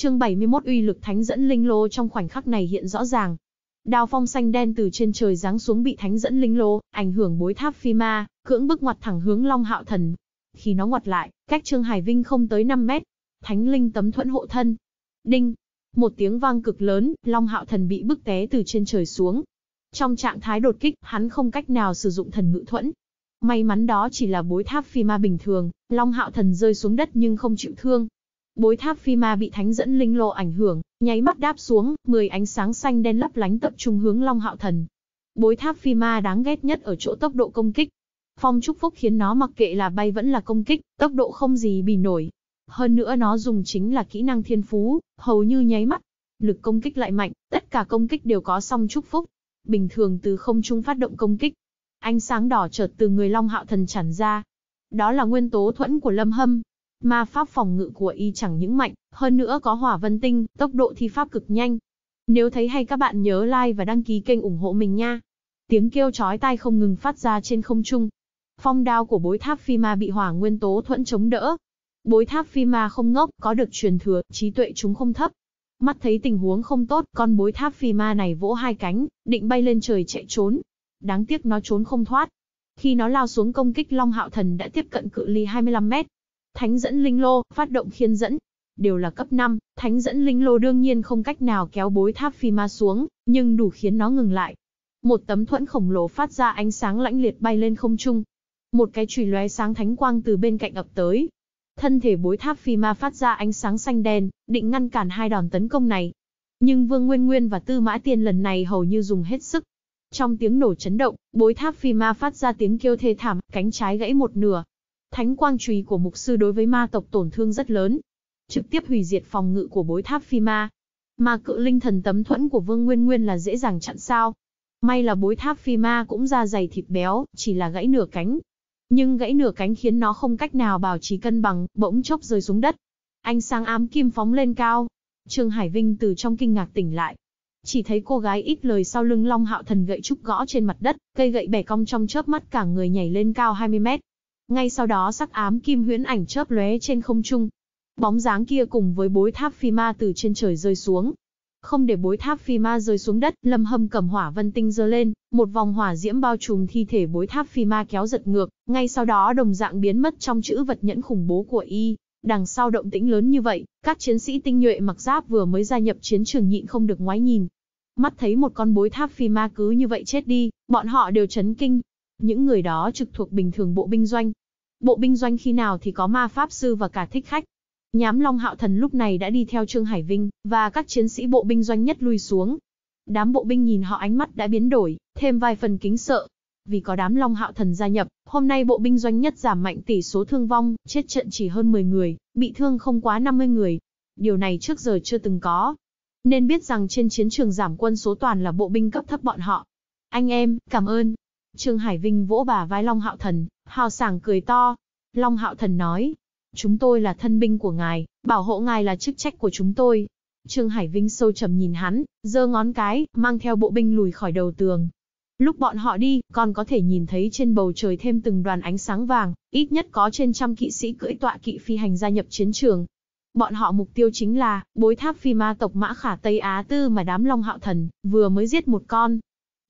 Chương 71 uy lực thánh dẫn linh lô trong khoảnh khắc này hiện rõ ràng. Đao phong xanh đen từ trên trời giáng xuống bị thánh dẫn linh lô, ảnh hưởng bối tháp phi ma, cưỡng bức ngoặt thẳng hướng Long Hạo Thần. Khi nó ngoặt lại, cách Trương Hải Vinh không tới 5 mét, thánh linh tấm thuẫn hộ thân. Đinh! Một tiếng vang cực lớn, Long Hạo Thần bị bức té từ trên trời xuống. Trong trạng thái đột kích, hắn không cách nào sử dụng thần ngự thuẫn. May mắn đó chỉ là bối tháp phi ma bình thường, Long Hạo Thần rơi xuống đất nhưng không chịu thương, bối tháp phi ma bị thánh dẫn linh lô ảnh hưởng, nháy mắt đáp xuống, 10 ánh sáng xanh đen lấp lánh tập trung hướng Long Hạo Thần. Bối tháp phi ma đáng ghét nhất ở chỗ tốc độ công kích. Phong chúc phúc khiến nó mặc kệ là bay vẫn là công kích, tốc độ không gì bì nổi. Hơn nữa nó dùng chính là kỹ năng thiên phú, hầu như nháy mắt. Lực công kích lại mạnh, tất cả công kích đều có song chúc phúc. Bình thường từ không trung phát động công kích. Ánh sáng đỏ chợt từ người Long Hạo Thần tràn ra. Đó là nguyên tố thuẫn của Lâm Hâm, Ma pháp phòng ngự của y chẳng những mạnh, hơn nữa có hỏa vân tinh, tốc độ thi pháp cực nhanh. Nếu thấy hay các bạn nhớ like và đăng ký kênh ủng hộ mình nha. Tiếng kêu chói tai không ngừng phát ra trên không trung. Phong đao của bối tháp phi ma bị hỏa nguyên tố thuẫn chống đỡ. Bối tháp phi ma không ngốc, có được truyền thừa, trí tuệ chúng không thấp. Mắt thấy tình huống không tốt, con bối tháp phi ma này vỗ hai cánh, định bay lên trời chạy trốn. Đáng tiếc nó trốn không thoát. Khi nó lao xuống công kích Long Hạo Thần đã tiếp cận cự ly 25 mét, Thánh dẫn linh lô, phát động khiên dẫn, đều là cấp 5, thánh dẫn linh lô đương nhiên không cách nào kéo bối tháp phi ma xuống, nhưng đủ khiến nó ngừng lại. Một tấm thuẫn khổng lồ phát ra ánh sáng lãnh liệt bay lên không trung. Một cái chùy lóe sáng thánh quang từ bên cạnh ập tới. Thân thể bối tháp phi ma phát ra ánh sáng xanh đen, định ngăn cản hai đòn tấn công này. Nhưng Vương Nguyên Nguyên và Tư Mã Tiên lần này hầu như dùng hết sức. Trong tiếng nổ chấn động, bối tháp phi ma phát ra tiếng kêu thê thảm, cánh trái gãy một nửa, Thánh quang chùy của mục sư đối với ma tộc tổn thương rất lớn, trực tiếp hủy diệt phòng ngự của bối tháp phi ma. Mà cự linh thần tấm thuẫn của Vương Nguyên Nguyên là dễ dàng chặn sao? May là bối tháp phi ma cũng ra dày thịt béo, chỉ là gãy nửa cánh. Nhưng gãy nửa cánh khiến nó không cách nào bảo trì cân bằng, bỗng chốc rơi xuống đất. Ánh sáng ám kim phóng lên cao. Trương Hải Vinh từ trong kinh ngạc tỉnh lại. Chỉ thấy cô gái ít lời sau lưng Long Hạo Thần gậy trúc gõ trên mặt đất, cây gậy bẻ cong trong chớp mắt cả người nhảy lên cao 20 mét. Ngay sau đó sắc ám kim huyễn ảnh chớp lóe trên không trung. Bóng dáng kia cùng với bối tháp phi ma từ trên trời rơi xuống. Không để bối tháp phi ma rơi xuống đất, Lâm Hâm cầm hỏa vân tinh giơ lên, một vòng hỏa diễm bao trùm thi thể bối tháp phi ma kéo giật ngược, ngay sau đó đồng dạng biến mất trong chữ vật nhẫn khủng bố của y. Đằng sau động tĩnh lớn như vậy, các chiến sĩ tinh nhuệ mặc giáp vừa mới gia nhập chiến trường nhịn không được ngoái nhìn, mắt thấy một con bối tháp phi ma cứ như vậy chết đi, bọn họ đều chấn kinh. Những người đó trực thuộc bình thường bộ binh doanh, bộ binh doanh khi nào thì có ma pháp sư và cả thích khách. Nhám Long Hạo Thần lúc này đã đi theo Trương Hải Vinh, và các chiến sĩ bộ binh doanh nhất lui xuống. Đám bộ binh nhìn họ ánh mắt đã biến đổi, thêm vài phần kính sợ. Vì có đám Long Hạo Thần gia nhập, hôm nay bộ binh doanh nhất giảm mạnh tỷ số thương vong, chết trận chỉ hơn 10 người, bị thương không quá 50 người. Điều này trước giờ chưa từng có. Nên biết rằng trên chiến trường giảm quân số toàn là bộ binh cấp thấp bọn họ. Anh em, cảm ơn, Trương Hải Vinh vỗ bà vai Long Hạo Thần, hào sảng cười to. Long Hạo Thần nói, chúng tôi là thân binh của ngài, bảo hộ ngài là chức trách của chúng tôi. Trương Hải Vinh sâu trầm nhìn hắn, giơ ngón cái, mang theo bộ binh lùi khỏi đầu tường. Lúc bọn họ đi, còn có thể nhìn thấy trên bầu trời thêm từng đoàn ánh sáng vàng, ít nhất có trên trăm kỵ sĩ cưỡi tọa kỵ phi hành gia nhập chiến trường. Bọn họ mục tiêu chính là bối tháp phi ma tộc mã khả Tây Á Tư mà đám Long Hạo Thần vừa mới giết một con,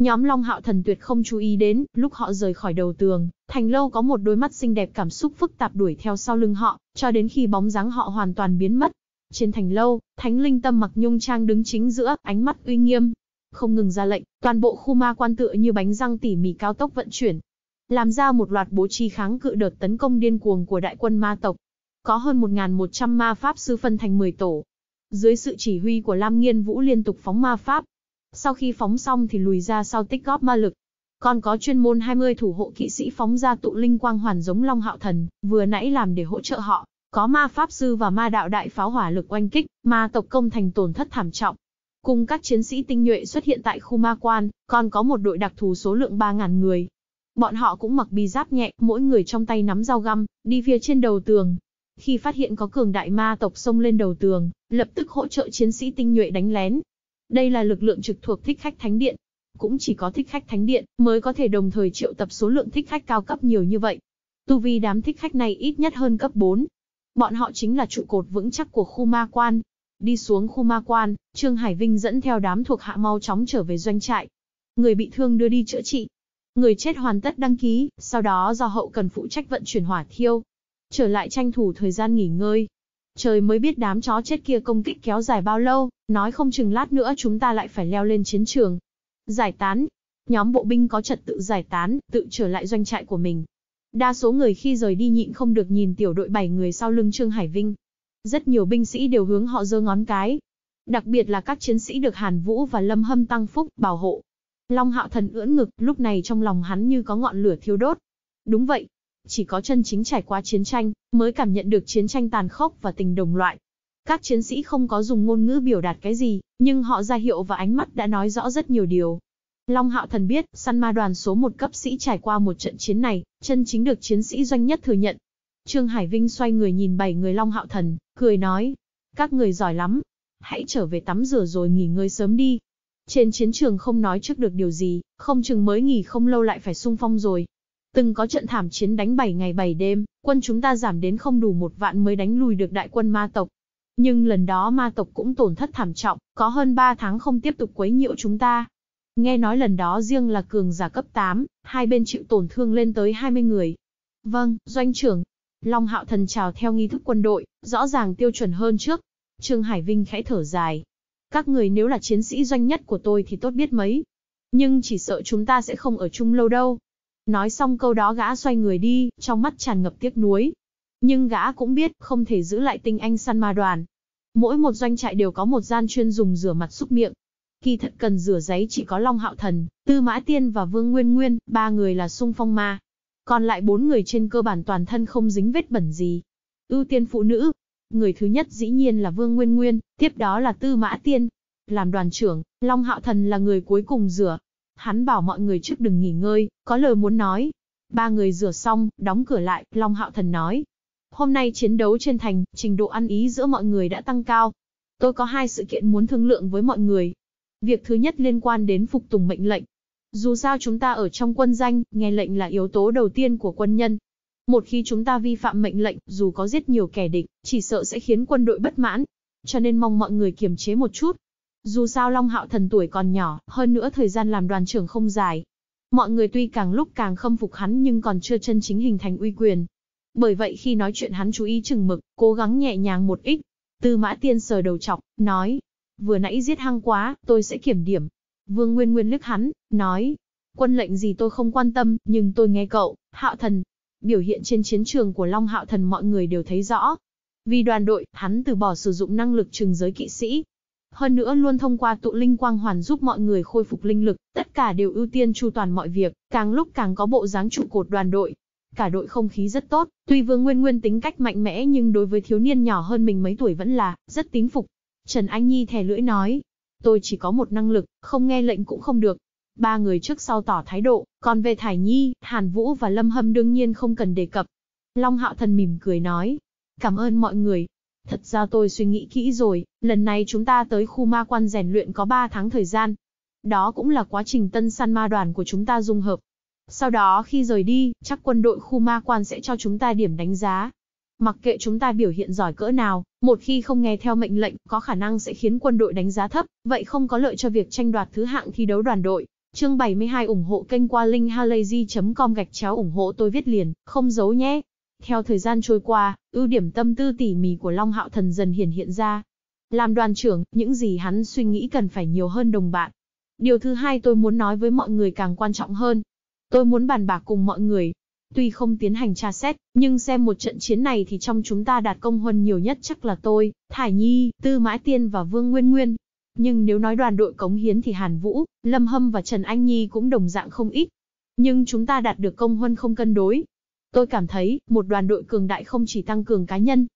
Nhóm Long Hạo Thần tuyệt không chú ý đến, lúc họ rời khỏi đầu tường, Thành Lâu có một đôi mắt xinh đẹp cảm xúc phức tạp đuổi theo sau lưng họ, cho đến khi bóng dáng họ hoàn toàn biến mất. Trên Thành Lâu, Thánh Linh Tâm mặc nhung trang đứng chính giữa, ánh mắt uy nghiêm. Không ngừng ra lệnh, toàn bộ khu ma quan tựa như bánh răng tỉ mỉ cao tốc vận chuyển. Làm ra một loạt bố trí kháng cự đợt tấn công điên cuồng của đại quân ma tộc. Có hơn 1.100 ma pháp sư phân thành 10 tổ. Dưới sự chỉ huy của Lam Nghiên Vũ liên tục phóng ma pháp, sau khi phóng xong thì lùi ra sau tích góp ma lực. Còn có chuyên môn 20 thủ hộ kỵ sĩ phóng ra tụ linh quang hoàn giống Long Hạo Thần, vừa nãy làm để hỗ trợ họ. Có ma pháp sư và ma đạo đại pháo hỏa lực oanh kích, ma tộc công thành tổn thất thảm trọng. Cùng các chiến sĩ tinh nhuệ xuất hiện tại khu ma quan, còn có một đội đặc thù số lượng 3.000 người. Bọn họ cũng mặc bi giáp nhẹ, mỗi người trong tay nắm dao găm, đi phía trên đầu tường, khi phát hiện có cường đại ma tộc xông lên đầu tường, lập tức hỗ trợ chiến sĩ tinh nhuệ đánh lén. Đây là lực lượng trực thuộc thích khách thánh điện. Cũng chỉ có thích khách thánh điện mới có thể đồng thời triệu tập số lượng thích khách cao cấp nhiều như vậy. Tu vi đám thích khách này ít nhất hơn cấp 4. Bọn họ chính là trụ cột vững chắc của khu ma quan. Đi xuống khu ma quan, Trương Hải Vinh dẫn theo đám thuộc hạ mau chóng trở về doanh trại. Người bị thương đưa đi chữa trị. Người chết hoàn tất đăng ký, sau đó do hậu cần phụ trách vận chuyển hỏa thiêu. Trở lại tranh thủ thời gian nghỉ ngơi, Trời mới biết đám chó chết kia công kích kéo dài bao lâu, nói không chừng lát nữa chúng ta lại phải leo lên chiến trường. Giải tán. Nhóm bộ binh có trật tự giải tán, tự trở lại doanh trại của mình. Đa số người khi rời đi nhịn không được nhìn tiểu đội 7 người sau lưng Trương Hải Vinh. Rất nhiều binh sĩ đều hướng họ giơ ngón cái. Đặc biệt là các chiến sĩ được Hàn Vũ và Lâm Hâm tăng phúc, bảo hộ. Long Hạo Thần ưỡn ngực, lúc này trong lòng hắn như có ngọn lửa thiêu đốt. Đúng vậy, chỉ có chân chính trải qua chiến tranh, mới cảm nhận được chiến tranh tàn khốc và tình đồng loại. Các chiến sĩ không có dùng ngôn ngữ biểu đạt cái gì, nhưng họ ra hiệu và ánh mắt đã nói rõ rất nhiều điều. Long Hạo Thần biết, săn ma đoàn số một cấp sĩ trải qua một trận chiến này, chân chính được chiến sĩ doanh nhất thừa nhận. Trương Hải Vinh xoay người nhìn bảy người Long Hạo Thần, cười nói, các người giỏi lắm, hãy trở về tắm rửa rồi nghỉ ngơi sớm đi. Trên chiến trường không nói trước được điều gì, không chừng mới nghỉ không lâu lại phải sung phong rồi, Từng có trận thảm chiến đánh 7 ngày 7 đêm, quân chúng ta giảm đến không đủ một vạn mới đánh lùi được đại quân ma tộc. Nhưng lần đó ma tộc cũng tổn thất thảm trọng, có hơn 3 tháng không tiếp tục quấy nhiễu chúng ta. Nghe nói lần đó riêng là cường giả cấp 8, hai bên chịu tổn thương lên tới 20 người. Vâng, doanh trưởng. Long hạo thần chào theo nghi thức quân đội, rõ ràng tiêu chuẩn hơn trước. Trương Hải Vinh khẽ thở dài. Các người nếu là chiến sĩ doanh nhất của tôi thì tốt biết mấy. Nhưng chỉ sợ chúng ta sẽ không ở chung lâu đâu, Nói xong câu đó gã xoay người đi, trong mắt tràn ngập tiếc nuối. Nhưng gã cũng biết, không thể giữ lại tinh anh săn ma đoàn. Mỗi một doanh trại đều có một gian chuyên dùng rửa mặt xúc miệng. Kỳ thật cần rửa giấy chỉ có Long Hạo Thần, Tư Mã Tiên và Vương Nguyên Nguyên, ba người là sung phong ma. Còn lại bốn người trên cơ bản toàn thân không dính vết bẩn gì. Ưu tiên phụ nữ. Người thứ nhất dĩ nhiên là Vương Nguyên Nguyên, tiếp đó là Tư Mã Tiên. Làm đoàn trưởng, Long Hạo Thần là người cuối cùng rửa, Hắn bảo mọi người trước đừng nghỉ ngơi, có lời muốn nói. Ba người rửa xong, đóng cửa lại, Long Hạo Thần nói. Hôm nay chiến đấu trên thành, trình độ ăn ý giữa mọi người đã tăng cao. Tôi có hai sự kiện muốn thương lượng với mọi người. Việc thứ nhất liên quan đến phục tùng mệnh lệnh. Dù sao chúng ta ở trong quân danh, nghe lệnh là yếu tố đầu tiên của quân nhân, một khi chúng ta vi phạm mệnh lệnh, dù có giết nhiều kẻ địch, chỉ sợ sẽ khiến quân đội bất mãn. Cho nên mong mọi người kiềm chế một chút, dù sao Long Hạo Thần tuổi còn nhỏ, hơn nữa thời gian làm đoàn trưởng không dài. Mọi người tuy càng lúc càng khâm phục hắn nhưng còn chưa chân chính hình thành uy quyền. Bởi vậy khi nói chuyện hắn chú ý chừng mực, cố gắng nhẹ nhàng một ít. Tư mã tiên sờ đầu chọc, nói. Vừa nãy giết hăng quá, tôi sẽ kiểm điểm. Vương Nguyên Nguyên lức hắn, nói. Quân lệnh gì tôi không quan tâm, nhưng tôi nghe cậu, Hạo Thần. Biểu hiện trên chiến trường của Long Hạo Thần mọi người đều thấy rõ, vì đoàn đội, hắn từ bỏ sử dụng năng lực trừng giới kỵ sĩ, hơn nữa luôn thông qua tụ linh quang hoàn giúp mọi người khôi phục linh lực, tất cả đều ưu tiên chu toàn mọi việc, càng lúc càng có bộ dáng trụ cột đoàn đội. Cả đội không khí rất tốt, tuy Vương Nguyên Nguyên tính cách mạnh mẽ nhưng đối với thiếu niên nhỏ hơn mình mấy tuổi vẫn là rất tín phục. Trần Anh Nhi thè lưỡi nói, tôi chỉ có một năng lực, không nghe lệnh cũng không được. Ba người trước sau tỏ thái độ, còn về Thải Nhi, Hàn Vũ và Lâm Hâm đương nhiên không cần đề cập. Long Hạo Thần mỉm cười nói, cảm ơn mọi người, Thật ra tôi suy nghĩ kỹ rồi, lần này chúng ta tới khu ma quan rèn luyện có 3 tháng thời gian. Đó cũng là quá trình tân săn ma đoàn của chúng ta dung hợp. Sau đó khi rời đi, chắc quân đội khu ma quan sẽ cho chúng ta điểm đánh giá. Mặc kệ chúng ta biểu hiện giỏi cỡ nào, một khi không nghe theo mệnh lệnh, có khả năng sẽ khiến quân đội đánh giá thấp, vậy không có lợi cho việc tranh đoạt thứ hạng thi đấu đoàn đội. Chương 72 ủng hộ kênh qua linkhalazy.com gạch chéo ủng hộ tôi viết liền, không giấu nhé. Theo thời gian trôi qua, ưu điểm tâm tư tỉ mỉ của Long Hạo Thần dần hiển hiện ra. Làm đoàn trưởng, những gì hắn suy nghĩ cần phải nhiều hơn đồng bạn. Điều thứ hai tôi muốn nói với mọi người càng quan trọng hơn. Tôi muốn bàn bạc cùng mọi người. Tuy không tiến hành tra xét, nhưng xem một trận chiến này thì trong chúng ta đạt công huân nhiều nhất chắc là tôi, Thải Nhi, Tư Mãi Tiên và Vương Nguyên Nguyên. Nhưng nếu nói đoàn đội cống hiến thì Hàn Vũ, Lâm Hâm và Trần Anh Nhi cũng đồng dạng không ít. Nhưng chúng ta đạt được công huân không cân đối, Tôi cảm thấy, một đoàn đội cường đại không chỉ tăng cường cá nhân,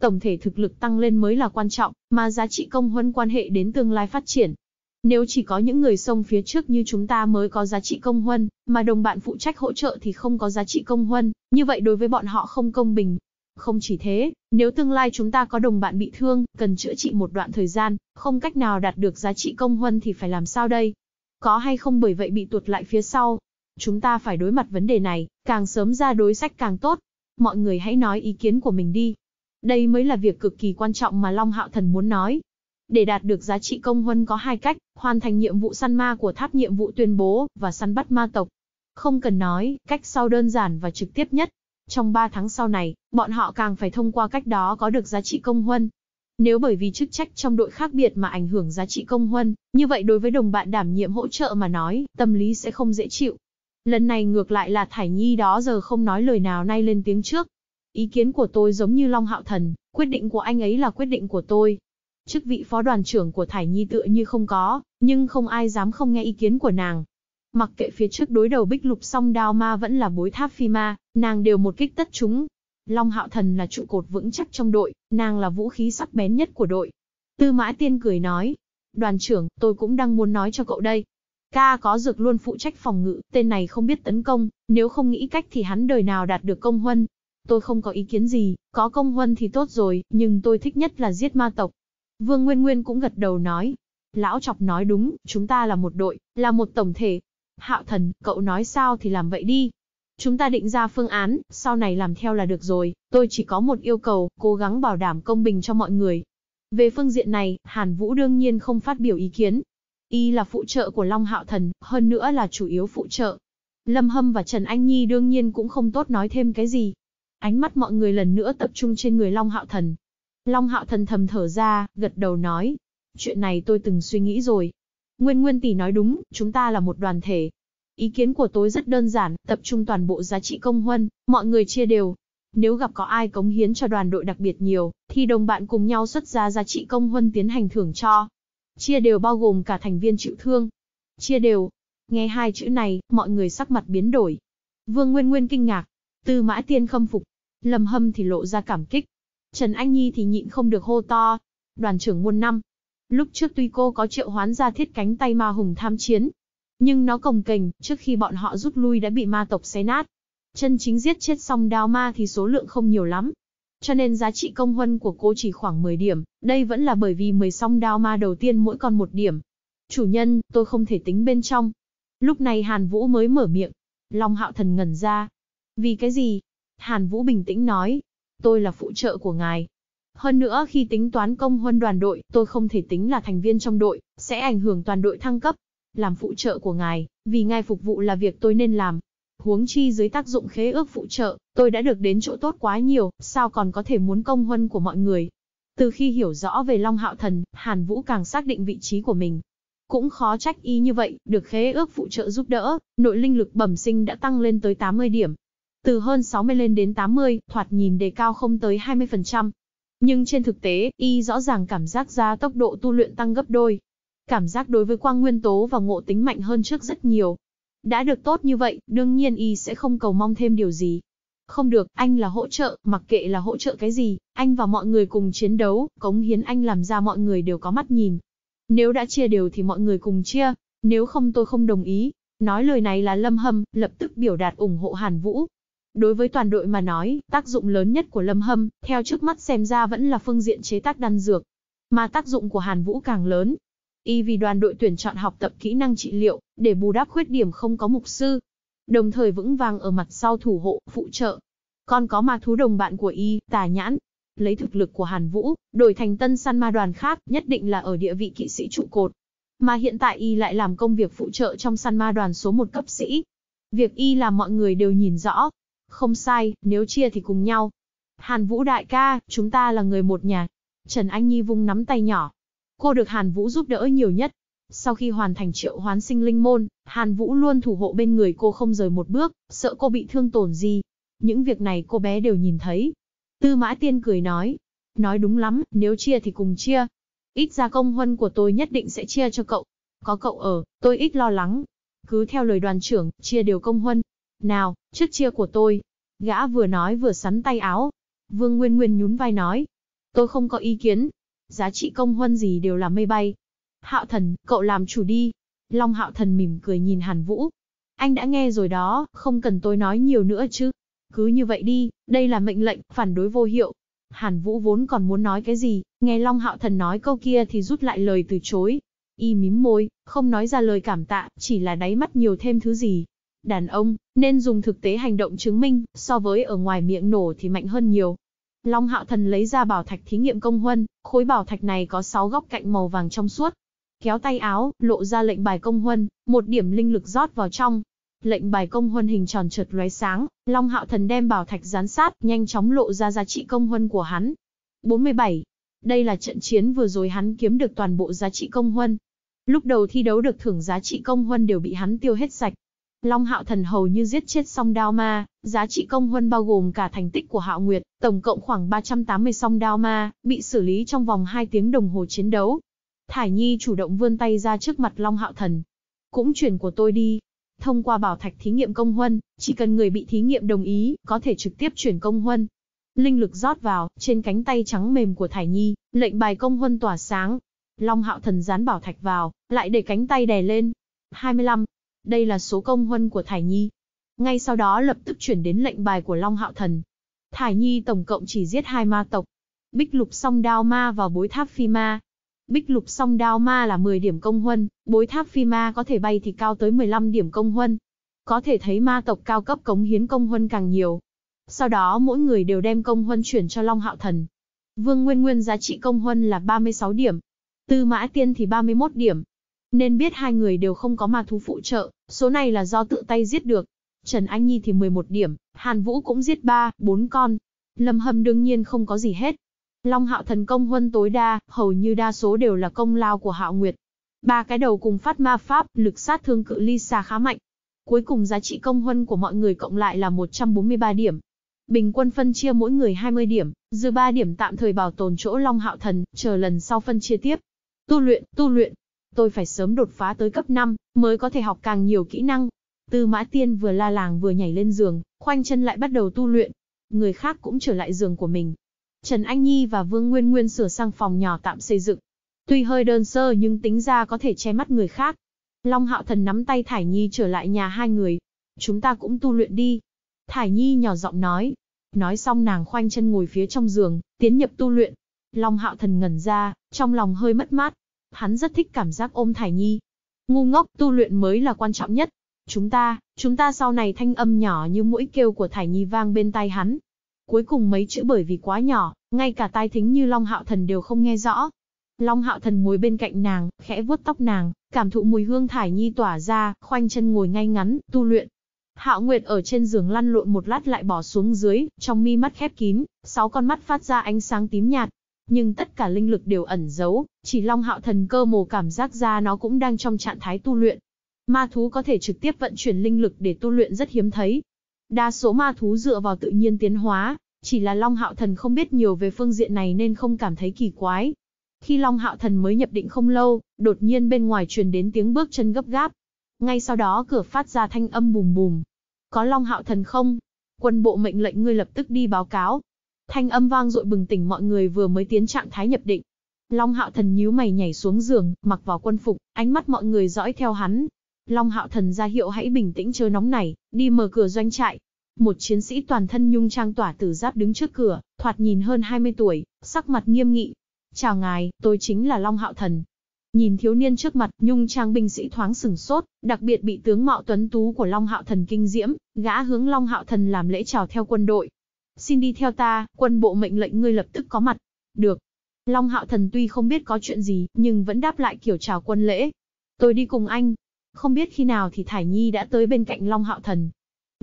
tổng thể thực lực tăng lên mới là quan trọng, mà giá trị công huân quan hệ đến tương lai phát triển. Nếu chỉ có những người sông phía trước như chúng ta mới có giá trị công huân, mà đồng bạn phụ trách hỗ trợ thì không có giá trị công huân, như vậy đối với bọn họ không công bình. Không chỉ thế, nếu tương lai chúng ta có đồng bạn bị thương, cần chữa trị một đoạn thời gian, không cách nào đạt được giá trị công huân thì phải làm sao đây? Có hay không bởi vậy bị tụt lại phía sau, Chúng ta phải đối mặt vấn đề này, càng sớm ra đối sách càng tốt. Mọi người hãy nói ý kiến của mình đi. Đây mới là việc cực kỳ quan trọng mà Long Hạo Thần muốn nói. Để đạt được giá trị công huân có hai cách, hoàn thành nhiệm vụ săn ma của tháp nhiệm vụ tuyên bố và săn bắt ma tộc. Không cần nói, cách sau đơn giản và trực tiếp nhất. Trong 3 tháng sau này, bọn họ càng phải thông qua cách đó có được giá trị công huân. Nếu bởi vì chức trách trong đội khác biệt mà ảnh hưởng giá trị công huân, như vậy đối với đồng bạn đảm nhiệm hỗ trợ mà nói, tâm lý sẽ không dễ chịu. Lần này ngược lại là Thải Nhi đó giờ không nói lời nào nay lên tiếng trước. Ý kiến của tôi giống như Long Hạo Thần, quyết định của anh ấy là quyết định của tôi. Chức vị phó đoàn trưởng của Thải Nhi tựa như không có, nhưng không ai dám không nghe ý kiến của nàng. Mặc kệ phía trước đối đầu bích lục song đao ma vẫn là bối tháp phi ma, nàng đều một kích tất chúng. Long Hạo Thần là trụ cột vững chắc trong đội, nàng là vũ khí sắc bén nhất của đội. Tư Mã Tiên cười nói, đoàn trưởng, tôi cũng đang muốn nói cho cậu đây, Ca có dược luôn phụ trách phòng ngự, tên này không biết tấn công, nếu không nghĩ cách thì hắn đời nào đạt được công huân. Tôi không có ý kiến gì, có công huân thì tốt rồi, nhưng tôi thích nhất là giết ma tộc. Vương Nguyên Nguyên cũng gật đầu nói. Lão chọc nói đúng, chúng ta là một đội, là một tổng thể. Hạo thần, cậu nói sao thì làm vậy đi. Chúng ta định ra phương án, sau này làm theo là được rồi, tôi chỉ có một yêu cầu, cố gắng bảo đảm công bình cho mọi người. Về phương diện này, Hàn Vũ đương nhiên không phát biểu ý kiến, y là phụ trợ của Long Hạo Thần, hơn nữa là chủ yếu phụ trợ. Lâm Hâm và Trần Anh Nhi đương nhiên cũng không tốt nói thêm cái gì. Ánh mắt mọi người lần nữa tập trung trên người Long Hạo Thần. Long Hạo Thần thầm thở ra, gật đầu nói. Chuyện này tôi từng suy nghĩ rồi. Nguyên Nguyên Tỷ nói đúng, chúng ta là một đoàn thể. Ý kiến của tôi rất đơn giản, tập trung toàn bộ giá trị công huân, mọi người chia đều, nếu gặp có ai cống hiến cho đoàn đội đặc biệt nhiều, thì đồng bạn cùng nhau xuất ra giá trị công huân tiến hành thưởng cho. Chia đều bao gồm cả thành viên chịu thương. Chia đều. Nghe hai chữ này, mọi người sắc mặt biến đổi. Vương Nguyên Nguyên kinh ngạc. Tư mã tiên khâm phục. Lâm hâm thì lộ ra cảm kích. Trần Anh Nhi thì nhịn không được hô to. Đoàn trưởng muôn năm. Lúc trước tuy cô có triệu hoán ra thiết cánh tay ma hùng tham chiến. Nhưng nó cồng kềnh, trước khi bọn họ rút lui đã bị ma tộc xé nát. Chân chính giết chết xong đao ma thì số lượng không nhiều lắm, cho nên giá trị công huân của cô chỉ khoảng 10 điểm, đây vẫn là bởi vì 10 song đao ma đầu tiên mỗi con một điểm. Chủ nhân, tôi không thể tính bên trong. Lúc này Hàn Vũ mới mở miệng. Long hạo thần ngẩn ra. Vì cái gì? Hàn Vũ bình tĩnh nói. Tôi là phụ trợ của ngài, hơn nữa khi tính toán công huân đoàn đội, tôi không thể tính là thành viên trong đội, sẽ ảnh hưởng toàn đội thăng cấp. Làm phụ trợ của ngài, vì ngài phục vụ là việc tôi nên làm. Huống chi dưới tác dụng khế ước phụ trợ, Tôi đã được đến chỗ tốt quá nhiều, sao còn có thể muốn công huân của mọi người. Từ khi hiểu rõ về Long Hạo Thần, Hàn Vũ càng xác định vị trí của mình. Cũng khó trách y như vậy, được khế ước phụ trợ giúp đỡ, nội linh lực bẩm sinh đã tăng lên tới 80 điểm. Từ hơn 60 lên đến 80, thoạt nhìn đề cao không tới 20%. Nhưng trên thực tế, y rõ ràng cảm giác ra tốc độ tu luyện tăng gấp đôi. Cảm giác đối với quang nguyên tố và ngộ tính mạnh hơn trước rất nhiều. Đã được tốt như vậy, đương nhiên y sẽ không cầu mong thêm điều gì. Không được, anh là hỗ trợ, mặc kệ là hỗ trợ cái gì, anh và mọi người cùng chiến đấu, cống hiến anh làm ra mọi người đều có mắt nhìn. Nếu đã chia đều thì mọi người cùng chia, nếu không tôi không đồng ý. Nói lời này là Lâm Hâm, lập tức biểu đạt ủng hộ Hàn Vũ. Đối với toàn đội mà nói, tác dụng lớn nhất của Lâm Hâm, theo trước mắt xem ra vẫn là phương diện chế tác đan dược. Mà tác dụng của Hàn Vũ càng lớn. Y vì đoàn đội tuyển chọn học tập kỹ năng trị liệu, để bù đắp khuyết điểm không có mục sư, đồng thời vững vàng ở mặt sau thủ hộ, phụ trợ. Còn có ma thú đồng bạn của y, tà nhãn. Lấy thực lực của Hàn Vũ, đổi thành tân săn ma đoàn khác, nhất định là ở địa vị kỵ sĩ trụ cột. Mà hiện tại y lại làm công việc phụ trợ trong săn ma đoàn số một cấp sĩ. Việc y làm mọi người đều nhìn rõ. Không sai, nếu chia thì cùng nhau. Hàn Vũ đại ca, chúng ta là người một nhà. Trần Anh Nhi vung nắm tay nhỏ. Cô được Hàn Vũ giúp đỡ nhiều nhất, sau khi hoàn thành triệu hoán sinh linh môn, Hàn Vũ luôn thủ hộ bên người cô không rời một bước, sợ cô bị thương tổn gì. Những việc này cô bé đều nhìn thấy. Tư Mã Tiên cười nói. Nói đúng lắm, nếu chia thì cùng chia. Ít ra công huân của tôi nhất định sẽ chia cho cậu. Có cậu ở, tôi ít lo lắng. Cứ theo lời đoàn trưởng, chia đều công huân. Nào, trước chia của tôi. Gã vừa nói vừa sắn tay áo. Vương Nguyên Nguyên nhún vai nói. Tôi không có ý kiến. Giá trị công huân gì đều là mây bay, Hạo thần, cậu làm chủ đi. Long hạo thần mỉm cười nhìn Hàn Vũ. Anh đã nghe rồi đó, không cần tôi nói nhiều nữa chứ. Cứ như vậy đi, đây là mệnh lệnh, phản đối vô hiệu. Hàn Vũ vốn còn muốn nói cái gì, nghe Long hạo thần nói câu kia thì rút lại lời từ chối. Y mím môi, không nói ra lời cảm tạ, chỉ là đáy mắt nhiều thêm thứ gì. Đàn ông, nên dùng thực tế hành động chứng minh, so với ở ngoài miệng nổ thì mạnh hơn nhiều. Long Hạo Thần lấy ra bảo thạch thí nghiệm công huân, khối bảo thạch này có 6 góc cạnh màu vàng trong suốt, kéo tay áo, lộ ra lệnh bài công huân, một điểm linh lực rót vào trong. Lệnh bài công huân hình tròn chợt lóe sáng, Long Hạo Thần đem bảo thạch gián sát, nhanh chóng lộ ra giá trị công huân của hắn. 47. Đây là trận chiến vừa rồi hắn kiếm được toàn bộ giá trị công huân. Lúc đầu thi đấu được thưởng giá trị công huân đều bị hắn tiêu hết sạch. Long Hạo Thần hầu như giết chết song đao ma, giá trị công huân bao gồm cả thành tích của Hạo Nguyệt, tổng cộng khoảng 380 song đao ma, bị xử lý trong vòng 2 tiếng đồng hồ chiến đấu, Thải Nhi chủ động vươn tay ra trước mặt Long Hạo Thần. Cũng chuyển của tôi đi. Thông qua bảo thạch thí nghiệm công huân, chỉ cần người bị thí nghiệm đồng ý, có thể trực tiếp chuyển công huân. Linh lực rót vào, trên cánh tay trắng mềm của Thải Nhi, lệnh bài công huân tỏa sáng. Long Hạo Thần dán bảo thạch vào, lại để cánh tay đè lên. 25. Đây là số công huân của Thải Nhi. Ngay sau đó lập tức chuyển đến lệnh bài của Long Hạo Thần. Thải Nhi tổng cộng chỉ giết hai ma tộc. Bích lục song đao ma vào bối tháp phi ma, Bích lục song đao ma là 10 điểm công huân, bối tháp phi ma có thể bay thì cao tới 15 điểm công huân. Có thể thấy ma tộc cao cấp cống hiến công huân càng nhiều. Sau đó mỗi người đều đem công huân chuyển cho Long Hạo Thần. Vương Nguyên Nguyên giá trị công huân là 36 điểm. Tư Mã Tiên thì 31 điểm. Nên biết hai người đều không có ma thú phụ trợ, số này là do tự tay giết được. Trần Anh Nhi thì 11 điểm, Hàn Vũ cũng giết 3, 4 con. Lâm Hâm đương nhiên không có gì hết, Long hạo thần công huân tối đa, hầu như đa số đều là công lao của hạo nguyệt. Ba cái đầu cùng phát ma pháp, lực sát thương cự ly xa khá mạnh. Cuối cùng giá trị công huân của mọi người cộng lại là 143 điểm. Bình quân phân chia mỗi người 20 điểm, dư 3 điểm tạm thời bảo tồn chỗ Long Hạo Thần, chờ lần sau phân chia tiếp. Tu luyện, tu luyện. Tôi phải sớm đột phá tới cấp 5, mới có thể học càng nhiều kỹ năng. Tư Mã Tiên vừa la làng vừa nhảy lên giường, khoanh chân lại bắt đầu tu luyện. Người khác cũng trở lại giường của mình, Trần Anh Nhi và Vương Nguyên Nguyên sửa sang phòng nhỏ tạm xây dựng. Tuy hơi đơn sơ nhưng tính ra có thể che mắt người khác. Long Hạo Thần nắm tay Thải Nhi trở lại nhà hai người. Chúng ta cũng tu luyện đi. Thải Nhi nhỏ giọng nói. Nói xong nàng khoanh chân ngồi phía trong giường, tiến nhập tu luyện. Long Hạo Thần ngẩn ra, trong lòng hơi mất mát. Hắn rất thích cảm giác ôm Thải Nhi. Ngu ngốc, tu luyện mới là quan trọng nhất. Chúng ta, chúng ta sau này thanh âm nhỏ như mũi kêu của Thải Nhi vang bên tai hắn, cuối cùng mấy chữ bởi vì quá nhỏ, ngay cả tai thính như Long Hạo Thần đều không nghe rõ. Long Hạo Thần ngồi bên cạnh nàng, khẽ vuốt tóc nàng, cảm thụ mùi hương thải nhi tỏa ra, khoanh chân ngồi ngay ngắn, tu luyện. Hạo Nguyệt ở trên giường lăn lộn một lát lại bỏ xuống dưới, trong mi mắt khép kín, sáu con mắt phát ra ánh sáng tím nhạt. Nhưng tất cả linh lực đều ẩn giấu, chỉ Long Hạo Thần cơ mồ cảm giác ra nó cũng đang trong trạng thái tu luyện. Ma thú có thể trực tiếp vận chuyển linh lực để tu luyện rất hiếm thấy, Đa số ma thú dựa vào tự nhiên tiến hóa, chỉ là Long Hạo Thần không biết nhiều về phương diện này nên không cảm thấy kỳ quái. Khi Long Hạo Thần mới nhập định không lâu, đột nhiên bên ngoài truyền đến tiếng bước chân gấp gáp. Ngay sau đó cửa phát ra thanh âm bùm bùm. Có Long Hạo Thần không? Quân bộ mệnh lệnh ngươi lập tức đi báo cáo. Thanh âm vang dội bừng tỉnh mọi người vừa mới tiến trạng thái nhập định. Long Hạo Thần nhíu mày nhảy xuống giường, mặc vào quân phục, ánh mắt mọi người dõi theo hắn. Long Hạo Thần ra hiệu hãy bình tĩnh chớ nóng này, đi mở cửa doanh trại. Một chiến sĩ toàn thân nhung trang tỏa tử giáp đứng trước cửa, thoạt nhìn hơn 20 tuổi, sắc mặt nghiêm nghị. Chào ngài, tôi chính là Long Hạo Thần. Nhìn thiếu niên trước mặt, nhung trang binh sĩ thoáng sừng sốt, đặc biệt bị tướng mạo tuấn tú của Long Hạo Thần kinh diễm, gã hướng Long Hạo Thần làm lễ chào theo quân đội. Xin đi theo ta, quân bộ mệnh lệnh ngươi lập tức có mặt. Được. Long Hạo Thần tuy không biết có chuyện gì, nhưng vẫn đáp lại kiểu chào quân lễ. Tôi đi cùng anh. Không biết khi nào thì Thải Nhi đã tới bên cạnh Long Hạo Thần,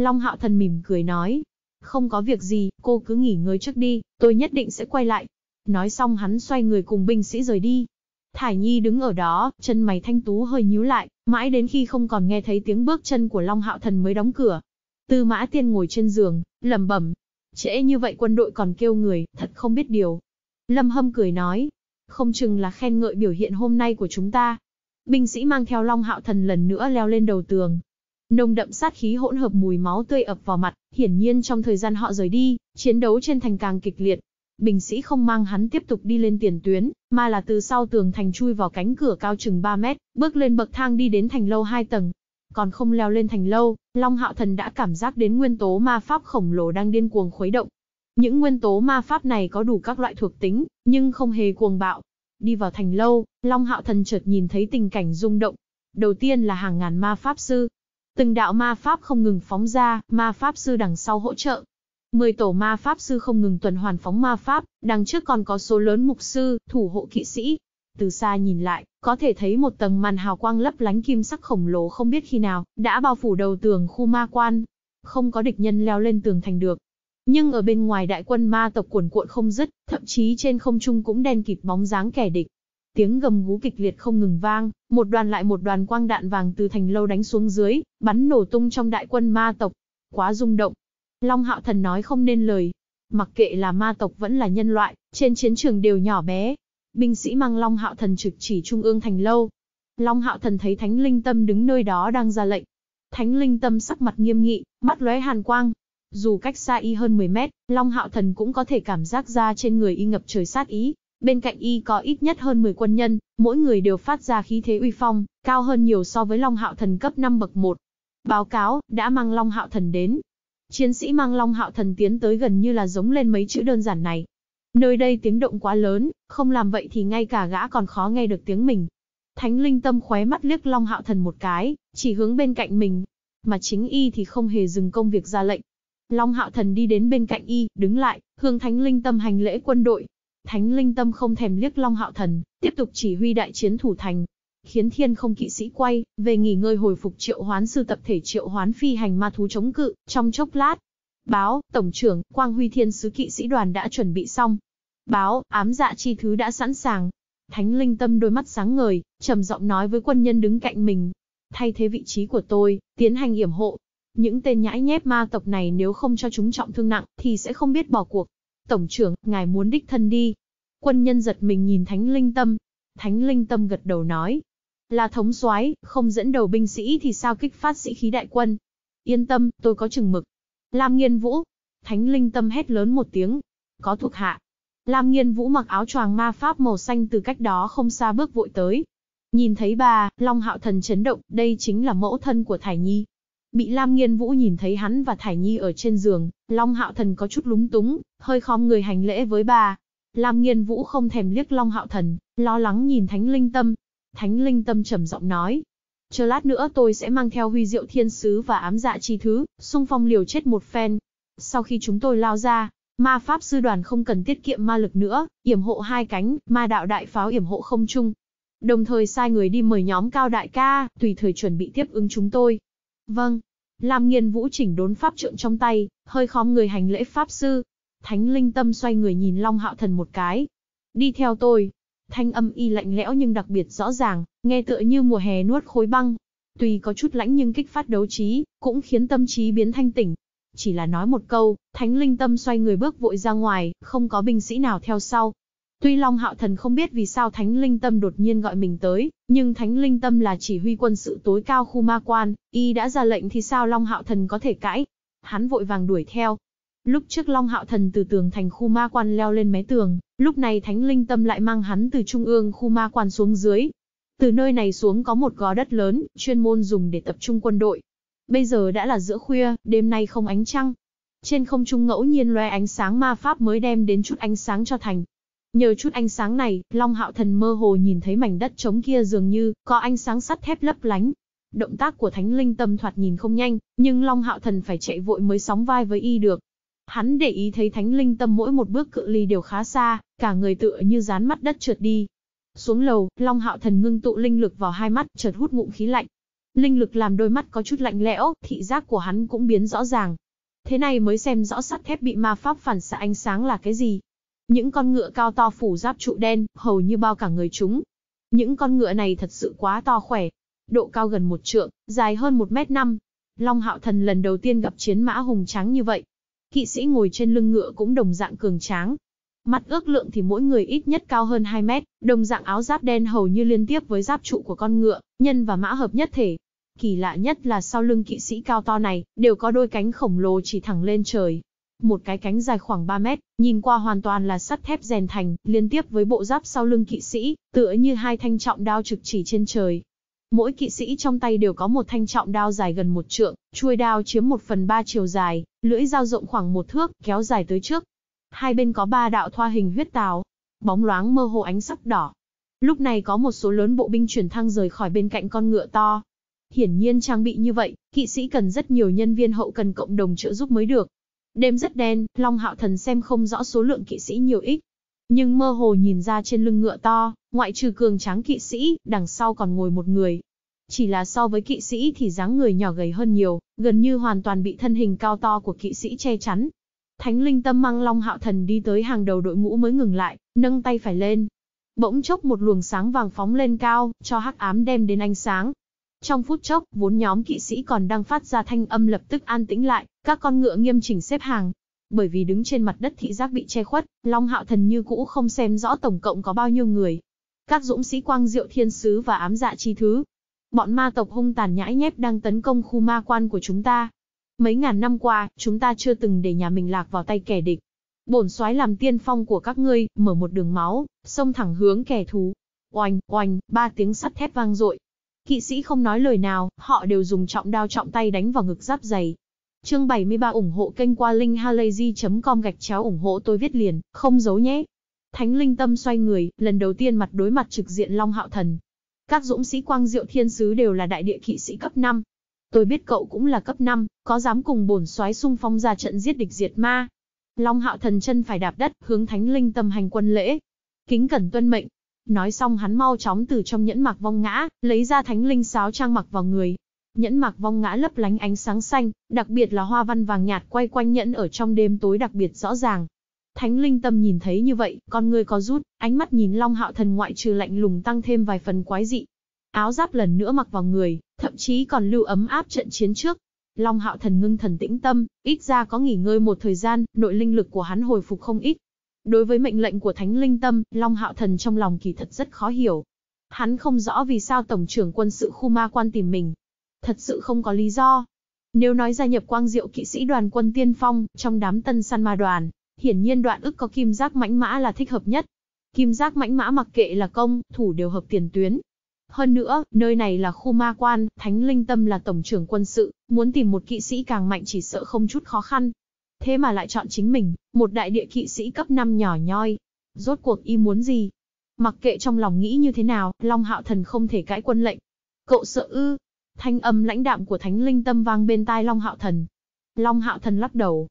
Long hạo thần mỉm cười nói. Không có việc gì, cô cứ nghỉ ngơi trước đi, tôi nhất định sẽ quay lại. Nói xong hắn xoay người cùng binh sĩ rời đi. Thải Nhi đứng ở đó, chân mày thanh tú hơi nhíu lại, mãi đến khi không còn nghe thấy tiếng bước chân của Long Hạo Thần mới đóng cửa. Tư Mã Tiên ngồi trên giường, lẩm bẩm, trễ như vậy quân đội còn kêu người, thật không biết điều. Lâm Hâm cười nói, không chừng là khen ngợi biểu hiện hôm nay của chúng ta. Binh sĩ mang theo Long Hạo Thần lần nữa leo lên đầu tường, Nông đậm sát khí hỗn hợp mùi máu tươi ập vào mặt, hiển nhiên trong thời gian họ rời đi, chiến đấu trên thành càng kịch liệt. Bình sĩ không mang hắn tiếp tục đi lên tiền tuyến, mà là từ sau tường thành chui vào cánh cửa cao chừng 3 mét, bước lên bậc thang đi đến thành lâu 2 tầng. Còn không leo lên thành lâu, Long Hạo Thần đã cảm giác đến nguyên tố ma pháp khổng lồ đang điên cuồng khuấy động. Những nguyên tố ma pháp này có đủ các loại thuộc tính, nhưng không hề cuồng bạo. Đi vào thành lâu, Long Hạo Thần chợt nhìn thấy tình cảnh rung động. Đầu tiên là hàng ngàn ma pháp sư, Từng đạo ma pháp không ngừng phóng ra, ma pháp sư đằng sau hỗ trợ. Mười tổ ma pháp sư không ngừng tuần hoàn phóng ma pháp, đằng trước còn có số lớn mục sư, thủ hộ kỵ sĩ. Từ xa nhìn lại, có thể thấy một tầng màn hào quang lấp lánh kim sắc khổng lồ không biết khi nào, đã bao phủ đầu tường khu ma quan. Không có địch nhân leo lên tường thành được. Nhưng ở bên ngoài đại quân ma tộc cuồn cuộn không dứt, thậm chí trên không trung cũng đen kịt bóng dáng kẻ địch, tiếng gầm gú kịch liệt không ngừng vang, một đoàn lại một đoàn quang đạn vàng từ thành lâu đánh xuống dưới, bắn nổ tung trong đại quân ma tộc. Quá rung động. Long Hạo Thần nói không nên lời. Mặc kệ là ma tộc vẫn là nhân loại, trên chiến trường đều nhỏ bé. Binh sĩ mang Long Hạo Thần trực chỉ trung ương thành lâu. Long Hạo Thần thấy Thánh Linh Tâm đứng nơi đó đang ra lệnh. Thánh Linh Tâm sắc mặt nghiêm nghị, mắt lóe hàn quang, dù cách xa y hơn 10 mét, Long Hạo Thần cũng có thể cảm giác ra trên người y ngập trời sát ý. Bên cạnh y có ít nhất hơn 10 quân nhân, mỗi người đều phát ra khí thế uy phong, cao hơn nhiều so với Long Hạo Thần cấp 5 bậc 1. Báo cáo, đã mang Long Hạo Thần đến. Chiến sĩ mang Long Hạo Thần tiến tới gần như là giống lên mấy chữ đơn giản này. Nơi đây tiếng động quá lớn, không làm vậy thì ngay cả gã còn khó nghe được tiếng mình. Thánh linh tâm khóe mắt liếc Long Hạo Thần một cái, chỉ hướng bên cạnh mình. Mà chính y thì không hề dừng công việc ra lệnh. Long Hạo Thần đi đến bên cạnh y, đứng lại, hướng thánh linh tâm hành lễ quân đội, Thánh linh tâm không thèm liếc Long Hạo Thần, tiếp tục chỉ huy đại chiến thủ thành. Khiến thiên không kỵ sĩ quay, về nghỉ ngơi hồi phục triệu hoán sư tập thể triệu hoán phi hành ma thú chống cự, trong chốc lát. Báo, Tổng trưởng, Quang Huy Thiên Sứ Kỵ Sĩ Đoàn đã chuẩn bị xong. Báo, ám dạ chi thứ đã sẵn sàng. Thánh linh tâm đôi mắt sáng ngời, trầm giọng nói với quân nhân đứng cạnh mình. Thay thế vị trí của tôi, tiến hành yểm hộ, những tên nhãi nhép ma tộc này nếu không cho chúng trọng thương nặng thì sẽ không biết bỏ cuộc. Tổng trưởng, ngài muốn đích thân đi. Quân nhân giật mình nhìn Thánh Linh Tâm. Thánh Linh Tâm gật đầu nói. Là thống soái, không dẫn đầu binh sĩ thì sao kích phát sĩ khí đại quân. Yên tâm, tôi có chừng mực. Lam Nghiên Vũ. Thánh Linh Tâm hét lớn một tiếng. Có thuộc hạ. Lam Nghiên Vũ mặc áo choàng ma pháp màu xanh từ cách đó không xa bước vội tới. Nhìn thấy bà, Long Hạo Thần chấn động, đây chính là mẫu thân của Thải Nhi. Bị Lam Nghiên Vũ nhìn thấy hắn và Thải Nhi ở trên giường, Long Hạo Thần có chút lúng túng, hơi khom người hành lễ với bà. Lam Nghiên Vũ không thèm liếc Long Hạo Thần, lo lắng nhìn Thánh Linh Tâm. Thánh Linh Tâm trầm giọng nói, chờ lát nữa tôi sẽ mang theo huy diệu thiên sứ và ám dạ chi thứ, xung phong liều chết một phen. Sau khi chúng tôi lao ra, ma pháp sư đoàn không cần tiết kiệm ma lực nữa, yểm hộ hai cánh, ma đạo đại pháo yểm hộ không chung. Đồng thời sai người đi mời nhóm cao đại ca, tùy thời chuẩn bị tiếp ứng chúng tôi. Vâng. Lam Nghiên Vũ chỉnh đốn pháp trượng trong tay, hơi khóm người hành lễ pháp sư. Thánh Linh Tâm xoay người nhìn Long Hạo Thần một cái. Đi theo tôi. Thanh âm y lạnh lẽo nhưng đặc biệt rõ ràng, nghe tựa như mùa hè nuốt khối băng. Tuy có chút lãnh nhưng kích phát đấu trí, cũng khiến tâm trí biến thanh tỉnh. Chỉ là nói một câu, Thánh Linh Tâm xoay người bước vội ra ngoài, không có binh sĩ nào theo sau. Tuy Long Hạo Thần không biết vì sao Thánh Linh Tâm đột nhiên gọi mình tới, nhưng Thánh Linh Tâm là chỉ huy quân sự tối cao khu ma quan, y đã ra lệnh thì sao Long Hạo Thần có thể cãi. Hắn vội vàng đuổi theo. Lúc trước Long Hạo Thần từ tường thành khu ma quan leo lên mé tường, lúc này Thánh Linh Tâm lại mang hắn từ trung ương khu ma quan xuống dưới. Từ nơi này xuống có một gò đất lớn, chuyên môn dùng để tập trung quân đội. Bây giờ đã là giữa khuya, đêm nay không ánh trăng. Trên không trung ngẫu nhiên loe ánh sáng ma pháp mới đem đến chút ánh sáng cho thành, Nhờ chút ánh sáng này, Long Hạo Thần mơ hồ nhìn thấy mảnh đất trống kia dường như có ánh sáng sắt thép lấp lánh. Động tác của Thánh Linh Tâm thoạt nhìn không nhanh, nhưng Long Hạo Thần phải chạy vội mới sóng vai với y được. Hắn để ý thấy Thánh Linh Tâm mỗi một bước cự ly đều khá xa, cả người tựa như dán mắt đất trượt đi. Xuống lầu, Long Hạo Thần ngưng tụ linh lực vào hai mắt, chợt hút ngụm khí lạnh. Linh lực làm đôi mắt có chút lạnh lẽo, thị giác của hắn cũng biến rõ ràng. Thế này mới xem rõ sắt thép bị ma pháp phản xạ ánh sáng là cái gì, những con ngựa cao to phủ giáp trụ đen, hầu như bao cả người chúng. Những con ngựa này thật sự quá to khỏe. Độ cao gần một trượng, dài hơn một mét năm. Long hạo thần lần đầu tiên gặp chiến mã hùng tráng như vậy. Kỵ sĩ ngồi trên lưng ngựa cũng đồng dạng cường tráng. Mặt ước lượng thì mỗi người ít nhất cao hơn 2 mét, đồng dạng áo giáp đen hầu như liên tiếp với giáp trụ của con ngựa, nhân và mã hợp nhất thể, Kỳ lạ nhất là sau lưng kỵ sĩ cao to này, đều có đôi cánh khổng lồ chỉ thẳng lên trời một cái cánh dài khoảng 3 mét, nhìn qua hoàn toàn là sắt thép rèn thành, liên tiếp với bộ giáp sau lưng kỵ sĩ, tựa như hai thanh trọng đao trực chỉ trên trời. Mỗi kỵ sĩ trong tay đều có một thanh trọng đao dài gần một trượng, chuôi đao chiếm một phần ba chiều dài, lưỡi dao rộng khoảng một thước, kéo dài tới trước. Hai bên có ba đạo thoa hình huyết tào, bóng loáng mơ hồ ánh sắc đỏ. Lúc này có một số lớn bộ binh chuyển thăng rời khỏi bên cạnh con ngựa to, Hiển nhiên trang bị như vậy, kỵ sĩ cần rất nhiều nhân viên hậu cần cộng đồng trợ giúp mới được, Đêm rất đen, Long Hạo Thần xem không rõ số lượng kỵ sĩ nhiều ít. Nhưng mơ hồ nhìn ra trên lưng ngựa to, ngoại trừ cường tráng kỵ sĩ, đằng sau còn ngồi một người. Chỉ là so với kỵ sĩ thì dáng người nhỏ gầy hơn nhiều, gần như hoàn toàn bị thân hình cao to của kỵ sĩ che chắn. Thánh linh tâm mang Long Hạo Thần đi tới hàng đầu đội ngũ mới ngừng lại, nâng tay phải lên. Bỗng chốc một luồng sáng vàng phóng lên cao, cho hắc ám đem đến ánh sáng. Trong phút chốc, vốn nhóm kỵ sĩ còn đang phát ra thanh âm lập tức an tĩnh lại. Các con ngựa nghiêm chỉnh xếp hàng. Bởi vì đứng trên mặt đất thị giác bị che khuất, Long Hạo Thần như cũ không xem rõ tổng cộng có bao nhiêu người. Các dũng sĩ quang diệu thiên sứ và ám dạ chi thứ. Bọn ma tộc hung tàn nhãi nhép đang tấn công khu ma quan của chúng ta. Mấy ngàn năm qua, chúng ta chưa từng để nhà mình lạc vào tay kẻ địch. Bổn soái làm tiên phong của các ngươi, mở một đường máu, xông thẳng hướng kẻ thù. Oanh, oanh, ba tiếng sắt thép vang dội, Kỵ sĩ không nói lời nào, họ đều dùng trọng đao trọng tay đánh vào ngực giáp giày, Chương 73 ủng hộ kênh qua link linkhalazy.com gạch chéo ủng hộ tôi viết liền, không giấu nhé. Thánh linh tâm xoay người, lần đầu tiên mặt đối mặt trực diện Long Hạo Thần. Các dũng sĩ quang diệu thiên sứ đều là đại địa kỵ sĩ cấp 5. Tôi biết cậu cũng là cấp 5, có dám cùng bổn soái xung phong ra trận giết địch diệt ma. Long Hạo Thần chân phải đạp đất, hướng thánh linh tâm hành quân lễ. Kính cẩn tuân mệnh. Nói xong hắn mau chóng từ trong nhẫn mặc vong ngã, lấy ra thánh linh sáo trang mặc vào người, Nhẫn mạc vong ngã lấp lánh ánh sáng xanh, đặc biệt là hoa văn vàng nhạt quay quanh nhẫn ở trong đêm tối đặc biệt rõ ràng. Thánh linh tâm nhìn thấy như vậy, con người có rút, ánh mắt nhìn long hạo thần ngoại trừ lạnh lùng tăng thêm vài phần quái dị. Áo giáp lần nữa mặc vào người, thậm chí còn lưu ấm áp trận chiến trước. Long hạo thần ngưng thần tĩnh tâm, ít ra có nghỉ ngơi một thời gian, nội linh lực của hắn hồi phục không ít. Đối với mệnh lệnh của thánh linh tâm, Long hạo thần trong lòng kỳ thật rất khó hiểu. Hắn không rõ vì sao Tổng trưởng quân sự khu ma quan tìm mình, thật sự không có lý do. Nếu nói gia nhập quang diệu kỵ sĩ đoàn quân tiên phong, trong đám tân săn ma đoàn, hiển nhiên đoạn ức có kim giác mãnh mã là thích hợp nhất. Kim giác mãnh mã mặc kệ là công, thủ đều hợp tiền tuyến. Hơn nữa, nơi này là khu ma quan, Thánh Linh Tâm là tổng trưởng quân sự, muốn tìm một kỵ sĩ càng mạnh chỉ sợ không chút khó khăn. Thế mà lại chọn chính mình, một đại địa kỵ sĩ cấp 5 nhỏ nhoi. Rốt cuộc y muốn gì? Mặc kệ trong lòng nghĩ như thế nào, Long Hạo Thần không thể cãi quân lệnh. Cậu sợ ư, Thanh âm lãnh đạm của Thánh Linh Tâm vang bên tai Long Hạo Thần. Long Hạo Thần lắc đầu.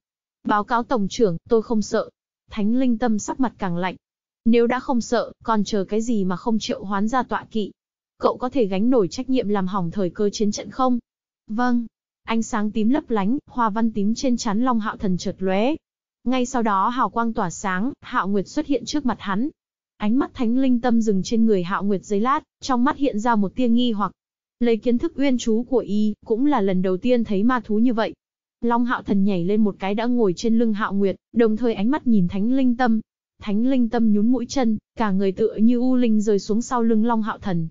Báo cáo Tổng trưởng, tôi không sợ. Thánh Linh Tâm sắc mặt càng lạnh. Nếu đã không sợ, còn chờ cái gì mà không triệu hoán ra tọa kỵ? Cậu có thể gánh nổi trách nhiệm làm hỏng thời cơ chiến trận không? Vâng. Ánh sáng tím lấp lánh, hoa văn tím trên trán Long Hạo Thần chợt lóe. Ngay sau đó hào quang tỏa sáng, Hạo Nguyệt xuất hiện trước mặt hắn. Ánh mắt Thánh Linh Tâm dừng trên người Hạo Nguyệt giấy lát, trong mắt hiện ra một tia nghi hoặc. Lấy kiến thức uyên chú của y, cũng là lần đầu tiên thấy ma thú như vậy. Long hạo thần nhảy lên một cái đã ngồi trên lưng hạo nguyệt, đồng thời ánh mắt nhìn thánh linh tâm. Thánh linh tâm nhún mũi chân, cả người tựa như u linh rơi xuống sau lưng long hạo thần.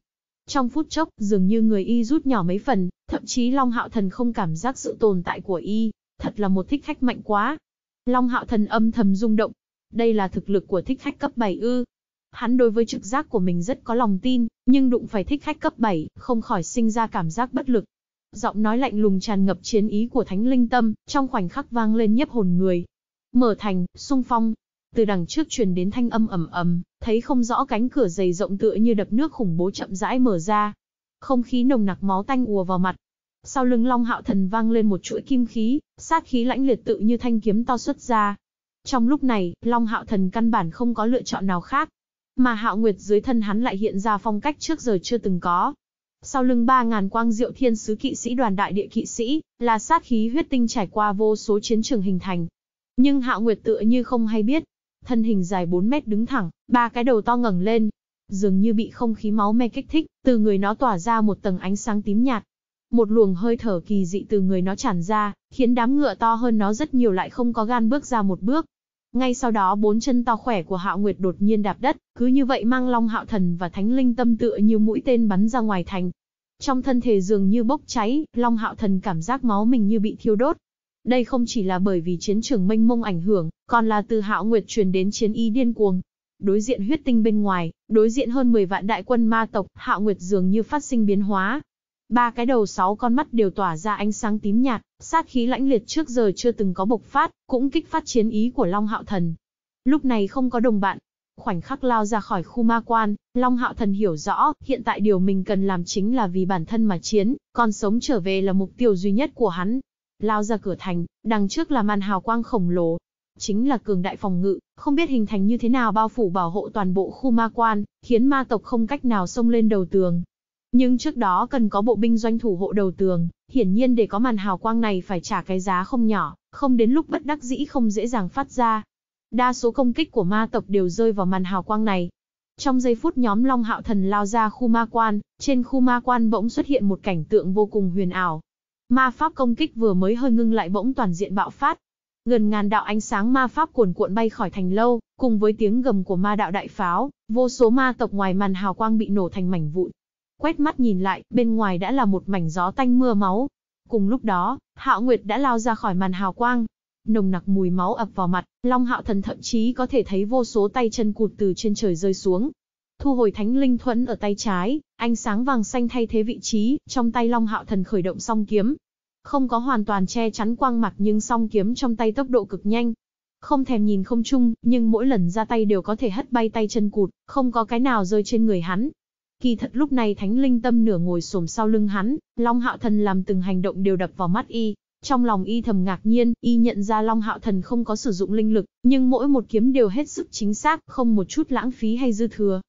Trong phút chốc, dường như người y rút nhỏ mấy phần, thậm chí long hạo thần không cảm giác sự tồn tại của y, thật là một thích khách mạnh quá. Long hạo thần âm thầm rung động. Đây là thực lực của thích khách cấp 7 ư, Hắn đối với trực giác của mình rất có lòng tin, nhưng đụng phải thích khách cấp 7, không khỏi sinh ra cảm giác bất lực. Giọng nói lạnh lùng tràn ngập chiến ý của Thánh Linh Tâm, trong khoảnh khắc vang lên nhấp hồn người. Mở thành, sung phong. Từ đằng trước truyền đến thanh âm ầm ầm, thấy không rõ cánh cửa dày rộng tựa như đập nước khủng bố chậm rãi mở ra. Không khí nồng nặc máu tanh ùa vào mặt, sau lưng Long Hạo Thần vang lên một chuỗi kim khí, sát khí lãnh liệt tự như thanh kiếm to xuất ra. Trong lúc này, Long Hạo Thần căn bản không có lựa chọn nào khác, mà hạo nguyệt dưới thân hắn lại hiện ra phong cách trước giờ chưa từng có. Sau lưng ba ngàn quang diệu thiên sứ kỵ sĩ đoàn đại địa kỵ sĩ, là sát khí huyết tinh trải qua vô số chiến trường hình thành. Nhưng hạo nguyệt tựa như không hay biết, thân hình dài 4 mét đứng thẳng, ba cái đầu to ngẩng lên. Dường như bị không khí máu me kích thích, từ người nó tỏa ra một tầng ánh sáng tím nhạt. Một luồng hơi thở kỳ dị từ người nó tràn ra, khiến đám ngựa to hơn nó rất nhiều lại không có gan bước ra một bước, ngay sau đó bốn chân to khỏe của Hạo Nguyệt đột nhiên đạp đất, cứ như vậy mang Long Hạo Thần và Thánh Linh Tâm tựa như mũi tên bắn ra ngoài thành. Trong thân thể dường như bốc cháy, Long Hạo Thần cảm giác máu mình như bị thiêu đốt. Đây không chỉ là bởi vì chiến trường mênh mông ảnh hưởng, còn là từ Hạo Nguyệt truyền đến chiến y điên cuồng. Đối diện huyết tinh bên ngoài, đối diện hơn 10 vạn đại quân ma tộc, Hạo Nguyệt dường như phát sinh biến hóa. Ba cái đầu sáu con mắt đều tỏa ra ánh sáng tím nhạt, Sát khí lãnh liệt trước giờ chưa từng có bộc phát, cũng kích phát chiến ý của Long Hạo Thần. Lúc này không có đồng bạn, khoảnh khắc lao ra khỏi khu ma quan, Long Hạo Thần hiểu rõ, hiện tại điều mình cần làm chính là vì bản thân mà chiến, còn sống trở về là mục tiêu duy nhất của hắn. Lao ra cửa thành, đằng trước là màn hào quang khổng lồ, chính là cường đại phòng ngự, không biết hình thành như thế nào bao phủ bảo hộ toàn bộ khu ma quan, khiến ma tộc không cách nào xông lên đầu tường. Nhưng trước đó cần có bộ binh doanh thủ hộ đầu tường, hiển nhiên để có màn hào quang này phải trả cái giá không nhỏ, không đến lúc bất đắc dĩ không dễ dàng phát ra. Đa số công kích của ma tộc đều rơi vào màn hào quang này. Trong giây phút nhóm Long Hạo Thần lao ra khu ma quan, trên khu ma quan bỗng xuất hiện một cảnh tượng vô cùng huyền ảo. Ma pháp công kích vừa mới hơi ngưng lại bỗng toàn diện bạo phát. Gần ngàn đạo ánh sáng ma pháp cuồn cuộn bay khỏi thành lâu, cùng với tiếng gầm của ma đạo đại pháo, vô số ma tộc ngoài màn hào quang bị nổ thành mảnh vụn Quét mắt nhìn lại, bên ngoài đã là một mảnh gió tanh mưa máu. Cùng lúc đó, Hạo Nguyệt đã lao ra khỏi màn hào quang. Nồng nặc mùi máu ập vào mặt, Long Hạo Thần thậm chí có thể thấy vô số tay chân cụt từ trên trời rơi xuống. Thu hồi thánh linh thuẫn ở tay trái, ánh sáng vàng xanh thay thế vị trí, trong tay Long Hạo Thần khởi động song kiếm. Không có hoàn toàn che chắn quang mặt nhưng song kiếm trong tay tốc độ cực nhanh, không thèm nhìn không chung, nhưng mỗi lần ra tay đều có thể hất bay tay chân cụt, không có cái nào rơi trên người hắn. Kỳ thật lúc này thánh linh tâm nửa ngồi xổm sau lưng hắn, Long Hạo Thần làm từng hành động đều đập vào mắt y. Trong lòng y thầm ngạc nhiên, y nhận ra Long Hạo Thần không có sử dụng linh lực, nhưng mỗi một kiếm đều hết sức chính xác, không một chút lãng phí hay dư thừa.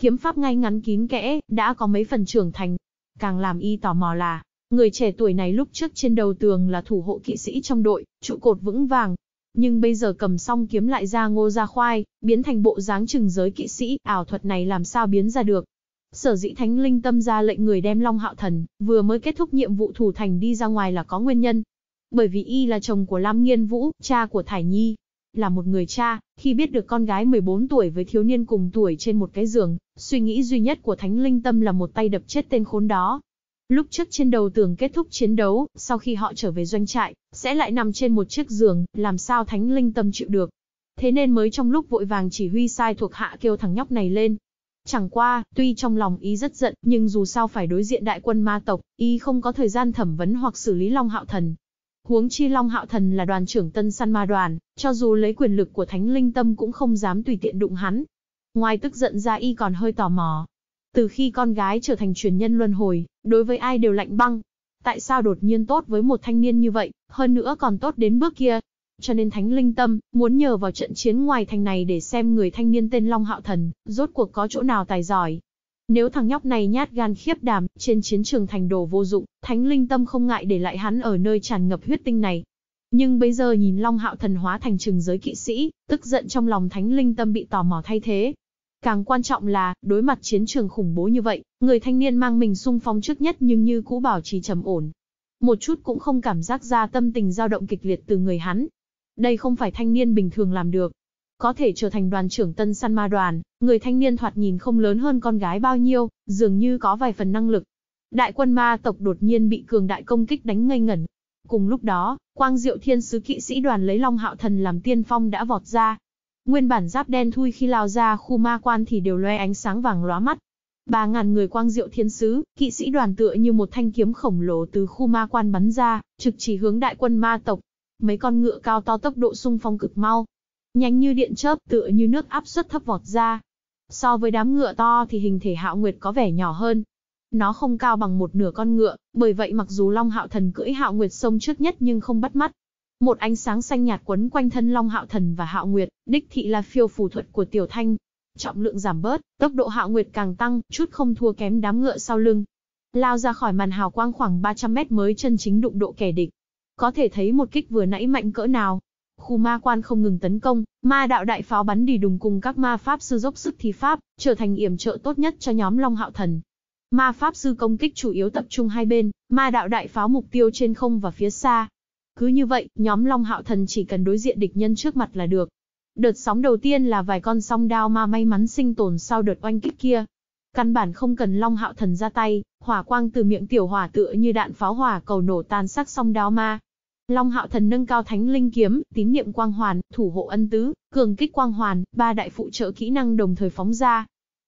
Kiếm pháp ngay ngắn kín kẽ, đã có mấy phần trưởng thành. Càng làm y tò mò là, người trẻ tuổi này lúc trước trên đầu tường là thủ hộ kỵ sĩ trong đội, trụ cột vững vàng, nhưng bây giờ cầm xong kiếm lại ra ngô ra khoai, biến thành bộ dáng trừng giới kỵ sĩ, ảo thuật này làm sao biến ra được. Sở dĩ Thánh Linh Tâm ra lệnh người đem Long Hạo Thần, vừa mới kết thúc nhiệm vụ thủ thành đi ra ngoài là có nguyên nhân. Bởi vì y là chồng của Lam Nghiên Vũ, cha của Thải Nhi. Là một người cha, khi biết được con gái 14 tuổi với thiếu niên cùng tuổi trên một cái giường, suy nghĩ duy nhất của Thánh Linh Tâm là một tay đập chết tên khốn đó. Lúc trước trên đầu tường kết thúc chiến đấu, sau khi họ trở về doanh trại, sẽ lại nằm trên một chiếc giường, làm sao Thánh Linh Tâm chịu được thế nên mới trong lúc vội vàng chỉ huy sai thuộc hạ kêu thằng nhóc này lên, Chẳng qua, tuy trong lòng ý rất giận, nhưng dù sao phải đối diện đại quân ma tộc, ý không có thời gian thẩm vấn hoặc xử lý Long Hạo Thần. Huống chi Long Hạo Thần là đoàn trưởng tân săn ma đoàn, cho dù lấy quyền lực của thánh linh tâm cũng không dám tùy tiện đụng hắn. Ngoài tức giận ra y còn hơi tò mò. Từ khi con gái trở thành truyền nhân luân hồi, đối với ai đều lạnh băng. Tại sao đột nhiên tốt với một thanh niên như vậy, hơn nữa còn tốt đến bước kia, cho nên Thánh Linh Tâm muốn nhờ vào trận chiến ngoài thành này để xem người thanh niên tên Long Hạo Thần rốt cuộc có chỗ nào tài giỏi. Nếu thằng nhóc này nhát gan khiếp đảm trên chiến trường thành đồ vô dụng, Thánh Linh Tâm không ngại để lại hắn ở nơi tràn ngập huyết tinh này. Nhưng bây giờ nhìn Long Hạo Thần hóa thành trừng giới kỵ sĩ, tức giận trong lòng Thánh Linh Tâm bị tò mò thay thế, Càng quan trọng là, đối mặt chiến trường khủng bố như vậy, người thanh niên mang mình sung phong trước nhất nhưng như cũ bảo trì trầm ổn. Một chút cũng không cảm giác ra tâm tình dao động kịch liệt từ người hắn. Đây không phải thanh niên bình thường làm được. Có thể trở thành đoàn trưởng tân săn ma đoàn, người thanh niên thoạt nhìn không lớn hơn con gái bao nhiêu, dường như có vài phần năng lực. Đại quân ma tộc đột nhiên bị cường đại công kích đánh ngây ngẩn. Cùng lúc đó, quang diệu thiên sứ kỵ sĩ đoàn lấy Long Hạo Thần làm tiên phong đã vọt ra. Nguyên bản giáp đen thui khi lao ra khu ma quan thì đều loe ánh sáng vàng lóa mắt ba ngàn người quang diệu thiên sứ, kỵ sĩ đoàn tựa như một thanh kiếm khổng lồ từ khu ma quan bắn ra, trực chỉ hướng đại quân ma tộc mấy con ngựa cao to tốc độ sung phong cực mau. Nhanh như điện chớp tựa như nước áp suất thấp vọt ra. So với đám ngựa to thì hình thể hạo nguyệt có vẻ nhỏ hơn. Nó không cao bằng một nửa con ngựa, bởi vậy mặc dù Long Hạo Thần cưỡi Hạo Nguyệt sông trước nhất nhưng không bắt mắt. Một ánh sáng xanh nhạt quấn quanh thân Long Hạo Thần và Hạo Nguyệt, đích thị là phiêu phù thuật của Tiểu Thanh. Trọng lượng giảm bớt, tốc độ Hạo Nguyệt càng tăng, chút không thua kém đám ngựa sau lưng. Lao ra khỏi màn hào quang khoảng 300 mét mới chân chính đụng độ kẻ địch. Có thể thấy một kích vừa nãy mạnh cỡ nào. Khu ma quan không ngừng tấn công, ma đạo đại pháo bắn đi đùng cùng các ma pháp sư dốc sức thi pháp, trở thành yểm trợ tốt nhất cho nhóm Long Hạo Thần. Ma pháp sư công kích chủ yếu tập trung hai bên, ma đạo đại pháo mục tiêu trên không và phía xa. Cứ như vậy, nhóm Long Hạo Thần chỉ cần đối diện địch nhân trước mặt là được. Đợt sóng đầu tiên là vài con song đao ma may mắn sinh tồn sau đợt oanh kích kia. Căn bản không cần Long Hạo Thần ra tay, hỏa quang từ miệng tiểu hỏa tựa như đạn pháo hỏa cầu nổ tan xác song đao ma. Long Hạo Thần nâng cao Thánh Linh kiếm, tín niệm quang hoàn, thủ hộ ân tứ, cường kích quang hoàn, ba đại phụ trợ kỹ năng đồng thời phóng ra.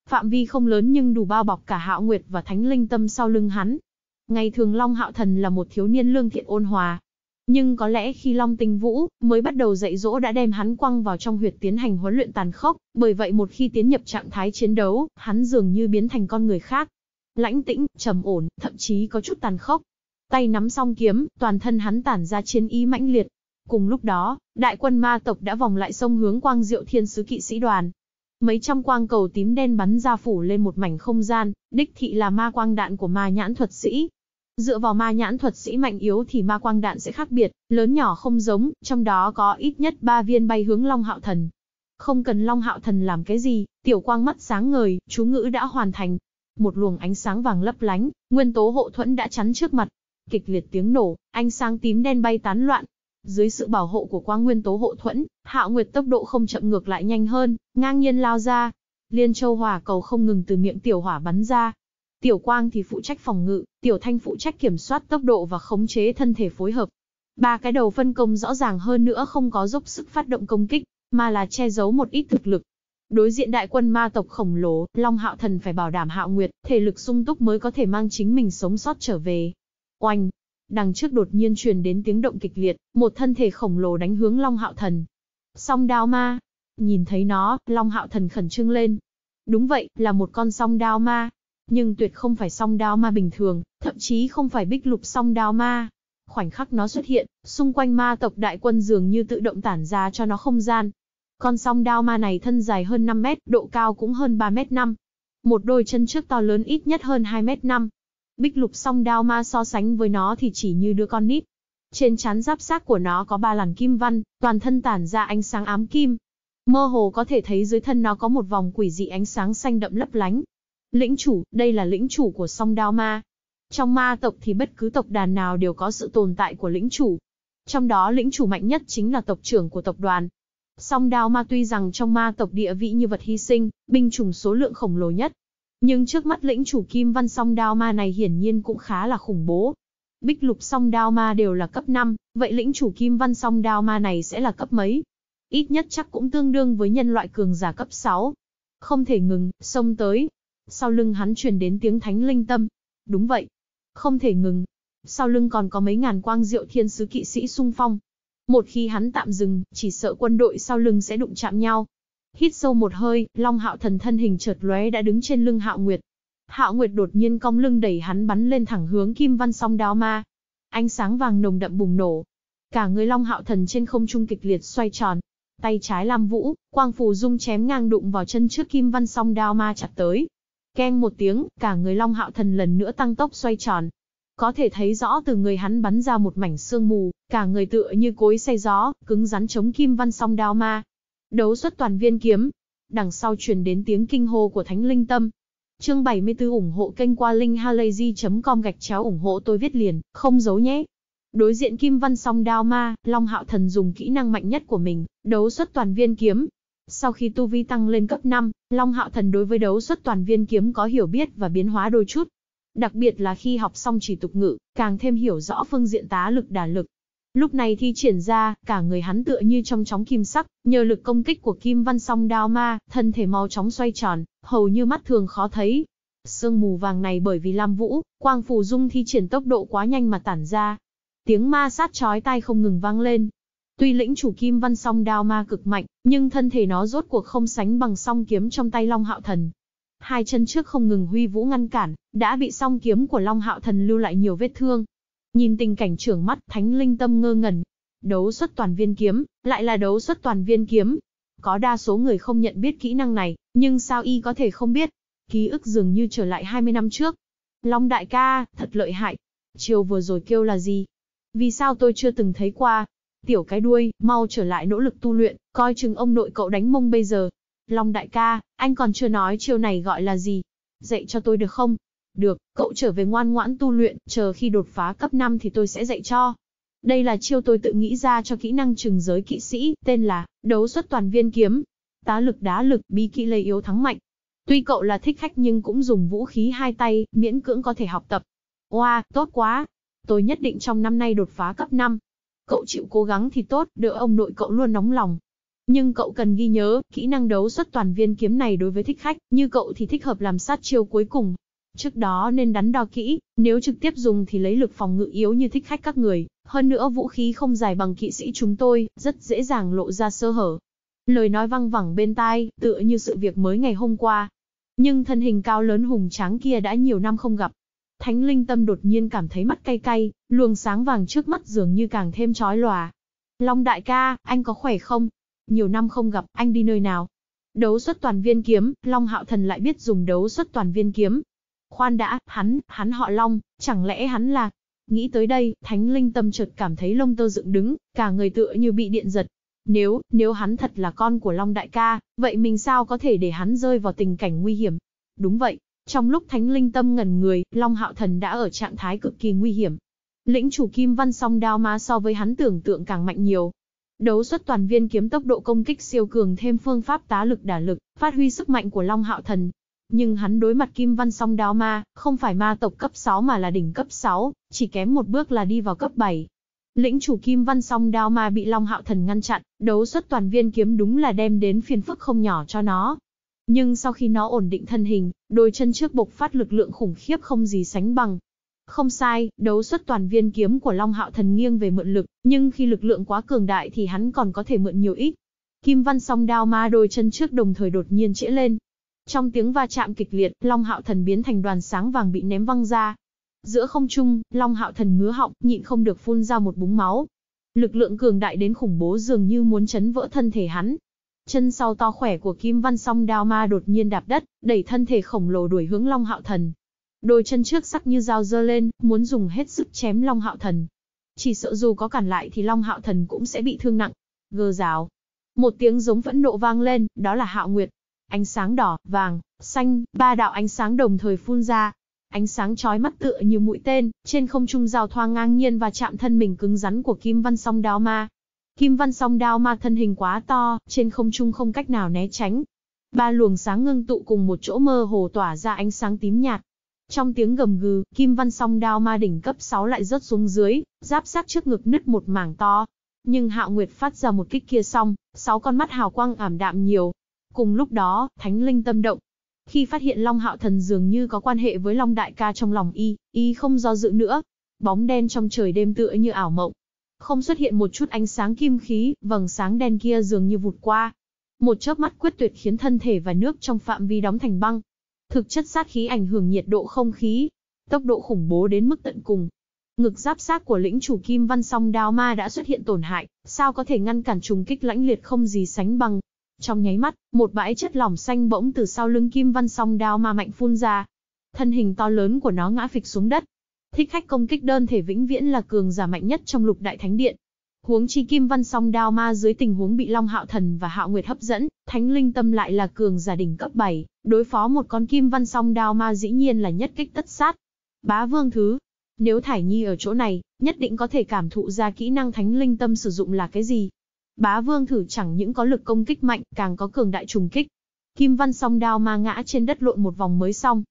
Phạm vi không lớn nhưng đủ bao bọc cả Hạo Nguyệt và Thánh Linh tâm sau lưng hắn. Ngày thường Long Hạo Thần là một thiếu niên lương thiện ôn hòa, nhưng có lẽ khi Long Tinh Vũ mới bắt đầu dạy dỗ đã đem hắn quăng vào trong huyệt tiến hành huấn luyện tàn khốc, bởi vậy một khi tiến nhập trạng thái chiến đấu, hắn dường như biến thành con người khác. Lãnh tĩnh, trầm ổn, thậm chí có chút tàn khốc. Tay nắm song kiếm, toàn thân hắn tản ra chiến ý mãnh liệt. Cùng lúc đó, đại quân ma tộc đã vòng lại sông hướng quang diệu thiên sứ kỵ sĩ đoàn. Mấy trăm quang cầu tím đen bắn ra phủ lên một mảnh không gian, đích thị là ma quang đạn của ma nhãn thuật sĩ. Dựa vào ma nhãn thuật sĩ mạnh yếu thì ma quang đạn sẽ khác biệt, lớn nhỏ không giống, trong đó có ít nhất 3 viên bay hướng Long Hạo Thần. Không cần Long Hạo Thần làm cái gì, tiểu quang mắt sáng ngời, chú ngữ đã hoàn thành. Một luồng ánh sáng vàng lấp lánh, nguyên tố hộ thuẫn đã chắn trước mặt, Kịch liệt tiếng nổ, ánh sáng tím đen bay tán loạn. Dưới sự bảo hộ của quang nguyên tố hộ thuẫn, Hạo Nguyệt tốc độ không chậm ngược lại nhanh hơn, ngang nhiên lao ra. Liên Châu hỏa cầu không ngừng từ miệng tiểu hỏa bắn ra. Tiểu Quang thì phụ trách phòng ngự, Tiểu Thanh phụ trách kiểm soát tốc độ và khống chế thân thể phối hợp. Ba cái đầu phân công rõ ràng hơn nữa không có dốc sức phát động công kích, mà là che giấu một ít thực lực. Đối diện đại quân ma tộc khổng lồ, Long Hạo Thần phải bảo đảm Hạo Nguyệt, thể lực sung túc mới có thể mang chính mình sống sót trở về. Oanh! Đằng trước đột nhiên truyền đến tiếng động kịch liệt, một thân thể khổng lồ đánh hướng Long Hạo Thần. Song đao ma! Nhìn thấy nó, Long Hạo Thần khẩn trương lên. Đúng vậy, là một con song đao ma. Nhưng tuyệt không phải song đao ma bình thường, thậm chí không phải bích lục song đao ma. Khoảnh khắc nó xuất hiện, xung quanh ma tộc đại quân dường như tự động tản ra cho nó không gian. Con song đao ma này thân dài hơn 5 mét, độ cao cũng hơn 3 mét 5, một đôi chân trước to lớn ít nhất hơn 2 mét 5, Bích lục song đao ma so sánh với nó thì chỉ như đứa con nít. Trên chán giáp xác của nó có ba làn kim văn, toàn thân tản ra ánh sáng ám kim. Mơ hồ có thể thấy dưới thân nó có một vòng quỷ dị ánh sáng xanh đậm lấp lánh. Lĩnh chủ, đây là lĩnh chủ của song đao ma. Trong ma tộc thì bất cứ tộc đàn nào đều có sự tồn tại của lĩnh chủ. Trong đó lĩnh chủ mạnh nhất chính là tộc trưởng của tộc đoàn. Song đao ma tuy rằng trong ma tộc địa vị như vật hy sinh, binh chủng số lượng khổng lồ nhất, nhưng trước mắt lĩnh chủ kim văn song đao ma này hiển nhiên cũng khá là khủng bố. Bích lục song đao ma đều là cấp 5, vậy lĩnh chủ kim văn song đao ma này sẽ là cấp mấy? Ít nhất chắc cũng tương đương với nhân loại cường giả cấp 6. Không thể ngừng, xông tới. Sau lưng hắn truyền đến tiếng thánh linh tâm. Đúng vậy. Không thể ngừng. Sau lưng còn có mấy ngàn quang diệu thiên sứ kỵ sĩ sung phong. Một khi hắn tạm dừng, chỉ sợ quân đội sau lưng sẽ đụng chạm nhau, Hít sâu một hơi, Long Hạo Thần thân hình chợt lóe đã đứng trên lưng Hạo Nguyệt. Hạo Nguyệt đột nhiên cong lưng đẩy hắn bắn lên thẳng hướng Kim Văn Song Đao Ma. Ánh sáng vàng nồng đậm bùng nổ. Cả người Long Hạo Thần trên không trung kịch liệt xoay tròn, tay trái Lam Vũ, Quang Phù Dung chém ngang đụng vào chân trước Kim Văn Song Đao Ma chặt tới. Keng một tiếng, cả người Long Hạo Thần lần nữa tăng tốc xoay tròn. Có thể thấy rõ từ người hắn bắn ra một mảnh sương mù, cả người tựa như cối xay gió, cứng rắn chống Kim Văn Song Đao Ma. Đấu xuất toàn viên kiếm. Đằng sau truyền đến tiếng kinh hô của Thánh Linh Tâm. Chương 74 ủng hộ kênh qua linkhalazy.com gạch chéo ủng hộ tôi viết liền, không giấu nhé. Đối diện Kim Văn song đao ma, Long Hạo Thần dùng kỹ năng mạnh nhất của mình, đấu xuất toàn viên kiếm. Sau khi tu vi tăng lên cấp 5, Long Hạo Thần đối với đấu xuất toàn viên kiếm có hiểu biết và biến hóa đôi chút. Đặc biệt là khi học xong chỉ tục ngữ, càng thêm hiểu rõ phương diện tá lực đả lực, Lúc này thi triển ra, cả người hắn tựa như trong chóng kim sắc, nhờ lực công kích của kim văn song đao ma, thân thể mau chóng xoay tròn, hầu như mắt thường khó thấy. Sương mù vàng này bởi vì Lam Vũ, Quang Phù Dung thi triển tốc độ quá nhanh mà tản ra. Tiếng ma sát chói tai không ngừng vang lên. Tuy lĩnh chủ kim văn song đao ma cực mạnh, nhưng thân thể nó rốt cuộc không sánh bằng song kiếm trong tay Long Hạo Thần. Hai chân trước không ngừng huy vũ ngăn cản, đã bị song kiếm của Long Hạo Thần lưu lại nhiều vết thương, Nhìn tình cảnh trưởng mắt, thánh linh tâm ngơ ngẩn. Đấu xuất toàn viên kiếm, lại là đấu xuất toàn viên kiếm. Có đa số người không nhận biết kỹ năng này, nhưng sao y có thể không biết. Ký ức dường như trở lại 20 năm trước. Long đại ca, thật lợi hại. Chiều vừa rồi kêu là gì? Vì sao tôi chưa từng thấy qua? Tiểu cái đuôi, mau trở lại nỗ lực tu luyện, coi chừng ông nội cậu đánh mông bây giờ. Long đại ca, anh còn chưa nói chiều này gọi là gì? Dạy cho tôi được không? được, cậu trở về ngoan ngoãn tu luyện, chờ khi đột phá cấp 5 thì tôi sẽ dạy cho. Đây là chiêu tôi tự nghĩ ra cho kỹ năng trừng giới kỵ sĩ, tên là, đấu xuất toàn viên kiếm. Tá lực đá lực, bí kỹ lây yếu thắng mạnh. Tuy cậu là thích khách nhưng cũng dùng vũ khí hai tay, miễn cưỡng có thể học tập. Wow, tốt quá. Tôi nhất định trong năm nay đột phá cấp 5. Cậu chịu cố gắng thì tốt, đỡ ông nội cậu luôn nóng lòng. Nhưng cậu cần ghi nhớ, kỹ năng đấu xuất toàn viên kiếm này đối với thích khách, như cậu thì thích hợp làm sát chiêu cuối cùng, Trước đó nên đắn đo kỹ, nếu trực tiếp dùng thì lấy lực phòng ngự yếu như thích khách các người, hơn nữa vũ khí không dài bằng kỵ sĩ chúng tôi, rất dễ dàng lộ ra sơ hở. Lời nói văng vẳng bên tai, tựa như sự việc mới ngày hôm qua. Nhưng thân hình cao lớn hùng tráng kia đã nhiều năm không gặp. Thánh linh tâm đột nhiên cảm thấy mắt cay cay, luồng sáng vàng trước mắt dường như càng thêm chói lòa. Long đại ca, anh có khỏe không? Nhiều năm không gặp, anh đi nơi nào? Đấu xuất toàn viên kiếm, Long Hạo Thần lại biết dùng đấu xuất toàn viên kiếm, Khoan đã, hắn, hắn họ Long, chẳng lẽ hắn là... Nghĩ tới đây, thánh linh tâm chợt cảm thấy lông tơ dựng đứng, cả người tựa như bị điện giật. Nếu, nếu hắn thật là con của Long đại ca, vậy mình sao có thể để hắn rơi vào tình cảnh nguy hiểm? Đúng vậy, trong lúc thánh linh tâm ngẩn người, Long hạo thần đã ở trạng thái cực kỳ nguy hiểm. Lĩnh chủ kim văn song đao ma so với hắn tưởng tượng càng mạnh nhiều, đấu xuất toàn viên kiếm tốc độ công kích siêu cường thêm phương pháp tá lực đả lực, phát huy sức mạnh của Long Hạo Thần, nhưng hắn đối mặt Kim Văn song đao ma, không phải ma tộc cấp 6 mà là đỉnh cấp 6, chỉ kém một bước là đi vào cấp 7. Lĩnh chủ Kim Văn song đao ma bị Long Hạo Thần ngăn chặn, đấu xuất toàn viên kiếm đúng là đem đến phiền phức không nhỏ cho nó. Nhưng sau khi nó ổn định thân hình, đôi chân trước bộc phát lực lượng khủng khiếp không gì sánh bằng, không sai, đấu xuất toàn viên kiếm của Long Hạo Thần nghiêng về mượn lực, nhưng khi lực lượng quá cường đại thì hắn còn có thể mượn nhiều ít. Kim Văn song đao ma đôi chân trước đồng thời đột nhiên trễ lên, trong tiếng va chạm kịch liệt, Long Hạo Thần biến thành đoàn sáng vàng bị ném văng ra. Giữa không trung, Long Hạo Thần ngứa họng, nhịn không được phun ra một búng máu. Lực lượng cường đại đến khủng bố dường như muốn chấn vỡ thân thể hắn. Chân sau to khỏe của Kim Văn Song Đao Ma đột nhiên đạp đất, đẩy thân thể khổng lồ đuổi hướng Long Hạo Thần. Đôi chân trước sắc như dao dơ lên, muốn dùng hết sức chém Long Hạo Thần. Chỉ sợ dù có cản lại thì Long Hạo Thần cũng sẽ bị thương nặng. Gơ rào. Một tiếng giống vẫn nộ vang lên, đó là Hạo Nguyệt, Ánh sáng đỏ, vàng, xanh, ba đạo ánh sáng đồng thời phun ra. Ánh sáng chói mắt tựa như mũi tên, trên không trung giao thoa ngang nhiên và chạm thân mình cứng rắn của Kim Văn Song Đao Ma. Kim Văn Song Đao Ma thân hình quá to, trên không trung không cách nào né tránh. Ba luồng sáng ngưng tụ cùng một chỗ mơ hồ tỏa ra ánh sáng tím nhạt. Trong tiếng gầm gừ, Kim Văn Song Đao Ma đỉnh cấp 6 lại rớt xuống dưới, giáp sát trước ngực nứt một mảng to, nhưng Hạo Nguyệt phát ra một kích kia xong, sáu con mắt hào quang ảm đạm nhiều, Cùng lúc đó, thánh linh tâm động. Khi phát hiện Long Hạo Thần dường như có quan hệ với Long Đại ca trong lòng y, y không do dự nữa. Bóng đen trong trời đêm tựa như ảo mộng. Không xuất hiện một chút ánh sáng kim khí, vầng sáng đen kia dường như vụt qua. Một chớp mắt quyết tuyệt khiến thân thể và nước trong phạm vi đóng thành băng. Thực chất sát khí ảnh hưởng nhiệt độ không khí, tốc độ khủng bố đến mức tận cùng, ngực giáp sát của lĩnh chủ Kim Văn Song Đao Ma đã xuất hiện tổn hại, sao có thể ngăn cản trùng kích lãnh liệt không gì sánh bằng. Trong nháy mắt, một bãi chất lỏng xanh bỗng từ sau lưng Kim Văn song đao ma mạnh phun ra. Thân hình to lớn của nó ngã phịch xuống đất. Thích khách công kích đơn thể vĩnh viễn là cường giả mạnh nhất trong lục đại thánh điện. Huống chi Kim Văn song đao ma dưới tình huống bị Long Hạo Thần và Hạo Nguyệt hấp dẫn, Thánh Linh Tâm lại là cường giả đỉnh cấp 7, đối phó một con Kim Văn song đao ma dĩ nhiên là nhất kích tất sát. Bá Vương Thứ, nếu Thải Nhi ở chỗ này, nhất định có thể cảm thụ ra kỹ năng Thánh Linh Tâm sử dụng là cái gì. Bá Vương thử chẳng những có lực công kích mạnh, càng có cường đại trùng kích. Kim Văn song đao ma ngã trên đất lộn một vòng mới xong.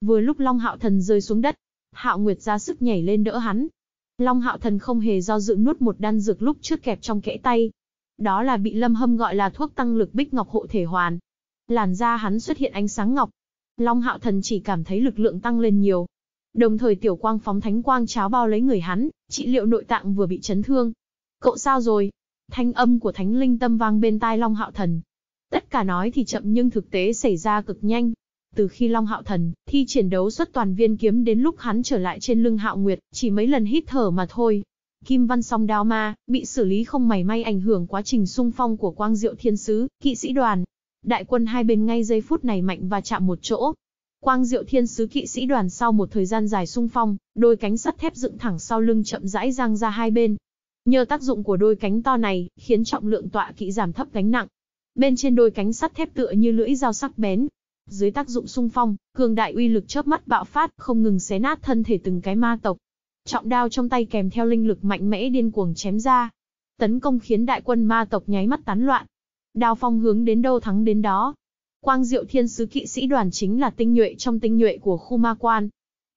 Vừa lúc Long Hạo Thần rơi xuống đất, Hạo Nguyệt ra sức nhảy lên đỡ hắn. Long Hạo Thần không hề do dự nuốt một đan dược lúc trước kẹp trong kẽ tay. Đó là bị Lâm Hâm gọi là thuốc tăng lực bích ngọc hộ thể hoàn. Làn da hắn xuất hiện ánh sáng ngọc. Long Hạo Thần chỉ cảm thấy lực lượng tăng lên nhiều. Đồng thời tiểu quang phóng thánh quang cháo bao lấy người hắn, trị liệu nội tạng vừa bị chấn thương. Cậu sao rồi? Thanh âm của thánh linh tâm vang bên tai Long Hạo Thần. Tất cả nói thì chậm nhưng thực tế xảy ra cực nhanh. Từ khi Long Hạo Thần thi triển đấu xuất toàn viên kiếm đến lúc hắn trở lại trên lưng Hạo Nguyệt, chỉ mấy lần hít thở mà thôi. Kim Văn Song Đao Ma bị xử lý không mảy may ảnh hưởng quá trình sung phong của Quang Diệu Thiên Sứ, kỵ sĩ đoàn. Đại quân hai bên ngay giây phút này mạnh và chạm một chỗ, Quang Diệu Thiên Sứ Kỵ sĩ đoàn sau một thời gian dài sung phong, đôi cánh sắt thép dựng thẳng sau lưng chậm rãi giang ra hai bên, Nhờ tác dụng của đôi cánh to này, khiến trọng lượng tọa kỵ giảm thấp gánh nặng. Bên trên đôi cánh sắt thép tựa như lưỡi dao sắc bén. Dưới tác dụng xung phong, cường đại uy lực chớp mắt bạo phát, không ngừng xé nát thân thể từng cái ma tộc. Trọng đao trong tay kèm theo linh lực mạnh mẽ điên cuồng chém ra. Tấn công khiến đại quân ma tộc nháy mắt tán loạn. Đao phong hướng đến đâu thắng đến đó. Quang Diệu Thiên Sứ Kỵ Sĩ Đoàn chính là tinh nhuệ trong tinh nhuệ của khu ma quan,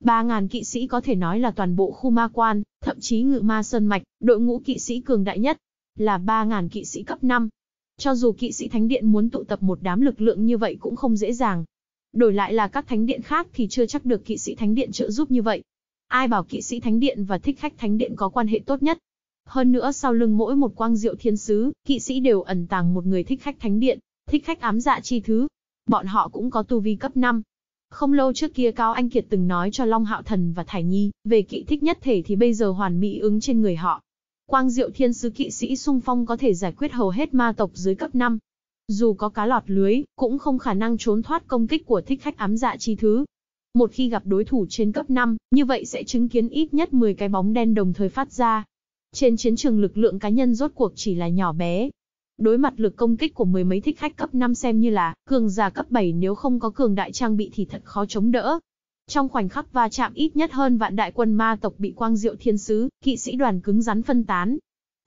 3.000 kỵ sĩ có thể nói là toàn bộ khu ma quan, thậm chí ngự ma sơn mạch, đội ngũ kỵ sĩ cường đại nhất, là 3.000 kỵ sĩ cấp 5. Cho dù kỵ sĩ thánh điện muốn tụ tập một đám lực lượng như vậy cũng không dễ dàng. Đổi lại là các thánh điện khác thì chưa chắc được kỵ sĩ thánh điện trợ giúp như vậy. Ai bảo kỵ sĩ thánh điện và thích khách thánh điện có quan hệ tốt nhất. Hơn nữa sau lưng mỗi một quang diệu thiên sứ, kỵ sĩ đều ẩn tàng một người thích khách thánh điện, thích khách ám dạ chi thứ. Bọn họ cũng có tu vi cấp 5, không lâu trước kia Cao Anh Kiệt từng nói cho Long Hạo Thần và Thải Nhi về kỵ thích nhất thể thì bây giờ hoàn mỹ ứng trên người họ. Quang Diệu Thiên Sứ kỵ sĩ sung phong có thể giải quyết hầu hết ma tộc dưới cấp 5. Dù có cá lọt lưới, cũng không khả năng trốn thoát công kích của thích khách ám dạ chi thứ. Một khi gặp đối thủ trên cấp 5, như vậy sẽ chứng kiến ít nhất 10 cái bóng đen đồng thời phát ra. Trên chiến trường lực lượng cá nhân rốt cuộc chỉ là nhỏ bé, Đối mặt lực công kích của mười mấy thích khách cấp 5 xem như là, cường giả cấp 7 nếu không có cường đại trang bị thì thật khó chống đỡ. Trong khoảnh khắc va chạm ít nhất hơn vạn đại quân ma tộc bị quang diệu thiên sứ, kỵ sĩ đoàn cứng rắn phân tán.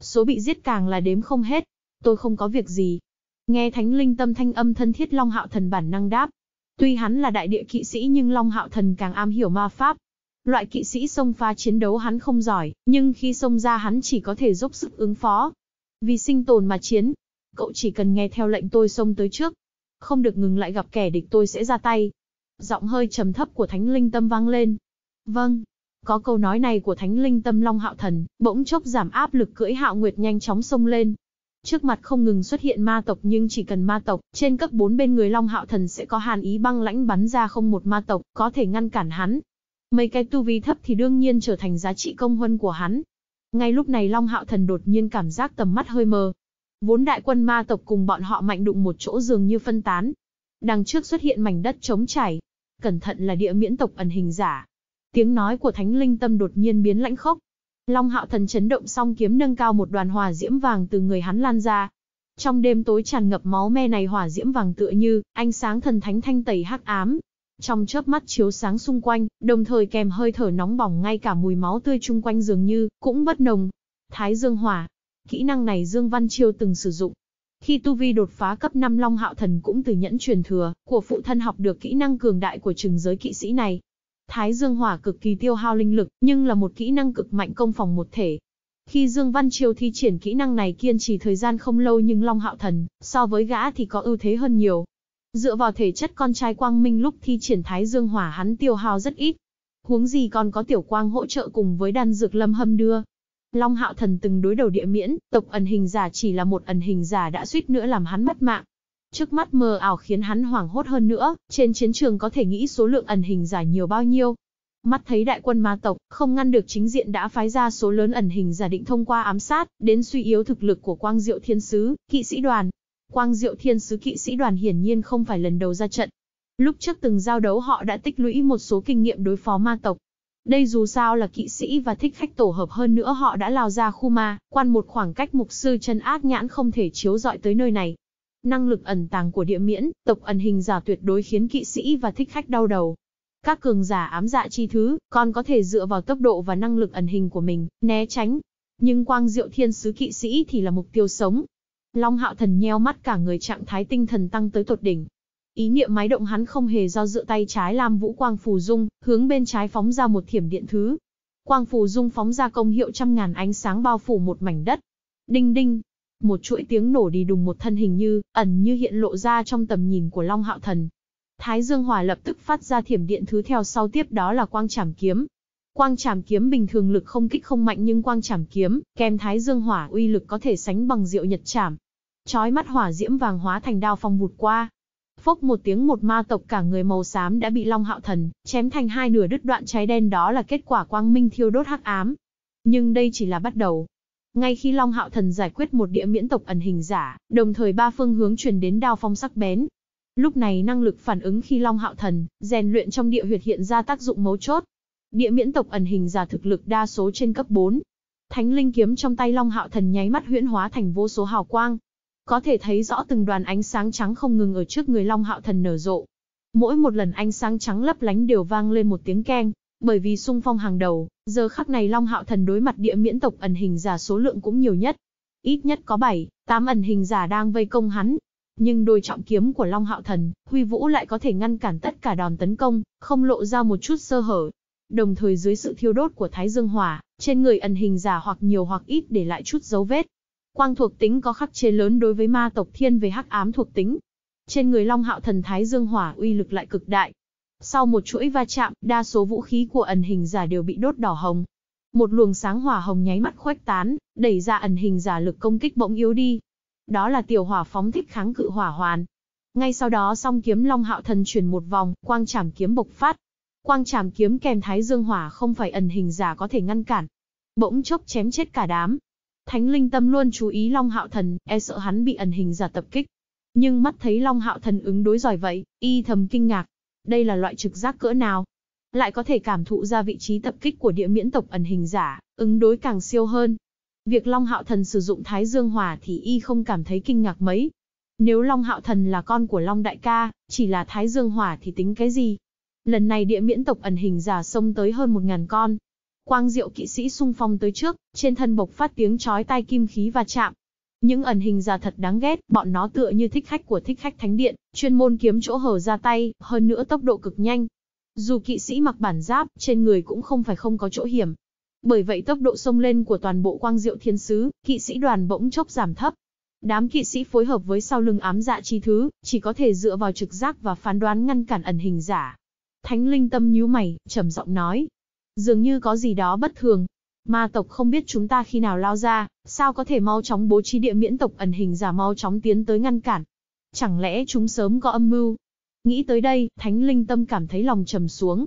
Số bị giết càng là đếm không hết. Tôi không có việc gì. Nghe thánh linh tâm thanh âm thân thiết Long Hạo Thần bản năng đáp. Tuy hắn là đại địa kỵ sĩ nhưng Long Hạo Thần càng am hiểu ma pháp, loại kỵ sĩ xông pha chiến đấu hắn không giỏi, nhưng khi xông ra hắn chỉ có thể giúp sức ứng phó. Vì sinh tồn mà chiến, Cậu chỉ cần nghe theo lệnh tôi xông tới trước. Không được ngừng lại gặp kẻ địch tôi sẽ ra tay. Giọng hơi trầm thấp của Thánh Linh Tâm vang lên. Vâng. Có câu nói này của Thánh Linh Tâm Long Hạo Thần, bỗng chốc giảm áp lực cưỡi Hạo Nguyệt nhanh chóng xông lên. Trước mặt không ngừng xuất hiện ma tộc nhưng chỉ cần ma tộc, trên cấp bốn bên người Long Hạo Thần sẽ có hàn ý băng lãnh bắn ra không một ma tộc, có thể ngăn cản hắn. Mấy cái tu vi thấp thì đương nhiên trở thành giá trị công huân của hắn, ngay lúc này Long Hạo Thần đột nhiên cảm giác tầm mắt hơi mờ, vốn đại quân ma tộc cùng bọn họ mạnh đụng một chỗ dường như phân tán. Đằng trước xuất hiện mảnh đất trống trải. Cẩn thận là địa miễn tộc ẩn hình giả. Tiếng nói của thánh linh tâm đột nhiên biến lãnh khốc. Long hạo thần chấn động song kiếm nâng cao một đoàn hỏa diễm vàng từ người hắn lan ra. Trong đêm tối tràn ngập máu me này hỏa diễm vàng tựa như ánh sáng thần thánh thanh tẩy hắc ám. Trong chớp mắt chiếu sáng xung quanh, đồng thời kèm hơi thở nóng bỏng ngay cả mùi máu tươi chung quanh dường như cũng bất nồng. Thái Dương Hỏa, Kỹ năng này Dương Văn Chiêu từng sử dụng. Khi Tu Vi đột phá cấp 5 Long Hạo Thần cũng từ nhẫn truyền thừa của phụ thân học được kỹ năng cường đại của trừng giới kỵ sĩ này. Thái Dương Hỏa cực kỳ tiêu hao linh lực, nhưng là một kỹ năng cực mạnh công phòng một thể. Khi Dương Văn Chiêu thi triển kỹ năng này kiên trì thời gian không lâu nhưng Long Hạo Thần, so với gã thì có ưu thế hơn nhiều. Dựa vào thể chất con trai Quang Minh lúc thi triển Thái Dương Hỏa hắn tiêu hao rất ít. Huống gì còn có Tiểu Quang hỗ trợ cùng với đan dược lâm hâm đưa, Long Hạo Thần từng đối đầu địa miễn, tộc ẩn hình giả chỉ là một ẩn hình giả đã suýt nữa làm hắn mất mạng. Trước mắt mờ ảo khiến hắn hoảng hốt hơn nữa, trên chiến trường có thể nghĩ số lượng ẩn hình giả nhiều bao nhiêu. Mắt thấy đại quân ma tộc, không ngăn được chính diện đã phái ra số lớn ẩn hình giả định thông qua ám sát, đến suy yếu thực lực của Quang Diệu Thiên Sứ, kỵ sĩ đoàn. Quang Diệu Thiên Sứ kỵ sĩ đoàn hiển nhiên không phải lần đầu ra trận. Lúc trước từng giao đấu họ đã tích lũy một số kinh nghiệm đối phó ma tộc, đây dù sao là kỵ sĩ và thích khách tổ hợp hơn nữa họ đã lao ra khu ma, quan một khoảng cách mục sư chân ác nhãn không thể chiếu dọi tới nơi này. Năng lực ẩn tàng của địa miễn, tộc ẩn hình giả tuyệt đối khiến kỵ sĩ và thích khách đau đầu. Các cường giả ám dạ chi thứ, còn có thể dựa vào tốc độ và năng lực ẩn hình của mình, né tránh. Nhưng quang diệu thiên sứ kỵ sĩ thì là mục tiêu sống. Long hạo thần nheo mắt cả người trạng thái tinh thần tăng tới tột đỉnh, Ý niệm máy động hắn không hề do dự tay trái làm vũ quang phù dung, hướng bên trái phóng ra một thiểm điện thứ. Quang phù dung phóng ra công hiệu trăm ngàn ánh sáng bao phủ một mảnh đất. Đinh đinh, một chuỗi tiếng nổ đi đùng một thân hình như, ẩn như hiện lộ ra trong tầm nhìn của Long Hạo Thần. Thái Dương Hỏa lập tức phát ra thiểm điện thứ theo sau tiếp đó là quang trảm kiếm. Quang trảm kiếm bình thường lực không kích không mạnh nhưng quang trảm kiếm, kèm Thái Dương Hỏa uy lực có thể sánh bằng rượu nhật trảm. Chói mắt hỏa diễm vàng hóa thành đao phong vụt qua, Phốc một tiếng một ma tộc cả người màu xám đã bị Long Hạo Thần, chém thành hai nửa đứt đoạn cháy đen đó là kết quả quang minh thiêu đốt hắc ám. Nhưng đây chỉ là bắt đầu. Ngay khi Long Hạo Thần giải quyết một địa miễn tộc ẩn hình giả, đồng thời ba phương hướng truyền đến đao phong sắc bén. Lúc này năng lực phản ứng khi Long Hạo Thần rèn luyện trong địa huyệt hiện ra tác dụng mấu chốt. Địa miễn tộc ẩn hình giả thực lực đa số trên cấp 4, Thánh linh kiếm trong tay Long Hạo Thần nháy mắt huyễn hóa thành vô số hào quang, có thể thấy rõ từng đoàn ánh sáng trắng không ngừng ở trước người Long Hạo Thần nở rộ. Mỗi một lần ánh sáng trắng lấp lánh đều vang lên một tiếng keng, bởi vì xung phong hàng đầu, giờ khắc này Long Hạo Thần đối mặt địa miễn tộc ẩn hình giả số lượng cũng nhiều nhất. Ít nhất có 7, 8 ẩn hình giả đang vây công hắn. Nhưng đôi trọng kiếm của Long Hạo Thần, Huy Vũ lại có thể ngăn cản tất cả đòn tấn công, không lộ ra một chút sơ hở. Đồng thời dưới sự thiêu đốt của Thái Dương Hỏa, trên người ẩn hình giả hoặc nhiều hoặc ít để lại chút dấu vết, Quang thuộc tính có khắc chế lớn đối với ma tộc thiên về hắc ám thuộc tính. Trên người Long Hạo thần thái dương hỏa uy lực lại cực đại. Sau một chuỗi va chạm, đa số vũ khí của ẩn hình giả đều bị đốt đỏ hồng. Một luồng sáng hỏa hồng nháy mắt khuếch tán, đẩy ra ẩn hình giả lực công kích bỗng yếu đi. Đó là tiểu hỏa phóng thích kháng cự hỏa hoàn. Ngay sau đó song kiếm Long Hạo thần chuyển một vòng, quang trảm kiếm bộc phát. Quang trảm kiếm kèm thái dương hỏa không phải ẩn hình giả có thể ngăn cản. Bỗng chốc chém chết cả đám, Thánh linh tâm luôn chú ý Long Hạo Thần, e sợ hắn bị ẩn hình giả tập kích. Nhưng mắt thấy Long Hạo Thần ứng đối giỏi vậy, y thầm kinh ngạc. Đây là loại trực giác cỡ nào? Lại có thể cảm thụ ra vị trí tập kích của địa miễn tộc ẩn hình giả, ứng đối càng siêu hơn. Việc Long Hạo Thần sử dụng Thái Dương Hỏa thì y không cảm thấy kinh ngạc mấy. Nếu Long Hạo Thần là con của Long Đại Ca, chỉ là Thái Dương Hỏa thì tính cái gì? Lần này địa miễn tộc ẩn hình giả xông tới hơn 1.000 con, Quang diệu kỵ sĩ sung phong tới trước, trên thân bộc phát tiếng chói tai kim khí và chạm. Những ẩn hình giả thật đáng ghét, bọn nó tựa như thích khách của thích khách thánh điện, chuyên môn kiếm chỗ hở ra tay, hơn nữa tốc độ cực nhanh. Dù kỵ sĩ mặc bản giáp, trên người cũng không phải không có chỗ hiểm. Bởi vậy tốc độ xông lên của toàn bộ quang diệu thiên sứ, kỵ sĩ đoàn bỗng chốc giảm thấp. Đám kỵ sĩ phối hợp với sau lưng ám dạ chi thứ, chỉ có thể dựa vào trực giác và phán đoán ngăn cản ẩn hình giả. Thánh linh tâm nhíu mày, trầm giọng nói, Dường như có gì đó bất thường. Ma tộc không biết chúng ta khi nào lao ra, sao có thể mau chóng bố trí địa miễn tộc ẩn hình giả mau chóng tiến tới ngăn cản. Chẳng lẽ chúng sớm có âm mưu? Nghĩ tới đây, thánh linh tâm cảm thấy lòng trầm xuống.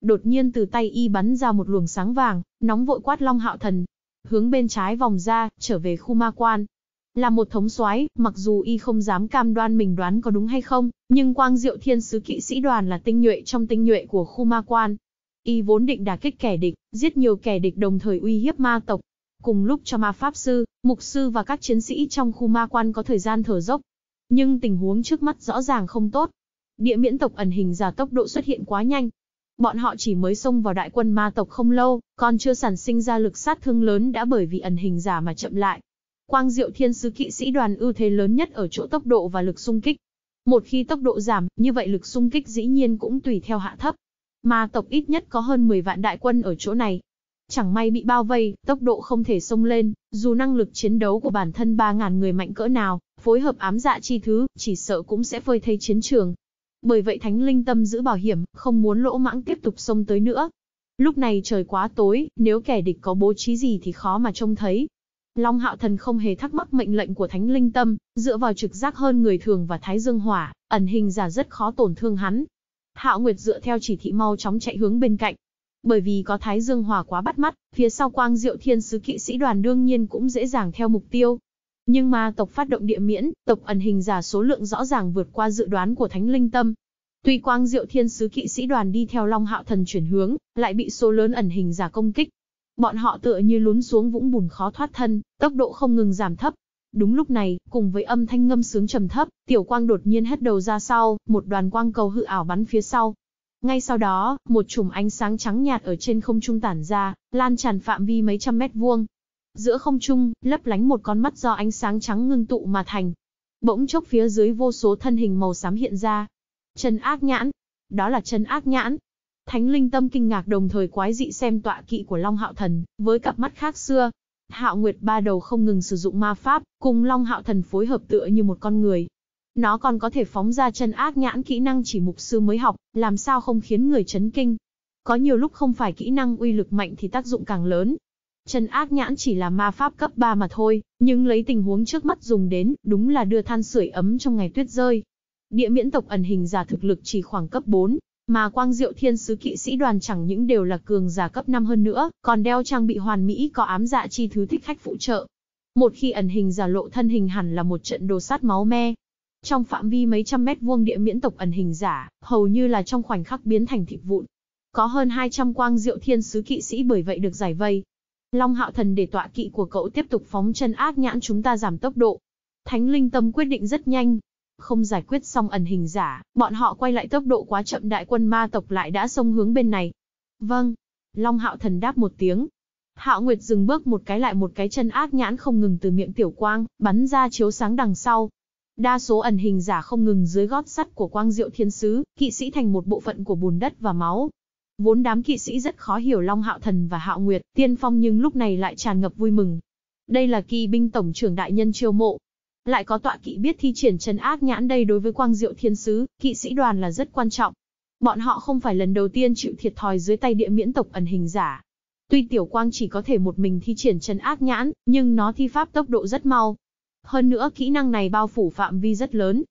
Đột nhiên từ tay y bắn ra một luồng sáng vàng, nóng vội quát long hạo thần. Hướng bên trái vòng ra, trở về khu ma quan, là một thống soái, mặc dù y không dám cam đoan mình đoán có đúng hay không, nhưng Quang Diệu Thiên Sứ Kỵ Sĩ Đoàn là tinh nhuệ trong tinh nhuệ của khu ma quan, y vốn định đả kích kẻ địch, giết nhiều kẻ địch đồng thời uy hiếp ma tộc. Cùng lúc cho ma pháp sư, mục sư và các chiến sĩ trong khu ma quan có thời gian thở dốc. Nhưng tình huống trước mắt rõ ràng không tốt. Địa miễn tộc ẩn hình giả tốc độ xuất hiện quá nhanh. Bọn họ chỉ mới xông vào đại quân ma tộc không lâu, còn chưa sản sinh ra lực sát thương lớn đã bởi vì ẩn hình giả mà chậm lại. Quang Diệu Thiên Sứ Kỵ sĩ đoàn ưu thế lớn nhất ở chỗ tốc độ và lực xung kích. Một khi tốc độ giảm, như vậy lực xung kích dĩ nhiên cũng tùy theo hạ thấp, Ma tộc ít nhất có hơn 10 vạn đại quân ở chỗ này. Chẳng may bị bao vây, tốc độ không thể sông lên, dù năng lực chiến đấu của bản thân 3.000 người mạnh cỡ nào, phối hợp ám dạ chi thứ, chỉ sợ cũng sẽ phơi thấy chiến trường. Bởi vậy thánh linh tâm giữ bảo hiểm, không muốn lỗ mãng tiếp tục sông tới nữa. Lúc này trời quá tối, nếu kẻ địch có bố trí gì thì khó mà trông thấy. Long Hạo Thần không hề thắc mắc mệnh lệnh của Thánh Linh Tâm, dựa vào trực giác hơn người thường và Thái Dương Hỏa, ẩn hình giả rất khó tổn thương hắn, Hạo Nguyệt dựa theo chỉ thị mau chóng chạy hướng bên cạnh. Bởi vì có Thái Dương Hòa quá bắt mắt, phía sau Quang Diệu Thiên Sứ Kỵ Sĩ đoàn đương nhiên cũng dễ dàng theo mục tiêu. Nhưng ma tộc phát động địa miễn, tộc ẩn hình giả số lượng rõ ràng vượt qua dự đoán của Thánh Linh Tâm. Tuy Quang Diệu Thiên Sứ Kỵ Sĩ đoàn đi theo Long Hạo Thần chuyển hướng, lại bị số lớn ẩn hình giả công kích. Bọn họ tựa như lún xuống vũng bùn khó thoát thân, tốc độ không ngừng giảm thấp, Đúng lúc này, cùng với âm thanh ngâm sướng trầm thấp, tiểu quang đột nhiên hất đầu ra sau, một đoàn quang cầu hư ảo bắn phía sau. Ngay sau đó, một chùm ánh sáng trắng nhạt ở trên không trung tản ra, lan tràn phạm vi mấy trăm mét vuông. Giữa không trung, lấp lánh một con mắt do ánh sáng trắng ngưng tụ mà thành. Bỗng chốc phía dưới vô số thân hình màu xám hiện ra. Chân ác nhãn. Đó là chân ác nhãn, Thánh linh tâm kinh ngạc đồng thời quái dị xem tọa kỵ của Long Hạo Thần, với cặp mắt khác xưa. Hạo Nguyệt ba đầu không ngừng sử dụng ma pháp, cùng Long Hạo Thần phối hợp tựa như một con người. Nó còn có thể phóng ra chân ác nhãn kỹ năng chỉ mục sư mới học, làm sao không khiến người chấn kinh. Có nhiều lúc không phải kỹ năng uy lực mạnh thì tác dụng càng lớn. Chân ác nhãn chỉ là ma pháp cấp 3 mà thôi, nhưng lấy tình huống trước mắt dùng đến, đúng là đưa than sưởi ấm trong ngày tuyết rơi. Địa miễn tộc ẩn hình giả thực lực chỉ khoảng cấp 4, mà quang diệu thiên sứ kỵ sĩ đoàn chẳng những đều là cường giả cấp 5 hơn nữa, còn đeo trang bị hoàn mỹ có ám dạ chi thứ thích khách phụ trợ. Một khi ẩn hình giả lộ thân hình hẳn là một trận đồ sát máu me. Trong phạm vi mấy trăm mét vuông địa miễn tộc ẩn hình giả, hầu như là trong khoảnh khắc biến thành thịt vụn. Có hơn 200 quang diệu thiên sứ kỵ sĩ bởi vậy được giải vây. Long hạo thần để tọa kỵ của cậu tiếp tục phóng chân ác nhãn chúng ta giảm tốc độ. Thánh linh tâm quyết định rất nhanh, không giải quyết xong ẩn hình giả, bọn họ quay lại tốc độ quá chậm đại quân ma tộc lại đã xông hướng bên này. Vâng. Long hạo thần đáp một tiếng. Hạo Nguyệt dừng bước một cái lại một cái chân ác nhãn không ngừng từ miệng tiểu quang, bắn ra chiếu sáng đằng sau. Đa số ẩn hình giả không ngừng dưới gót sắt của quang diệu thiên sứ, kỵ sĩ thành một bộ phận của bùn đất và máu, Vốn đám kỵ sĩ rất khó hiểu Long Hạo Thần và Hạo Nguyệt, Tiên Phong nhưng lúc này lại tràn ngập vui mừng. Đây là kỳ binh tổng trưởng đại nhân chiêu mộ, lại có tọa kỵ biết thi triển trấn ác nhãn đây đối với quang diệu thiên sứ, kỵ sĩ đoàn là rất quan trọng. Bọn họ không phải lần đầu tiên chịu thiệt thòi dưới tay địa miễn tộc ẩn hình giả. Tuy tiểu quang chỉ có thể một mình thi triển trấn ác nhãn, nhưng nó thi pháp tốc độ rất mau. Hơn nữa kỹ năng này bao phủ phạm vi rất lớn.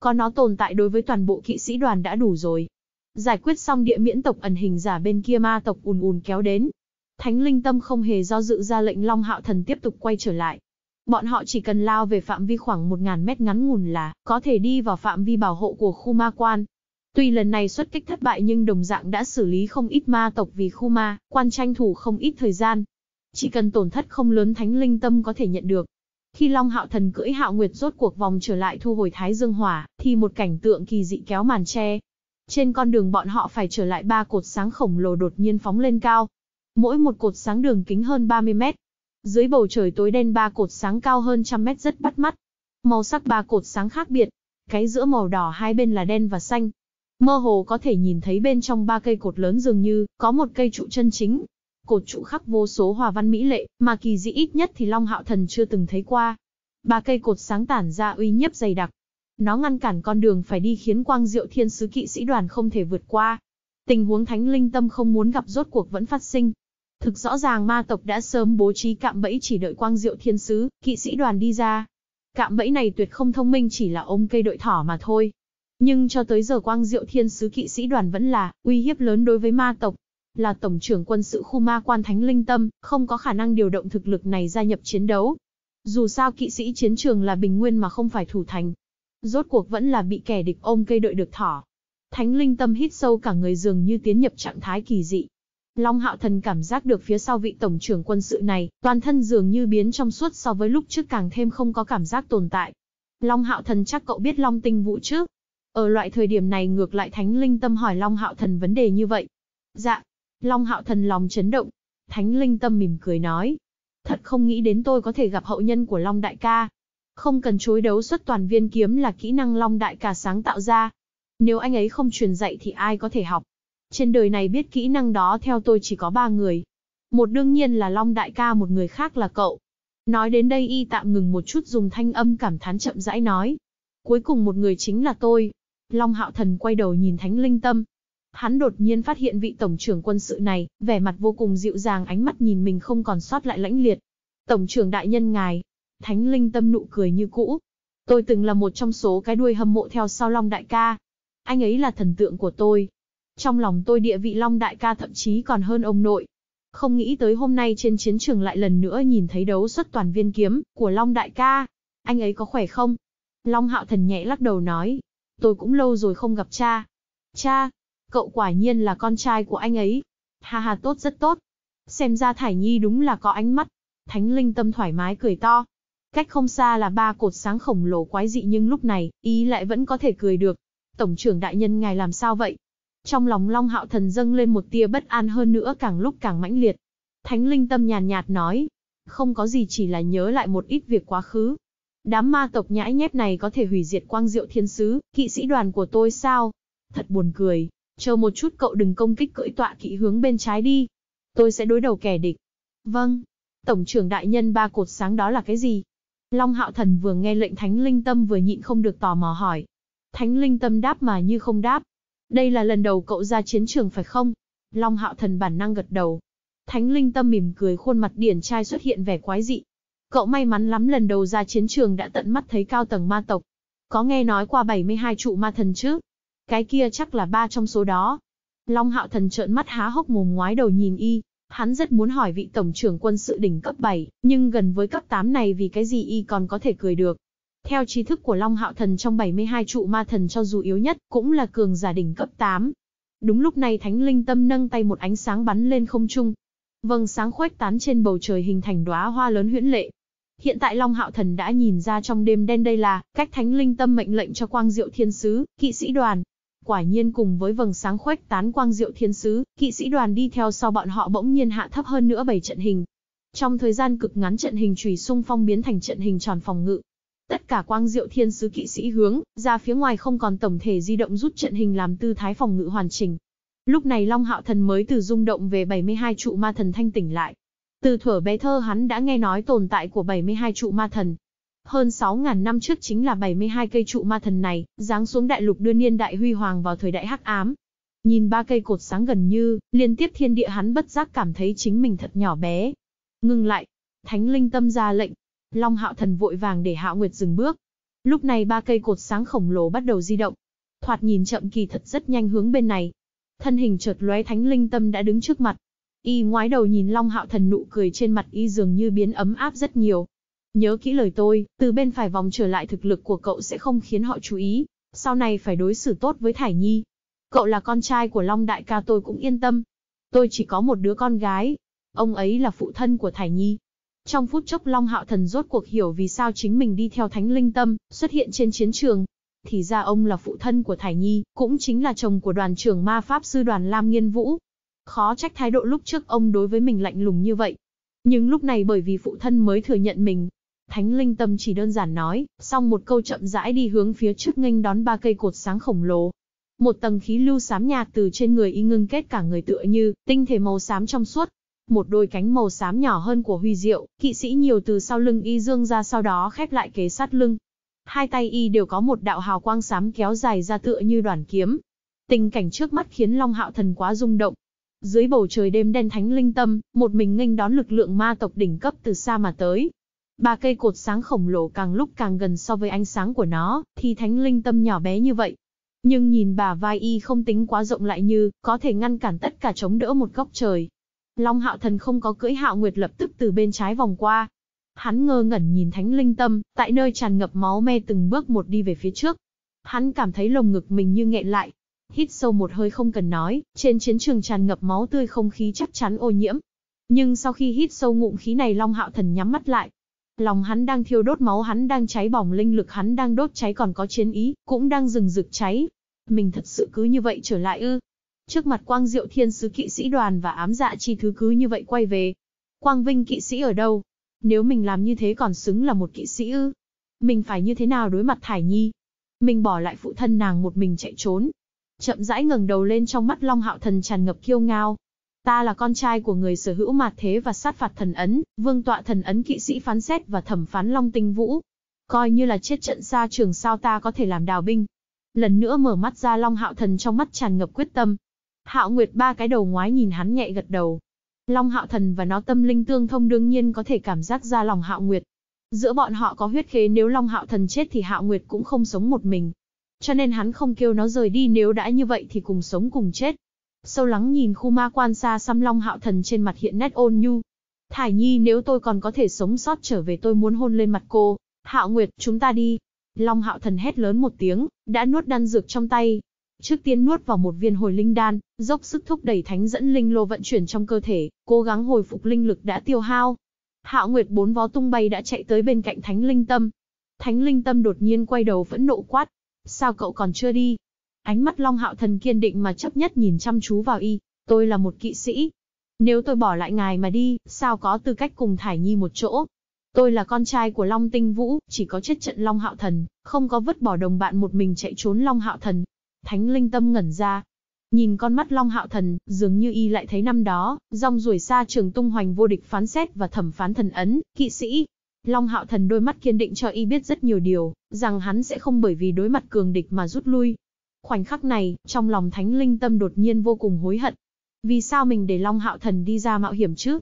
Có nó tồn tại đối với toàn bộ kỵ sĩ đoàn đã đủ rồi. Giải quyết xong địa miễn tộc ẩn hình giả bên kia ma tộc ùn ùn kéo đến. Thánh linh tâm không hề do dự ra lệnh Long Hạo Thần tiếp tục quay trở lại. Bọn họ chỉ cần lao về phạm vi khoảng 1.000 mét ngắn ngủn là có thể đi vào phạm vi bảo hộ của khu ma quan. Tuy lần này xuất kích thất bại nhưng đồng dạng đã xử lý không ít ma tộc vì khu ma, quan tranh thủ không ít thời gian. Chỉ cần tổn thất không lớn thánh linh tâm có thể nhận được. Khi Long Hạo Thần cưỡi Hạo Nguyệt rốt cuộc vòng trở lại thu hồi Thái Dương Hỏa, thì một cảnh tượng kỳ dị kéo màn che. Trên con đường bọn họ phải trở lại ba cột sáng khổng lồ đột nhiên phóng lên cao. Mỗi một cột sáng đường kính hơn 30 mét, dưới bầu trời tối đen ba cột sáng cao hơn trăm mét rất bắt mắt. Màu sắc ba cột sáng khác biệt, cái giữa màu đỏ hai bên là đen và xanh. Mơ hồ có thể nhìn thấy bên trong ba cây cột lớn dường như có một cây trụ chân chính. Cột trụ khắc vô số hòa văn mỹ lệ, mà kỳ dị ít nhất thì Long Hạo Thần chưa từng thấy qua. Ba cây cột sáng tản ra uy nhiếp dày đặc. Nó ngăn cản con đường phải đi khiến Quang Diệu Thiên Sứ Kỵ Sĩ Đoàn không thể vượt qua. Tình huống Thánh Linh Tâm không muốn gặp rốt cuộc vẫn phát sinh, Thực rõ ràng ma tộc đã sớm bố trí cạm bẫy chỉ đợi quang diệu thiên sứ, kỵ sĩ đoàn đi ra. Cạm bẫy này tuyệt không thông minh chỉ là ôm cây đội thỏ mà thôi. Nhưng cho tới giờ quang diệu thiên sứ kỵ sĩ đoàn vẫn là uy hiếp lớn đối với ma tộc. Là tổng trưởng quân sự khu ma quan thánh linh tâm, không có khả năng điều động thực lực này gia nhập chiến đấu. Dù sao kỵ sĩ chiến trường là bình nguyên mà không phải thủ thành. Rốt cuộc vẫn là bị kẻ địch ôm cây đợi được thỏ. Thánh linh tâm hít sâu cả người dường như tiến nhập trạng thái kỳ dị. Long Hạo Thần cảm giác được phía sau vị tổng trưởng quân sự này, toàn thân dường như biến trong suốt so với lúc trước càng thêm không có cảm giác tồn tại. Long Hạo Thần chắc cậu biết Long Tinh Vũ chứ? Ở loại thời điểm này ngược lại Thánh Linh Tâm hỏi Long Hạo Thần vấn đề như vậy. Dạ. Long Hạo Thần lòng chấn động. Thánh Linh Tâm mỉm cười nói. Thật không nghĩ đến tôi có thể gặp hậu nhân của Long Đại Ca. Không cần chối đấu xuất toàn viên kiếm là kỹ năng Long Đại Ca sáng tạo ra. Nếu anh ấy không truyền dạy thì ai có thể học. Trên đời này biết kỹ năng đó theo tôi chỉ có ba người. Một đương nhiên là Long Đại ca một người khác là cậu. Nói đến đây y tạm ngừng một chút dùng thanh âm cảm thán chậm rãi nói. Cuối cùng một người chính là tôi. Long Hạo Thần quay đầu nhìn Thánh Linh Tâm. Hắn đột nhiên phát hiện vị tổng trưởng quân sự này, vẻ mặt vô cùng dịu dàng ánh mắt nhìn mình không còn sót lại lãnh liệt. Tổng trưởng đại nhân ngài. Thánh Linh Tâm nụ cười như cũ. Tôi từng là một trong số cái đuôi hâm mộ theo sau Long Đại ca. Anh ấy là thần tượng của tôi, trong lòng tôi địa vị Long Đại ca thậm chí còn hơn ông nội. Không nghĩ tới hôm nay trên chiến trường lại lần nữa nhìn thấy đấu xuất toàn viên kiếm của Long Đại ca. Anh ấy có khỏe không? Long Hạo Thần nhẹ lắc đầu nói. Tôi cũng lâu rồi không gặp cha. Cha, cậu quả nhiên là con trai của anh ấy. Ha ha tốt rất tốt. Xem ra Thải Nhi đúng là có ánh mắt. Thánh Linh Tâm thoải mái cười to. Cách không xa là ba cột sáng khổng lồ quái dị nhưng lúc này, ý lại vẫn có thể cười được. Tổng trưởng đại nhân ngài làm sao vậy? Trong lòng Long Hạo Thần dâng lên một tia bất an hơn nữa càng lúc càng mãnh liệt. Thánh linh tâm nhàn nhạt, nói, không có gì chỉ là nhớ lại một ít việc quá khứ. Đám ma tộc nhãi nhép này có thể hủy diệt quang diệu thiên sứ, kỵ sĩ đoàn của tôi sao? Thật buồn cười, chờ một chút cậu đừng công kích cưỡi tọa kỵ hướng bên trái đi. Tôi sẽ đối đầu kẻ địch. Vâng, tổng trưởng đại nhân ba cột sáng đó là cái gì? Long hạo thần vừa nghe lệnh thánh linh tâm vừa nhịn không được tò mò hỏi. Thánh linh tâm đáp mà như không đáp, đây là lần đầu cậu ra chiến trường phải không? Long hạo thần bản năng gật đầu. Thánh linh tâm mỉm cười khuôn mặt điển trai xuất hiện vẻ quái dị. Cậu may mắn lắm lần đầu ra chiến trường đã tận mắt thấy cao tầng ma tộc. Có nghe nói qua 72 trụ ma thần chứ? Cái kia chắc là ba trong số đó. Long hạo thần trợn mắt há hốc mồm ngoái đầu nhìn y. Hắn rất muốn hỏi vị tổng trưởng quân sự đỉnh cấp 7, nhưng gần với cấp 8 này vì cái gì y còn có thể cười được. Theo trí thức của Long Hạo Thần trong 72 trụ ma thần cho dù yếu nhất, cũng là cường giả đỉnh cấp 8. Đúng lúc này Thánh Linh Tâm nâng tay một ánh sáng bắn lên không trung. Vầng sáng khuếch tán trên bầu trời hình thành đóa hoa lớn huyễn lệ. Hiện tại Long Hạo Thần đã nhìn ra trong đêm đen đây là cách Thánh Linh Tâm mệnh lệnh cho Quang Diệu Thiên Sứ, kỵ sĩ đoàn. Quả nhiên cùng với vầng sáng khuếch tán Quang Diệu Thiên Sứ, kỵ sĩ đoàn đi theo sau bọn họ bỗng nhiên hạ thấp hơn nữa bảy trận hình, trong thời gian cực ngắn trận hình chùy xung phong biến thành trận hình tròn phòng ngự, Tất cả quang diệu thiên sứ kỵ sĩ hướng ra phía ngoài không còn tổng thể di động rút trận hình làm tư thái phòng ngự hoàn chỉnh. Lúc này Long Hạo Thần mới từ rung động về 72 trụ ma thần thanh tỉnh lại. Từ thuở bé thơ hắn đã nghe nói tồn tại của 72 trụ ma thần. Hơn 6.000 năm trước chính là 72 cây trụ ma thần này, giáng xuống đại lục đưa niên đại huy hoàng vào thời đại hắc ám. Nhìn ba cây cột sáng gần như, liên tiếp thiên địa hắn bất giác cảm thấy chính mình thật nhỏ bé. Ngưng lại, thánh linh tâm ra lệnh, Long hạo thần vội vàng để hạo nguyệt dừng bước. Lúc này ba cây cột sáng khổng lồ bắt đầu di động. Thoạt nhìn chậm kỳ thật rất nhanh hướng bên này. Thân hình chợt lóe thánh linh tâm đã đứng trước mặt. Y ngoái đầu nhìn Long Hạo Thần nụ cười trên mặt y dường như biến ấm áp rất nhiều. Nhớ kỹ lời tôi, từ bên phải vòng trở lại thực lực của cậu sẽ không khiến họ chú ý, sau này phải đối xử tốt với Thải Nhi. Cậu là con trai của Long Đại ca tôi cũng yên tâm. Tôi chỉ có một đứa con gái, ông ấy là phụ thân của Thải Nhi, trong phút chốc Long Hạo Thần rốt cuộc hiểu vì sao chính mình đi theo Thánh Linh Tâm, xuất hiện trên chiến trường. Thì ra ông là phụ thân của Thải Nhi, cũng chính là chồng của đoàn trưởng ma pháp sư đoàn Lam Nghiên Vũ. Khó trách thái độ lúc trước ông đối với mình lạnh lùng như vậy. Nhưng lúc này bởi vì phụ thân mới thừa nhận mình. Thánh Linh Tâm chỉ đơn giản nói, xong một câu chậm rãi đi hướng phía trước nghênh đón ba cây cột sáng khổng lồ, một tầng khí lưu xám nhạt từ trên người y ngưng kết cả người tựa như tinh thể màu xám trong suốt, một đôi cánh màu xám nhỏ hơn của Huy Diệu, kỵ sĩ nhiều từ sau lưng y dương ra sau đó khép lại kế sát lưng. Hai tay y đều có một đạo hào quang xám kéo dài ra tựa như đoàn kiếm. Tình cảnh trước mắt khiến Long Hạo Thần quá rung động. Dưới bầu trời đêm đen thánh linh tâm, một mình nghênh đón lực lượng ma tộc đỉnh cấp từ xa mà tới, ba cây cột sáng khổng lồ càng lúc càng gần so với ánh sáng của nó, thì thánh linh tâm nhỏ bé như vậy. Nhưng nhìn bà vai y không tính quá rộng lại như, có thể ngăn cản tất cả chống đỡ một góc trời. Long Hạo Thần không có cưỡi Hạo Nguyệt lập tức từ bên trái vòng qua. Hắn ngơ ngẩn nhìn Thánh Linh Tâm, tại nơi tràn ngập máu me từng bước một đi về phía trước. Hắn cảm thấy lồng ngực mình như nghẹn lại. Hít sâu một hơi không cần nói, trên chiến trường tràn ngập máu tươi không khí chắc chắn ô nhiễm. Nhưng sau khi hít sâu ngụm khí này Long Hạo Thần nhắm mắt lại. Lòng hắn đang thiêu đốt máu hắn đang cháy bỏng linh lực hắn đang đốt cháy còn có chiến ý, cũng đang rừng rực cháy. Mình thật sự cứ như vậy trở lại ư. Trước mặt quang diệu thiên sứ kỵ sĩ đoàn và ám dạ chi thứ cứ như vậy quay về. Quang vinh kỵ sĩ ở đâu? Nếu mình làm như thế còn xứng là một kỵ sĩ ư? Mình phải như thế nào đối mặt Thải Nhi? Mình bỏ lại phụ thân nàng một mình chạy trốn. Chậm rãi ngẩng đầu lên trong mắt Long Hạo Thần tràn ngập kiêu ngao, ta là con trai của người sở hữu mạt thế và sát phạt thần ấn, vương tọa thần ấn kỵ sĩ phán xét và thẩm phán Long Tinh Vũ. Coi như là chết trận xa trường sao ta có thể làm đào binh. Lần nữa mở mắt ra Long Hạo Thần trong mắt tràn ngập quyết tâm, Hạo Nguyệt ba cái đầu ngoái nhìn hắn nhẹ gật đầu. Long Hạo Thần và nó tâm linh tương thông đương nhiên có thể cảm giác ra lòng Hạo Nguyệt. Giữa bọn họ có huyết khế nếu Long Hạo Thần chết thì Hạo Nguyệt cũng không sống một mình. Cho nên hắn không kêu nó rời đi nếu đã như vậy thì cùng sống cùng chết. Sâu lắng nhìn khu ma quan xa xăm Long Hạo Thần trên mặt hiện nét ôn nhu. Thải Nhi nếu tôi còn có thể sống sót trở về tôi muốn hôn lên mặt cô. Hạo Nguyệt, chúng ta đi. Long Hạo Thần hét lớn một tiếng, đã nuốt đan dược trong tay, Trước tiên nuốt vào một viên hồi linh đan, dốc sức thúc đẩy thánh dẫn linh lô vận chuyển trong cơ thể, cố gắng hồi phục linh lực đã tiêu hao. Hạo Nguyệt bốn vó tung bay đã chạy tới bên cạnh Thánh Linh Tâm. Thánh Linh Tâm đột nhiên quay đầu phẫn nộ quát, sao cậu còn chưa đi? Ánh mắt Long Hạo Thần kiên định mà chấp nhất nhìn chăm chú vào y, tôi là một kỵ sĩ. Nếu tôi bỏ lại ngài mà đi, sao có tư cách cùng Thải Nhi một chỗ? Tôi là con trai của Long Tinh Vũ, chỉ có chết trận Long Hạo Thần, không có vứt bỏ đồng bạn một mình chạy trốn Long Hạo Thần, Thánh linh tâm ngẩn ra. Nhìn con mắt Long Hạo Thần, dường như y lại thấy năm đó, rong ruổi xa trường tung hoành vô địch phán xét và thẩm phán thần ấn, kỵ sĩ. Long Hạo Thần đôi mắt kiên định cho y biết rất nhiều điều, rằng hắn sẽ không bởi vì đối mặt cường địch mà rút lui. Khoảnh khắc này, trong lòng Thánh Linh Tâm đột nhiên vô cùng hối hận. Vì sao mình để Long Hạo Thần đi ra mạo hiểm chứ?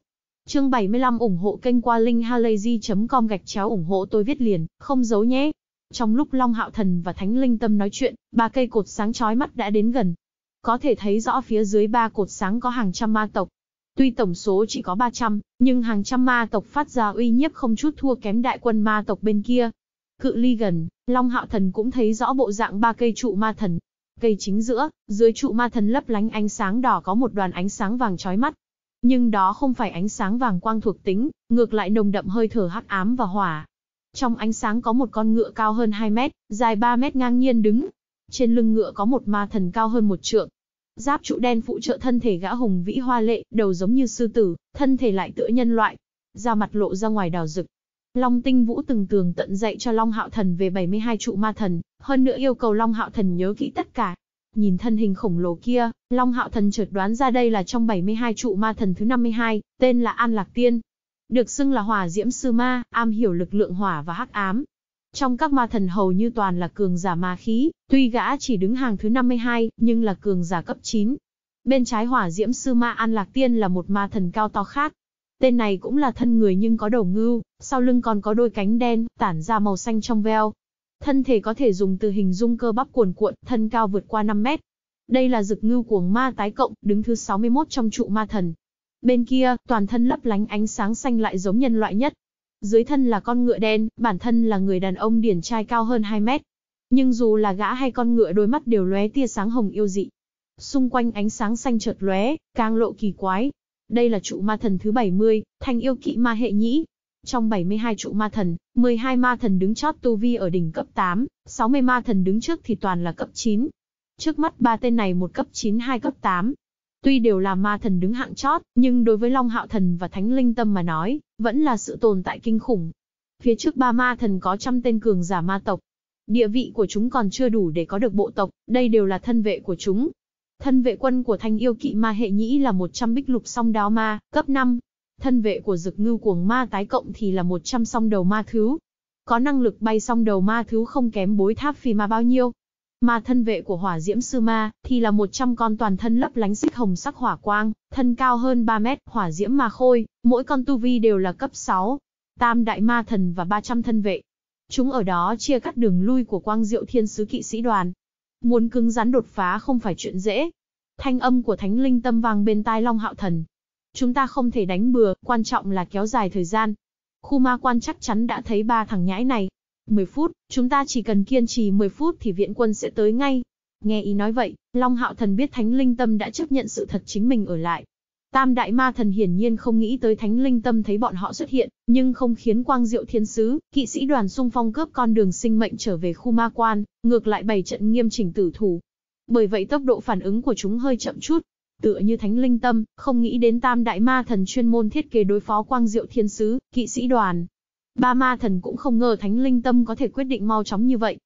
Chương 75 ủng hộ kênh qua linkhalazy.com gạch chéo ủng hộ tôi viết liền, không giấu nhé. Trong lúc Long Hạo Thần và Thánh Linh Tâm nói chuyện, ba cây cột sáng chói mắt đã đến gần. Có thể thấy rõ phía dưới ba cột sáng có hàng trăm ma tộc. Tuy tổng số chỉ có 300, nhưng hàng trăm ma tộc phát ra uy nhiếp không chút thua kém đại quân ma tộc bên kia. Cự ly gần, Long Hạo Thần cũng thấy rõ bộ dạng ba cây trụ ma thần. Cây chính giữa, dưới trụ ma thần lấp lánh ánh sáng đỏ có một đoàn ánh sáng vàng chói mắt. Nhưng đó không phải ánh sáng vàng quang thuộc tính, ngược lại nồng đậm hơi thở hắc ám và hỏa, trong ánh sáng có một con ngựa cao hơn 2 mét, dài 3 mét ngang nhiên đứng. Trên lưng ngựa có một ma thần cao hơn một trượng. Giáp trụ đen phụ trợ thân thể gã hùng vĩ hoa lệ, đầu giống như sư tử, thân thể lại tựa nhân loại. Da mặt lộ ra ngoài đào rực. Long Tinh Vũ từng tường tận dạy cho Long Hạo Thần về 72 trụ ma thần, hơn nữa yêu cầu Long Hạo Thần nhớ kỹ tất cả, nhìn thân hình khổng lồ kia, Long Hạo Thần chợt đoán ra đây là trong 72 trụ ma thần thứ 52, tên là An Lạc Tiên, được xưng là hỏa diễm sư ma, am hiểu lực lượng hỏa và hắc ám. Trong các ma thần hầu như toàn là cường giả ma khí, tuy gã chỉ đứng hàng thứ 52, nhưng là cường giả cấp 9. Bên trái hỏa diễm sư ma An Lạc Tiên là một ma thần cao to khác. Tên này cũng là thân người nhưng có đầu ngưu, sau lưng còn có đôi cánh đen, tản ra màu xanh trong veo. Thân thể có thể dùng từ hình dung cơ bắp cuồn cuộn, thân cao vượt qua 5 mét. Đây là rực ngưu cuồng ma tái cộng, đứng thứ 61 trong trụ ma thần, bên kia, toàn thân lấp lánh ánh sáng xanh lại giống nhân loại nhất. Dưới thân là con ngựa đen, bản thân là người đàn ông điển trai cao hơn 2 mét. Nhưng dù là gã hay con ngựa đôi mắt đều lóe tia sáng hồng yêu dị. Xung quanh ánh sáng xanh chợt lóe, càng lộ kỳ quái. Đây là trụ ma thần thứ 70, thành yêu kỵ ma hệ nhĩ. Trong 72 trụ ma thần, 12 ma thần đứng chót tu vi ở đỉnh cấp 8, 60 ma thần đứng trước thì toàn là cấp 9. Trước mắt ba tên này một cấp 9 hai cấp 8, Tuy đều là ma thần đứng hạng chót, nhưng đối với Long Hạo Thần và Thánh Linh Tâm mà nói, vẫn là sự tồn tại kinh khủng. Phía trước ba ma thần có trăm tên cường giả ma tộc. Địa vị của chúng còn chưa đủ để có được bộ tộc, đây đều là thân vệ của chúng. Thân vệ quân của thanh yêu kỵ ma hệ nhĩ là 100 bích lục song đao ma, cấp 5. Thân vệ của Dực ngưu cuồng ma tái cộng thì là 100 song đầu ma thứ. Có năng lực bay song đầu ma thứ không kém bối tháp phi ma bao nhiêu, mà thân vệ của hỏa diễm sư ma, thì là 100 con toàn thân lấp lánh xích hồng sắc hỏa quang, thân cao hơn 3 mét, hỏa diễm ma khôi, mỗi con tu vi đều là cấp 6. Tam đại ma thần và 300 thân vệ. Chúng ở đó chia cắt đường lui của quang diệu thiên sứ kỵ sĩ đoàn. Muốn cứng rắn đột phá không phải chuyện dễ. Thanh âm của thánh linh tâm vang bên tai Long Hạo Thần. Chúng ta không thể đánh bừa, quan trọng là kéo dài thời gian. Khu ma quan chắc chắn đã thấy ba thằng nhãi này, 10 phút, chúng ta chỉ cần kiên trì 10 phút thì viện quân sẽ tới ngay. Nghe ý nói vậy, Long Hạo Thần biết Thánh Linh Tâm đã chấp nhận sự thật chính mình ở lại. Tam Đại Ma Thần hiển nhiên không nghĩ tới Thánh Linh Tâm thấy bọn họ xuất hiện, nhưng không khiến Quang Diệu Thiên Sứ, kỵ sĩ đoàn xung phong cướp con đường sinh mệnh trở về khu ma quan, ngược lại bày trận nghiêm chỉnh tử thủ. Bởi vậy tốc độ phản ứng của chúng hơi chậm chút, tựa như thánh linh tâm, không nghĩ đến tam đại ma thần chuyên môn thiết kế đối phó quang diệu thiên sứ, kỵ sĩ đoàn, Ba ma thần cũng không ngờ Thánh Linh Tâm có thể quyết định mau chóng như vậy.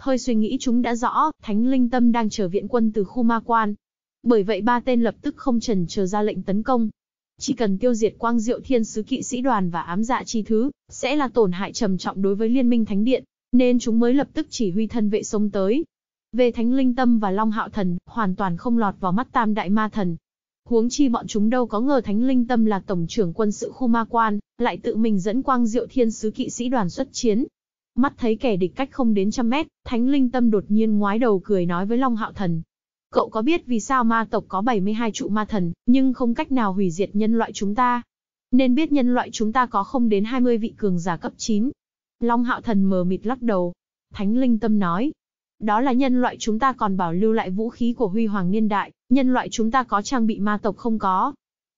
Hơi suy nghĩ chúng đã rõ, Thánh Linh Tâm đang chờ viện quân từ khu ma quan. Bởi vậy ba tên lập tức không chần chờ ra lệnh tấn công. Chỉ cần tiêu diệt quang diệu thiên sứ kỵ sĩ đoàn và ám dạ chi thứ, sẽ là tổn hại trầm trọng đối với liên minh thánh điện, nên chúng mới lập tức chỉ huy thân vệ sông tới. Về thánh linh tâm và long hạo thần, hoàn toàn không lọt vào mắt tam đại ma thần. Huống chi bọn chúng đâu có ngờ thánh linh tâm là tổng trưởng quân sự khu ma quan, lại tự mình dẫn quang diệu thiên sứ kỵ sĩ đoàn xuất chiến. Mắt thấy kẻ địch cách không đến trăm mét, thánh linh tâm đột nhiên ngoái đầu cười nói với Long Hạo Thần. Cậu có biết vì sao ma tộc có 72 trụ ma thần, nhưng không cách nào hủy diệt nhân loại chúng ta? Nên biết nhân loại chúng ta có không đến 20 vị cường giả cấp 9. Long Hạo Thần mờ mịt lắc đầu. Thánh linh tâm nói, đó là nhân loại chúng ta còn bảo lưu lại vũ khí của huy hoàng niên đại, nhân loại chúng ta có trang bị ma tộc không có.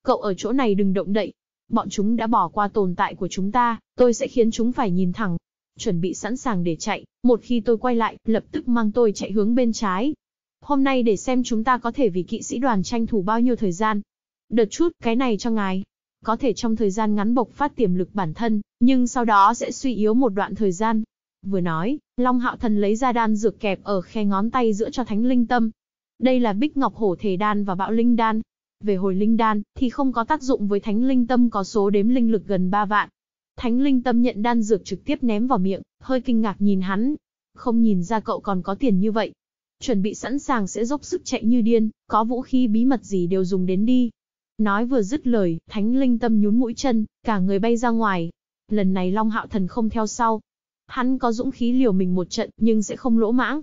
Cậu ở chỗ này đừng động đậy, Bọn chúng đã bỏ qua tồn tại của chúng ta, tôi sẽ khiến chúng phải nhìn thẳng. Chuẩn bị sẵn sàng để chạy, một khi tôi quay lại, lập tức mang tôi chạy hướng bên trái. Hôm nay để xem chúng ta có thể vì kỵ sĩ đoàn tranh thủ bao nhiêu thời gian. Đợt chút, cái này cho ngài. Có thể trong thời gian ngắn bộc phát tiềm lực bản thân, nhưng sau đó sẽ suy yếu một đoạn thời gian. Vừa nói, Long Hạo Thần lấy ra đan dược kẹp ở khe ngón tay giữa cho thánh linh tâm. Đây là bích ngọc hổ thể đan và bạo linh đan, về hồi linh đan, thì không có tác dụng với thánh linh tâm có số đếm linh lực gần 3 vạn. Thánh linh tâm nhận đan dược trực tiếp ném vào miệng, hơi kinh ngạc nhìn hắn. Không nhìn ra cậu còn có tiền như vậy. Chuẩn bị sẵn sàng sẽ dốc sức chạy như điên, có vũ khí bí mật gì đều dùng đến đi. Nói vừa dứt lời, thánh linh tâm nhún mũi chân, cả người bay ra ngoài. Lần này Long Hạo Thần không theo sau. Hắn có dũng khí liều mình một trận nhưng sẽ không lỗ mãng.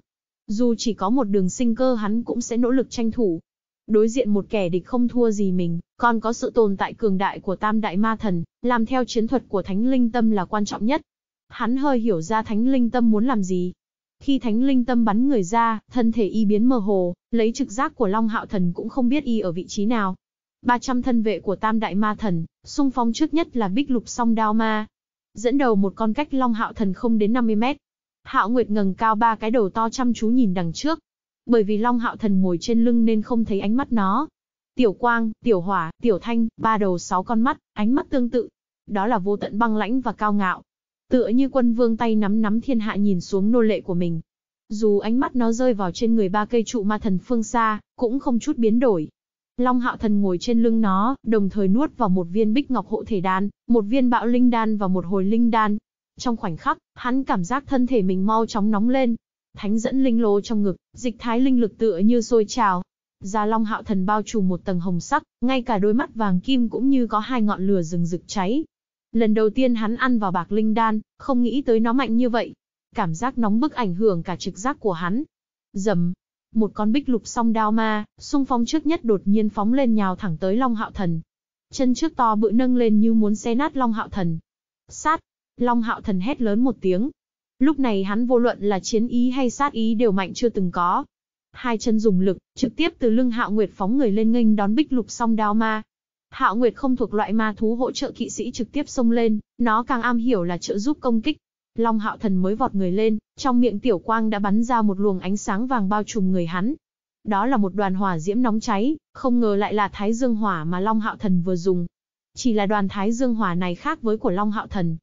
Dù chỉ có một đường sinh cơ hắn cũng sẽ nỗ lực tranh thủ. Đối diện một kẻ địch không thua gì mình, còn có sự tồn tại cường đại của tam đại ma thần, làm theo chiến thuật của thánh linh tâm là quan trọng nhất. Hắn hơi hiểu ra thánh linh tâm muốn làm gì. Khi thánh linh tâm bắn người ra, thân thể y biến mơ hồ, lấy trực giác của Long Hạo Thần cũng không biết y ở vị trí nào. 300 thân vệ của tam đại ma thần, xung phong trước nhất là bích lục song đao ma. Dẫn đầu một con cách Long Hạo Thần không đến 50 mét. Hạo Nguyệt ngẩng cao ba cái đầu to chăm chú nhìn đằng trước, bởi vì Long Hạo Thần ngồi trên lưng nên không thấy ánh mắt nó. Tiểu Quang, Tiểu Hỏa, Tiểu Thanh, ba đầu sáu con mắt, ánh mắt tương tự. Đó là vô tận băng lãnh và cao ngạo. Tựa như quân vương tay nắm nắm thiên hạ nhìn xuống nô lệ của mình. Dù ánh mắt nó rơi vào trên người ba cây trụ ma thần phương xa, cũng không chút biến đổi. Long Hạo Thần ngồi trên lưng nó, đồng thời nuốt vào một viên bích ngọc hộ thể đan, một viên bạo linh đan và một hồi linh đan. Trong khoảnh khắc, hắn cảm giác thân thể mình mau chóng nóng lên, Thánh dẫn linh lô trong ngực, dịch thái linh lực tựa như sôi trào. Gia Long Hạo Thần bao trùm một tầng hồng sắc, ngay cả đôi mắt vàng kim cũng như có hai ngọn lửa rừng rực cháy. Lần đầu tiên hắn ăn vào bạc linh đan, không nghĩ tới nó mạnh như vậy. Cảm giác nóng bức ảnh hưởng cả trực giác của hắn. Dầm, một con bích lục song đao ma, xung phong trước nhất đột nhiên phóng lên nhào thẳng tới Long Hạo Thần. Chân trước to bự nâng lên như muốn xé nát Long Hạo Thần. Sát! Long Hạo Thần hét lớn một tiếng, Lúc này hắn vô luận là chiến ý hay sát ý đều mạnh chưa từng có. Hai chân dùng lực, trực tiếp từ lưng Hạo Nguyệt phóng người lên nghênh đón Bích Lục Song Đao Ma. Hạo Nguyệt không thuộc loại ma thú hỗ trợ kỵ sĩ trực tiếp xông lên, nó càng am hiểu là trợ giúp công kích. Long Hạo Thần mới vọt người lên, trong miệng tiểu quang đã bắn ra một luồng ánh sáng vàng bao trùm người hắn. Đó là một đoàn hỏa diễm nóng cháy, không ngờ lại là Thái Dương Hỏa mà Long Hạo Thần vừa dùng. Chỉ là đoàn Thái Dương Hỏa này khác với của Long Hạo Thần,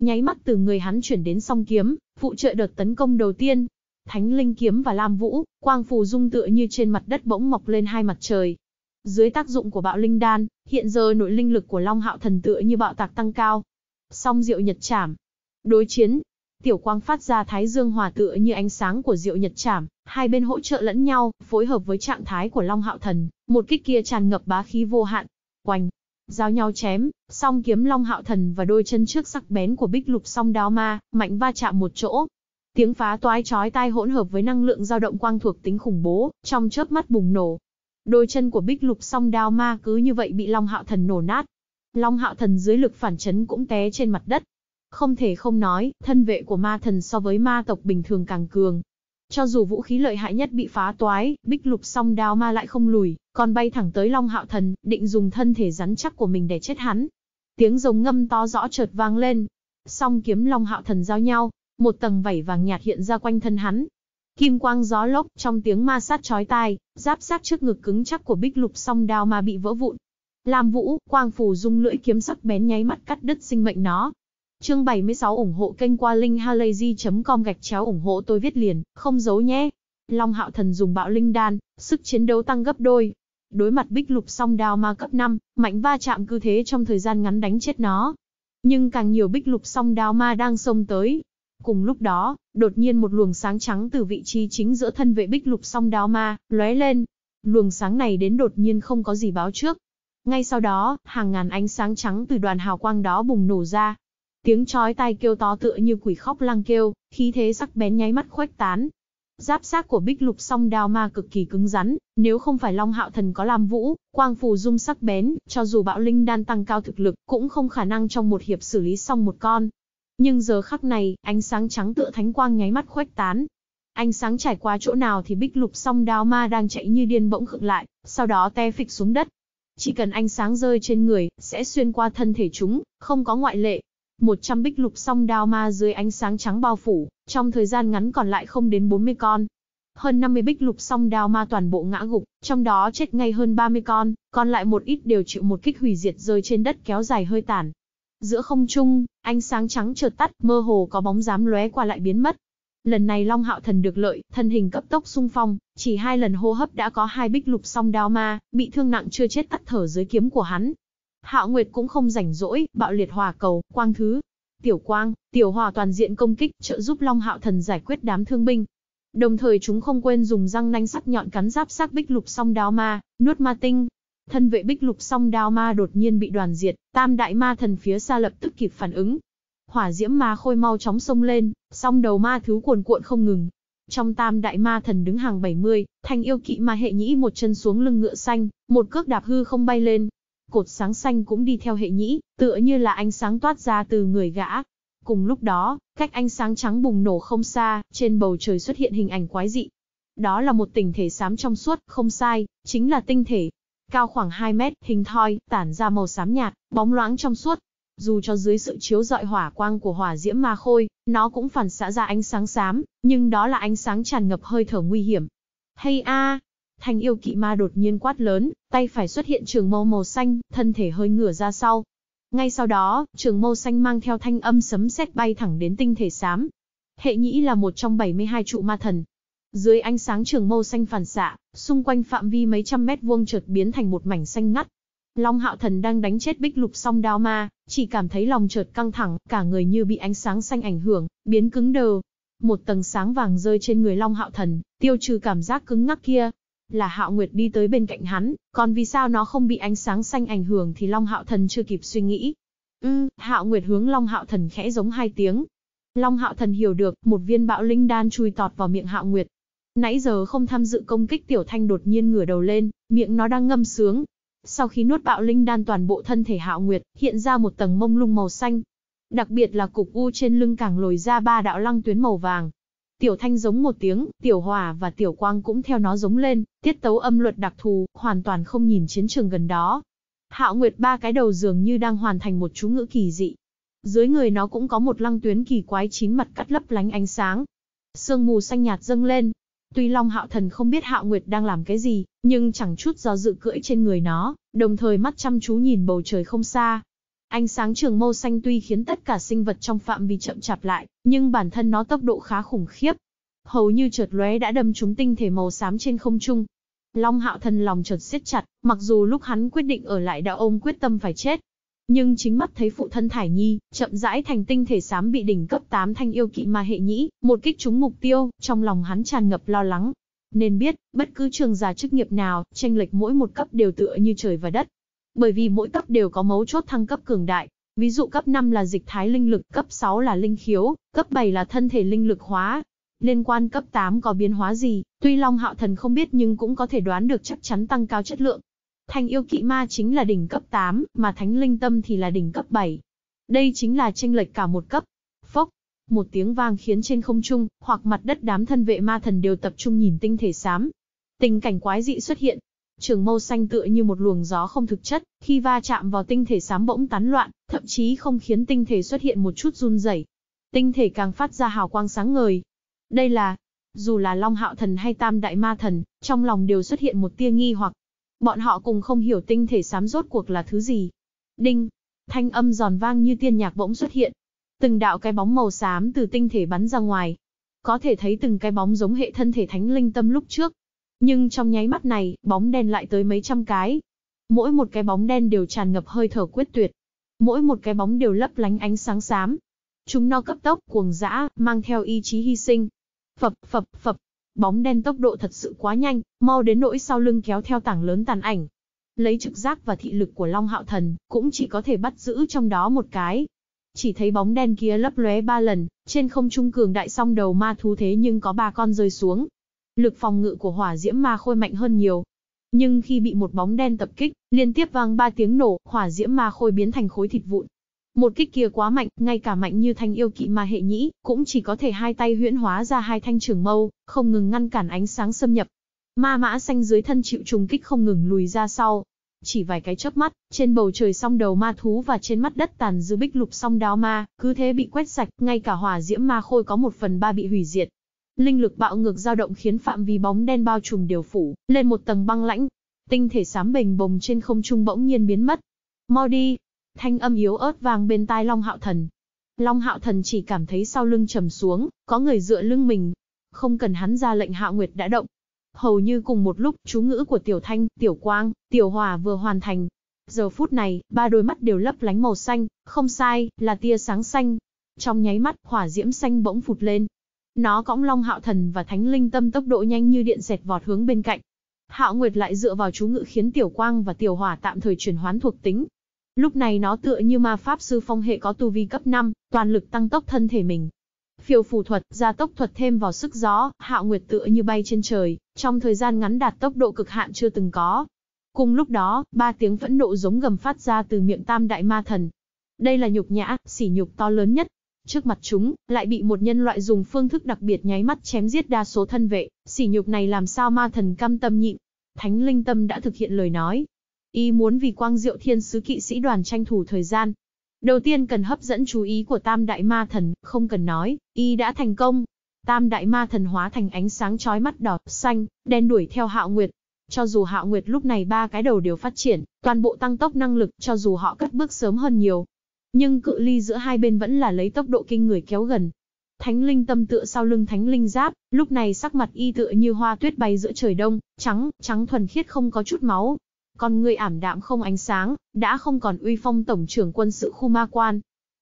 Nháy mắt từ người hắn chuyển đến song kiếm, phụ trợ đợt tấn công đầu tiên. Thánh linh kiếm và lam vũ, quang phù dung tựa như trên mặt đất bỗng mọc lên hai mặt trời. Dưới tác dụng của bạo linh đan, hiện giờ nội linh lực của Long Hạo thần tựa như bạo tạc tăng cao. Song diệu nhật chảm. Đối chiến, tiểu quang phát ra thái dương hòa tựa như ánh sáng của diệu nhật chảm, hai bên hỗ trợ lẫn nhau, phối hợp với trạng thái của Long Hạo Thần, một kích kia tràn ngập bá khí vô hạn. Oanh, Giao nhau chém, song kiếm long hạo thần và đôi chân trước sắc bén của bích lục song đao ma, mạnh va chạm một chỗ. Tiếng phá toái chói tai hỗn hợp với năng lượng dao động quang thuộc tính khủng bố, trong chớp mắt bùng nổ. Đôi chân của bích lục song đao ma cứ như vậy bị long hạo thần nổ nát. Long hạo thần dưới lực phản chấn cũng té trên mặt đất. Không thể không nói, thân vệ của ma thần so với ma tộc bình thường càng cường, cho dù vũ khí lợi hại nhất bị phá toái, bích lục song đao ma lại không lùi, còn bay thẳng tới Long Hạo Thần, định dùng thân thể rắn chắc của mình để chết hắn. Tiếng rồng ngâm to rõ chợt vang lên. Song kiếm Long Hạo Thần giao nhau, một tầng vảy vàng nhạt hiện ra quanh thân hắn. Kim quang gió lốc trong tiếng ma sát chói tai, giáp sát trước ngực cứng chắc của Bích Lục song đao mà bị vỡ vụn. Lam Vũ, quang phù dung lưỡi kiếm sắc bén nháy mắt cắt đứt sinh mệnh nó. Chương 76 ủng hộ kênh qua linkhalazy.com gạch chéo ủng hộ tôi viết liền, không giấu nhé. Long Hạo Thần dùng bạo linh đan, sức chiến đấu tăng gấp đôi, Đối mặt bích lục song đao ma cấp 5, mạnh va chạm cứ thế trong thời gian ngắn đánh chết nó. Nhưng càng nhiều bích lục song đao ma đang xông tới. Cùng lúc đó, đột nhiên một luồng sáng trắng từ vị trí chính giữa thân vệ bích lục song đao ma, lóe lên. Luồng sáng này đến đột nhiên không có gì báo trước. Ngay sau đó, hàng ngàn ánh sáng trắng từ đoàn hào quang đó bùng nổ ra, tiếng chói tai kêu to tựa như quỷ khóc lang kêu, khí thế sắc bén nháy mắt khuếch tán, Giáp xác của bích lục song đao ma cực kỳ cứng rắn, nếu không phải Long Hạo Thần có Lam Vũ, Quang Phù Dung sắc bén, cho dù bạo linh đan tăng cao thực lực, cũng không khả năng trong một hiệp xử lý xong một con. Nhưng giờ khắc này, ánh sáng trắng tựa thánh quang nháy mắt khuếch tán. Ánh sáng trải qua chỗ nào thì bích lục song đao ma đang chạy như điên bỗng khựng lại, sau đó te phịch xuống đất. Chỉ cần ánh sáng rơi trên người, sẽ xuyên qua thân thể chúng, không có ngoại lệ, 100 bích lục song đao ma dưới ánh sáng trắng bao phủ, trong thời gian ngắn còn lại không đến 40 con. Hơn 50 bích lục song đao ma toàn bộ ngã gục, trong đó chết ngay hơn 30 con, còn lại một ít đều chịu một kích hủy diệt rơi trên đất kéo dài hơi tàn. Giữa không trung, ánh sáng trắng chợt tắt, mơ hồ có bóng dám lóe qua lại biến mất. Lần này Long Hạo Thần được lợi, thân hình cấp tốc sung phong, chỉ hai lần hô hấp đã có hai bích lục song đao ma, bị thương nặng chưa chết tắt thở dưới kiếm của hắn, Hạo Nguyệt cũng không rảnh rỗi, bạo liệt hòa cầu, quang thứ. Tiểu quang, tiểu hòa toàn diện công kích, trợ giúp Long Hạo Thần giải quyết đám thương binh. Đồng thời chúng không quên dùng răng nanh sắc nhọn cắn giáp xác bích lục song đao ma, nuốt ma tinh. Thân vệ bích lục song đao ma đột nhiên bị đoàn diệt, tam đại ma thần phía xa lập tức kịp phản ứng. Hỏa diễm ma khôi mau chóng sông lên, song đầu ma thứ cuồn cuộn không ngừng, trong tam đại ma thần đứng hàng 70, thanh yêu kỵ ma hệ nhĩ một chân xuống lưng ngựa xanh, một cước đạp hư không bay lên, Cột sáng xanh cũng đi theo hệ nhĩ, tựa như là ánh sáng toát ra từ người gã. Cùng lúc đó, cách ánh sáng trắng bùng nổ không xa, trên bầu trời xuất hiện hình ảnh quái dị. Đó là một tinh thể xám trong suốt, không sai, chính là tinh thể. Cao khoảng 2 mét, hình thoi, tản ra màu xám nhạt, bóng loáng trong suốt, dù cho dưới sự chiếu rọi hỏa quang của hỏa diễm ma khôi, nó cũng phản xạ ra ánh sáng xám, nhưng đó là ánh sáng tràn ngập hơi thở nguy hiểm. Hay a, Thanh yêu kỵ ma đột nhiên quát lớn, tay phải xuất hiện trường mâu màu xanh, thân thể hơi ngửa ra sau. Ngay sau đó, trường mâu xanh mang theo thanh âm sấm sét bay thẳng đến tinh thể xám. Hệ nhĩ là một trong 72 trụ ma thần. Dưới ánh sáng trường mâu xanh phản xạ, xung quanh phạm vi mấy trăm mét vuông chợt biến thành một mảnh xanh ngắt. Long hạo thần đang đánh chết bích lục song đao ma, chỉ cảm thấy lòng chợt căng thẳng, cả người như bị ánh sáng xanh ảnh hưởng, biến cứng đờ, một tầng sáng vàng rơi trên người Long Hạo Thần, tiêu trừ cảm giác cứng ngắc kia là Hạo Nguyệt đi tới bên cạnh hắn, còn vì sao nó không bị ánh sáng xanh ảnh hưởng thì Long Hạo Thần chưa kịp suy nghĩ. Ừ, Hạo Nguyệt hướng Long Hạo Thần khẽ giống hai tiếng. Long Hạo Thần hiểu được, một viên bạo linh đan chui tọt vào miệng Hạo Nguyệt. Nãy giờ không tham dự công kích Tiểu Thanh đột nhiên ngửa đầu lên, miệng nó đang ngâm sướng. Sau khi nuốt bạo linh đan toàn bộ thân thể Hạo Nguyệt, hiện ra một tầng mông lung màu xanh. Đặc biệt là cục u trên lưng càng lồi ra ba đạo lăng tuyến màu vàng, Tiểu Thanh giống một tiếng, Tiểu Hòa và Tiểu Quang cũng theo nó giống lên, tiết tấu âm luật đặc thù, hoàn toàn không nhìn chiến trường gần đó. Hạo Nguyệt ba cái đầu dường như đang hoàn thành một chú ngữ kỳ dị. Dưới người nó cũng có một lăng tuyến kỳ quái chín mặt cắt lấp lánh ánh sáng. Sương mù xanh nhạt dâng lên. Tuy Long Hạo Thần không biết Hạo Nguyệt đang làm cái gì, nhưng chẳng chút do dự cưỡi trên người nó, đồng thời mắt chăm chú nhìn bầu trời không xa. Ánh sáng trường mâu xanh tuy khiến tất cả sinh vật trong phạm vi chậm chạp lại, nhưng bản thân nó tốc độ khá khủng khiếp. Hầu như trượt lóe đã đâm trúng tinh thể màu xám trên không trung. Long hạo thần lòng chợt siết chặt, mặc dù lúc hắn quyết định ở lại đã ôm quyết tâm phải chết. Nhưng chính mắt thấy phụ thân Thải Nhi, chậm rãi thành tinh thể xám bị đỉnh cấp 8 thanh yêu kỵ ma hệ nhĩ, một kích trúng mục tiêu, trong lòng hắn tràn ngập lo lắng, nên biết, bất cứ trường giả chức nghiệp nào, tranh lệch mỗi một cấp đều tựa như trời và đất, bởi vì mỗi cấp đều có mấu chốt thăng cấp cường đại. Ví dụ cấp 5 là dịch thái linh lực, cấp 6 là linh khiếu, cấp 7 là thân thể linh lực hóa. Liên quan cấp 8 có biến hóa gì, tuy Long Hạo Thần không biết nhưng cũng có thể đoán được chắc chắn tăng cao chất lượng. Thanh yêu kỵ ma chính là đỉnh cấp 8, mà thánh linh tâm thì là đỉnh cấp 7. Đây chính là tranh lệch cả một cấp. Phốc, một tiếng vang khiến trên không trung, hoặc mặt đất đám thân vệ ma thần đều tập trung nhìn tinh thể xám. Tình cảnh quái dị xuất hiện, Trường mâu xanh tựa như một luồng gió không thực chất, khi va chạm vào tinh thể sám bỗng tán loạn, thậm chí không khiến tinh thể xuất hiện một chút run rẩy. Tinh thể càng phát ra hào quang sáng ngời. Đây là, dù là Long Hạo Thần hay Tam Đại Ma Thần, trong lòng đều xuất hiện một tia nghi hoặc. Bọn họ cùng không hiểu tinh thể sám rốt cuộc là thứ gì. Đinh, thanh âm giòn vang như tiên nhạc bỗng xuất hiện. Từng đạo cái bóng màu xám từ tinh thể bắn ra ngoài. Có thể thấy từng cái bóng giống hệ thân thể thánh linh tâm lúc trước, nhưng trong nháy mắt này, bóng đen lại tới mấy trăm cái. Mỗi một cái bóng đen đều tràn ngập hơi thở quyết tuyệt. Mỗi một cái bóng đều lấp lánh ánh sáng xám. Chúng nó cấp tốc, cuồng dã, mang theo ý chí hy sinh. Phập, phập, phập. Bóng đen tốc độ thật sự quá nhanh, mau đến nỗi sau lưng kéo theo tảng lớn tàn ảnh. Lấy trực giác và thị lực của Long Hạo Thần, cũng chỉ có thể bắt giữ trong đó một cái, chỉ thấy bóng đen kia lấp lóe ba lần, trên không trung cường đại song đầu ma thú thế nhưng có ba con rơi xuống, lực phòng ngự của hỏa diễm ma khôi mạnh hơn nhiều. Nhưng khi bị một bóng đen tập kích, liên tiếp vang ba tiếng nổ, hỏa diễm ma khôi biến thành khối thịt vụn. Một kích kia quá mạnh, ngay cả mạnh như thanh yêu kỵ ma hệ nhĩ, cũng chỉ có thể hai tay huyễn hóa ra hai thanh trường mâu, không ngừng ngăn cản ánh sáng xâm nhập. Ma mã xanh dưới thân chịu trùng kích không ngừng lùi ra sau. Chỉ vài cái chớp mắt, trên bầu trời song đầu ma thú và trên mắt đất tàn dư bích lục song đao ma, cứ thế bị quét sạch, ngay cả hỏa diễm ma khôi có một phần ba bị hủy diệt linh lực bạo ngược dao động khiến phạm vi bóng đen bao trùm điều phủ, lên một tầng băng lãnh. Tinh thể xám bềnh bồng trên không trung bỗng nhiên biến mất. Mau đi! Thanh âm yếu ớt vang bên tai Long Hạo Thần. Long Hạo Thần chỉ cảm thấy sau lưng trầm xuống, có người dựa lưng mình. Không cần hắn ra lệnh Hạo Nguyệt đã động. Hầu như cùng một lúc, chú ngữ của Tiểu Thanh, Tiểu Quang, Tiểu Hòa vừa hoàn thành. Giờ phút này, ba đôi mắt đều lấp lánh màu xanh, không sai, là tia sáng xanh, trong nháy mắt hỏa diễm xanh bỗng phụt lên, nó cõng Long Hạo Thần và Thánh Linh Tâm tốc độ nhanh như điện xẹt vọt hướng bên cạnh. Hạo Nguyệt lại dựa vào chú ngự khiến Tiểu Quang và Tiểu Hỏa tạm thời chuyển hoán thuộc tính. Lúc này nó tựa như ma pháp sư phong hệ có tu vi cấp 5, toàn lực tăng tốc thân thể mình. Phiêu phù thuật, gia tốc thuật thêm vào sức gió, Hạo Nguyệt tựa như bay trên trời, trong thời gian ngắn đạt tốc độ cực hạn chưa từng có. Cùng lúc đó, ba tiếng phẫn nộ giống gầm phát ra từ miệng Tam Đại Ma Thần. Đây là nhục nhã, sỉ nhục to lớn nhất Trước mặt chúng, lại bị một nhân loại dùng phương thức đặc biệt nháy mắt chém giết đa số thân vệ, sỉ nhục này làm sao ma thần cam tâm nhịn. Thánh linh tâm đã thực hiện lời nói. Ý muốn vì quang diệu thiên sứ kỵ sĩ đoàn tranh thủ thời gian. Đầu tiên cần hấp dẫn chú ý của tam đại ma thần, không cần nói, y đã thành công. Tam đại ma thần hóa thành ánh sáng chói mắt đỏ, xanh, đen đuổi theo hạo nguyệt, cho dù Hạo Nguyệt lúc này ba cái đầu đều phát triển, toàn bộ tăng tốc năng lực, cho dù họ cắt bước sớm hơn nhiều, nhưng cự ly giữa hai bên vẫn là lấy tốc độ kinh người kéo gần. Thánh linh tâm tựa sau lưng thánh linh giáp, lúc này sắc mặt y tựa như hoa tuyết bay giữa trời đông, trắng, trắng thuần khiết không có chút máu. Còn người ảm đạm không ánh sáng, đã không còn uy phong tổng trưởng quân sự khu ma quan.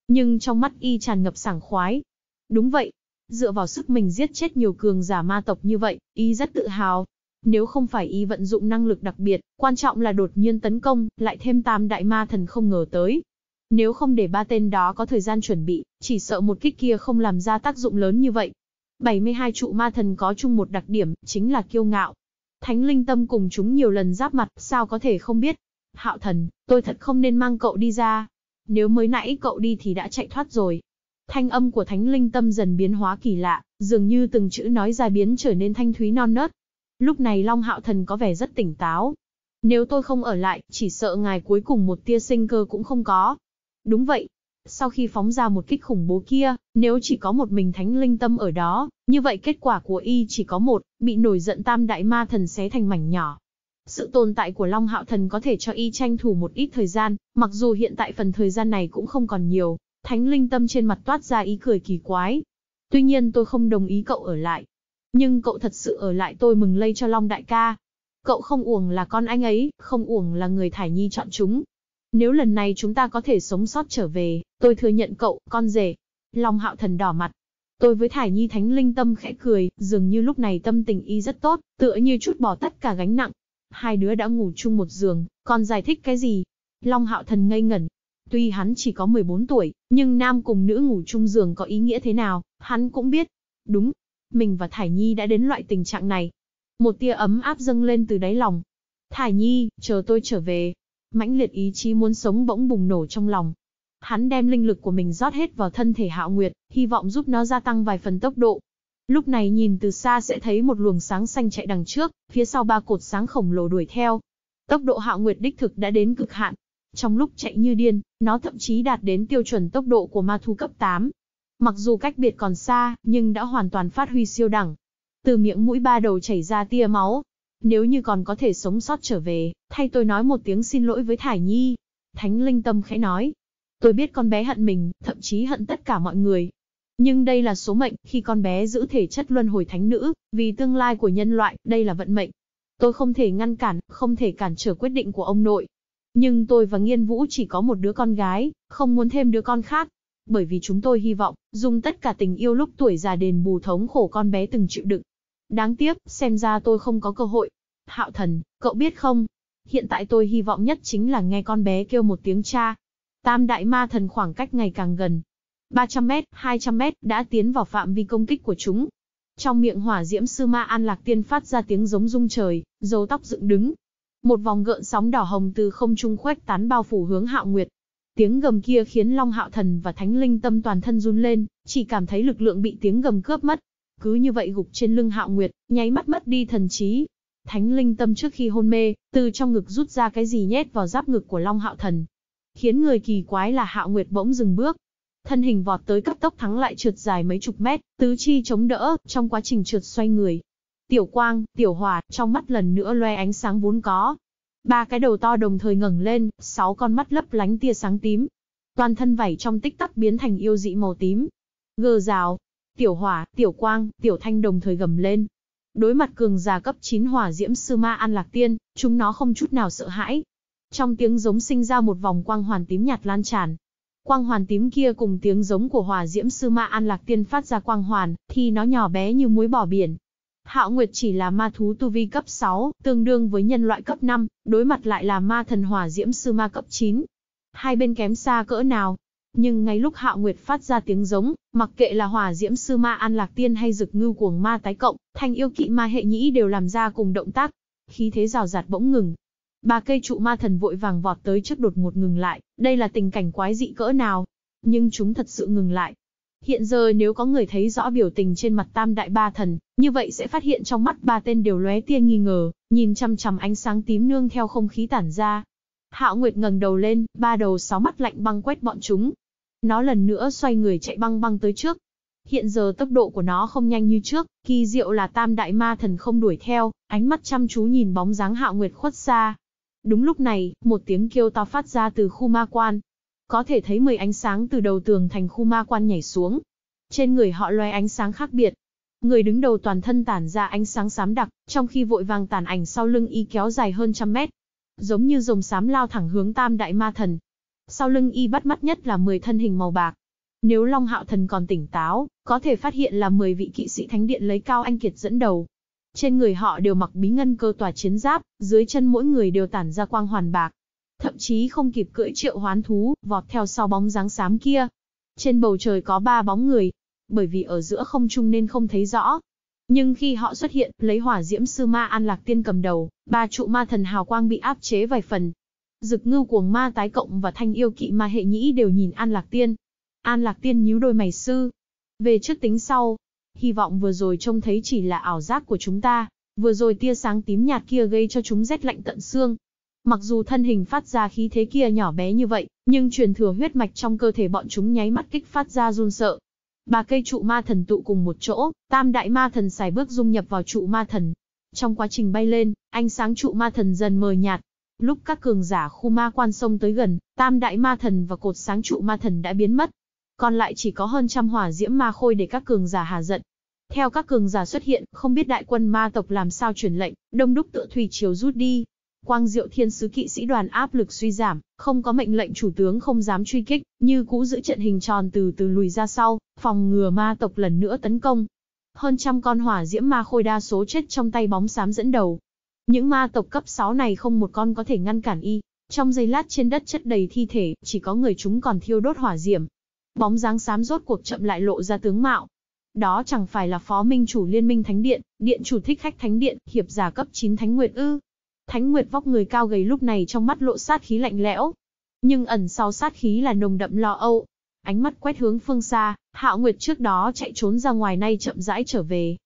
Nhưng trong mắt y tràn ngập sảng khoái. Đúng vậy, dựa vào sức mình giết chết nhiều cường giả ma tộc như vậy, y rất tự hào. Nếu không phải y vận dụng năng lực đặc biệt, quan trọng là đột nhiên tấn công, lại thêm tam đại ma thần không ngờ tới, nếu không để ba tên đó có thời gian chuẩn bị, chỉ sợ một kích kia không làm ra tác dụng lớn như vậy. 72 trụ ma thần có chung một đặc điểm, chính là kiêu ngạo. Thánh linh tâm cùng chúng nhiều lần giáp mặt, sao có thể không biết. Hạo thần, tôi thật không nên mang cậu đi ra. Nếu mới nãy cậu đi thì đã chạy thoát rồi. Thanh âm của thánh linh tâm dần biến hóa kỳ lạ, dường như từng chữ nói ra biến trở nên thanh thúy non nớt. Lúc này Long Hạo Thần có vẻ rất tỉnh táo. Nếu tôi không ở lại, chỉ sợ ngài cuối cùng một tia sinh cơ cũng không có. Đúng vậy. Sau khi phóng ra một kích khủng bố kia, nếu chỉ có một mình thánh linh tâm ở đó, như vậy kết quả của y chỉ có một, bị nổi giận tam đại ma thần xé thành mảnh nhỏ. Sự tồn tại của Long Hạo Thần có thể cho y tranh thủ một ít thời gian, mặc dù hiện tại phần thời gian này cũng không còn nhiều. Thánh linh tâm trên mặt toát ra ý cười kỳ quái. Tuy nhiên tôi không đồng ý cậu ở lại. Nhưng cậu thật sự ở lại tôi mừng lây cho Long Đại ca. Cậu không uổng là con anh ấy, không uổng là người thải nhi chọn chúng, nếu lần này chúng ta có thể sống sót trở về, tôi thừa nhận cậu, con rể. Long hạo thần đỏ mặt. Tôi với Thải Nhi Thánh Linh tâm khẽ cười, dường như lúc này tâm tình y rất tốt, tựa như chút bỏ tất cả gánh nặng. Hai đứa đã ngủ chung một giường, còn giải thích cái gì? Long hạo thần ngây ngẩn. Tuy hắn chỉ có 14 tuổi, nhưng nam cùng nữ ngủ chung giường có ý nghĩa thế nào, hắn cũng biết. Đúng, mình và Thải Nhi đã đến loại tình trạng này. Một tia ấm áp dâng lên từ đáy lòng. Thải Nhi, chờ tôi trở về, mãnh liệt ý chí muốn sống bỗng bùng nổ trong lòng. Hắn đem linh lực của mình rót hết vào thân thể Hạo Nguyệt, hy vọng giúp nó gia tăng vài phần tốc độ. Lúc này nhìn từ xa sẽ thấy một luồng sáng xanh chạy đằng trước, phía sau ba cột sáng khổng lồ đuổi theo. Tốc độ Hạo Nguyệt đích thực đã đến cực hạn. Trong lúc chạy như điên, nó thậm chí đạt đến tiêu chuẩn tốc độ của ma thú cấp 8. Mặc dù cách biệt còn xa, nhưng đã hoàn toàn phát huy siêu đẳng. Từ miệng mũi ba đầu chảy ra tia máu, nếu như còn có thể sống sót trở về, thay tôi nói một tiếng xin lỗi với Thải Nhi. Thánh Linh Tâm khẽ nói. Tôi biết con bé hận mình, thậm chí hận tất cả mọi người. Nhưng đây là số mệnh, khi con bé giữ thể chất luân hồi thánh nữ, vì tương lai của nhân loại, đây là vận mệnh. Tôi không thể ngăn cản, không thể cản trở quyết định của ông nội. Nhưng tôi và Nghiên Vũ chỉ có một đứa con gái, không muốn thêm đứa con khác. Bởi vì chúng tôi hy vọng, dùng tất cả tình yêu lúc tuổi già đền bù thống khổ con bé từng chịu đựng. Đáng tiếc, xem ra tôi không có cơ hội. Hạo thần, cậu biết không? Hiện tại tôi hy vọng nhất chính là nghe con bé kêu một tiếng cha. Tam đại ma thần khoảng cách ngày càng gần. 300m, 200m đã tiến vào phạm vi công kích của chúng. Trong miệng hỏa diễm sư ma an lạc tiên phát ra tiếng giống rung trời, dấu tóc dựng đứng. Một vòng gợn sóng đỏ hồng từ không trung khuếch tán bao phủ hướng hạo nguyệt. Tiếng gầm kia khiến Long Hạo Thần và Thánh Linh Tâm toàn thân run lên, chỉ cảm thấy lực lượng bị tiếng gầm cướp mất, cứ như vậy gục trên lưng hạo nguyệt, nháy mắt mất đi thần trí. Thánh linh tâm trước khi hôn mê, từ trong ngực rút ra cái gì nhét vào giáp ngực của Long Hạo Thần. Khiến người kỳ quái là Hạo Nguyệt bỗng dừng bước, thân hình vọt tới cấp tốc thắng lại trượt dài mấy chục mét, tứ chi chống đỡ, trong quá trình trượt xoay người. Tiểu quang, tiểu hỏa, trong mắt lần nữa loe ánh sáng vốn có. Ba cái đầu to đồng thời ngẩng lên, sáu con mắt lấp lánh tia sáng tím. Toàn thân vảy trong tích tắc biến thành yêu dị màu tím. Gờ rào, Tiểu hỏa, tiểu quang, tiểu thanh đồng thời gầm lên. Đối mặt cường giả cấp 9 hỏa diễm sư ma an lạc tiên, chúng nó không chút nào sợ hãi. Trong tiếng giống sinh ra một vòng quang hoàn tím nhạt lan tràn. Quang hoàn tím kia cùng tiếng giống của hỏa diễm sư ma an lạc tiên phát ra quang hoàn, thì nó nhỏ bé như muối bỏ biển, Hạo Nguyệt chỉ là ma thú tu vi cấp 6, tương đương với nhân loại cấp 5, đối mặt lại là ma thần hỏa diễm sư ma cấp 9. Hai bên kém xa cỡ nào? Nhưng ngay lúc Hạo Nguyệt phát ra tiếng giống, mặc kệ là hòa diễm sư ma An Lạc Tiên hay rực ngưu cuồng ma tái cộng, thanh yêu kỵ ma hệ nhĩ đều làm ra cùng động tác. Khí thế rào rạt bỗng ngừng. Ba cây trụ ma thần vội vàng vọt tới trước đột ngột ngừng lại, đây là tình cảnh quái dị cỡ nào. Nhưng chúng thật sự ngừng lại. Hiện giờ nếu có người thấy rõ biểu tình trên mặt tam đại ba thần, như vậy sẽ phát hiện trong mắt ba tên đều lóe tia nghi ngờ, nhìn chăm chăm ánh sáng tím nương theo không khí tản ra, Hạo Nguyệt ngẩng đầu lên, ba đầu sáu mắt lạnh băng quét bọn chúng, nó lần nữa xoay người chạy băng băng tới trước. Hiện giờ tốc độ của nó không nhanh như trước, kỳ diệu là tam đại ma thần không đuổi theo, ánh mắt chăm chú nhìn bóng dáng hạo nguyệt khuất xa. Đúng lúc này, một tiếng kêu to phát ra từ khu ma quan. Có thể thấy mười ánh sáng từ đầu tường thành khu ma quan nhảy xuống. Trên người họ loe ánh sáng khác biệt, người đứng đầu toàn thân tản ra ánh sáng xám đặc, trong khi vội vàng tàn ảnh sau lưng y kéo dài hơn trăm mét. Giống như rồng xám lao thẳng hướng tam đại ma thần. Sau lưng y bắt mắt nhất là 10 thân hình màu bạc. Nếu Long Hạo Thần còn tỉnh táo, có thể phát hiện là 10 vị kỵ sĩ thánh điện lấy cao anh kiệt dẫn đầu. Trên người họ đều mặc bí ngân cơ tòa chiến giáp, dưới chân mỗi người đều tản ra quang hoàn bạc. Thậm chí không kịp cưỡi triệu hoán thú, vọt theo sau bóng dáng xám kia. Trên bầu trời có ba bóng người, bởi vì ở giữa không trung nên không thấy rõ. Nhưng khi họ xuất hiện, lấy hỏa diễm sư ma An Lạc Tiên cầm đầu, ba trụ ma thần hào quang bị áp chế vài phần, Dực ngưu cuồng ma tái cộng và thanh yêu kỵ ma hệ nhĩ đều nhìn An Lạc Tiên. An Lạc Tiên nhíu đôi mày sư. Về trước tính sau, hy vọng vừa rồi trông thấy chỉ là ảo giác của chúng ta, vừa rồi tia sáng tím nhạt kia gây cho chúng rét lạnh tận xương. Mặc dù thân hình phát ra khí thế kia nhỏ bé như vậy, nhưng truyền thừa huyết mạch trong cơ thể bọn chúng nháy mắt kích phát ra run sợ. Ba cây trụ ma thần tụ cùng một chỗ, tam đại ma thần xài bước dung nhập vào trụ ma thần. Trong quá trình bay lên, ánh sáng trụ ma thần dần mờ nhạt, Lúc các cường giả khu ma quan sông tới gần, tam đại ma thần và cột sáng trụ ma thần đã biến mất. Còn lại chỉ có hơn trăm hỏa diễm ma khôi để các cường giả hà giận. Theo các cường giả xuất hiện, không biết đại quân ma tộc làm sao truyền lệnh, đông đúc tựa thủy chiều rút đi. Quang diệu thiên sứ kỵ sĩ đoàn áp lực suy giảm, không có mệnh lệnh chủ tướng không dám truy kích, như cũ giữ trận hình tròn từ từ lùi ra sau, phòng ngừa ma tộc lần nữa tấn công. Hơn trăm con hỏa diễm ma khôi đa số chết trong tay bóng xám dẫn đầu, những ma tộc cấp 6 này không một con có thể ngăn cản y. Trong giây lát trên đất chất đầy thi thể, chỉ có người chúng còn thiêu đốt hỏa diệm. Bóng dáng xám rốt cuộc chậm lại lộ ra tướng mạo. Đó chẳng phải là phó minh chủ liên minh thánh điện, điện chủ thích khách thánh điện, hiệp giả cấp 9 thánh nguyệt ư. Thánh nguyệt vóc người cao gầy lúc này trong mắt lộ sát khí lạnh lẽo. Nhưng ẩn sau sát khí là nồng đậm lo âu. Ánh mắt quét hướng phương xa, hạo nguyệt trước đó chạy trốn ra ngoài nay chậm rãi trở về,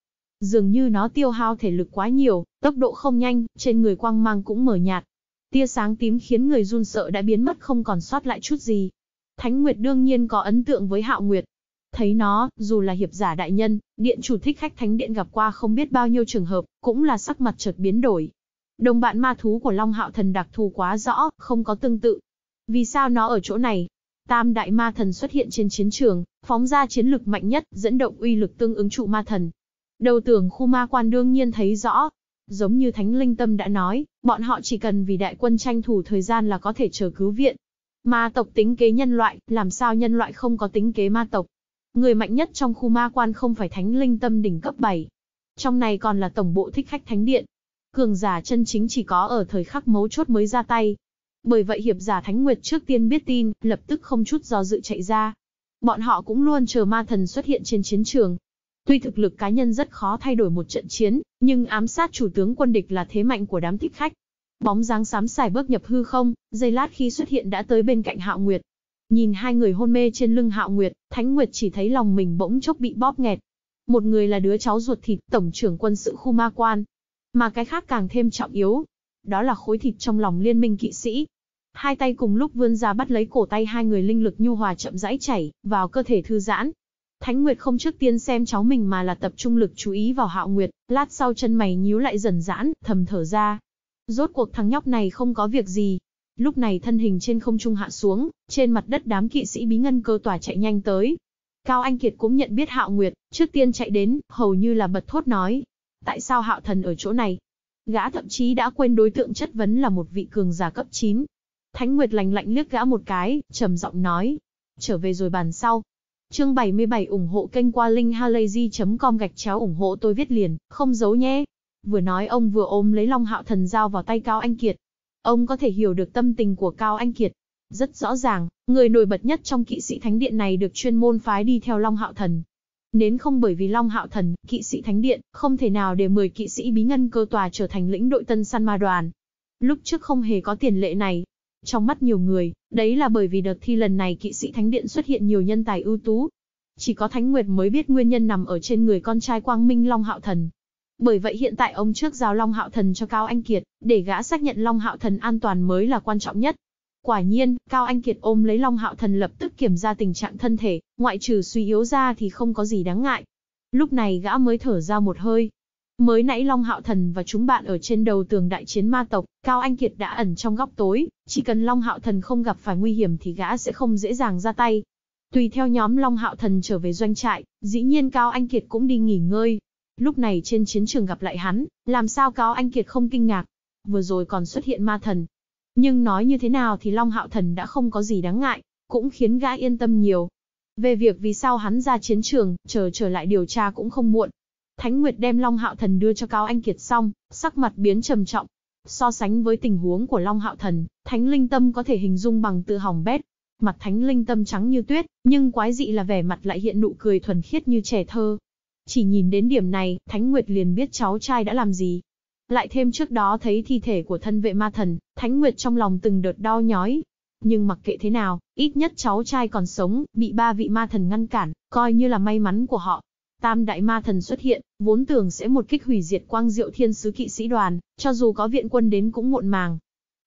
Dường như nó tiêu hao thể lực quá nhiều, tốc độ không nhanh, trên người quang mang cũng mở nhạt. Tia sáng tím khiến người run sợ đã biến mất không còn sót lại chút gì. Thánh Nguyệt đương nhiên có ấn tượng với Hạo Nguyệt. Thấy nó, dù là hiệp giả đại nhân, điện chủ thích khách thánh điện gặp qua không biết bao nhiêu trường hợp, cũng là sắc mặt chợt biến đổi. Đồng bạn ma thú của Long Hạo Thần đặc thù quá rõ, không có tương tự. Vì sao nó ở chỗ này, Tam đại ma thần xuất hiện trên chiến trường, phóng ra chiến lực mạnh nhất, dẫn động uy lực tương ứng trụ ma thần, Đầu tưởng khu ma quan đương nhiên thấy rõ. Giống như Thánh Linh Tâm đã nói, bọn họ chỉ cần vì đại quân tranh thủ thời gian là có thể chờ cứu viện. Ma tộc tính kế nhân loại, làm sao nhân loại không có tính kế ma tộc? Người mạnh nhất trong khu ma quan không phải Thánh Linh Tâm đỉnh cấp 7. Trong này còn là tổng bộ thích khách thánh điện. Cường giả chân chính chỉ có ở thời khắc mấu chốt mới ra tay. Bởi vậy hiệp giả Thánh Nguyệt trước tiên biết tin, lập tức không chút do dự chạy ra. Bọn họ cũng luôn chờ ma thần xuất hiện trên chiến trường, Tuy thực lực cá nhân rất khó thay đổi một trận chiến, nhưng ám sát chủ tướng quân địch là thế mạnh của đám thích khách. Bóng dáng xám xài bước nhập hư không, giây lát khi xuất hiện đã tới bên cạnh Hạo Nguyệt. Nhìn hai người hôn mê trên lưng Hạo Nguyệt, Thánh Nguyệt chỉ thấy lòng mình bỗng chốc bị bóp nghẹt. Một người là đứa cháu ruột thịt tổng trưởng quân sự khu ma quan. Mà cái khác càng thêm trọng yếu. Đó là khối thịt trong lòng liên minh kỵ sĩ. Hai tay cùng lúc vươn ra bắt lấy cổ tay hai người linh lực nhu hòa chậm rãi chảy, vào cơ thể thư giãn, Thánh Nguyệt không trước tiên xem cháu mình mà là tập trung lực chú ý vào Hạo Nguyệt, lát sau chân mày nhíu lại dần giãn, thầm thở ra. Rốt cuộc thằng nhóc này không có việc gì. Lúc này thân hình trên không trung hạ xuống, trên mặt đất đám kỵ sĩ bí ngân cơ tòa chạy nhanh tới. Cao Anh Kiệt cũng nhận biết Hạo Nguyệt, trước tiên chạy đến, hầu như là bật thốt nói. Tại sao Hạo Thần ở chỗ này? Gã thậm chí đã quên đối tượng chất vấn là một vị cường giả cấp 9. Thánh Nguyệt lành lạnh liếc gã một cái, trầm giọng nói. Trở về rồi bàn sau, Chương 77 ủng hộ kênh qua linkhalazy.com gạch chéo ủng hộ tôi viết liền, không giấu nhé. Vừa nói ông vừa ôm lấy Long Hạo Thần giao vào tay Cao Anh Kiệt. Ông có thể hiểu được tâm tình của Cao Anh Kiệt. Rất rõ ràng, người nổi bật nhất trong kỵ sĩ thánh điện này được chuyên môn phái đi theo Long Hạo Thần. Nến không bởi vì Long Hạo Thần, kỵ sĩ thánh điện, không thể nào để 10 kỵ sĩ bí ngân cơ tòa trở thành lĩnh đội tân San ma đoàn. Lúc trước không hề có tiền lệ này, trong mắt nhiều người, đấy là bởi vì đợt thi lần này kỵ sĩ Thánh Điện xuất hiện nhiều nhân tài ưu tú. Chỉ có Thánh Nguyệt mới biết nguyên nhân nằm ở trên người con trai Quang Minh Long Hạo Thần. Bởi vậy hiện tại ông trước giao Long Hạo Thần cho Cao Anh Kiệt, để gã xác nhận Long Hạo Thần an toàn mới là quan trọng nhất. Quả nhiên, Cao Anh Kiệt ôm lấy Long Hạo Thần lập tức kiểm tra tình trạng thân thể, ngoại trừ suy yếu ra thì không có gì đáng ngại. Lúc này gã mới thở ra một hơi, Mới nãy Long Hạo Thần và chúng bạn ở trên đầu tường đại chiến ma tộc, Cao Anh Kiệt đã ẩn trong góc tối, chỉ cần Long Hạo Thần không gặp phải nguy hiểm thì gã sẽ không dễ dàng ra tay. Tùy theo nhóm Long Hạo Thần trở về doanh trại, dĩ nhiên Cao Anh Kiệt cũng đi nghỉ ngơi. Lúc này trên chiến trường gặp lại hắn, làm sao Cao Anh Kiệt không kinh ngạc. Vừa rồi còn xuất hiện ma thần. Nhưng nói như thế nào thì Long Hạo Thần đã không có gì đáng ngại, cũng khiến gã yên tâm nhiều. Về việc vì sao hắn ra chiến trường, chờ trở lại điều tra cũng không muộn, Thánh Nguyệt đem Long Hạo Thần đưa cho Cao Anh Kiệt xong, sắc mặt biến trầm trọng. So sánh với tình huống của Long Hạo Thần, Thánh Linh Tâm có thể hình dung bằng tự hỏng bét. Mặt Thánh Linh Tâm trắng như tuyết, nhưng quái dị là vẻ mặt lại hiện nụ cười thuần khiết như trẻ thơ. Chỉ nhìn đến điểm này, Thánh Nguyệt liền biết cháu trai đã làm gì. Lại thêm trước đó thấy thi thể của thân vệ ma thần, Thánh Nguyệt trong lòng từng đợt đau nhói. Nhưng mặc kệ thế nào, ít nhất cháu trai còn sống, bị ba vị ma thần ngăn cản, coi như là may mắn của họ. Tam đại ma thần xuất hiện, vốn tưởng sẽ một kích hủy diệt quang diệu thiên sứ kỵ sĩ đoàn, cho dù có viện quân đến cũng muộn màng.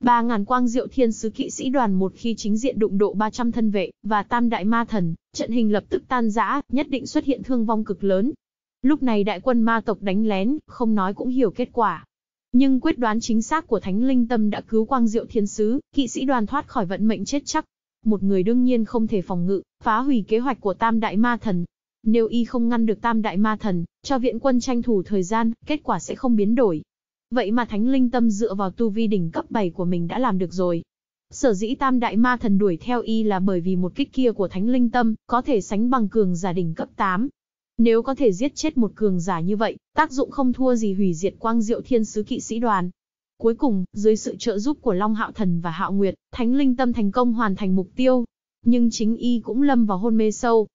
Ba ngàn quang diệu thiên sứ kỵ sĩ đoàn một khi chính diện đụng độ 300 thân vệ, và tam đại ma thần, trận hình lập tức tan rã, nhất định xuất hiện thương vong cực lớn. Lúc này đại quân ma tộc đánh lén, không nói cũng hiểu kết quả. Nhưng quyết đoán chính xác của Thánh Linh Tâm đã cứu quang diệu thiên sứ, kỵ sĩ đoàn thoát khỏi vận mệnh chết chắc. Một người đương nhiên không thể phòng ngự, phá hủy kế hoạch của tam đại ma thần, nếu y không ngăn được tam đại ma thần, cho viện quân tranh thủ thời gian, kết quả sẽ không biến đổi. Vậy mà thánh linh tâm dựa vào tu vi đỉnh cấp 7 của mình đã làm được rồi. Sở dĩ tam đại ma thần đuổi theo y là bởi vì một kích kia của thánh linh tâm, có thể sánh bằng cường giả đỉnh cấp 8. Nếu có thể giết chết một cường giả như vậy, tác dụng không thua gì hủy diệt quang diệu thiên sứ kỵ sĩ đoàn. Cuối cùng, dưới sự trợ giúp của Long Hạo Thần và Hạo Nguyệt, Thánh Linh Tâm thành công hoàn thành mục tiêu. Nhưng chính y cũng lâm vào hôn mê sâu,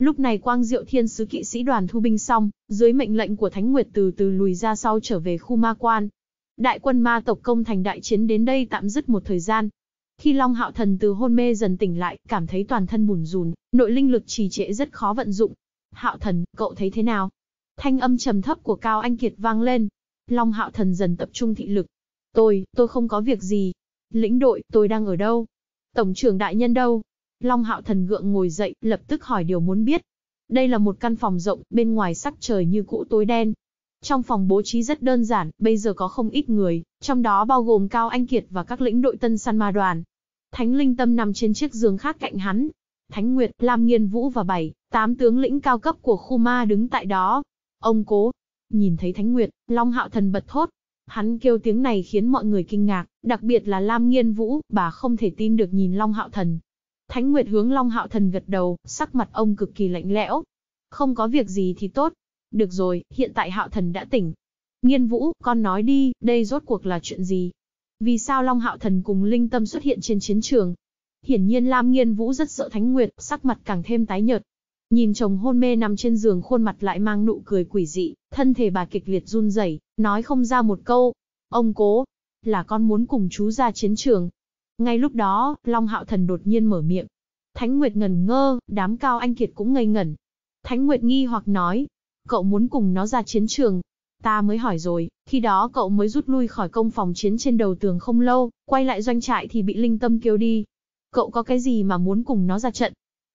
Lúc này Quang Diệu Thiên Sứ Kỵ Sĩ đoàn thu binh xong, dưới mệnh lệnh của Thánh Nguyệt từ từ lùi ra sau trở về khu ma quan. Đại quân ma tộc công thành đại chiến đến đây tạm dứt một thời gian. Khi Long Hạo Thần từ hôn mê dần tỉnh lại, cảm thấy toàn thân bùn rùn, nội linh lực trì trệ rất khó vận dụng. Hạo Thần, cậu thấy thế nào? Thanh âm trầm thấp của Cao Anh Kiệt vang lên. Long Hạo Thần dần tập trung thị lực. Tôi, tôi không có việc gì. Lĩnh đội, tôi đang ở đâu? Tổng trưởng đại nhân đâu? Long hạo thần gượng ngồi dậy, lập tức hỏi điều muốn biết. Đây là một căn phòng rộng, bên ngoài sắc trời như cũ tối đen. Trong phòng bố trí rất đơn giản, bây giờ có không ít người, trong đó bao gồm Cao Anh Kiệt và các lĩnh đội tân săn ma đoàn. Thánh Linh Tâm nằm trên chiếc giường khác cạnh hắn. Thánh Nguyệt, Lam Nghiên Vũ và bảy, tám tướng lĩnh cao cấp của khu ma đứng tại đó. Ông cố, nhìn thấy Thánh Nguyệt, Long Hạo Thần bật thốt. Hắn kêu tiếng này khiến mọi người kinh ngạc, đặc biệt là Lam Nghiên Vũ, bà không thể tin được nhìn Long Hạo Thần, Thánh Nguyệt hướng Long Hạo Thần gật đầu, sắc mặt ông cực kỳ lạnh lẽo. Không có việc gì thì tốt. Được rồi, hiện tại Hạo Thần đã tỉnh. Nghiên Vũ, con nói đi, đây rốt cuộc là chuyện gì? Vì sao Long Hạo Thần cùng Linh Tâm xuất hiện trên chiến trường? Hiển nhiên Lam Nghiên Vũ rất sợ Thánh Nguyệt, sắc mặt càng thêm tái nhợt. Nhìn chồng hôn mê nằm trên giường khuôn mặt lại mang nụ cười quỷ dị, thân thể bà kịch liệt run rẩy, nói không ra một câu. Ông cố, là con muốn cùng chú ra chiến trường, ngay lúc đó, Long Hạo Thần đột nhiên mở miệng. Thánh Nguyệt ngần ngơ, đám cao anh kiệt cũng ngây ngẩn. Thánh Nguyệt nghi hoặc nói, cậu muốn cùng nó ra chiến trường. Ta mới hỏi rồi, khi đó cậu mới rút lui khỏi công phòng chiến trên đầu tường không lâu, quay lại doanh trại thì bị linh tâm kêu đi. Cậu có cái gì mà muốn cùng nó ra trận?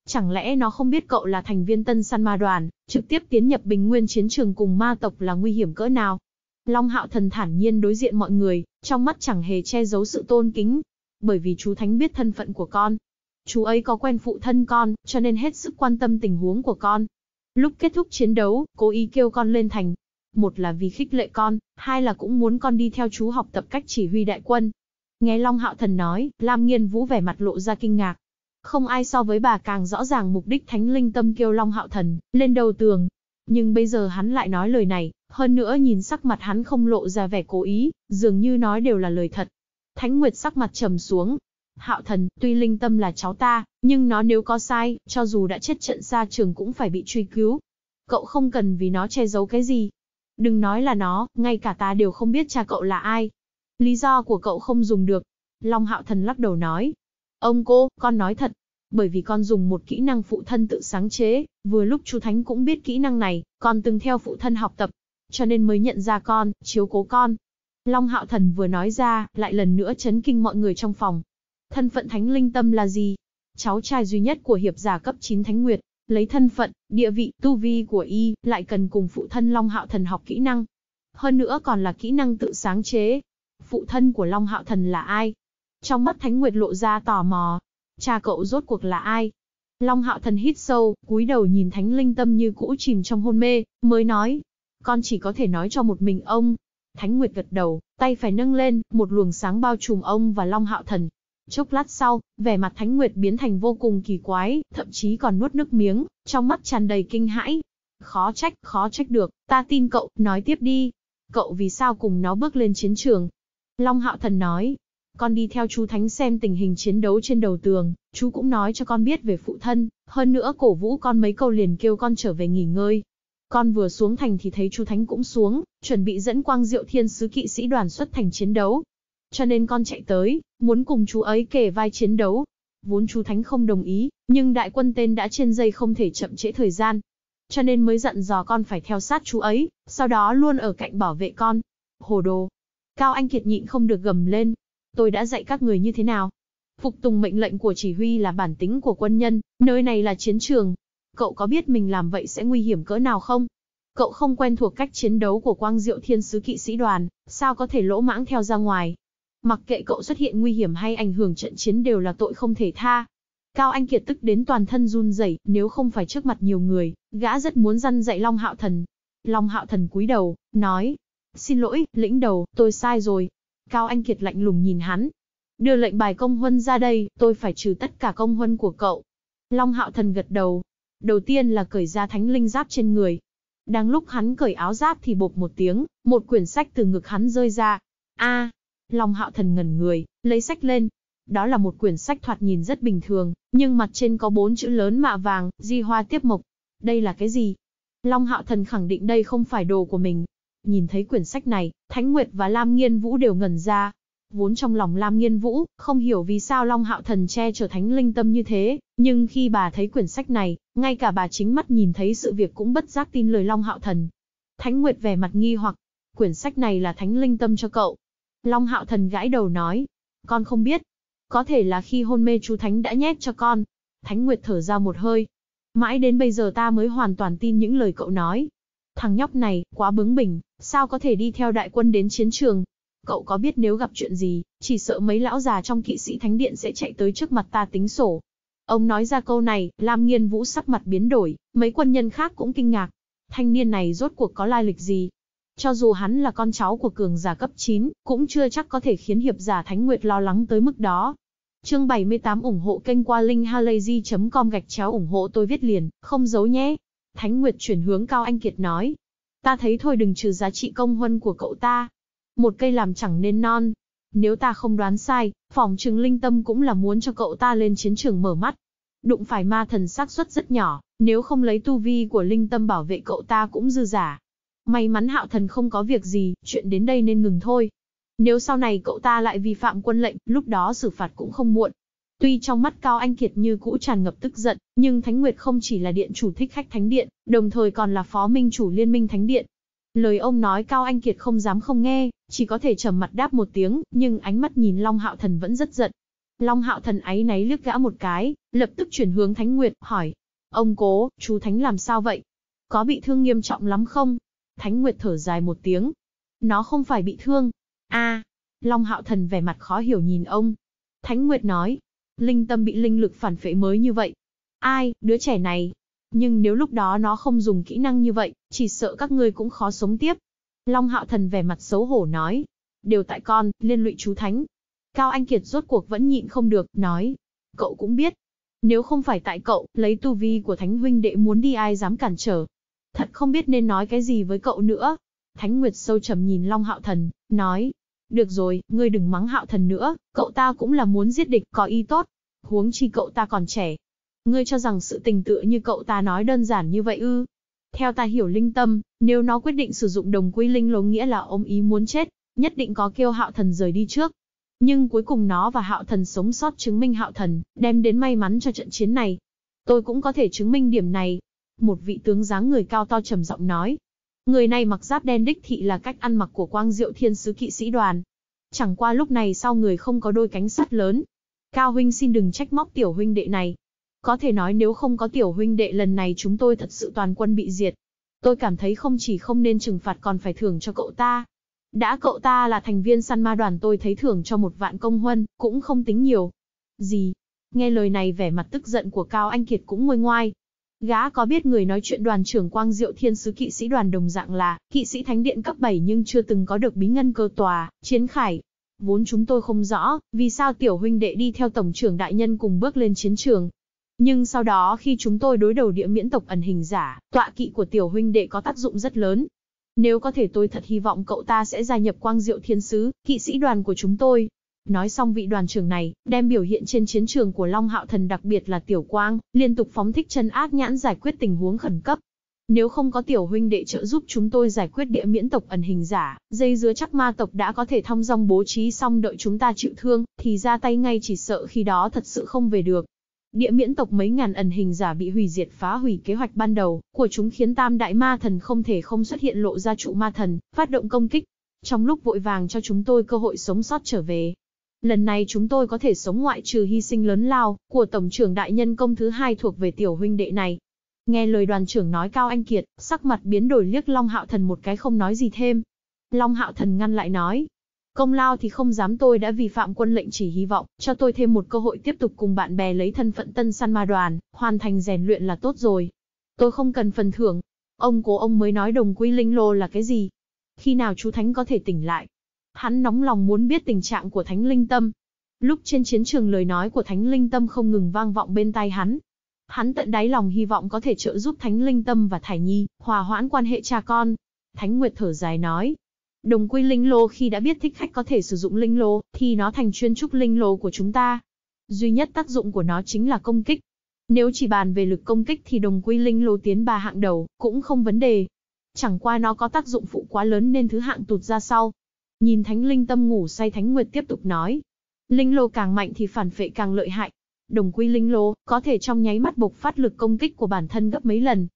Chẳng lẽ nó không biết cậu là thành viên tân săn ma đoàn, trực tiếp tiến nhập bình nguyên chiến trường cùng ma tộc là nguy hiểm cỡ nào? Long hạo thần thản nhiên đối diện mọi người, trong mắt chẳng hề che giấu sự tôn kính, bởi vì chú Thánh biết thân phận của con. Chú ấy có quen phụ thân con, cho nên hết sức quan tâm tình huống của con. Lúc kết thúc chiến đấu, cố ý kêu con lên thành. Một là vì khích lệ con, hai là cũng muốn con đi theo chú học tập cách chỉ huy đại quân. Nghe Long Hạo Thần nói, Lam Nghiên Vũ vẻ mặt lộ ra kinh ngạc. Không ai so với bà càng rõ ràng mục đích thánh linh tâm kêu Long Hạo Thần, lên đầu tường. Nhưng bây giờ hắn lại nói lời này, hơn nữa nhìn sắc mặt hắn không lộ ra vẻ cố ý, dường như nói đều là lời thật, Thánh Nguyệt sắc mặt trầm xuống. Hạo thần, tuy linh tâm là cháu ta, nhưng nó nếu có sai, cho dù đã chết trận xa trường cũng phải bị truy cứu. Cậu không cần vì nó che giấu cái gì. Đừng nói là nó, ngay cả ta đều không biết cha cậu là ai. Lý do của cậu không dùng được. Long hạo thần lắc đầu nói. Ông cô, con nói thật, bởi vì con dùng một kỹ năng phụ thân tự sáng chế, vừa lúc chú Thánh cũng biết kỹ năng này, con từng theo phụ thân học tập, cho nên mới nhận ra con, chiếu cố con. Long Hạo Thần vừa nói ra, lại lần nữa chấn kinh mọi người trong phòng. Thân phận Thánh Linh Tâm là gì? Cháu trai duy nhất của hiệp giả cấp 9 Thánh Nguyệt, lấy thân phận, địa vị, tu vi của y, lại cần cùng phụ thân Long Hạo Thần học kỹ năng. Hơn nữa còn là kỹ năng tự sáng chế. Phụ thân của Long Hạo Thần là ai? Trong mắt Thánh Nguyệt lộ ra tò mò. Cha cậu rốt cuộc là ai? Long Hạo Thần hít sâu, cúi đầu nhìn Thánh Linh Tâm như cũ chìm trong hôn mê, mới nói. Con chỉ có thể nói cho một mình ông, Thánh Nguyệt gật đầu, tay phải nâng lên, một luồng sáng bao trùm ông và Long Hạo Thần. Chốc lát sau, vẻ mặt Thánh Nguyệt biến thành vô cùng kỳ quái, thậm chí còn nuốt nước miếng, trong mắt tràn đầy kinh hãi. Khó trách, khó trách được, ta tin cậu, nói tiếp đi. Cậu vì sao cùng nó bước lên chiến trường? Long Hạo Thần nói, con đi theo chú Thánh xem tình hình chiến đấu trên đầu tường, chú cũng nói cho con biết về phụ thân, hơn nữa cổ vũ con mấy câu liền kêu con trở về nghỉ ngơi, con vừa xuống thành thì thấy chú Thánh cũng xuống, chuẩn bị dẫn quang diệu thiên sứ kỵ sĩ đoàn xuất thành chiến đấu. Cho nên con chạy tới, muốn cùng chú ấy kề vai chiến đấu. Vốn chú Thánh không đồng ý, nhưng đại quân tên đã trên dây không thể chậm trễ thời gian. Cho nên mới dặn dò con phải theo sát chú ấy, sau đó luôn ở cạnh bảo vệ con. Hồ đồ. Cao Anh Kiệt nhịn không được gầm lên. Tôi đã dạy các người như thế nào? Phục tùng mệnh lệnh của chỉ huy là bản tính của quân nhân, nơi này là chiến trường, Cậu có biết mình làm vậy sẽ nguy hiểm cỡ nào không? Cậu không quen thuộc cách chiến đấu của quang diệu thiên sứ kỵ sĩ đoàn, sao có thể lỗ mãng theo ra ngoài? Mặc kệ cậu xuất hiện nguy hiểm hay ảnh hưởng trận chiến đều là tội không thể tha. Cao Anh Kiệt tức đến toàn thân run rẩy, nếu không phải trước mặt nhiều người, gã rất muốn răn dạy Long Hạo Thần. Long Hạo Thần cúi đầu, nói, xin lỗi, lĩnh đầu, tôi sai rồi. Cao Anh Kiệt lạnh lùng nhìn hắn, đưa lệnh bài công huân ra đây, tôi phải trừ tất cả công huân của cậu. Long Hạo Thần gật đầu, Đầu tiên là cởi ra thánh linh giáp trên người. Đang lúc hắn cởi áo giáp thì bột một tiếng, một quyển sách từ ngực hắn rơi ra. A, Long Hạo Thần ngẩn người, lấy sách lên. Đó là một quyển sách thoạt nhìn rất bình thường, nhưng mặt trên có bốn chữ lớn mạ vàng, di hoa tiếp mộc. Đây là cái gì? Long Hạo Thần khẳng định đây không phải đồ của mình. Nhìn thấy quyển sách này, Thánh Nguyệt và Lam Nghiên Vũ đều ngẩn ra. Vốn trong lòng Lam Nghiên Vũ, không hiểu vì sao Long Hạo Thần che trở Thánh Linh Tâm như thế, nhưng khi bà thấy quyển sách này, ngay cả bà chính mắt nhìn thấy sự việc cũng bất giác tin lời Long Hạo Thần. Thánh Nguyệt vẻ mặt nghi hoặc, quyển sách này là thánh linh tâm cho cậu. Long Hạo Thần gãi đầu nói, con không biết. Có thể là khi hôn mê chú Thánh đã nhét cho con. Thánh Nguyệt thở ra một hơi. Mãi đến bây giờ ta mới hoàn toàn tin những lời cậu nói. Thằng nhóc này, quá bướng bỉnh, sao có thể đi theo đại quân đến chiến trường. Cậu có biết nếu gặp chuyện gì, chỉ sợ mấy lão già trong kỵ sĩ thánh điện sẽ chạy tới trước mặt ta tính sổ, Ông nói ra câu này, Lam Nghiên Vũ sắc mặt biến đổi, mấy quân nhân khác cũng kinh ngạc. Thanh niên này rốt cuộc có lai lịch gì? Cho dù hắn là con cháu của cường giả cấp 9, cũng chưa chắc có thể khiến hiệp giả Thánh Nguyệt lo lắng tới mức đó. Chương 78 ủng hộ kênh qua linkhalazy.com gạch chéo ủng hộ tôi viết liền, không giấu nhé. Thánh Nguyệt chuyển hướng Cao Anh Kiệt nói. Ta thấy thôi đừng trừ giá trị công huân của cậu ta. Một cây làm chẳng nên non, nếu ta không đoán sai, phòng trừng linh tâm cũng là muốn cho cậu ta lên chiến trường mở mắt. Đụng phải ma thần xác suất rất nhỏ, nếu không lấy tu vi của linh tâm bảo vệ cậu ta cũng dư giả. May mắn hạo thần không có việc gì, chuyện đến đây nên ngừng thôi. Nếu sau này cậu ta lại vi phạm quân lệnh, lúc đó xử phạt cũng không muộn. Tuy trong mắt Cao Anh Kiệt như cũ tràn ngập tức giận, nhưng Thánh Nguyệt không chỉ là điện chủ thích khách Thánh Điện, đồng thời còn là phó minh chủ liên minh Thánh Điện. Lời ông nói Cao Anh Kiệt không dám không nghe, chỉ có thể trầm mặt đáp một tiếng, nhưng ánh mắt nhìn Long Hạo Thần vẫn rất giận. Long Hạo Thần ấy náy liếc gã một cái, lập tức chuyển hướng Thánh Nguyệt, hỏi. Ông cố, chú Thánh làm sao vậy? Có bị thương nghiêm trọng lắm không? Thánh Nguyệt thở dài một tiếng. Nó không phải bị thương. a Long Hạo Thần vẻ mặt khó hiểu nhìn ông. Thánh Nguyệt nói. Linh tâm bị linh lực phản phệ mới như vậy. Ai, đứa trẻ này, nhưng nếu lúc đó nó không dùng kỹ năng như vậy, chỉ sợ các ngươi cũng khó sống tiếp. Long Hạo Thần vẻ mặt xấu hổ nói, đều tại con, liên lụy chú Thánh. Cao Anh Kiệt rốt cuộc vẫn nhịn không được, nói, cậu cũng biết, nếu không phải tại cậu, lấy tu vi của Thánh Huynh đệ muốn đi ai dám cản trở. Thật không biết nên nói cái gì với cậu nữa. Thánh Nguyệt sâu trầm nhìn Long Hạo Thần, nói, được rồi, ngươi đừng mắng Hạo Thần nữa, cậu ta cũng là muốn giết địch có ý tốt. Huống chi cậu ta còn trẻ, Ngươi cho rằng sự tình tựa như cậu ta nói đơn giản như vậy ư? Theo ta hiểu linh tâm, nếu nó quyết định sử dụng đồng quy linh lố nghĩa là ông ý muốn chết, nhất định có kêu hạo thần rời đi trước. Nhưng cuối cùng nó và hạo thần sống sót chứng minh hạo thần, đem đến may mắn cho trận chiến này. Tôi cũng có thể chứng minh điểm này. Một vị tướng dáng người cao to trầm giọng nói. Người này mặc giáp đen đích thị là cách ăn mặc của quang diệu thiên sứ kỵ sĩ đoàn. Chẳng qua lúc này sau người không có đôi cánh sắt lớn. Cao huynh xin đừng trách móc tiểu huynh đệ này, có thể nói nếu không có tiểu huynh đệ lần này chúng tôi thật sự toàn quân bị diệt. Tôi cảm thấy không chỉ không nên trừng phạt còn phải thưởng cho cậu ta. Đã cậu ta là thành viên săn ma đoàn tôi thấy thưởng cho một vạn công huân, cũng không tính nhiều. Gì? Nghe lời này vẻ mặt tức giận của Cao Anh Kiệt cũng ngôi ngoai. Gã có biết người nói chuyện đoàn trưởng Quang Diệu Thiên Sứ kỵ sĩ đoàn đồng dạng là kỵ sĩ thánh điện cấp 7 nhưng chưa từng có được bí ngân cơ tòa, chiến khải, vốn chúng tôi không rõ, vì sao tiểu huynh đệ đi theo tổng trưởng đại nhân cùng bước lên chiến trường, nhưng sau đó khi chúng tôi đối đầu địa miễn tộc ẩn hình giả, tọa kỵ của tiểu huynh đệ có tác dụng rất lớn. Nếu có thể tôi thật hy vọng cậu ta sẽ gia nhập quang diệu thiên sứ, kỵ sĩ đoàn của chúng tôi. Nói xong vị đoàn trưởng này, đem biểu hiện trên chiến trường của Long Hạo Thần đặc biệt là Tiểu Quang, liên tục phóng thích chân ác nhãn giải quyết tình huống khẩn cấp. Nếu không có tiểu huynh đệ trợ giúp chúng tôi giải quyết địa miễn tộc ẩn hình giả, dây dứa chắc ma tộc đã có thể thong dong bố trí xong đợi chúng ta chịu thương, thì ra tay ngay chỉ sợ khi đó thật sự không về được. Địa miễn tộc mấy ngàn ẩn hình giả bị hủy diệt phá hủy kế hoạch ban đầu của chúng khiến tam đại ma thần không thể không xuất hiện lộ ra trụ ma thần, phát động công kích. Trong lúc vội vàng cho chúng tôi cơ hội sống sót trở về. Lần này chúng tôi có thể sống ngoại trừ hy sinh lớn lao của Tổng trưởng Đại Nhân Công thứ hai thuộc về tiểu huynh đệ này. Nghe lời đoàn trưởng nói Cao Anh Kiệt, sắc mặt biến đổi liếc Long Hạo Thần một cái không nói gì thêm. Long Hạo Thần ngăn lại nói, Công lao thì không dám tôi đã vi phạm quân lệnh chỉ hy vọng, cho tôi thêm một cơ hội tiếp tục cùng bạn bè lấy thân phận tân săn ma đoàn, hoàn thành rèn luyện là tốt rồi. Tôi không cần phần thưởng. Ông cố ông mới nói đồng quy linh lô là cái gì? Khi nào chú Thánh có thể tỉnh lại? Hắn nóng lòng muốn biết tình trạng của Thánh Linh Tâm. Lúc trên chiến trường lời nói của Thánh Linh Tâm không ngừng vang vọng bên tai hắn. Hắn tận đáy lòng hy vọng có thể trợ giúp Thánh Linh Tâm và Thải Nhi, hòa hoãn quan hệ cha con. Thánh Nguyệt thở dài nói, Đồng quy linh lô khi đã biết thích khách có thể sử dụng linh lô, thì nó thành chuyên trúc linh lô của chúng ta. Duy nhất tác dụng của nó chính là công kích. Nếu chỉ bàn về lực công kích thì đồng quy linh lô tiến ba hạng đầu, cũng không vấn đề. Chẳng qua nó có tác dụng phụ quá lớn nên thứ hạng tụt ra sau. Nhìn thánh linh tâm ngủ say thánh nguyệt tiếp tục nói. Linh lô càng mạnh thì phản phệ càng lợi hại. Đồng quy linh lô có thể trong nháy mắt bộc phát lực công kích của bản thân gấp mấy lần,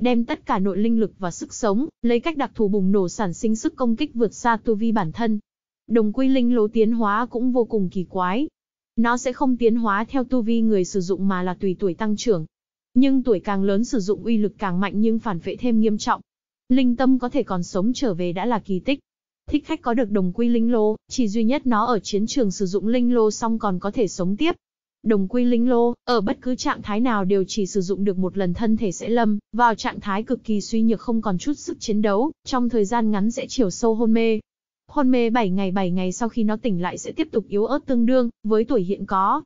đem tất cả nội linh lực và sức sống, lấy cách đặc thù bùng nổ sản sinh sức công kích vượt xa tu vi bản thân. Đồng quy linh lô tiến hóa cũng vô cùng kỳ quái. Nó sẽ không tiến hóa theo tu vi người sử dụng mà là tùy tuổi tăng trưởng. Nhưng tuổi càng lớn sử dụng uy lực càng mạnh nhưng phản vệ thêm nghiêm trọng. Linh tâm có thể còn sống trở về đã là kỳ tích. Thích khách có được đồng quy linh lô, chỉ duy nhất nó ở chiến trường sử dụng linh lô xong còn có thể sống tiếp, đồng quy linh lô, ở bất cứ trạng thái nào đều chỉ sử dụng được một lần thân thể sẽ lâm, vào trạng thái cực kỳ suy nhược không còn chút sức chiến đấu, trong thời gian ngắn sẽ chiều sâu hôn mê. Hôn mê 7 ngày 7 ngày sau khi nó tỉnh lại sẽ tiếp tục yếu ớt tương đương với tuổi hiện có.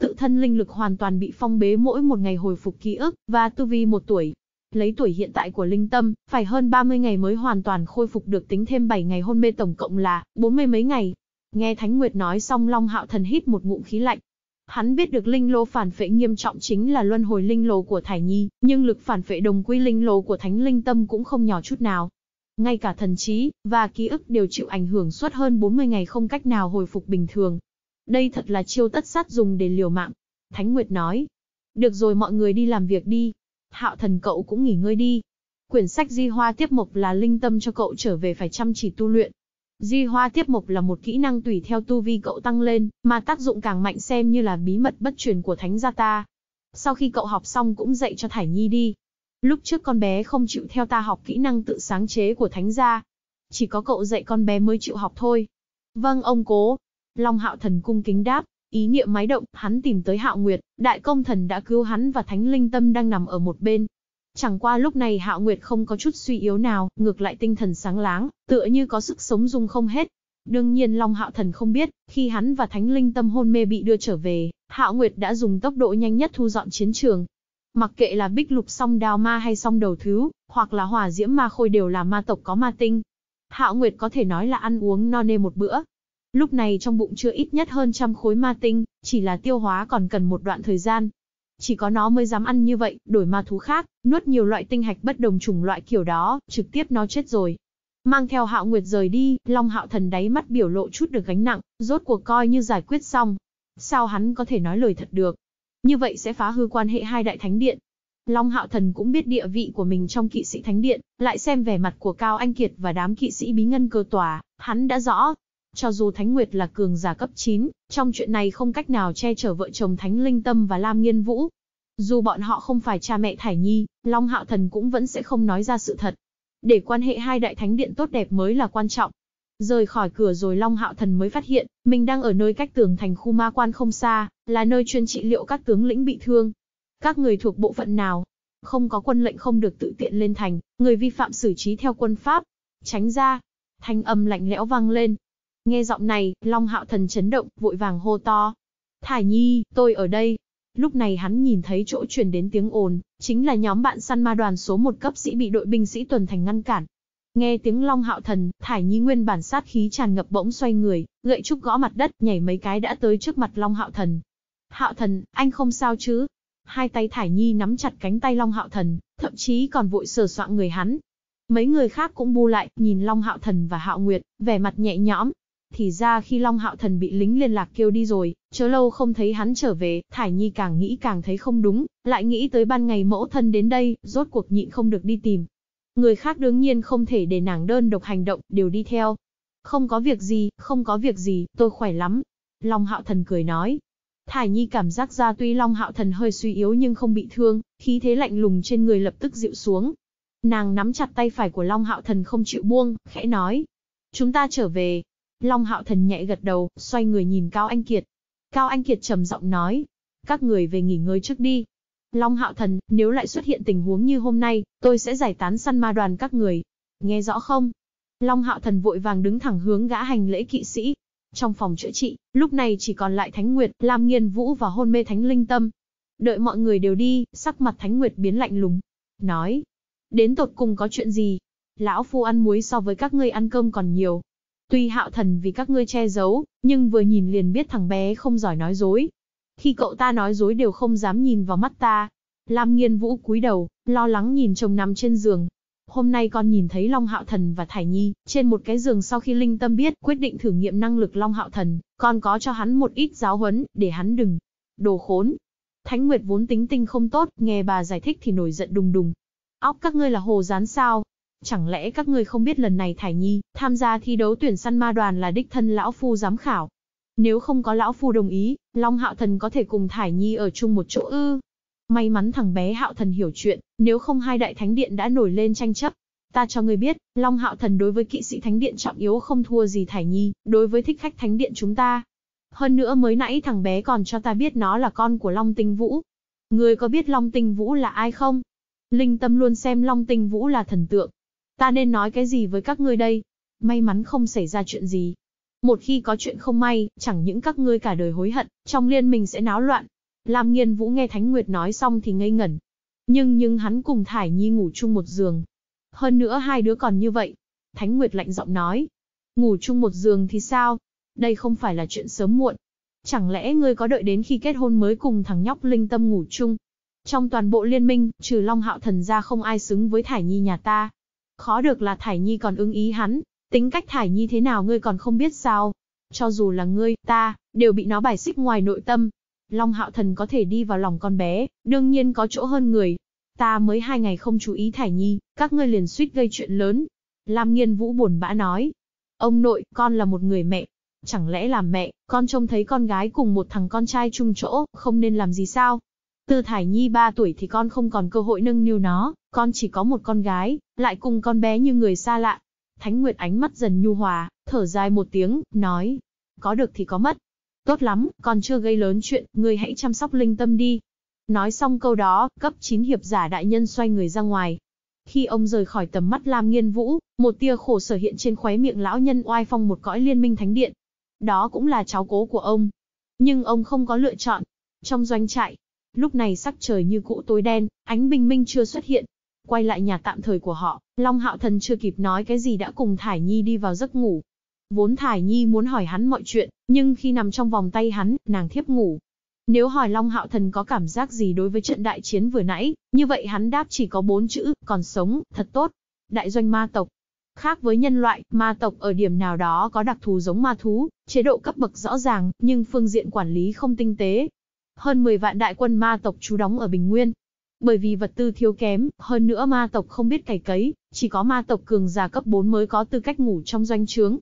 Tự thân linh lực hoàn toàn bị phong bế mỗi một ngày hồi phục ký ức và tu vi một tuổi. Lấy tuổi hiện tại của linh tâm, phải hơn 30 ngày mới hoàn toàn khôi phục được tính thêm 7 ngày hôn mê tổng cộng là 40 mấy ngày. Nghe Thánh Nguyệt nói xong Long Hạo Thần hít một ngụm khí lạnh, Hắn biết được linh lô phản phệ nghiêm trọng chính là luân hồi linh lô của Thải Nhi, nhưng lực phản phệ đồng quy linh lô của Thánh Linh Tâm cũng không nhỏ chút nào. Ngay cả thần trí và ký ức đều chịu ảnh hưởng suốt hơn 40 ngày không cách nào hồi phục bình thường. Đây thật là chiêu tất sát dùng để liều mạng. Thánh Nguyệt nói, được rồi mọi người đi làm việc đi. Hạo thần cậu cũng nghỉ ngơi đi. Quyển sách di hoa tiếp mục là linh tâm cho cậu trở về phải chăm chỉ tu luyện, Di hoa tiếp mục là một kỹ năng tùy theo tu vi cậu tăng lên, mà tác dụng càng mạnh xem như là bí mật bất truyền của thánh gia ta. Sau khi cậu học xong cũng dạy cho Thải Nhi đi. Lúc trước con bé không chịu theo ta học kỹ năng tự sáng chế của thánh gia. Chỉ có cậu dạy con bé mới chịu học thôi. Vâng ông cố. Long hạo thần cung kính đáp, ý niệm máy động, hắn tìm tới hạo nguyệt, đại công thần đã cứu hắn và thánh linh tâm đang nằm ở một bên, Chẳng qua lúc này Hạo Nguyệt không có chút suy yếu nào, ngược lại tinh thần sáng láng, tựa như có sức sống dung không hết. Đương nhiên Long Hạo Thần không biết, khi hắn và Thánh Linh Tâm hôn mê bị đưa trở về, Hạo Nguyệt đã dùng tốc độ nhanh nhất thu dọn chiến trường. Mặc kệ là Bích Lục Song Đao Ma hay Song Đầu Thứ, hoặc là Hỏa Diễm Ma Khôi đều là ma tộc có ma tinh. Hạo Nguyệt có thể nói là ăn uống no nê một bữa. Lúc này trong bụng chưa ít nhất hơn trăm khối ma tinh, chỉ là tiêu hóa còn cần một đoạn thời gian, chỉ có nó mới dám ăn như vậy, đổi ma thú khác, nuốt nhiều loại tinh hạch bất đồng chủng loại kiểu đó, trực tiếp nó chết rồi. Mang theo hạo nguyệt rời đi, Long hạo thần đáy mắt biểu lộ chút được gánh nặng, rốt cuộc coi như giải quyết xong. Sao hắn có thể nói lời thật được? Như vậy sẽ phá hư quan hệ hai đại thánh điện. Long hạo thần cũng biết địa vị của mình trong kỵ sĩ thánh điện, lại xem vẻ mặt của Cao Anh Kiệt và đám kỵ sĩ bí ngân cơ tòa, hắn đã rõ, cho dù Thánh Nguyệt là cường giả cấp 9, trong chuyện này không cách nào che chở vợ chồng Thánh Linh Tâm và Lam Nghiên Vũ. Dù bọn họ không phải cha mẹ Thải Nhi, Long Hạo Thần cũng vẫn sẽ không nói ra sự thật. Để quan hệ hai đại thánh điện tốt đẹp mới là quan trọng. Rời khỏi cửa rồi Long Hạo Thần mới phát hiện, mình đang ở nơi cách tường thành khu ma quan không xa, là nơi chuyên trị liệu các tướng lĩnh bị thương. Các người thuộc bộ phận nào? Không có quân lệnh không được tự tiện lên thành, người vi phạm xử trí theo quân pháp. Tránh ra. Thanh âm lạnh lẽo vang lên, Nghe giọng này, Long Hạo Thần chấn động, vội vàng hô to. Thải Nhi, tôi ở đây. Lúc này hắn nhìn thấy chỗ truyền đến tiếng ồn, chính là nhóm bạn săn ma đoàn số một cấp sĩ bị đội binh sĩ tuần thành ngăn cản. Nghe tiếng Long Hạo Thần, Thải Nhi nguyên bản sát khí tràn ngập bỗng xoay người, gậy trúc gõ mặt đất, nhảy mấy cái đã tới trước mặt Long Hạo Thần. Hạo Thần, anh không sao chứ? Hai tay Thải Nhi nắm chặt cánh tay Long Hạo Thần, thậm chí còn vội sờ soạn người hắn. Mấy người khác cũng bu lại, nhìn Long Hạo Thần và Hạo Nguyệt, vẻ mặt nhẹ nhõm, thì ra khi Long Hạo Thần bị lính liên lạc kêu đi rồi, chớ lâu không thấy hắn trở về, Thải Nhi càng nghĩ càng thấy không đúng, lại nghĩ tới ban ngày mẫu thân đến đây, rốt cuộc nhịn không được đi tìm. Người khác đương nhiên không thể để nàng đơn độc hành động, đều đi theo. Không có việc gì, không có việc gì, tôi khỏe lắm. Long Hạo Thần cười nói. Thải Nhi cảm giác ra tuy Long Hạo Thần hơi suy yếu nhưng không bị thương, khí thế lạnh lùng trên người lập tức dịu xuống. Nàng nắm chặt tay phải của Long Hạo Thần không chịu buông, khẽ nói. Chúng ta trở về, Long Hạo Thần nhẹ gật đầu, xoay người nhìn Cao Anh Kiệt. Cao Anh Kiệt trầm giọng nói, các người về nghỉ ngơi trước đi. Long Hạo Thần, nếu lại xuất hiện tình huống như hôm nay, tôi sẽ giải tán săn ma đoàn các người. Nghe rõ không? Long Hạo Thần vội vàng đứng thẳng hướng gã hành lễ kỵ sĩ. Trong phòng chữa trị, lúc này chỉ còn lại Thánh Nguyệt, Lam Nghiên Vũ và hôn mê Thánh Linh Tâm. Đợi mọi người đều đi, sắc mặt Thánh Nguyệt biến lạnh lùng. Nói, đến tột cùng có chuyện gì? Lão phu ăn muối so với các ngươi ăn cơm còn nhiều, Tuy hạo thần vì các ngươi che giấu, nhưng vừa nhìn liền biết thằng bé không giỏi nói dối. Khi cậu ta nói dối đều không dám nhìn vào mắt ta. Lam nghiên vũ cúi đầu, lo lắng nhìn chồng nằm trên giường. Hôm nay con nhìn thấy Long Hạo Thần và Thải Nhi, trên một cái giường sau khi Linh Tâm biết quyết định thử nghiệm năng lực Long Hạo Thần, con có cho hắn một ít giáo huấn, để hắn đừng. Đồ khốn. Thánh Nguyệt vốn tính tinh không tốt, nghe bà giải thích thì nổi giận đùng đùng. Óc các ngươi là hồ rán sao, Chẳng lẽ các ngươi không biết lần này Thải Nhi tham gia thi đấu tuyển săn ma đoàn là đích thân lão phu giám khảo? Nếu không có lão phu đồng ý, Long Hạo Thần có thể cùng Thải Nhi ở chung một chỗ ư? May mắn thằng bé Hạo Thần hiểu chuyện, nếu không hai đại thánh điện đã nổi lên tranh chấp. Ta cho ngươi biết, Long Hạo Thần đối với kỵ sĩ thánh điện trọng yếu không thua gì Thải Nhi, đối với thích khách thánh điện chúng ta. Hơn nữa mới nãy thằng bé còn cho ta biết nó là con của Long Tinh Vũ. Ngươi có biết Long Tinh Vũ là ai không? Linh Tâm luôn xem Long Tinh Vũ là thần tượng, Ta nên nói cái gì với các ngươi đây? May mắn không xảy ra chuyện gì. Một khi có chuyện không may, chẳng những các ngươi cả đời hối hận, trong liên minh sẽ náo loạn. Lam Nghiên Vũ nghe Thánh Nguyệt nói xong thì ngây ngẩn. Nhưng nhưng hắn cùng Thải Nhi ngủ chung một giường. Hơn nữa hai đứa còn như vậy. Thánh Nguyệt lạnh giọng nói. Ngủ chung một giường thì sao? Đây không phải là chuyện sớm muộn. Chẳng lẽ ngươi có đợi đến khi kết hôn mới cùng thằng nhóc Linh Tâm ngủ chung? Trong toàn bộ liên minh, trừ Long Hạo Thần ra không ai xứng với Thải Nhi nhà ta. Khó được là Thải Nhi còn ưng ý hắn, tính cách Thải Nhi thế nào ngươi còn không biết sao. Cho dù là ngươi, ta, đều bị nó bài xích ngoài nội tâm. Long Hạo Thần có thể đi vào lòng con bé, đương nhiên có chỗ hơn người. Ta mới hai ngày không chú ý Thải Nhi, các ngươi liền suýt gây chuyện lớn. Lam Nghiên Vũ buồn bã nói. Ông nội, con là một người mẹ. Chẳng lẽ làm mẹ, con trông thấy con gái cùng một thằng con trai chung chỗ, không nên làm gì sao? Tư Thải Nhi 3 tuổi thì con không còn cơ hội nâng niu nó, con chỉ có một con gái, lại cùng con bé như người xa lạ. Thánh Nguyệt ánh mắt dần nhu hòa, thở dài một tiếng, nói, có được thì có mất. Tốt lắm, còn chưa gây lớn chuyện, ngươi hãy chăm sóc linh tâm đi. Nói xong câu đó, cấp 9 hiệp giả đại nhân xoay người ra ngoài. Khi ông rời khỏi tầm mắt Lam Nghiên Vũ, một tia khổ sở hiện trên khóe miệng lão nhân oai phong một cõi liên minh thánh điện. Đó cũng là cháu cố của ông. Nhưng ông không có lựa chọn. Trong doanh trại, Lúc này sắc trời như cũ tối đen, ánh bình minh chưa xuất hiện. Quay lại nhà tạm thời của họ, Long Hạo Thần chưa kịp nói cái gì đã cùng Thải Nhi đi vào giấc ngủ. Vốn Thải Nhi muốn hỏi hắn mọi chuyện, nhưng khi nằm trong vòng tay hắn, nàng thiếp ngủ. Nếu hỏi Long Hạo Thần có cảm giác gì đối với trận đại chiến vừa nãy, như vậy hắn đáp chỉ có bốn chữ, còn sống, thật tốt. Đại doanh ma tộc, Khác với nhân loại, ma tộc ở điểm nào đó có đặc thù giống ma thú, chế độ cấp bậc rõ ràng, nhưng phương diện quản lý không tinh tế, hơn 10 vạn đại quân ma tộc trú đóng ở Bình Nguyên. Bởi vì vật tư thiếu kém, hơn nữa ma tộc không biết cày cấy, chỉ có ma tộc cường giả cấp 4 mới có tư cách ngủ trong doanh trướng.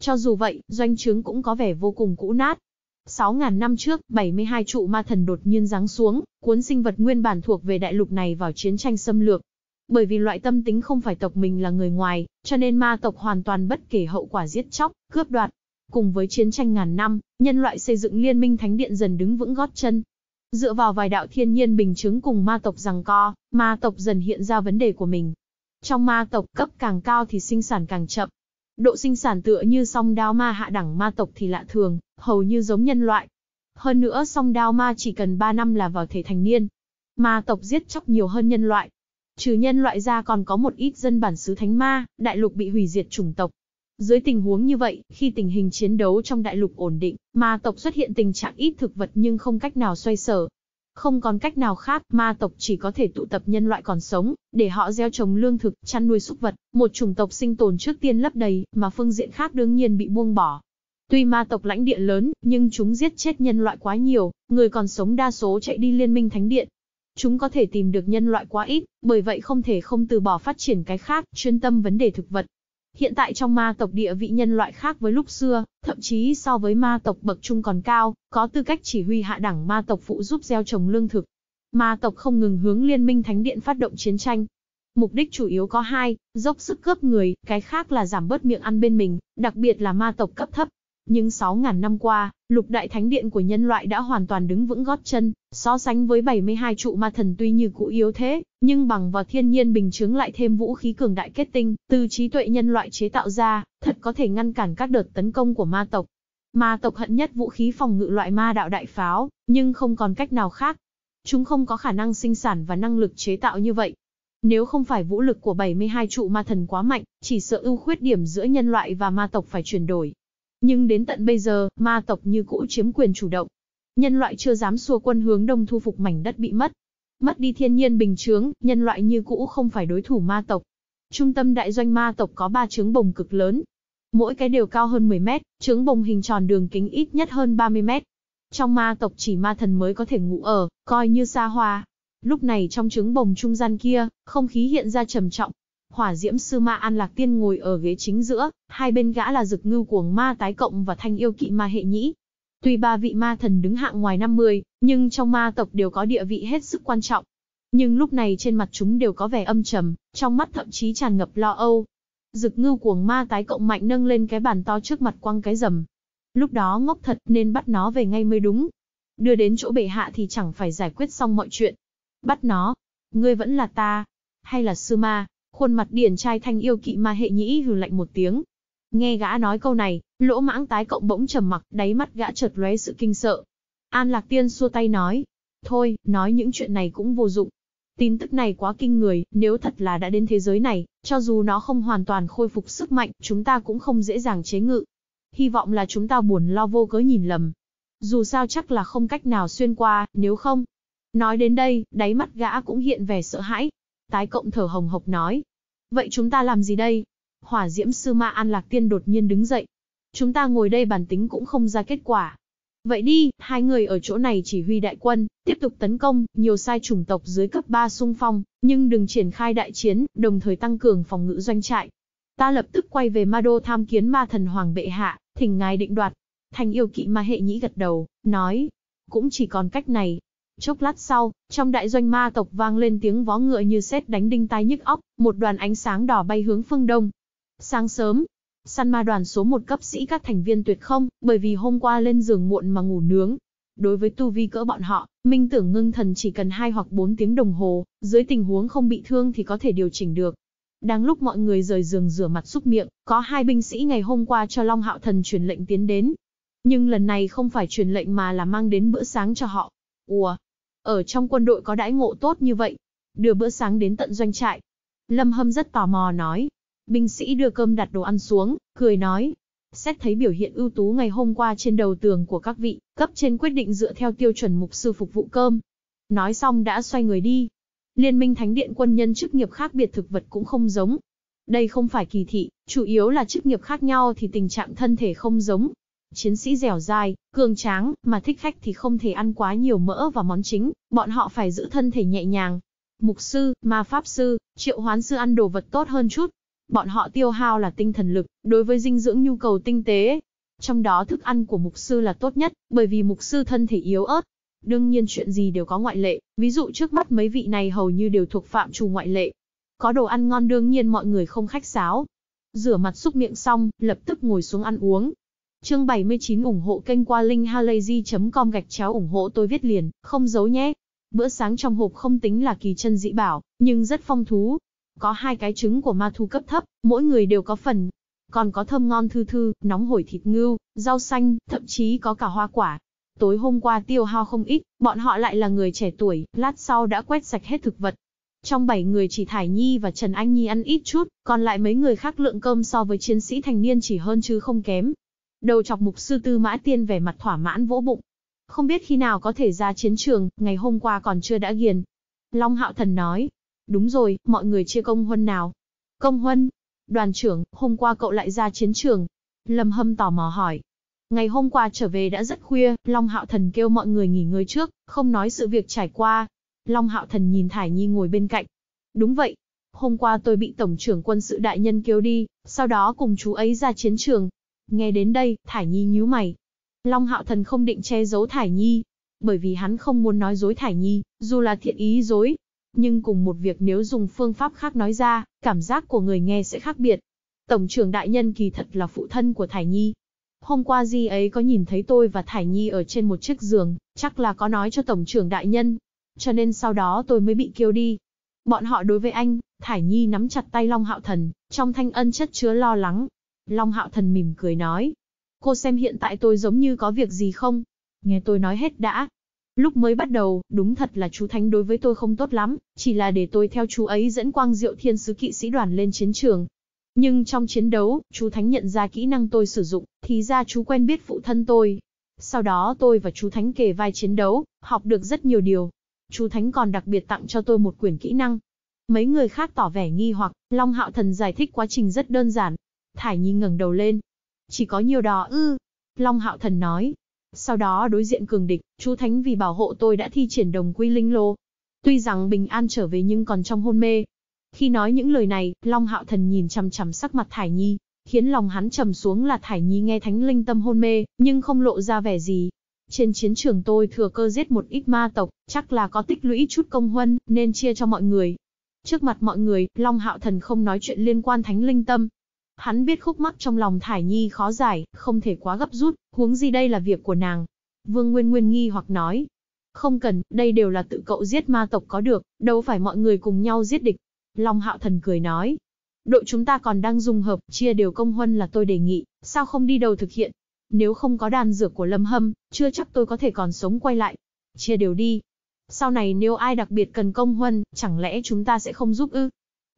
Cho dù vậy, doanh trướng cũng có vẻ vô cùng cũ nát. 6.000 năm trước, 72 trụ ma thần đột nhiên giáng xuống, cuốn sinh vật nguyên bản thuộc về đại lục này vào chiến tranh xâm lược. Bởi vì loại tâm tính không phải tộc mình là người ngoài, cho nên ma tộc hoàn toàn bất kể hậu quả giết chóc, cướp đoạt, Cùng với chiến tranh ngàn năm, nhân loại xây dựng liên minh thánh điện dần đứng vững gót chân. Dựa vào vài đạo thiên nhiên bình chứng cùng ma tộc rằng co, ma tộc dần hiện ra vấn đề của mình. Trong ma tộc cấp càng cao thì sinh sản càng chậm. Độ sinh sản tựa như song đao ma hạ đẳng ma tộc thì lạ thường, hầu như giống nhân loại. Hơn nữa song đao ma chỉ cần 3 năm là vào thể thành niên. Ma tộc giết chóc nhiều hơn nhân loại. Trừ nhân loại ra còn có một ít dân bản xứ thánh ma, đại lục bị hủy diệt chủng tộc, dưới tình huống như vậy, khi tình hình chiến đấu trong đại lục ổn định, ma tộc xuất hiện tình trạng ít thực vật nhưng không cách nào xoay sở. Không còn cách nào khác, ma tộc chỉ có thể tụ tập nhân loại còn sống, để họ gieo trồng lương thực, chăn nuôi súc vật, một chủng tộc sinh tồn trước tiên lấp đầy, mà phương diện khác đương nhiên bị buông bỏ. Tuy ma tộc lãnh địa lớn, nhưng chúng giết chết nhân loại quá nhiều, người còn sống đa số chạy đi liên minh thánh điện. Chúng có thể tìm được nhân loại quá ít, bởi vậy không thể không từ bỏ phát triển cái khác, chuyên tâm vấn đề thực vật. Hiện tại trong ma tộc địa vị nhân loại khác với lúc xưa, thậm chí so với ma tộc bậc trung còn cao, có tư cách chỉ huy hạ đẳng ma tộc phụ giúp gieo trồng lương thực. Ma tộc không ngừng hướng liên minh thánh điện phát động chiến tranh. Mục đích chủ yếu có hai, dốc sức cướp người, cái khác là giảm bớt miệng ăn bên mình, đặc biệt là ma tộc cấp thấp. Nhưng 6.000 năm qua, lục đại thánh điện của nhân loại đã hoàn toàn đứng vững gót chân, So sánh với 72 trụ ma thần tuy như cũ yếu thế, nhưng bằng vào thiên nhiên bình chứng lại thêm vũ khí cường đại kết tinh, từ trí tuệ nhân loại chế tạo ra, thật có thể ngăn cản các đợt tấn công của ma tộc. Ma tộc hận nhất vũ khí phòng ngự loại ma đạo đại pháo, nhưng không còn cách nào khác. Chúng không có khả năng sinh sản và năng lực chế tạo như vậy. Nếu không phải vũ lực của 72 trụ ma thần quá mạnh, chỉ sợ ưu khuyết điểm giữa nhân loại và ma tộc phải chuyển đổi. Nhưng đến tận bây giờ, ma tộc như cũ chiếm quyền chủ động, Nhân loại chưa dám xua quân hướng đông thu phục mảnh đất bị mất. Mất đi thiên nhiên bình chướng, nhân loại như cũ không phải đối thủ ma tộc. Trung tâm đại doanh ma tộc có 3 trứng bồng cực lớn. Mỗi cái đều cao hơn 10 mét, trứng bồng hình tròn đường kính ít nhất hơn 30 mét. Trong ma tộc chỉ ma thần mới có thể ngủ ở, coi như xa hoa. Lúc này trong trứng bồng trung gian kia, không khí hiện ra trầm trọng, hỏa diễm sư ma an lạc tiên ngồi ở ghế chính giữa, hai bên gã là rực ngưu cuồng ma tái cộng và thanh yêu kỵ ma hệ nhĩ, Tuy ba vị ma thần đứng hạng ngoài 50, nhưng trong ma tộc đều có địa vị hết sức quan trọng. Nhưng lúc này trên mặt chúng đều có vẻ âm trầm, trong mắt thậm chí tràn ngập lo âu. Dực ngưu cuồng ma tái cộng mạnh nâng lên cái bàn to trước mặt quăng cái rầm. Lúc đó ngốc thật nên bắt nó về ngay mới đúng. Đưa đến chỗ bể hạ thì chẳng phải giải quyết xong mọi chuyện. Bắt nó. Ngươi vẫn là ta. Hay là sư ma. Khuôn mặt điển trai thanh yêu kỵ ma hệ nhĩ hừ lạnh một tiếng. Nghe gã nói câu này, Lỗ mãng tái cộng bỗng trầm mặc, đáy mắt gã chợt lóe sự kinh sợ. An Lạc Tiên xua tay nói, thôi, nói những chuyện này cũng vô dụng. Tin tức này quá kinh người, nếu thật là đã đến thế giới này, cho dù nó không hoàn toàn khôi phục sức mạnh, chúng ta cũng không dễ dàng chế ngự. Hy vọng là chúng ta buồn lo vô cớ nhìn lầm. Dù sao chắc là không cách nào xuyên qua, nếu không. Nói đến đây, đáy mắt gã cũng hiện vẻ sợ hãi. Tái cộng thở hồng hộc nói. Vậy chúng ta làm gì đây? Hỏa diễm sư ma An Lạc Tiên đột nhiên đứng dậy, Chúng ta ngồi đây bản tính cũng không ra kết quả. Vậy đi, hai người ở chỗ này chỉ huy đại quân, tiếp tục tấn công, nhiều sai chủng tộc dưới cấp 3 xung phong, nhưng đừng triển khai đại chiến, đồng thời tăng cường phòng ngự doanh trại. Ta lập tức quay về Ma Đô tham kiến ma thần Hoàng Bệ Hạ, thỉnh ngài định đoạt. Thành yêu kỵ ma hệ nhĩ gật đầu, nói, cũng chỉ còn cách này. Chốc lát sau, trong đại doanh ma tộc vang lên tiếng vó ngựa như sét đánh đinh tai nhức óc, một đoàn ánh sáng đỏ bay hướng phương đông. Sáng sớm, Săn ma đoàn số một cấp sĩ các thành viên tuyệt không, bởi vì hôm qua lên giường muộn mà ngủ nướng. Đối với tu vi cỡ bọn họ, minh tưởng ngưng thần chỉ cần 2 hoặc 4 tiếng đồng hồ, dưới tình huống không bị thương thì có thể điều chỉnh được. Đang lúc mọi người rời giường rửa mặt xúc miệng, có hai binh sĩ ngày hôm qua cho Long Hạo Thần truyền lệnh tiến đến. Nhưng lần này không phải truyền lệnh mà là mang đến bữa sáng cho họ. Ủa, ở trong quân đội có đãi ngộ tốt như vậy, đưa bữa sáng đến tận doanh trại. Lâm Hâm rất tò mò nói, Binh sĩ đưa cơm đặt đồ ăn xuống, cười nói. Xét thấy biểu hiện ưu tú ngày hôm qua trên đầu tường của các vị, cấp trên quyết định dựa theo tiêu chuẩn mục sư phục vụ cơm. Nói xong đã xoay người đi. Liên minh thánh điện quân nhân chức nghiệp khác biệt thực vật cũng không giống. Đây không phải kỳ thị, chủ yếu là chức nghiệp khác nhau thì tình trạng thân thể không giống, chiến sĩ dẻo dai, cường tráng, mà thích khách thì không thể ăn quá nhiều mỡ và món chính, bọn họ phải giữ thân thể nhẹ nhàng. Mục sư, ma pháp sư, triệu hoán sư ăn đồ vật tốt hơn chút, bọn họ tiêu hao là tinh thần lực, đối với dinh dưỡng nhu cầu tinh tế. Trong đó thức ăn của mục sư là tốt nhất, bởi vì mục sư thân thể yếu ớt. Đương nhiên chuyện gì đều có ngoại lệ, ví dụ trước mắt mấy vị này hầu như đều thuộc phạm trù ngoại lệ. Có đồ ăn ngon đương nhiên mọi người không khách sáo. Rửa mặt xúc miệng xong, lập tức ngồi xuống ăn uống. Chương 79 ủng hộ kênh qua linkhalazy.com gạch chéo ủng hộ tôi viết liền, không giấu nhé. Bữa sáng trong hộp không tính là kỳ chân dị bảo, nhưng rất phong thú, có hai cái trứng của ma thu cấp thấp, mỗi người đều có phần. Còn có thơm ngon thư thư, nóng hổi thịt ngưu, rau xanh, thậm chí có cả hoa quả. Tối hôm qua tiêu hao không ít, bọn họ lại là người trẻ tuổi, lát sau đã quét sạch hết thực vật. Trong bảy người chỉ Thải Nhi và Trần Anh Nhi ăn ít chút, còn lại mấy người khác lượng cơm so với chiến sĩ thành niên chỉ hơn chứ không kém. Đầu chọc mục sư tư mã tiên vẻ mặt thỏa mãn vỗ bụng. Không biết khi nào có thể ra chiến trường, ngày hôm qua còn chưa đã ghiền. Long Hạo Thần nói, Đúng rồi, mọi người chia công huân nào. Công huân, đoàn trưởng, hôm qua cậu lại ra chiến trường. Lâm Hâm tò mò hỏi. Ngày hôm qua trở về đã rất khuya, Long Hạo Thần kêu mọi người nghỉ ngơi trước, không nói sự việc trải qua. Long Hạo Thần nhìn Thải Nhi ngồi bên cạnh. Đúng vậy, hôm qua tôi bị Tổng trưởng quân sự đại nhân kêu đi, sau đó cùng chú ấy ra chiến trường. Nghe đến đây, Thải Nhi nhíu mày. Long Hạo Thần không định che giấu Thải Nhi, bởi vì hắn không muốn nói dối Thải Nhi, dù là thiện ý dối, nhưng cùng một việc nếu dùng phương pháp khác nói ra, cảm giác của người nghe sẽ khác biệt. Tổng trưởng đại nhân kỳ thật là phụ thân của Thải Nhi. Hôm qua Di ấy có nhìn thấy tôi và Thải Nhi ở trên một chiếc giường, chắc là có nói cho Tổng trưởng đại nhân. Cho nên sau đó tôi mới bị kêu đi. Bọn họ đối với anh, Thải Nhi nắm chặt tay Long Hạo Thần, trong thanh ân chất chứa lo lắng. Long Hạo Thần mỉm cười nói. Cô xem hiện tại tôi giống như có việc gì không? Nghe tôi nói hết đã. Lúc mới bắt đầu, đúng thật là chú Thánh đối với tôi không tốt lắm, chỉ là để tôi theo chú ấy dẫn quang diệu thiên sứ kỵ sĩ đoàn lên chiến trường. Nhưng trong chiến đấu, chú Thánh nhận ra kỹ năng tôi sử dụng, thì ra chú quen biết phụ thân tôi. Sau đó tôi và chú Thánh kề vai chiến đấu, học được rất nhiều điều. Chú Thánh còn đặc biệt tặng cho tôi một quyển kỹ năng. Mấy người khác tỏ vẻ nghi hoặc, Long Hạo Thần giải thích quá trình rất đơn giản. Thải Nhi ngẩng đầu lên. Chỉ có nhiều đó ư. Long Hạo Thần nói, sau đó đối diện cường địch, chú Thánh vì bảo hộ tôi đã thi triển đồng quy linh lô. Tuy rằng bình an trở về nhưng còn trong hôn mê. Khi nói những lời này, Long Hạo Thần nhìn chằm chằm sắc mặt Thải Nhi, khiến lòng hắn trầm xuống là Thải Nhi nghe Thánh Linh tâm hôn mê, nhưng không lộ ra vẻ gì. Trên chiến trường tôi thừa cơ giết một ít ma tộc, chắc là có tích lũy chút công huân, nên chia cho mọi người. Trước mặt mọi người, Long Hạo Thần không nói chuyện liên quan Thánh Linh tâm, Hắn biết khúc mắc trong lòng Thải Nhi khó giải, không thể quá gấp rút, huống gì đây là việc của nàng. Vương Nguyên Nguyên nghi hoặc nói. Không cần, đây đều là tự cậu giết ma tộc có được, đâu phải mọi người cùng nhau giết địch. Long Hạo Thần cười nói. Đội chúng ta còn đang dùng hợp, chia đều công huân là tôi đề nghị, sao không đi đầu thực hiện? Nếu không có đàn dược của Lâm Hâm, chưa chắc tôi có thể còn sống quay lại. Chia đều đi. Sau này nếu ai đặc biệt cần công huân, chẳng lẽ chúng ta sẽ không giúp ư?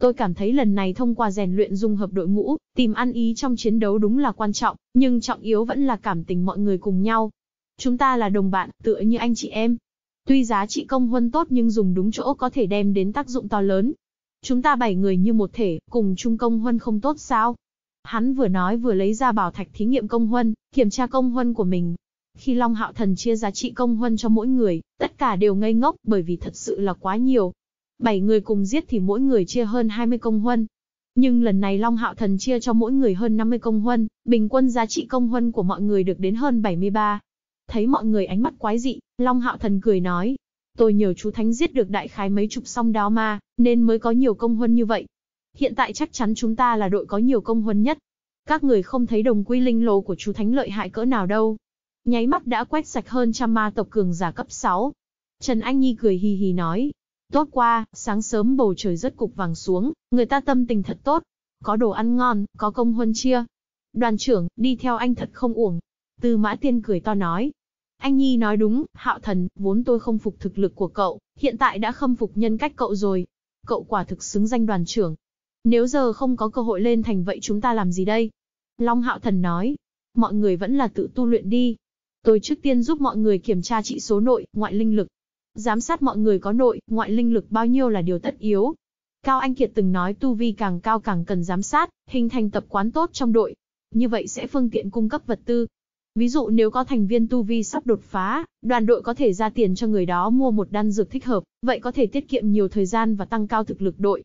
Tôi cảm thấy lần này thông qua rèn luyện dung hợp đội ngũ, tìm ăn ý trong chiến đấu đúng là quan trọng, nhưng trọng yếu vẫn là cảm tình mọi người cùng nhau. Chúng ta là đồng bạn, tựa như anh chị em. Tuy giá trị công huân tốt nhưng dùng đúng chỗ có thể đem đến tác dụng to lớn. Chúng ta bảy người như một thể, cùng chung công huân không tốt sao? Hắn vừa nói vừa lấy ra bảo thạch thí nghiệm công huân, kiểm tra công huân của mình. Khi Long Hạo Thần chia giá trị công huân cho mỗi người, tất cả đều ngây ngốc bởi vì thật sự là quá nhiều, Bảy người cùng giết thì mỗi người chia hơn 20 công huân. Nhưng lần này Long Hạo Thần chia cho mỗi người hơn 50 công huân, bình quân giá trị công huân của mọi người được đến hơn 73. Thấy mọi người ánh mắt quái dị, Long Hạo Thần cười nói, tôi nhờ chú Thánh giết được đại khái mấy chục song đó mà, nên mới có nhiều công huân như vậy. Hiện tại chắc chắn chúng ta là đội có nhiều công huân nhất. Các người không thấy đồng quy linh lồ của chú Thánh lợi hại cỡ nào đâu. Nháy mắt đã quét sạch hơn trăm ma tộc cường giả cấp 6. Trần Anh Nhi cười hì hì nói, Tốt qua, sáng sớm bầu trời rất cục vàng xuống, người ta tâm tình thật tốt. Có đồ ăn ngon, có công huân chia. Đoàn trưởng, đi theo anh thật không uổng. Tư mã tiên cười to nói. Anh Nhi nói đúng, hạo thần, vốn tôi không phục thực lực của cậu, hiện tại đã khâm phục nhân cách cậu rồi. Cậu quả thực xứng danh đoàn trưởng. Nếu giờ không có cơ hội lên thành vậy chúng ta làm gì đây? Long hạo thần nói. Mọi người vẫn là tự tu luyện đi, Tôi trước tiên giúp mọi người kiểm tra trị số nội, ngoại linh lực, Giám sát mọi người có nội, ngoại linh lực bao nhiêu là điều tất yếu. Cao Anh Kiệt từng nói tu vi càng cao càng cần giám sát, hình thành tập quán tốt trong đội. Như vậy sẽ phương tiện cung cấp vật tư. Ví dụ nếu có thành viên tu vi sắp đột phá, đoàn đội có thể ra tiền cho người đó mua một đan dược thích hợp, vậy có thể tiết kiệm nhiều thời gian và tăng cao thực lực đội.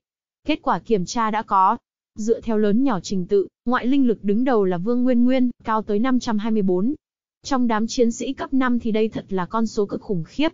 Kết quả kiểm tra đã có, dựa theo lớn nhỏ trình tự, ngoại linh lực đứng đầu là Vương Nguyên Nguyên, cao tới 524. Trong đám chiến sĩ cấp 5 thì đây thật là con số cực khủng khiếp,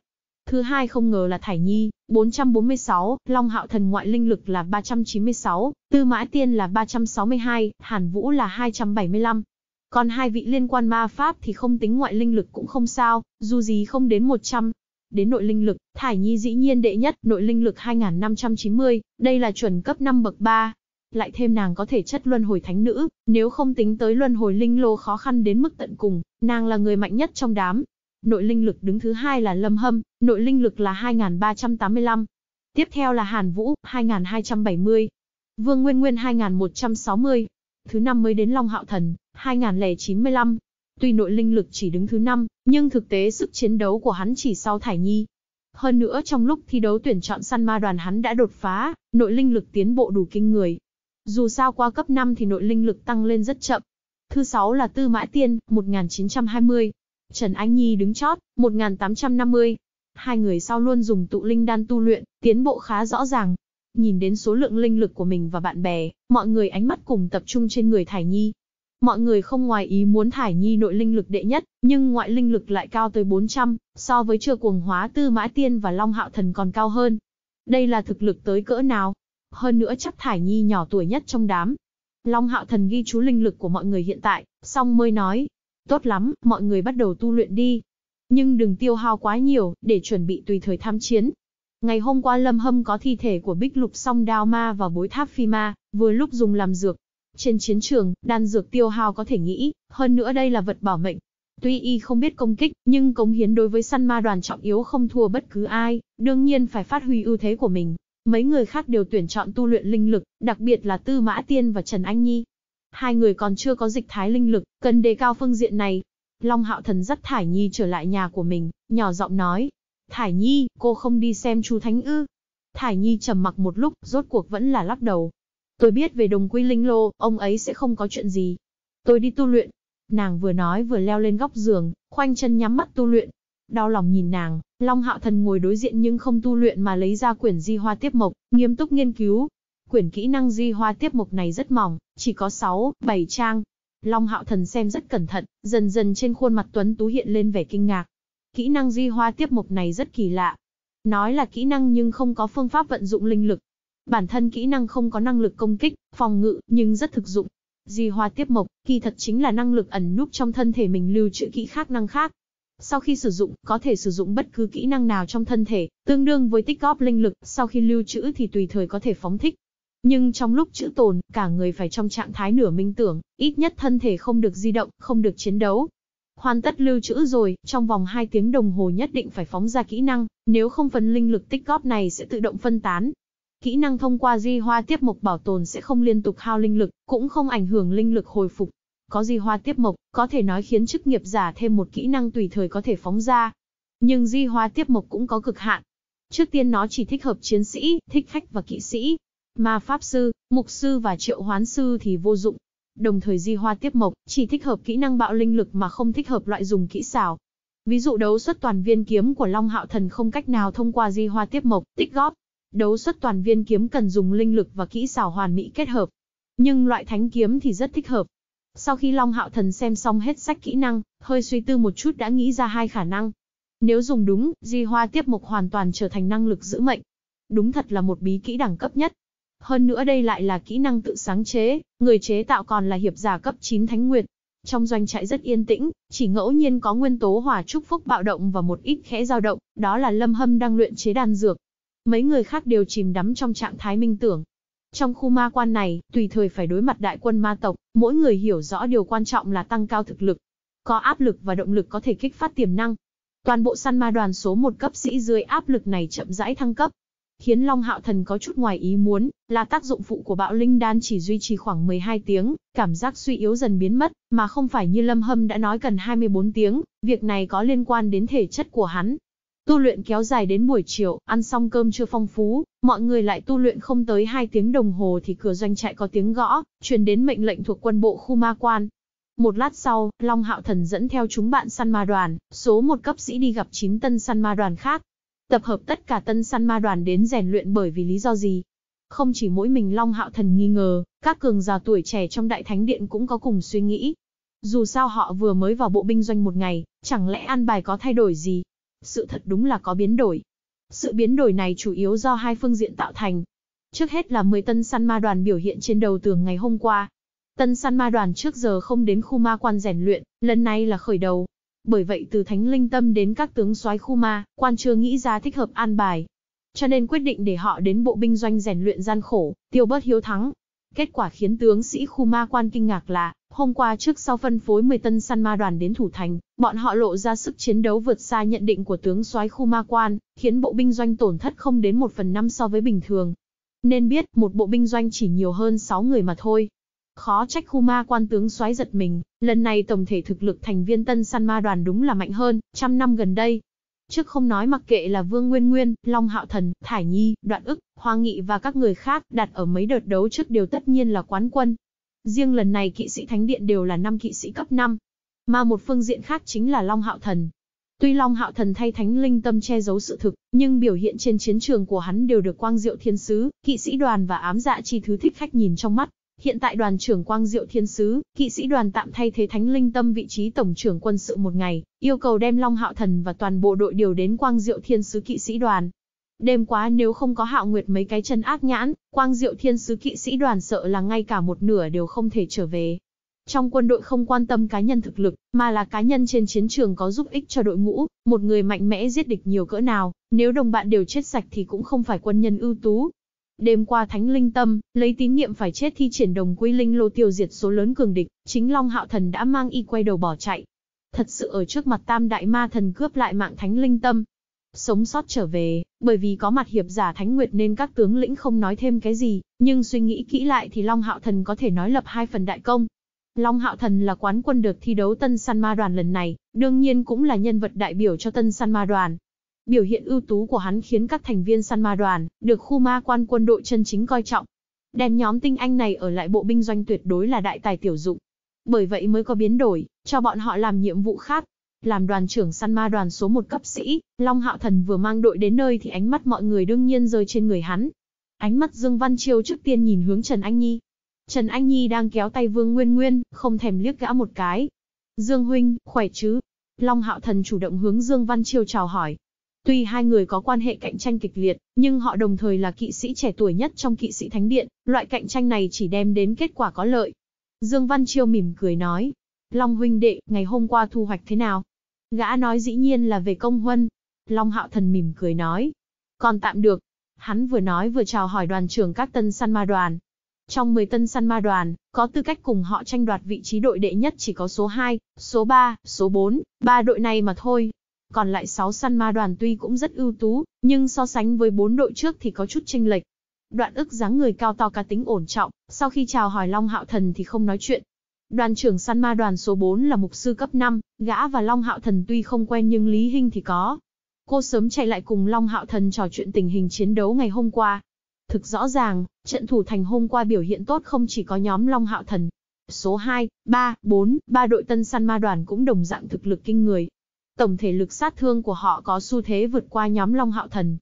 Thứ hai không ngờ là Thải Nhi, 446, Long Hạo Thần ngoại linh lực là 396, Tư Mã Tiên là 362, Hàn Vũ là 275. Còn hai vị liên quan ma pháp thì không tính ngoại linh lực cũng không sao, dù gì không đến 100. Đến nội linh lực, Thải Nhi dĩ nhiên đệ nhất, nội linh lực 2590, đây là chuẩn cấp 5 bậc 3. Lại thêm nàng có thể chất luân hồi thánh nữ, nếu không tính tới luân hồi linh lô khó khăn đến mức tận cùng, nàng là người mạnh nhất trong đám, nội linh lực đứng thứ hai là Lâm Hâm, nội linh lực là 2.385. Tiếp theo là Hàn Vũ, 2.270, Vương Nguyên Nguyên 2.160, Thứ năm mới đến Long Hạo Thần, 2.095. Tuy nội linh lực chỉ đứng thứ năm, nhưng thực tế sức chiến đấu của hắn chỉ sau Thải Nhi. Hơn nữa trong lúc thi đấu tuyển chọn săn ma đoàn hắn đã đột phá, nội linh lực tiến bộ đủ kinh người. Dù sao qua cấp 5 thì nội linh lực tăng lên rất chậm. Thứ sáu là Tư Mã Tiên, 1920. Trần Anh Nhi đứng chót, 1850. Hai người sau luôn dùng tụ linh đan tu luyện, tiến bộ khá rõ ràng. Nhìn đến số lượng linh lực của mình và bạn bè, mọi người ánh mắt cùng tập trung trên người Thải Nhi. Mọi người không ngoài ý muốn Thải Nhi nội linh lực đệ nhất, nhưng ngoại linh lực lại cao tới 400, so với chưa cuồng hóa tư mã tiên và long hạo thần còn cao hơn. Đây là thực lực tới cỡ nào? Hơn nữa chắc Thải Nhi nhỏ tuổi nhất trong đám. Long hạo thần ghi chú linh lực của mọi người hiện tại, xong mới nói, Tốt lắm, mọi người bắt đầu tu luyện đi. Nhưng đừng tiêu hao quá nhiều, để chuẩn bị tùy thời tham chiến. Ngày hôm qua Lâm Hâm có thi thể của Bích Lục Song Đao Ma và Bối Tháp Phi Ma, vừa lúc dùng làm dược. Trên chiến trường, đan dược tiêu hao có thể nghĩ, hơn nữa đây là vật bảo mệnh. Tuy y không biết công kích, nhưng cống hiến đối với săn ma đoàn trọng yếu không thua bất cứ ai, đương nhiên phải phát huy ưu thế của mình. Mấy người khác đều tuyển chọn tu luyện linh lực, đặc biệt là Tư Mã Tiên và Trần Anh Nhi, hai người còn chưa có dịch thái linh lực, cần đề cao phương diện này. Long Hạo Thần dắt Thải Nhi trở lại nhà của mình, nhỏ giọng nói. Thải Nhi, cô không đi xem chú Thánh ư. Thải Nhi trầm mặc một lúc, rốt cuộc vẫn là lắc đầu. Tôi biết về đồng quy linh lô, ông ấy sẽ không có chuyện gì. Tôi đi tu luyện. Nàng vừa nói vừa leo lên góc giường, khoanh chân nhắm mắt tu luyện. Đau lòng nhìn nàng, Long Hạo Thần ngồi đối diện nhưng không tu luyện mà lấy ra quyển di hoa tiếp mộc, nghiêm túc nghiên cứu. Quyển kỹ năng di hoa tiếp mục này rất mỏng, chỉ có 6, 7 trang. Long hạo thần xem rất cẩn thận, dần dần trên khuôn mặt tuấn tú hiện lên vẻ kinh ngạc. Kỹ năng di hoa tiếp mục này rất kỳ lạ. Nói là kỹ năng nhưng không có phương pháp vận dụng linh lực. Bản thân kỹ năng không có năng lực công kích, phòng ngự, nhưng rất thực dụng. Di hoa tiếp mộc, kỳ thật chính là năng lực ẩn núp trong thân thể mình lưu trữ kỹ khác năng khác. Sau khi sử dụng, có thể sử dụng bất cứ kỹ năng nào trong thân thể, tương đương với tích góp linh lực, sau khi lưu trữ thì tùy thời có thể phóng thích, nhưng trong lúc chữ tồn, cả người phải trong trạng thái nửa minh tưởng, ít nhất thân thể không được di động, không được chiến đấu. Hoàn tất lưu trữ rồi, trong vòng 2 tiếng đồng hồ nhất định phải phóng ra kỹ năng, nếu không phần linh lực tích góp này sẽ tự động phân tán. Kỹ năng thông qua di hoa tiếp mộc bảo tồn sẽ không liên tục hao linh lực, cũng không ảnh hưởng linh lực hồi phục. Có di hoa tiếp mộc, có thể nói khiến chức nghiệp giả thêm một kỹ năng tùy thời có thể phóng ra. Nhưng di hoa tiếp mộc cũng có cực hạn. Trước tiên nó chỉ thích hợp chiến sĩ, thích khách và kỵ sĩ, Ma Pháp Sư, Mục Sư và Triệu Hoán Sư thì vô dụng. Đồng thời di hoa tiếp mộc, chỉ thích hợp kỹ năng bạo linh lực mà không thích hợp loại dùng kỹ xảo. Ví dụ đấu xuất toàn viên kiếm của Long Hạo Thần không cách nào thông qua di hoa tiếp mộc, tích góp. Đấu xuất toàn viên kiếm cần dùng linh lực và kỹ xảo hoàn mỹ kết hợp. Nhưng loại thánh kiếm thì rất thích hợp. Sau khi Long Hạo Thần xem xong hết sách kỹ năng, hơi suy tư một chút đã nghĩ ra hai khả năng. Nếu dùng đúng, di hoa tiếp mộc hoàn toàn trở thành năng lực giữ mệnh. Đúng thật là một bí kỹ đẳng cấp nhất, hơn nữa đây lại là kỹ năng tự sáng chế, người chế tạo còn là hiệp giả cấp 9 Thánh Nguyệt. Trong doanh trại rất yên tĩnh, chỉ ngẫu nhiên có nguyên tố hỏa chúc phúc bạo động và một ít khẽ dao động, đó là Lâm Hâm đang luyện chế đan dược. Mấy người khác đều chìm đắm trong trạng thái minh tưởng. Trong khu ma quan này, tùy thời phải đối mặt đại quân ma tộc, mỗi người hiểu rõ điều quan trọng là tăng cao thực lực. Có áp lực và động lực có thể kích phát tiềm năng. Toàn bộ săn ma đoàn số 1 cấp sĩ dưới áp lực này chậm rãi thăng cấp, khiến Long Hạo Thần có chút ngoài ý muốn, là tác dụng phụ của bạo linh đan chỉ duy trì khoảng 12 tiếng, cảm giác suy yếu dần biến mất, mà không phải như Lâm Hâm đã nói cần 24 tiếng, việc này có liên quan đến thể chất của hắn. Tu luyện kéo dài đến buổi chiều, ăn xong cơm chưa phong phú, mọi người lại tu luyện không tới 2 tiếng đồng hồ thì cửa doanh trại có tiếng gõ, truyền đến mệnh lệnh thuộc quân bộ khu ma quan, một lát sau, Long Hạo Thần dẫn theo chúng bạn săn ma đoàn, số một cấp sĩ đi gặp 9 tân săn ma đoàn khác, Tập hợp tất cả tân săn ma đoàn đến rèn luyện bởi vì lý do gì? Không chỉ mỗi mình Long Hạo Thần nghi ngờ, các cường già tuổi trẻ trong Đại Thánh Điện cũng có cùng suy nghĩ. Dù sao họ vừa mới vào bộ binh doanh một ngày, chẳng lẽ an bài có thay đổi gì? Sự thật đúng là có biến đổi. Sự biến đổi này chủ yếu do hai phương diện tạo thành. Trước hết là 10 tân săn ma đoàn biểu hiện trên đầu tường ngày hôm qua. Tân săn ma đoàn trước giờ không đến khu ma quan rèn luyện, lần này là khởi đầu, bởi vậy từ Thánh Linh Tâm đến các tướng soái khu ma, quan chưa nghĩ ra thích hợp an bài. Cho nên quyết định để họ đến bộ binh doanh rèn luyện gian khổ, tiêu bớt hiếu thắng. Kết quả khiến tướng sĩ khu ma quan kinh ngạc là, hôm qua trước sau phân phối 10 tân săn ma đoàn đến thủ thành, bọn họ lộ ra sức chiến đấu vượt xa nhận định của tướng soái khu ma quan, khiến bộ binh doanh tổn thất không đến 1 phần 5 so với bình thường. Nên biết, một bộ binh doanh chỉ nhiều hơn 6 người mà thôi, Khó trách khu ma quan tướng xoáy giật mình, lần này tổng thể thực lực thành viên tân săn ma đoàn đúng là mạnh hơn, trăm năm gần đây. Trước không nói mặc kệ là Vương Nguyên Nguyên, Long Hạo Thần, Thải Nhi, Đoạn ức, Hoàng Nghị và các người khác đặt ở mấy đợt đấu trước đều tất nhiên là quán quân. Riêng lần này kỵ sĩ Thánh Điện đều là 5 kỵ sĩ cấp 5. Mà một phương diện khác chính là Long Hạo Thần, Tuy Long Hạo Thần thay Thánh Linh Tâm che giấu sự thực, nhưng biểu hiện trên chiến trường của hắn đều được Quang Diệu Thiên Sứ, Kỵ sĩ đoàn và Ám Dạ Chi Thứ thích khách nhìn trong mắt. Hiện tại đoàn trưởng Quang Diệu Thiên Sứ, kỵ sĩ đoàn tạm thay thế Thánh Linh Tâm vị trí tổng trưởng quân sự một ngày, yêu cầu đem Long Hạo Thần và toàn bộ đội điều đến Quang Diệu Thiên Sứ kỵ sĩ đoàn. Đêm quá nếu không có Hạo Nguyệt mấy cái chân ác nhãn, Quang Diệu Thiên Sứ kỵ sĩ đoàn sợ là ngay cả một nửa đều không thể trở về. Trong quân đội không quan tâm cá nhân thực lực, mà là cá nhân trên chiến trường có giúp ích cho đội ngũ, một người mạnh mẽ giết địch nhiều cỡ nào, nếu đồng bạn đều chết sạch thì cũng không phải quân nhân ưu tú, Đêm qua Thánh Linh Tâm, lấy tín niệm phải chết thi triển đồng quy linh lô tiêu diệt số lớn cường địch, chính Long Hạo Thần đã mang y quay đầu bỏ chạy. Thật sự ở trước mặt Tam Đại Ma Thần cướp lại mạng Thánh Linh Tâm. Sống sót trở về, bởi vì có mặt hiệp giả Thánh Nguyệt nên các tướng lĩnh không nói thêm cái gì, nhưng suy nghĩ kỹ lại thì Long Hạo Thần có thể nói lập hai phần đại công. Long Hạo Thần là quán quân được thi đấu Tân San Ma Đoàn lần này, đương nhiên cũng là nhân vật đại biểu cho Tân San Ma Đoàn, Biểu hiện ưu tú của hắn khiến các thành viên săn ma đoàn được khu ma quan quân đội chân chính coi trọng. Đem nhóm tinh anh này ở lại bộ binh doanh tuyệt đối là đại tài tiểu dụng. Bởi vậy mới có biến đổi, cho bọn họ làm nhiệm vụ khác. Làm đoàn trưởng săn ma đoàn số một cấp sĩ, Long Hạo Thần vừa mang đội đến nơi thì ánh mắt mọi người đương nhiên rơi trên người hắn. Ánh mắt Dương Văn Chiêu trước tiên nhìn hướng Trần Anh Nhi. Trần Anh Nhi đang kéo tay Vương Nguyên Nguyên, không thèm liếc gã một cái. Dương Huynh, khỏe chứ? Long Hạo Thần chủ động hướng Dương Văn Chiêu chào hỏi, Tuy hai người có quan hệ cạnh tranh kịch liệt, nhưng họ đồng thời là kỵ sĩ trẻ tuổi nhất trong kỵ sĩ thánh điện, loại cạnh tranh này chỉ đem đến kết quả có lợi. Dương Văn Chiêu mỉm cười nói, Long huynh đệ, ngày hôm qua thu hoạch thế nào? Gã nói dĩ nhiên là về công huân. Long hạo thần mỉm cười nói, còn tạm được. Hắn vừa nói vừa chào hỏi đoàn trưởng các tân săn ma đoàn. Trong 10 tân săn ma đoàn, có tư cách cùng họ tranh đoạt vị trí đội đệ nhất chỉ có số 2, số 3, số 4, ba đội này mà thôi. Còn lại 6 săn ma đoàn tuy cũng rất ưu tú, nhưng so sánh với 4 đội trước thì có chút chênh lệch. Đoạn ức dáng người cao to cá tính ổn trọng, sau khi chào hỏi Long Hạo Thần thì không nói chuyện. Đoàn trưởng săn ma đoàn số 4 là mục sư cấp 5, gã và Long Hạo Thần tuy không quen nhưng Lý Hinh thì có. Cô sớm chạy lại cùng Long Hạo Thần trò chuyện tình hình chiến đấu ngày hôm qua. Thực rõ ràng, trận thủ thành hôm qua biểu hiện tốt không chỉ có nhóm Long Hạo Thần. Số 2, 3, 4, ba đội tân săn ma đoàn cũng đồng dạng thực lực kinh người, Tổng thể lực sát thương của họ có xu thế vượt qua nhóm Long Hạo Thần.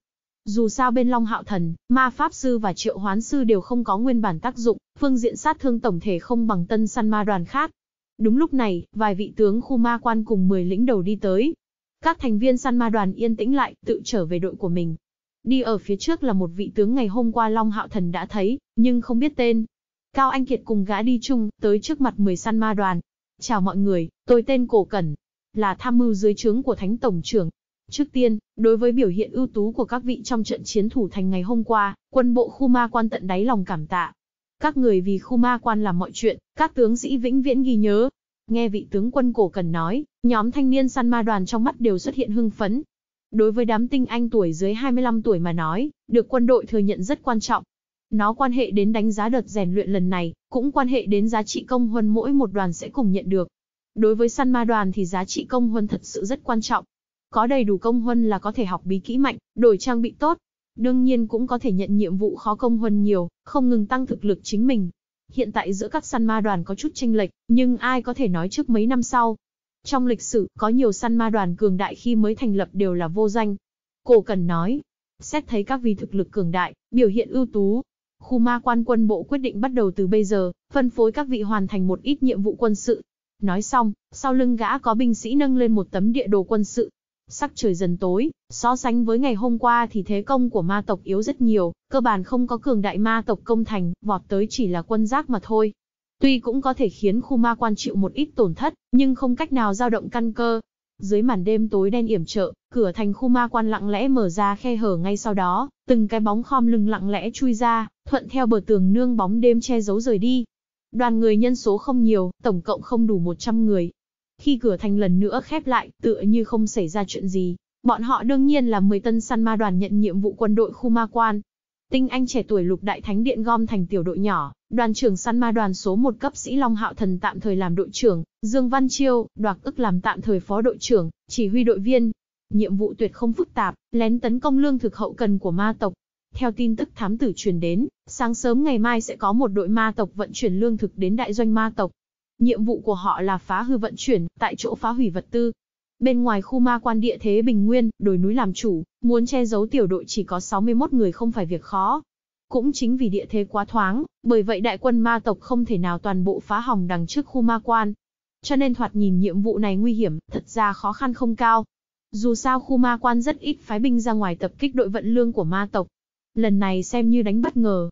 Dù sao bên Long Hạo Thần, Ma Pháp Sư và Triệu Hoán Sư đều không có nguyên bản tác dụng, phương diện sát thương tổng thể không bằng tân săn ma đoàn khác. Đúng lúc này, vài vị tướng khu ma quan cùng 10 lĩnh đầu đi tới. Các thành viên săn ma đoàn yên tĩnh lại, tự trở về đội của mình. Đi ở phía trước là một vị tướng ngày hôm qua Long Hạo Thần đã thấy, nhưng không biết tên. Cao Anh Kiệt cùng gã đi chung, tới trước mặt 10 săn ma đoàn. Chào mọi người, tôi tên Cổ Cẩn, là tham mưu dưới trướng của Thánh Tổng trưởng. Trước tiên, đối với biểu hiện ưu tú của các vị trong trận chiến thủ thành ngày hôm qua, quân bộ khu ma quan tận đáy lòng cảm tạ. Các người vì khu ma quan làm mọi chuyện, các tướng sĩ vĩnh viễn ghi nhớ. Nghe vị tướng quân cổ cần nói, nhóm thanh niên săn ma đoàn trong mắt đều xuất hiện hưng phấn. Đối với đám tinh anh tuổi dưới 25 tuổi mà nói, được quân đội thừa nhận rất quan trọng. Nó quan hệ đến đánh giá đợt rèn luyện lần này, cũng quan hệ đến giá trị công huân mỗi một đoàn sẽ cùng nhận được. Đối với săn ma đoàn thì giá trị công huân thật sự rất quan trọng. Có đầy đủ công huân là có thể học bí kỹ mạnh, đổi trang bị tốt. Đương nhiên cũng có thể nhận nhiệm vụ khó công huân nhiều, không ngừng tăng thực lực chính mình. Hiện tại giữa các săn ma đoàn có chút tranh lệch, nhưng ai có thể nói trước mấy năm sau. Trong lịch sử, có nhiều săn ma đoàn cường đại khi mới thành lập đều là vô danh. Cổ cần nói, xét thấy các vị thực lực cường đại, biểu hiện ưu tú. Khu ma quan quân bộ quyết định bắt đầu từ bây giờ, phân phối các vị hoàn thành một ít nhiệm vụ quân sự, Nói xong, sau lưng gã có binh sĩ nâng lên một tấm địa đồ quân sự. Sắc trời dần tối, so sánh với ngày hôm qua thì thế công của ma tộc yếu rất nhiều, cơ bản không có cường đại ma tộc công thành, vọt tới chỉ là quân giác mà thôi. Tuy cũng có thể khiến khu ma quan chịu một ít tổn thất, nhưng không cách nào dao động căn cơ. Dưới màn đêm tối đen yểm trợ, cửa thành khu ma quan lặng lẽ mở ra khe hở ngay sau đó, từng cái bóng khom lưng lặng lẽ chui ra, thuận theo bờ tường nương bóng đêm che giấu rời đi, đoàn người nhân số không nhiều, tổng cộng không đủ 100 người. Khi cửa thành lần nữa khép lại, tựa như không xảy ra chuyện gì, bọn họ đương nhiên là 10 tân săn ma đoàn nhận nhiệm vụ quân đội khu ma quan. Tinh anh trẻ tuổi lục đại thánh điện gom thành tiểu đội nhỏ, đoàn trưởng săn ma đoàn số 1 cấp sĩ Long Hạo Thần tạm thời làm đội trưởng, Dương Văn Chiêu, đoạt ức làm tạm thời phó đội trưởng, chỉ huy đội viên. Nhiệm vụ tuyệt không phức tạp, lén tấn công lương thực hậu cần của ma tộc, theo tin tức thám tử truyền đến, sáng sớm ngày mai sẽ có một đội ma tộc vận chuyển lương thực đến đại doanh ma tộc. Nhiệm vụ của họ là phá hư vận chuyển, tại chỗ phá hủy vật tư. Bên ngoài khu ma quan địa thế bình nguyên, đồi núi làm chủ, muốn che giấu tiểu đội chỉ có 61 người không phải việc khó. Cũng chính vì địa thế quá thoáng, bởi vậy đại quân ma tộc không thể nào toàn bộ phá hỏng đằng trước khu ma quan. Cho nên thoạt nhìn nhiệm vụ này nguy hiểm, thật ra khó khăn không cao. Dù sao khu ma quan rất ít phái binh ra ngoài tập kích đội vận lương của ma tộc, Lần này xem như đánh bất ngờ.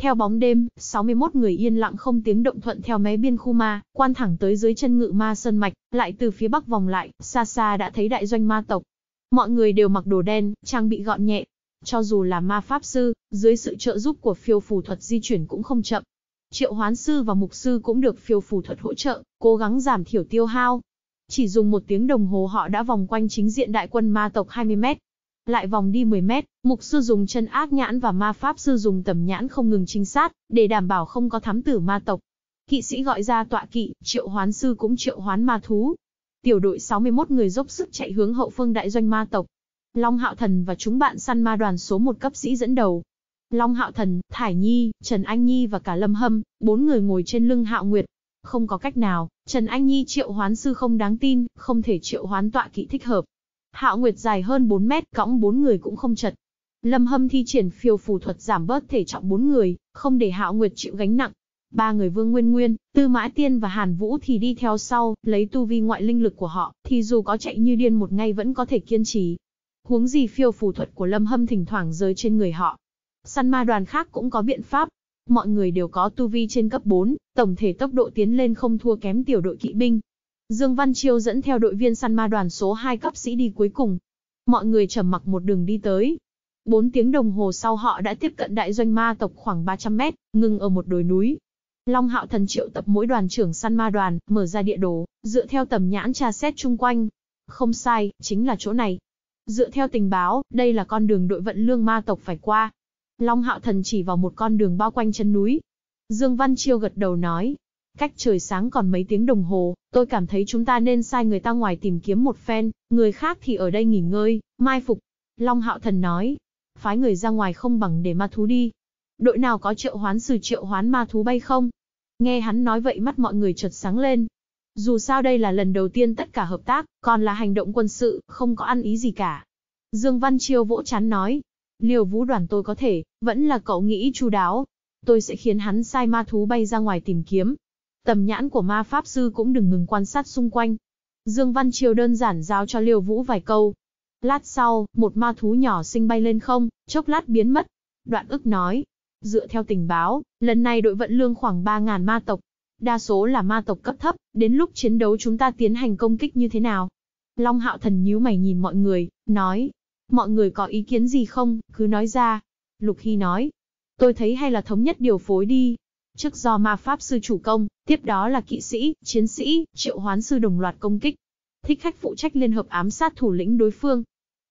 Theo bóng đêm, 61 người yên lặng không tiếng động thuận theo mé biên khu ma, quan thẳng tới dưới chân ngự ma sơn mạch, lại từ phía bắc vòng lại, xa xa đã thấy đại doanh ma tộc. Mọi người đều mặc đồ đen, trang bị gọn nhẹ. Cho dù là ma pháp sư, dưới sự trợ giúp của phiêu phù thuật di chuyển cũng không chậm. Triệu hoán sư và mục sư cũng được phiêu phù thuật hỗ trợ, cố gắng giảm thiểu tiêu hao. Chỉ dùng một tiếng đồng hồ họ đã vòng quanh chính diện đại quân ma tộc 20 mét, lại vòng đi 10 mét, mục sư dùng chân ác nhãn và ma pháp sư dùng tầm nhãn không ngừng trinh sát, để đảm bảo không có thám tử ma tộc. Kỵ sĩ gọi ra tọa kỵ, triệu hoán sư cũng triệu hoán ma thú. Tiểu đội 61 người dốc sức chạy hướng hậu phương đại doanh ma tộc. Long Hạo Thần và chúng bạn săn ma đoàn số một cấp sĩ dẫn đầu. Long Hạo Thần, Thải Nhi, Trần Anh Nhi và cả Lâm Hâm, bốn người ngồi trên lưng Hạo Nguyệt. Không có cách nào, Trần Anh Nhi triệu hoán sư không đáng tin, không thể triệu hoán tọa kỵ thích hợp. Hạo Nguyệt dài hơn 4 mét, cõng bốn người cũng không chật. Lâm Hâm thi triển phiêu phù thuật giảm bớt thể trọng bốn người, không để Hạo Nguyệt chịu gánh nặng. Ba người Vương Nguyên Nguyên, Tư Mã Tiên và Hàn Vũ thì đi theo sau, lấy tu vi ngoại linh lực của họ, thì dù có chạy như điên một ngày vẫn có thể kiên trì. Huống gì phiêu phù thuật của Lâm Hâm thỉnh thoảng rơi trên người họ. Săn ma đoàn khác cũng có biện pháp. Mọi người đều có tu vi trên cấp 4, tổng thể tốc độ tiến lên không thua kém tiểu đội kỵ binh, Dương Văn Chiêu dẫn theo đội viên săn ma đoàn số 2 cấp sĩ đi cuối cùng. Mọi người trầm mặc một đường đi tới. Bốn tiếng đồng hồ sau họ đã tiếp cận đại doanh ma tộc khoảng 300 mét, ngừng ở một đồi núi. Long Hạo Thần triệu tập mỗi đoàn trưởng săn ma đoàn, mở ra địa đồ, dựa theo tầm nhãn tra xét chung quanh. Không sai, chính là chỗ này. Dựa theo tình báo, đây là con đường đội vận lương ma tộc phải qua. Long Hạo Thần chỉ vào một con đường bao quanh chân núi. Dương Văn Chiêu gật đầu nói, Cách trời sáng còn mấy tiếng đồng hồ, tôi cảm thấy chúng ta nên sai người ta ngoài tìm kiếm một phen, người khác thì ở đây nghỉ ngơi, mai phục. Long Hạo Thần nói, phái người ra ngoài không bằng để ma thú đi. Đội nào có triệu hoán sư triệu hoán ma thú bay không? Nghe hắn nói vậy mắt mọi người chợt sáng lên. Dù sao đây là lần đầu tiên tất cả hợp tác, còn là hành động quân sự, không có ăn ý gì cả. Dương Văn Chiêu vỗ chán nói, liều vũ đoàn tôi có thể, vẫn là cậu nghĩ chu đáo. Tôi sẽ khiến hắn sai ma thú bay ra ngoài tìm kiếm, Tầm nhãn của ma pháp sư cũng đừng ngừng quan sát xung quanh. Dương Văn Triều đơn giản giao cho Liêu Vũ vài câu. Lát sau, một ma thú nhỏ sinh bay lên không, chốc lát biến mất. Đoạn ức nói, dựa theo tình báo, lần này đội vận lương khoảng 3.000 ma tộc. Đa số là ma tộc cấp thấp, đến lúc chiến đấu chúng ta tiến hành công kích như thế nào? Long hạo thần nhíu mày nhìn mọi người, nói, mọi người có ý kiến gì không, cứ nói ra. Lục Hy nói, tôi thấy hay là thống nhất điều phối đi, Trước do ma pháp sư chủ công, tiếp đó là kỵ sĩ, chiến sĩ, triệu hoán sư đồng loạt công kích. Thích khách phụ trách liên hợp ám sát thủ lĩnh đối phương.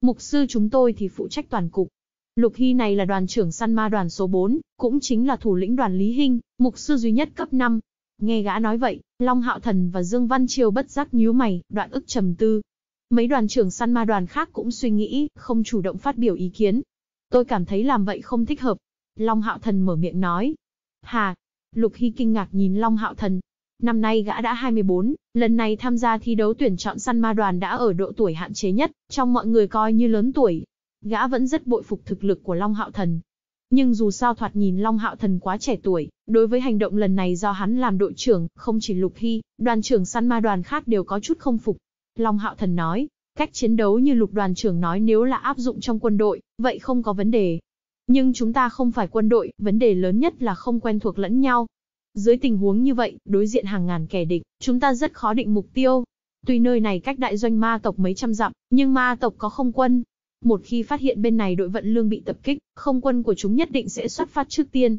Mục sư chúng tôi thì phụ trách toàn cục. Lục Hy này là đoàn trưởng săn ma đoàn số 4, cũng chính là thủ lĩnh đoàn Lý Hinh, mục sư duy nhất cấp 5. Nghe gã nói vậy, Long Hạo Thần và Dương Văn Triều bất giác nhíu mày, đoạn ức trầm tư. Mấy đoàn trưởng săn ma đoàn khác cũng suy nghĩ, không chủ động phát biểu ý kiến. Tôi cảm thấy làm vậy không thích hợp. Long Hạo Thần mở miệng nói. Hà, Lục Hy kinh ngạc nhìn Long Hạo Thần. Năm nay gã đã 24, lần này tham gia thi đấu tuyển chọn săn ma đoàn đã ở độ tuổi hạn chế nhất, trong mọi người coi như lớn tuổi. Gã vẫn rất bội phục thực lực của Long Hạo Thần. Nhưng dù sao thoạt nhìn Long Hạo Thần quá trẻ tuổi, đối với hành động lần này do hắn làm đội trưởng, không chỉ Lục Hy, đoàn trưởng săn ma đoàn khác đều có chút không phục. Long Hạo Thần nói, cách chiến đấu như Lục đoàn trưởng nói nếu là áp dụng trong quân đội, vậy không có vấn đề, nhưng chúng ta không phải quân đội, vấn đề lớn nhất là không quen thuộc lẫn nhau. Dưới tình huống như vậy, đối diện hàng ngàn kẻ địch, chúng ta rất khó định mục tiêu. Tuy nơi này cách đại doanh ma tộc mấy trăm dặm, nhưng ma tộc có không quân. Một khi phát hiện bên này đội vận lương bị tập kích, không quân của chúng nhất định sẽ xuất phát trước tiên.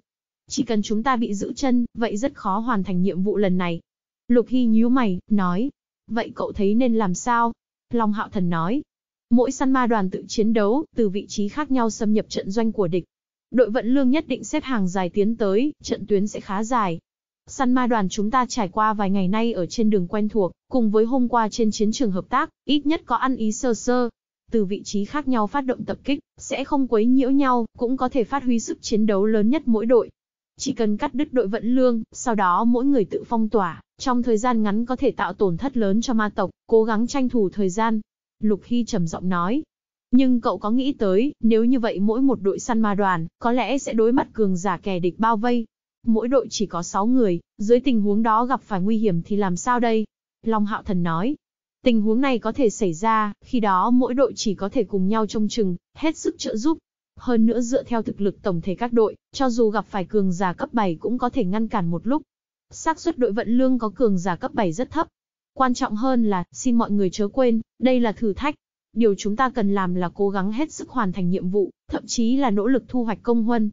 Chỉ cần chúng ta bị giữ chân, vậy rất khó hoàn thành nhiệm vụ lần này. Lục Hy nhíu mày, nói. Vậy cậu thấy nên làm sao? Long Hạo Thần nói, Mỗi săn ma đoàn tự chiến đấu, từ vị trí khác nhau xâm nhập trận doanh của địch. Đội vận lương nhất định xếp hàng dài tiến tới, trận tuyến sẽ khá dài. Săn ma đoàn chúng ta trải qua vài ngày nay ở trên đường quen thuộc, cùng với hôm qua trên chiến trường hợp tác, ít nhất có ăn ý sơ sơ. Từ vị trí khác nhau phát động tập kích, sẽ không quấy nhiễu nhau, cũng có thể phát huy sức chiến đấu lớn nhất mỗi đội. Chỉ cần cắt đứt đội vận lương, sau đó mỗi người tự phong tỏa, trong thời gian ngắn có thể tạo tổn thất lớn cho ma tộc, cố gắng tranh thủ thời gian, Lục Hy trầm giọng nói. Nhưng cậu có nghĩ tới, nếu như vậy mỗi một đội săn ma đoàn, có lẽ sẽ đối mặt cường giả kẻ địch bao vây. Mỗi đội chỉ có 6 người, dưới tình huống đó gặp phải nguy hiểm thì làm sao đây? Long Hạo Thần nói. Tình huống này có thể xảy ra, khi đó mỗi đội chỉ có thể cùng nhau trông chừng, hết sức trợ giúp. Hơn nữa dựa theo thực lực tổng thể các đội, cho dù gặp phải cường giả cấp 7 cũng có thể ngăn cản một lúc. xác suất đội vận lương có cường giả cấp 7 rất thấp, Quan trọng hơn là, xin mọi người chớ quên, đây là thử thách. Điều chúng ta cần làm là cố gắng hết sức hoàn thành nhiệm vụ, thậm chí là nỗ lực thu hoạch công huân.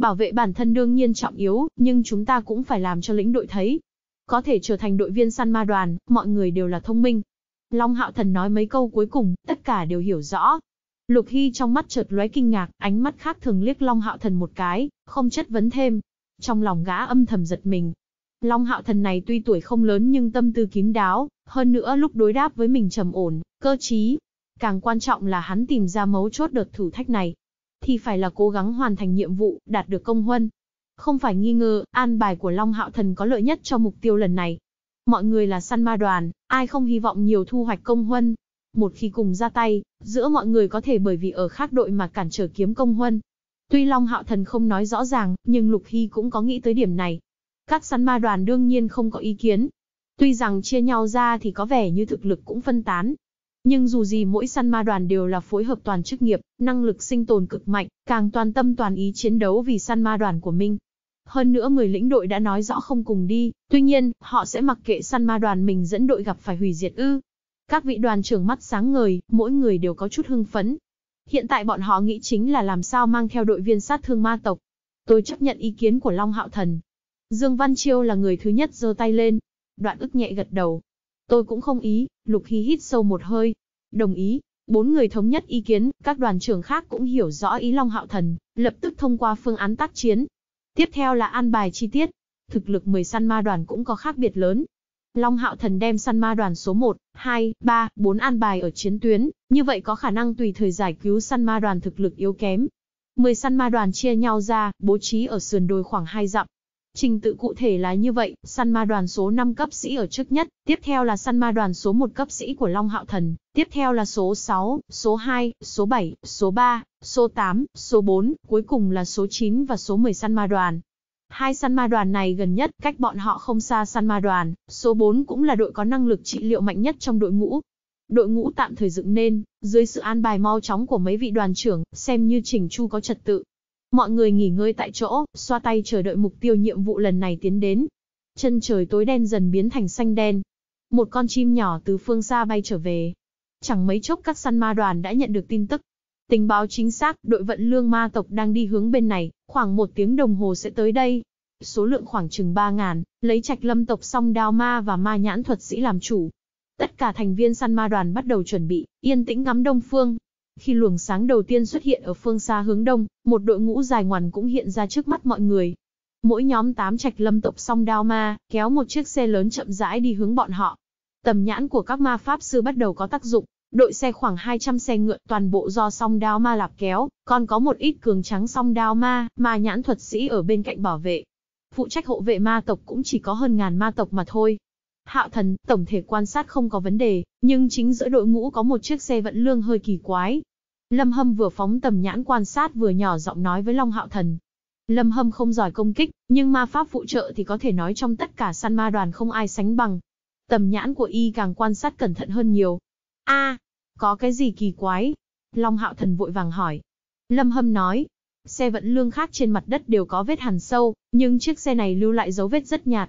Bảo vệ bản thân đương nhiên trọng yếu, nhưng chúng ta cũng phải làm cho lĩnh đội thấy. Có thể trở thành đội viên săn ma đoàn, mọi người đều là thông minh. Long Hạo Thần nói mấy câu cuối cùng, tất cả đều hiểu rõ. Lục Hy trong mắt chợt lóe kinh ngạc, ánh mắt khác thường liếc Long Hạo Thần một cái, không chất vấn thêm. Trong lòng gã âm thầm giật mình, Long Hạo Thần này tuy tuổi không lớn nhưng tâm tư kín đáo, hơn nữa lúc đối đáp với mình trầm ổn, cơ trí. Càng quan trọng là hắn tìm ra mấu chốt đợt thử thách này, thì phải là cố gắng hoàn thành nhiệm vụ, đạt được công huân. Không phải nghi ngờ, an bài của Long Hạo Thần có lợi nhất cho mục tiêu lần này. Mọi người là săn ma đoàn, ai không hy vọng nhiều thu hoạch công huân. Một khi cùng ra tay, giữa mọi người có thể bởi vì ở khác đội mà cản trở kiếm công huân. Tuy Long Hạo Thần không nói rõ ràng, nhưng Lục Hy cũng có nghĩ tới điểm này. Các săn ma đoàn đương nhiên không có ý kiến. Tuy rằng chia nhau ra thì có vẻ như thực lực cũng phân tán. Nhưng dù gì mỗi săn ma đoàn đều là phối hợp toàn chức nghiệp, năng lực sinh tồn cực mạnh, càng toàn tâm toàn ý chiến đấu vì săn ma đoàn của mình. Hơn nữa 10 lĩnh đội đã nói rõ không cùng đi, tuy nhiên, họ sẽ mặc kệ săn ma đoàn mình dẫn đội gặp phải hủy diệt ư. Các vị đoàn trưởng mắt sáng ngời, mỗi người đều có chút hưng phấn. Hiện tại bọn họ nghĩ chính là làm sao mang theo đội viên sát thương ma tộc. Tôi chấp nhận ý kiến của Long Hạo Thần, Dương Văn Chiêu là người thứ nhất giơ tay lên. Đoạn ức nhẹ gật đầu. Tôi cũng không ý, Lục Hy hít sâu một hơi. Đồng ý, bốn người thống nhất ý kiến, các đoàn trưởng khác cũng hiểu rõ ý Long Hạo Thần, lập tức thông qua phương án tác chiến. Tiếp theo là an bài chi tiết. Thực lực 10 săn ma đoàn cũng có khác biệt lớn. Long Hạo Thần đem săn ma đoàn số 1, 2, 3, 4 an bài ở chiến tuyến, như vậy có khả năng tùy thời giải cứu săn ma đoàn thực lực yếu kém. 10 săn ma đoàn chia nhau ra, bố trí ở sườn đồi khoảng 2 dặm, Trình tự cụ thể là như vậy, săn ma đoàn số 5 cấp sĩ ở trước nhất, tiếp theo là săn ma đoàn số 1 cấp sĩ của Long Hạo Thần, tiếp theo là số 6, số 2, số 7, số 3, số 8, số 4, cuối cùng là số 9 và số 10 săn ma đoàn. Hai săn ma đoàn này gần nhất, cách bọn họ không xa săn ma đoàn, số 4 cũng là đội có năng lực trị liệu mạnh nhất trong đội ngũ. Đội ngũ tạm thời dựng nên, dưới sự an bài mau chóng của mấy vị đoàn trưởng, xem như chỉnh Chu có trật tự, Mọi người nghỉ ngơi tại chỗ, xoa tay chờ đợi mục tiêu nhiệm vụ lần này tiến đến. Chân trời tối đen dần biến thành xanh đen. Một con chim nhỏ từ phương xa bay trở về. Chẳng mấy chốc các săn ma đoàn đã nhận được tin tức. Tình báo chính xác, đội vận lương ma tộc đang đi hướng bên này, khoảng một tiếng đồng hồ sẽ tới đây. Số lượng khoảng chừng 3.000, lấy trạch lâm tộc song đao ma và ma nhãn thuật sĩ làm chủ. Tất cả thành viên săn ma đoàn bắt đầu chuẩn bị, yên tĩnh ngắm đông phương, khi luồng sáng đầu tiên xuất hiện ở phương xa hướng đông, một đội ngũ dài ngoằn cũng hiện ra trước mắt mọi người. Mỗi nhóm tám trạch lâm tộc song đao ma, kéo một chiếc xe lớn chậm rãi đi hướng bọn họ. Tầm nhãn của các ma pháp sư bắt đầu có tác dụng, đội xe khoảng 200 xe ngựa toàn bộ do song đao ma lạp kéo, còn có một ít cường trắng song đao ma, mà nhãn thuật sĩ ở bên cạnh bảo vệ. Phụ trách hộ vệ ma tộc cũng chỉ có hơn ngàn ma tộc mà thôi. Hạo thần, tổng thể quan sát không có vấn đề, nhưng chính giữa đội ngũ có một chiếc xe vận lương hơi kỳ quái. Lâm Hâm vừa phóng tầm nhãn quan sát vừa nhỏ giọng nói với Long Hạo thần. Lâm Hâm không giỏi công kích, nhưng ma pháp phụ trợ thì có thể nói trong tất cả săn ma đoàn không ai sánh bằng. Tầm nhãn của y càng quan sát cẩn thận hơn nhiều. A, có cái gì kỳ quái? Long Hạo thần vội vàng hỏi. Lâm Hâm nói, xe vận lương khác trên mặt đất đều có vết hằn sâu, nhưng chiếc xe này lưu lại dấu vết rất nhạt,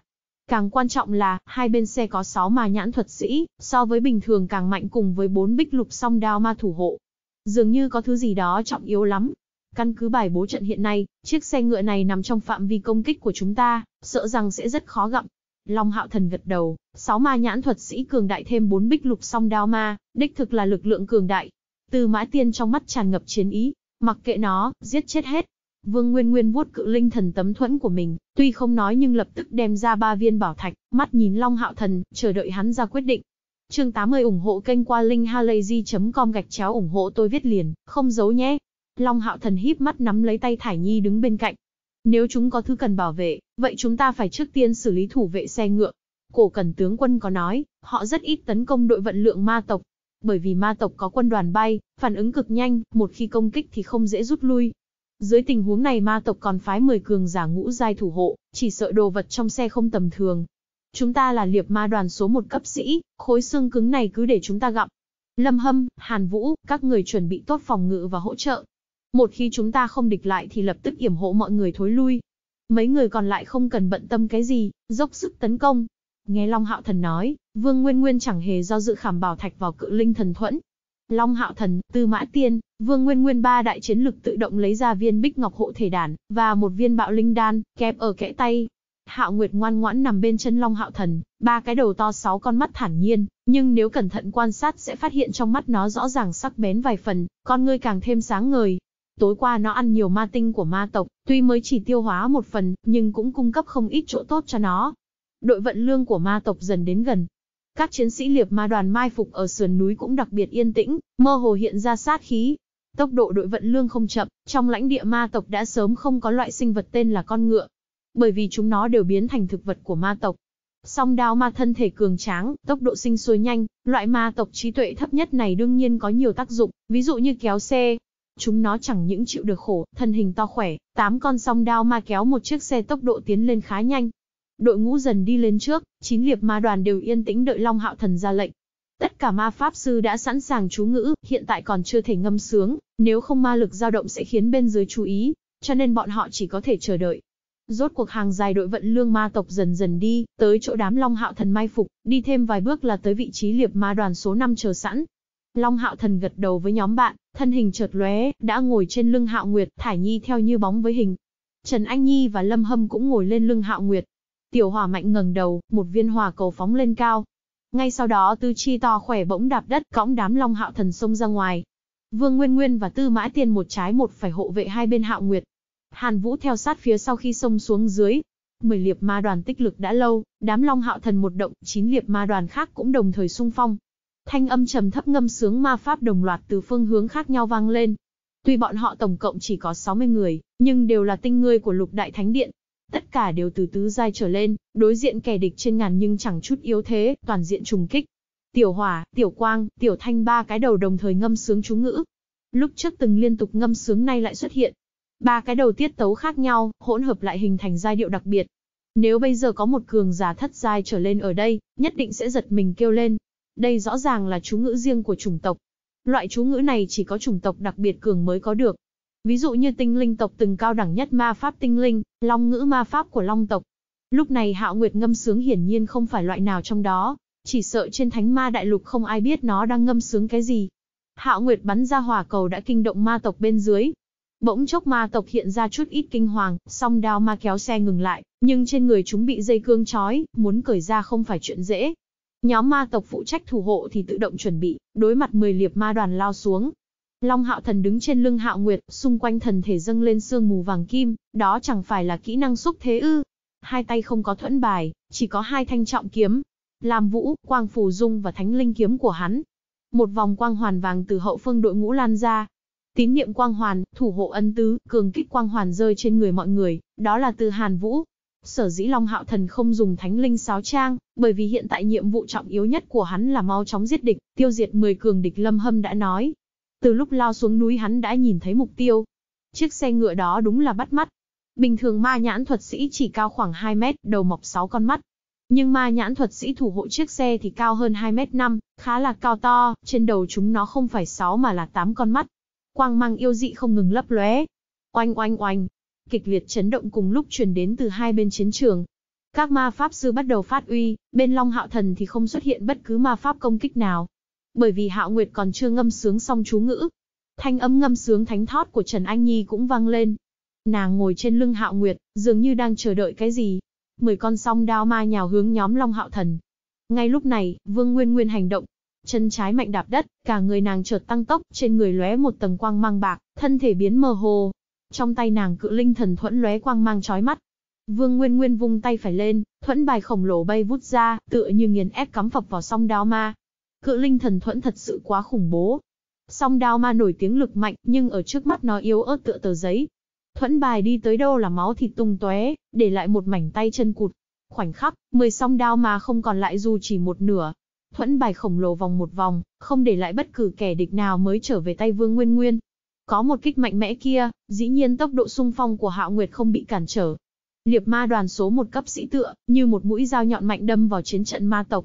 Càng quan trọng là, hai bên xe có 6 ma nhãn thuật sĩ, so với bình thường càng mạnh cùng với 4 bích lục song đao ma thủ hộ. Dường như có thứ gì đó trọng yếu lắm. Căn cứ bài bố trận hiện nay, chiếc xe ngựa này nằm trong phạm vi công kích của chúng ta, sợ rằng sẽ rất khó gặm. Long Hạo Thần gật đầu, 6 ma nhãn thuật sĩ cường đại thêm 4 bích lục song đao ma, đích thực là lực lượng cường đại. Từ mã tiên trong mắt tràn ngập chiến ý, mặc kệ nó, giết chết hết. Vương Nguyên Nguyên vuốt cự linh thần tấm thuẫn của mình, tuy không nói nhưng lập tức đem ra ba viên bảo thạch, mắt nhìn Long Hạo Thần, chờ đợi hắn ra quyết định. Chương 80 ủng hộ kênh qua linkhalazy.com gạch chéo ủng hộ tôi viết liền, không giấu nhé. Long Hạo Thần híp mắt nắm lấy tay Thải Nhi đứng bên cạnh. Nếu chúng có thứ cần bảo vệ, vậy chúng ta phải trước tiên xử lý thủ vệ xe ngựa. Cổ cần tướng quân có nói, họ rất ít tấn công đội vận lượng ma tộc. Bởi vì ma tộc có quân đoàn bay, phản ứng cực nhanh, một khi công kích thì không dễ rút lui, dưới tình huống này ma tộc còn phái 10 cường giả ngũ giai thủ hộ, chỉ sợ đồ vật trong xe không tầm thường. Chúng ta là liệp ma đoàn số một cấp sĩ, khối xương cứng này cứ để chúng ta gặm. Lâm Hâm, Hàn Vũ, các người chuẩn bị tốt phòng ngự và hỗ trợ. Một khi chúng ta không địch lại thì lập tức yểm hộ mọi người thối lui. Mấy người còn lại không cần bận tâm cái gì, dốc sức tấn công. Nghe Long Hạo Thần nói, Vương Nguyên Nguyên chẳng hề do dự khảm bảo thạch vào cự linh thần thuẫn, Long Hạo Thần, Tư Mã Tiên, Vương Nguyên Nguyên ba đại chiến lực tự động lấy ra viên bích ngọc hộ thể đàn và một viên bạo linh đan, kẹp ở kẽ tay. Hạo Nguyệt ngoan ngoãn nằm bên chân Long Hạo Thần, ba cái đầu to sáu con mắt thản nhiên, nhưng nếu cẩn thận quan sát sẽ phát hiện trong mắt nó rõ ràng sắc bén vài phần, con ngươi càng thêm sáng ngời. Tối qua nó ăn nhiều ma tinh của ma tộc, tuy mới chỉ tiêu hóa một phần, nhưng cũng cung cấp không ít chỗ tốt cho nó. Đội vận lương của ma tộc dần đến gần, các chiến sĩ liệp ma đoàn mai phục ở sườn núi cũng đặc biệt yên tĩnh, mơ hồ hiện ra sát khí. Tốc độ đội vận lương không chậm, trong lãnh địa ma tộc đã sớm không có loại sinh vật tên là con ngựa, bởi vì chúng nó đều biến thành thực vật của ma tộc. Song đao ma thân thể cường tráng, tốc độ sinh sôi nhanh, loại ma tộc trí tuệ thấp nhất này đương nhiên có nhiều tác dụng, ví dụ như kéo xe. Chúng nó chẳng những chịu được khổ, thân hình to khỏe, tám con song đao ma kéo một chiếc xe tốc độ tiến lên khá nhanh, đội ngũ dần đi lên trước, chín liệp ma đoàn đều yên tĩnh đợi Long Hạo Thần ra lệnh. Tất cả ma pháp sư đã sẵn sàng chú ngữ, hiện tại còn chưa thể ngâm sướng, nếu không ma lực dao động sẽ khiến bên dưới chú ý, cho nên bọn họ chỉ có thể chờ đợi. Rốt cuộc hàng dài đội vận lương ma tộc dần dần đi, tới chỗ đám Long Hạo Thần mai phục, đi thêm vài bước là tới vị trí liệp ma đoàn số 5 chờ sẵn. Long Hạo Thần gật đầu với nhóm bạn, thân hình chợt lóe, đã ngồi trên lưng Hạo Nguyệt, Thải Nhi theo như bóng với hình. Trần Anh Nhi và Lâm Hâm cũng ngồi lên lưng Hạo Nguyệt, Tiểu hỏa mạnh ngẩng đầu, một viên hỏa cầu phóng lên cao. Ngay sau đó Tư chi to khỏe bỗng đạp đất cõng đám long hạo thần sông ra ngoài. Vương Nguyên Nguyên và Tư Mã Tiên một trái một phải hộ vệ hai bên hạo nguyệt. Hàn Vũ theo sát phía sau khi sông xuống dưới. Mười liệp ma đoàn tích lực đã lâu, đám long hạo thần một động, chín liệp ma đoàn khác cũng đồng thời sung phong. Thanh âm trầm thấp ngâm sướng ma pháp đồng loạt từ phương hướng khác nhau vang lên, Tuy bọn họ tổng cộng chỉ có 60 người, nhưng đều là tinh ngươi của lục đại thánh điện, Tất cả đều từ tứ giai trở lên, đối diện kẻ địch trên ngàn nhưng chẳng chút yếu thế, toàn diện trùng kích. Tiểu Hỏa, Tiểu Quang, Tiểu Thanh ba cái đầu đồng thời ngâm sướng chú ngữ. Lúc trước từng liên tục ngâm sướng nay lại xuất hiện. Ba cái đầu tiết tấu khác nhau, hỗn hợp lại hình thành giai điệu đặc biệt. Nếu bây giờ có một cường giả thất giai trở lên ở đây, nhất định sẽ giật mình kêu lên. Đây rõ ràng là chú ngữ riêng của chủng tộc. Loại chú ngữ này chỉ có chủng tộc đặc biệt cường mới có được. Ví dụ như tinh linh tộc từng cao đẳng nhất ma pháp tinh linh, long ngữ ma pháp của long tộc. Lúc này Hạo Nguyệt ngâm sướng hiển nhiên không phải loại nào trong đó, chỉ sợ trên thánh ma đại lục không ai biết nó đang ngâm sướng cái gì. Hạo Nguyệt bắn ra hỏa cầu đã kinh động ma tộc bên dưới. Bỗng chốc ma tộc hiện ra chút ít kinh hoàng, song đao ma kéo xe ngừng lại, nhưng trên người chúng bị dây cương trói, muốn cởi ra không phải chuyện dễ. Nhóm ma tộc phụ trách thủ hộ thì tự động chuẩn bị, đối mặt 10 liệp ma đoàn lao xuống, Long hạo thần đứng trên lưng hạo nguyệt, xung quanh thần thể dâng lên sương mù vàng kim, đó chẳng phải là kỹ năng xúc thế ư. Hai tay không có thuẫn bài, chỉ có hai thanh trọng kiếm. Làm vũ, quang phù dung và thánh linh kiếm của hắn. Một vòng quang hoàn vàng từ hậu phương đội ngũ lan ra. Tín niệm quang hoàn, thủ hộ ân tứ, cường kích quang hoàn rơi trên người mọi người, đó là từ hàn vũ. Sở dĩ Long Hạo Thần không dùng thánh linh sáo trang, bởi vì hiện tại nhiệm vụ trọng yếu nhất của hắn là mau chóng giết địch, tiêu diệt 10 cường địch lâm hâm đã nói, từ lúc lao xuống núi hắn đã nhìn thấy mục tiêu. Chiếc xe ngựa đó đúng là bắt mắt. Bình thường ma nhãn thuật sĩ chỉ cao khoảng 2 mét, đầu mọc 6 con mắt. Nhưng ma nhãn thuật sĩ thủ hộ chiếc xe thì cao hơn 2 mét 5, khá là cao to, trên đầu chúng nó không phải 6 mà là 8 con mắt. Quang mang yêu dị không ngừng lấp lóe. Oanh oanh oanh. Kịch liệt chấn động cùng lúc truyền đến từ hai bên chiến trường. Các ma pháp sư bắt đầu phát uy, bên Long Hạo Thần thì không xuất hiện bất cứ ma pháp công kích nào bởi vì Hạo Nguyệt còn chưa ngâm sướng xong chú ngữ. Thanh âm ngâm sướng thánh thót của Trần Anh Nhi cũng vang lên. Nàng ngồi trên lưng Hạo Nguyệt, dường như đang chờ đợi cái gì. Mười con song đao ma nhào hướng nhóm Long Hạo Thần. Ngay lúc này, Vương Nguyên Nguyên hành động, chân trái mạnh đạp đất, cả người nàng chợt tăng tốc, trên người lóe một tầng quang mang bạc, thân thể biến mờ hồ. Trong tay nàng cự linh thần thuẫn lóe quang mang chói mắt. Vương Nguyên Nguyên vung tay phải lên, thuẫn bài khổng lồ bay vút ra, tựa như nghiền ép cắm phập vào song đao ma. Cự linh thần thuẫn thật sự quá khủng bố. Song đao ma nổi tiếng lực mạnh, nhưng ở trước mắt nó yếu ớt tựa tờ giấy. Thuẫn bài đi tới đâu là máu thịt tung tóe, để lại một mảnh tay chân cụt. Khoảnh khắc, 10 song đao ma không còn lại dù chỉ một nửa. Thuẫn bài khổng lồ vòng một vòng, không để lại bất cứ kẻ địch nào mới trở về tay Vương Nguyên Nguyên. Có một kích mạnh mẽ kia, dĩ nhiên tốc độ xung phong của Hạo Nguyệt không bị cản trở, Liệp ma đoàn số một cấp sĩ tựa, như một mũi dao nhọn mạnh đâm vào chiến trận ma tộc.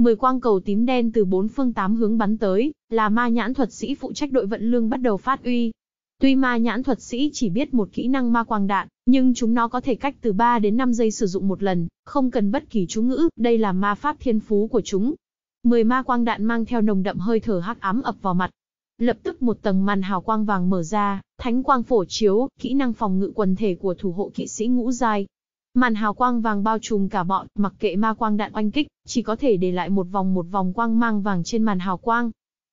Mười quang cầu tím đen từ bốn phương tám hướng bắn tới, là ma nhãn thuật sĩ phụ trách đội vận lương bắt đầu phát uy. Tuy ma nhãn thuật sĩ chỉ biết một kỹ năng ma quang đạn, nhưng chúng nó có thể cách từ 3 đến 5 giây sử dụng một lần, không cần bất kỳ chú ngữ, đây là ma pháp thiên phú của chúng. Mười ma quang đạn mang theo nồng đậm hơi thở hắc ám ập vào mặt. Lập tức một tầng màn hào quang vàng mở ra, thánh quang phổ chiếu, kỹ năng phòng ngự quần thể của thủ hộ kỵ sĩ ngũ giai, Màn hào quang vàng bao trùm cả bọn, mặc kệ ma quang đạn oanh kích, chỉ có thể để lại một vòng một vòng quang mang vàng trên màn hào quang.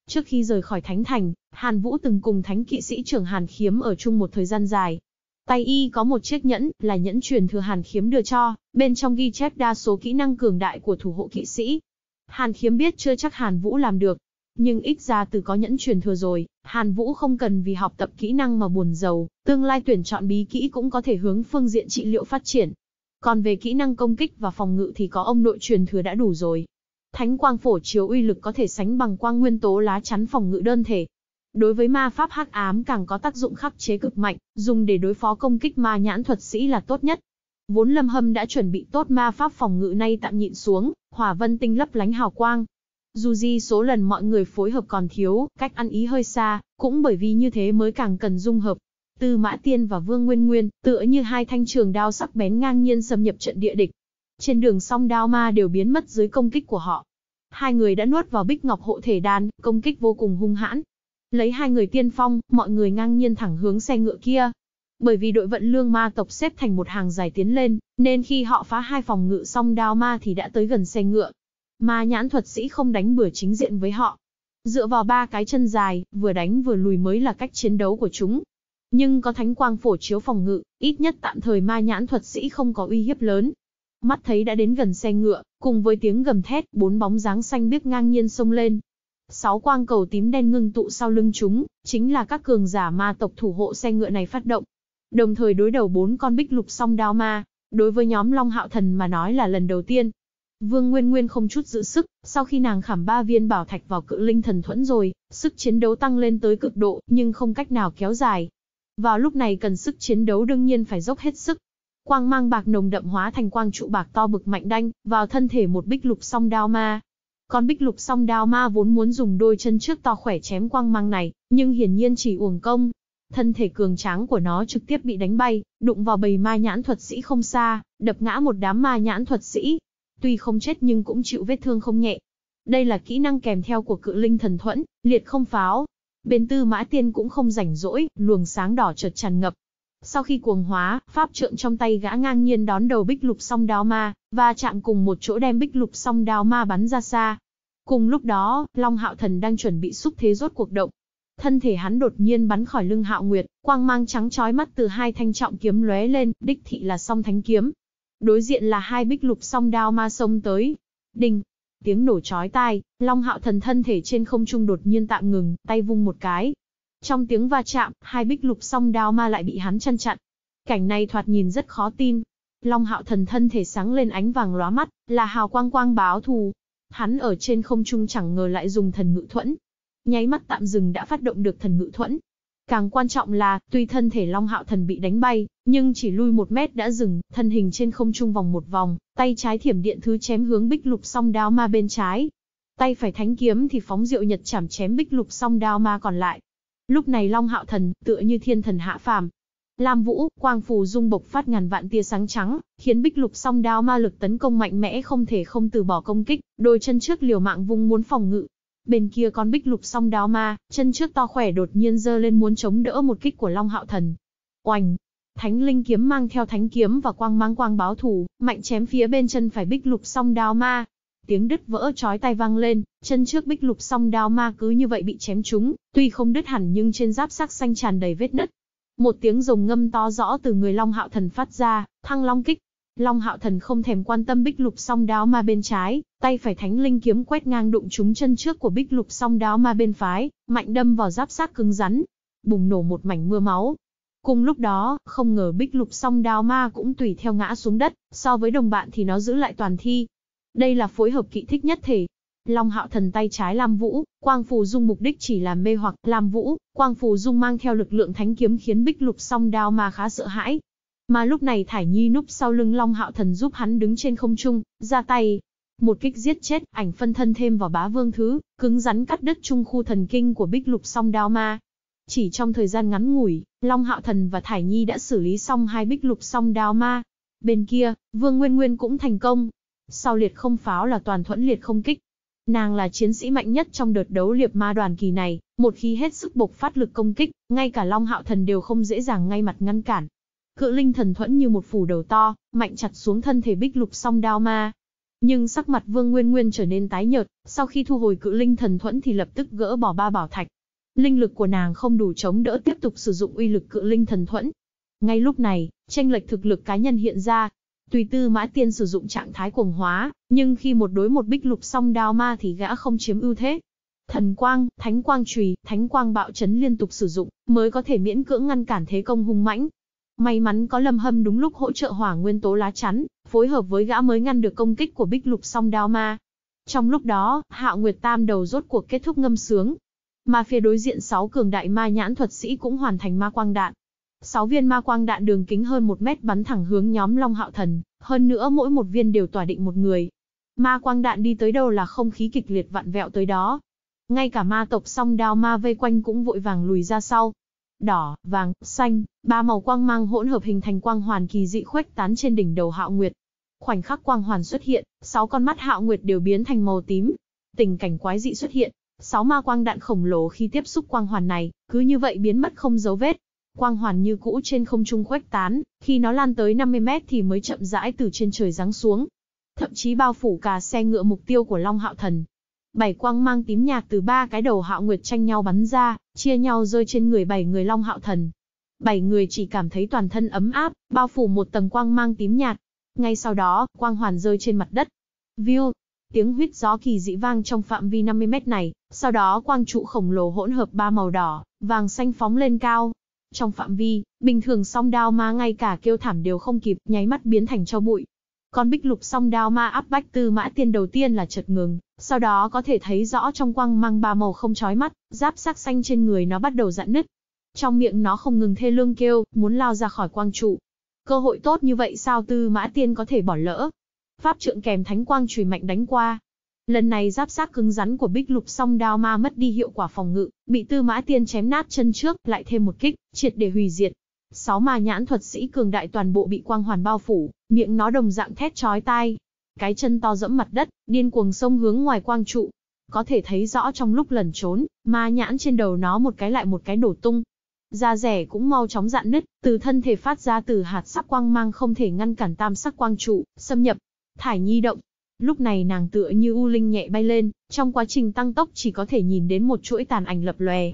Trước khi rời khỏi Thánh Thành, Hàn Vũ từng cùng Thánh Kỵ sĩ trưởng Hàn Khiếm ở chung một thời gian dài. Tay y có một chiếc nhẫn, là nhẫn truyền thừa Hàn Khiếm đưa cho, bên trong ghi chép đa số kỹ năng cường đại của thủ hộ kỵ sĩ. Hàn Khiếm biết chưa chắc Hàn Vũ làm được, nhưng ít ra từ có nhẫn truyền thừa rồi, Hàn Vũ không cần vì học tập kỹ năng mà buồn giàu, tương lai tuyển chọn bí kỹ cũng có thể hướng phương diện trị liệu phát triển, còn về kỹ năng công kích và phòng ngự thì có ông nội truyền thừa đã đủ rồi. Thánh quang phổ chiếu uy lực có thể sánh bằng quang nguyên tố lá chắn phòng ngự đơn thể. Đối với ma pháp hắc ám càng có tác dụng khắc chế cực mạnh, dùng để đối phó công kích ma nhãn thuật sĩ là tốt nhất. Vốn Lâm Hâm đã chuẩn bị tốt ma pháp phòng ngự nay tạm nhịn xuống, hỏa vân tinh lấp lánh hào quang. Dù gì số lần mọi người phối hợp còn thiếu, cách ăn ý hơi xa, cũng bởi vì như thế mới càng cần dung hợp. Tư Mã Tiên và Vương Nguyên Nguyên, tựa như hai thanh trường đao sắc bén ngang nhiên xâm nhập trận địa địch. Trên đường song đao ma đều biến mất dưới công kích của họ. Hai người đã nuốt vào Bích Ngọc hộ thể đan, công kích vô cùng hung hãn. Lấy hai người tiên phong, mọi người ngang nhiên thẳng hướng xe ngựa kia. Bởi vì đội vận lương ma tộc xếp thành một hàng dài tiến lên, nên khi họ phá hai phòng ngự song đao ma thì đã tới gần xe ngựa. Ma nhãn thuật sĩ không đánh bừa chính diện với họ, dựa vào ba cái chân dài, vừa đánh vừa lùi mới là cách chiến đấu của chúng. Nhưng có thánh quang phổ chiếu phòng ngự, ít nhất tạm thời ma nhãn thuật sĩ không có uy hiếp lớn. Mắt thấy đã đến gần xe ngựa, cùng với tiếng gầm thét, bốn bóng dáng xanh biếc ngang nhiên xông lên. Sáu quang cầu tím đen ngưng tụ sau lưng chúng, chính là các cường giả ma tộc thủ hộ xe ngựa này phát động. Đồng thời đối đầu bốn con bích lục song đao ma, đối với nhóm Long Hạo Thần mà nói là lần đầu tiên. Vương Nguyên Nguyên không chút giữ sức, sau khi nàng khảm ba viên bảo thạch vào cự linh thần thuẫn rồi, sức chiến đấu tăng lên tới cực độ, nhưng không cách nào kéo dài. Vào lúc này cần sức chiến đấu đương nhiên phải dốc hết sức. Quang mang bạc nồng đậm hóa thành quang trụ bạc to bực mạnh đanh, vào thân thể một bích lục song đao ma. Con bích lục song đao ma vốn muốn dùng đôi chân trước to khỏe chém quang mang này, nhưng hiển nhiên chỉ uổng công. Thân thể cường tráng của nó trực tiếp bị đánh bay, đụng vào bầy ma nhãn thuật sĩ không xa, đập ngã một đám ma nhãn thuật sĩ. Tuy không chết nhưng cũng chịu vết thương không nhẹ, đây là kỹ năng kèm theo của cự linh thần thuẫn, liệt không pháo, Bên tư mã tiên cũng không rảnh rỗi, luồng sáng đỏ chợt tràn ngập. Sau khi cuồng hóa, pháp trượng trong tay gã ngang nhiên đón đầu bích lục song đao ma, và chạm cùng một chỗ đem bích lục song đao ma bắn ra xa. Cùng lúc đó, Long Hạo Thần đang chuẩn bị xúc thế rốt cuộc động. Thân thể hắn đột nhiên bắn khỏi lưng Hạo Nguyệt, quang mang trắng chói mắt từ hai thanh trọng kiếm lóe lên, đích thị là song thánh kiếm. Đối diện là hai bích lục song đao ma sông tới. đình Tiếng nổ chói tai, Long Hạo Thần thân thể trên không trung đột nhiên tạm ngừng, tay vung một cái. Trong tiếng va chạm, hai bích lục song đao ma lại bị hắn chăn chặn. Cảnh này thoạt nhìn rất khó tin. Long Hạo Thần thân thể sáng lên ánh vàng lóa mắt, là hào quang quang báo thù. Hắn ở trên không trung chẳng ngờ lại dùng thần ngự thuẫn. Nháy mắt tạm dừng đã phát động được thần ngự thuẫn, Càng quan trọng là, tuy thân thể Long Hạo Thần bị đánh bay, nhưng chỉ lui một mét đã dừng, thân hình trên không trung vòng một vòng, tay trái thiểm điện thứ chém hướng bích lục song đao ma bên trái. Tay phải thánh kiếm thì phóng diệu nhật chảm chém bích lục song đao ma còn lại. Lúc này Long Hạo Thần, tựa như thiên thần hạ phàm. Lam Vũ, quang phù dung bộc phát ngàn vạn tia sáng trắng, khiến bích lục song đao ma lực tấn công mạnh mẽ không thể không từ bỏ công kích, đôi chân trước liều mạng vung muốn phòng ngự, Bên kia con bích lục song đao ma, chân trước to khỏe đột nhiên dơ lên muốn chống đỡ một kích của Long Hạo Thần. oanh Thánh linh kiếm mang theo thánh kiếm và quang mang quang báo thủ, mạnh chém phía bên chân phải bích lục song đao ma. Tiếng đứt vỡ chói tay vang lên, chân trước bích lục song đao ma cứ như vậy bị chém trúng, tuy không đứt hẳn nhưng trên giáp sắc xanh tràn đầy vết nứt. Một tiếng rồng ngâm to rõ từ người Long Hạo Thần phát ra, thăng long kích. Long hạo thần không thèm quan tâm bích lục song Đao ma bên trái, tay phải thánh linh kiếm quét ngang đụng trúng chân trước của bích lục song Đao ma bên phải, mạnh đâm vào giáp sát cứng rắn, bùng nổ một mảnh mưa máu. Cùng lúc đó, không ngờ bích lục song đao ma cũng tùy theo ngã xuống đất, so với đồng bạn thì nó giữ lại toàn thi. Đây là phối hợp kỵ thích nhất thể. Long hạo thần tay trái Lam Vũ, Quang Phù Dung mục đích chỉ là mê hoặc Lam Vũ, Quang Phù Dung mang theo lực lượng thánh kiếm khiến bích lục song đao ma khá sợ hãi, mà lúc này Thải Nhi núp sau lưng Long Hạo Thần giúp hắn đứng trên không trung, ra tay. Một kích giết chết, ảnh phân thân thêm vào bá vương thứ, cứng rắn cắt đứt trung khu thần kinh của bích lục song đao ma. Chỉ trong thời gian ngắn ngủi, Long Hạo Thần và Thải Nhi đã xử lý xong hai bích lục song đao ma. Bên kia, Vương Nguyên Nguyên cũng thành công. Sau liệt không pháo là toàn thuẫn liệt không kích. Nàng là chiến sĩ mạnh nhất trong đợt đấu liệp ma đoàn kỳ này, một khi hết sức bộc phát lực công kích, ngay cả Long Hạo Thần đều không dễ dàng ngay mặt ngăn cản. Cự linh thần thuẫn như một phủ đầu to, mạnh chặt xuống thân thể bích lục song đao ma. Nhưng sắc mặt Vương Nguyên Nguyên trở nên tái nhợt, sau khi thu hồi cự linh thần thuẫn thì lập tức gỡ bỏ ba bảo thạch. Linh lực của nàng không đủ chống đỡ tiếp tục sử dụng uy lực cự linh thần thuẫn. Ngay lúc này, tranh lệch thực lực cá nhân hiện ra. Tùy tư mã tiên sử dụng trạng thái cuồng hóa, nhưng khi một đối một bích lục song đao ma thì gã không chiếm ưu thế. Thần quang, thánh quang trùy, thánh quang bạo chấn liên tục sử dụng, mới có thể miễn cưỡng ngăn cản thế công hung mãnh. May mắn có Lâm Hâm đúng lúc hỗ trợ hỏa nguyên tố lá chắn, phối hợp với gã mới ngăn được công kích của Bích Lục song đao ma. Trong lúc đó, Hạo Nguyệt Tam đầu rốt cuộc kết thúc ngâm sướng. Mà phía đối diện 6 cường đại ma nhãn thuật sĩ cũng hoàn thành ma quang đạn. 6 viên ma quang đạn đường kính hơn 1 mét bắn thẳng hướng nhóm Long Hạo Thần, hơn nữa mỗi một viên đều tỏa định một người. Ma quang đạn đi tới đâu là không khí kịch liệt vặn vẹo tới đó. Ngay cả ma tộc song đao ma vây quanh cũng vội vàng lùi ra sau, đỏ, vàng, xanh, ba màu quang mang hỗn hợp hình thành quang hoàn kỳ dị khuếch tán trên đỉnh đầu Hạo Nguyệt. Khoảnh khắc quang hoàn xuất hiện, sáu con mắt Hạo Nguyệt đều biến thành màu tím. Tình cảnh quái dị xuất hiện, sáu ma quang đạn khổng lồ khi tiếp xúc quang hoàn này, cứ như vậy biến mất không dấu vết. Quang hoàn như cũ trên không trung khuếch tán, khi nó lan tới 50 mét thì mới chậm rãi từ trên trời giáng xuống. Thậm chí bao phủ cả xe ngựa mục tiêu của Long Hạo Thần, bảy quang mang tím nhạt từ ba cái đầu hạo nguyệt tranh nhau bắn ra, chia nhau rơi trên người bảy người long hạo thần. Bảy người chỉ cảm thấy toàn thân ấm áp, bao phủ một tầng quang mang tím nhạt. Ngay sau đó, quang hoàn rơi trên mặt đất. View, tiếng huyết gió kỳ dị vang trong phạm vi 50 mét này, sau đó quang trụ khổng lồ hỗn hợp ba màu đỏ, vàng xanh phóng lên cao. Trong phạm vi, bình thường song đao ma ngay cả kêu thảm đều không kịp, nháy mắt biến thành cho bụi, con bích lục song đao ma áp bách tư mã tiên đầu tiên là chợt ngừng, sau đó có thể thấy rõ trong quang mang ba màu không chói mắt, giáp sắc xanh trên người nó bắt đầu dạn nứt. Trong miệng nó không ngừng thê lương kêu, muốn lao ra khỏi quang trụ. Cơ hội tốt như vậy sao tư mã tiên có thể bỏ lỡ. Pháp trượng kèm thánh quang chùy mạnh đánh qua. Lần này giáp sắc cứng rắn của bích lục song đao ma mất đi hiệu quả phòng ngự, bị tư mã tiên chém nát chân trước, lại thêm một kích, triệt để hủy diệt, Sáu ma nhãn thuật sĩ cường đại toàn bộ bị quang hoàn bao phủ, miệng nó đồng dạng thét chói tai. Cái chân to dẫm mặt đất, điên cuồng sông hướng ngoài quang trụ. Có thể thấy rõ trong lúc lần trốn, ma nhãn trên đầu nó một cái lại một cái đổ tung. Da rẻ cũng mau chóng dạn nứt, từ thân thể phát ra từ hạt sắc quang mang không thể ngăn cản tam sắc quang trụ, xâm nhập. Thải nhi động, Lúc này nàng tựa như u linh nhẹ bay lên, trong quá trình tăng tốc chỉ có thể nhìn đến một chuỗi tàn ảnh lập lòe,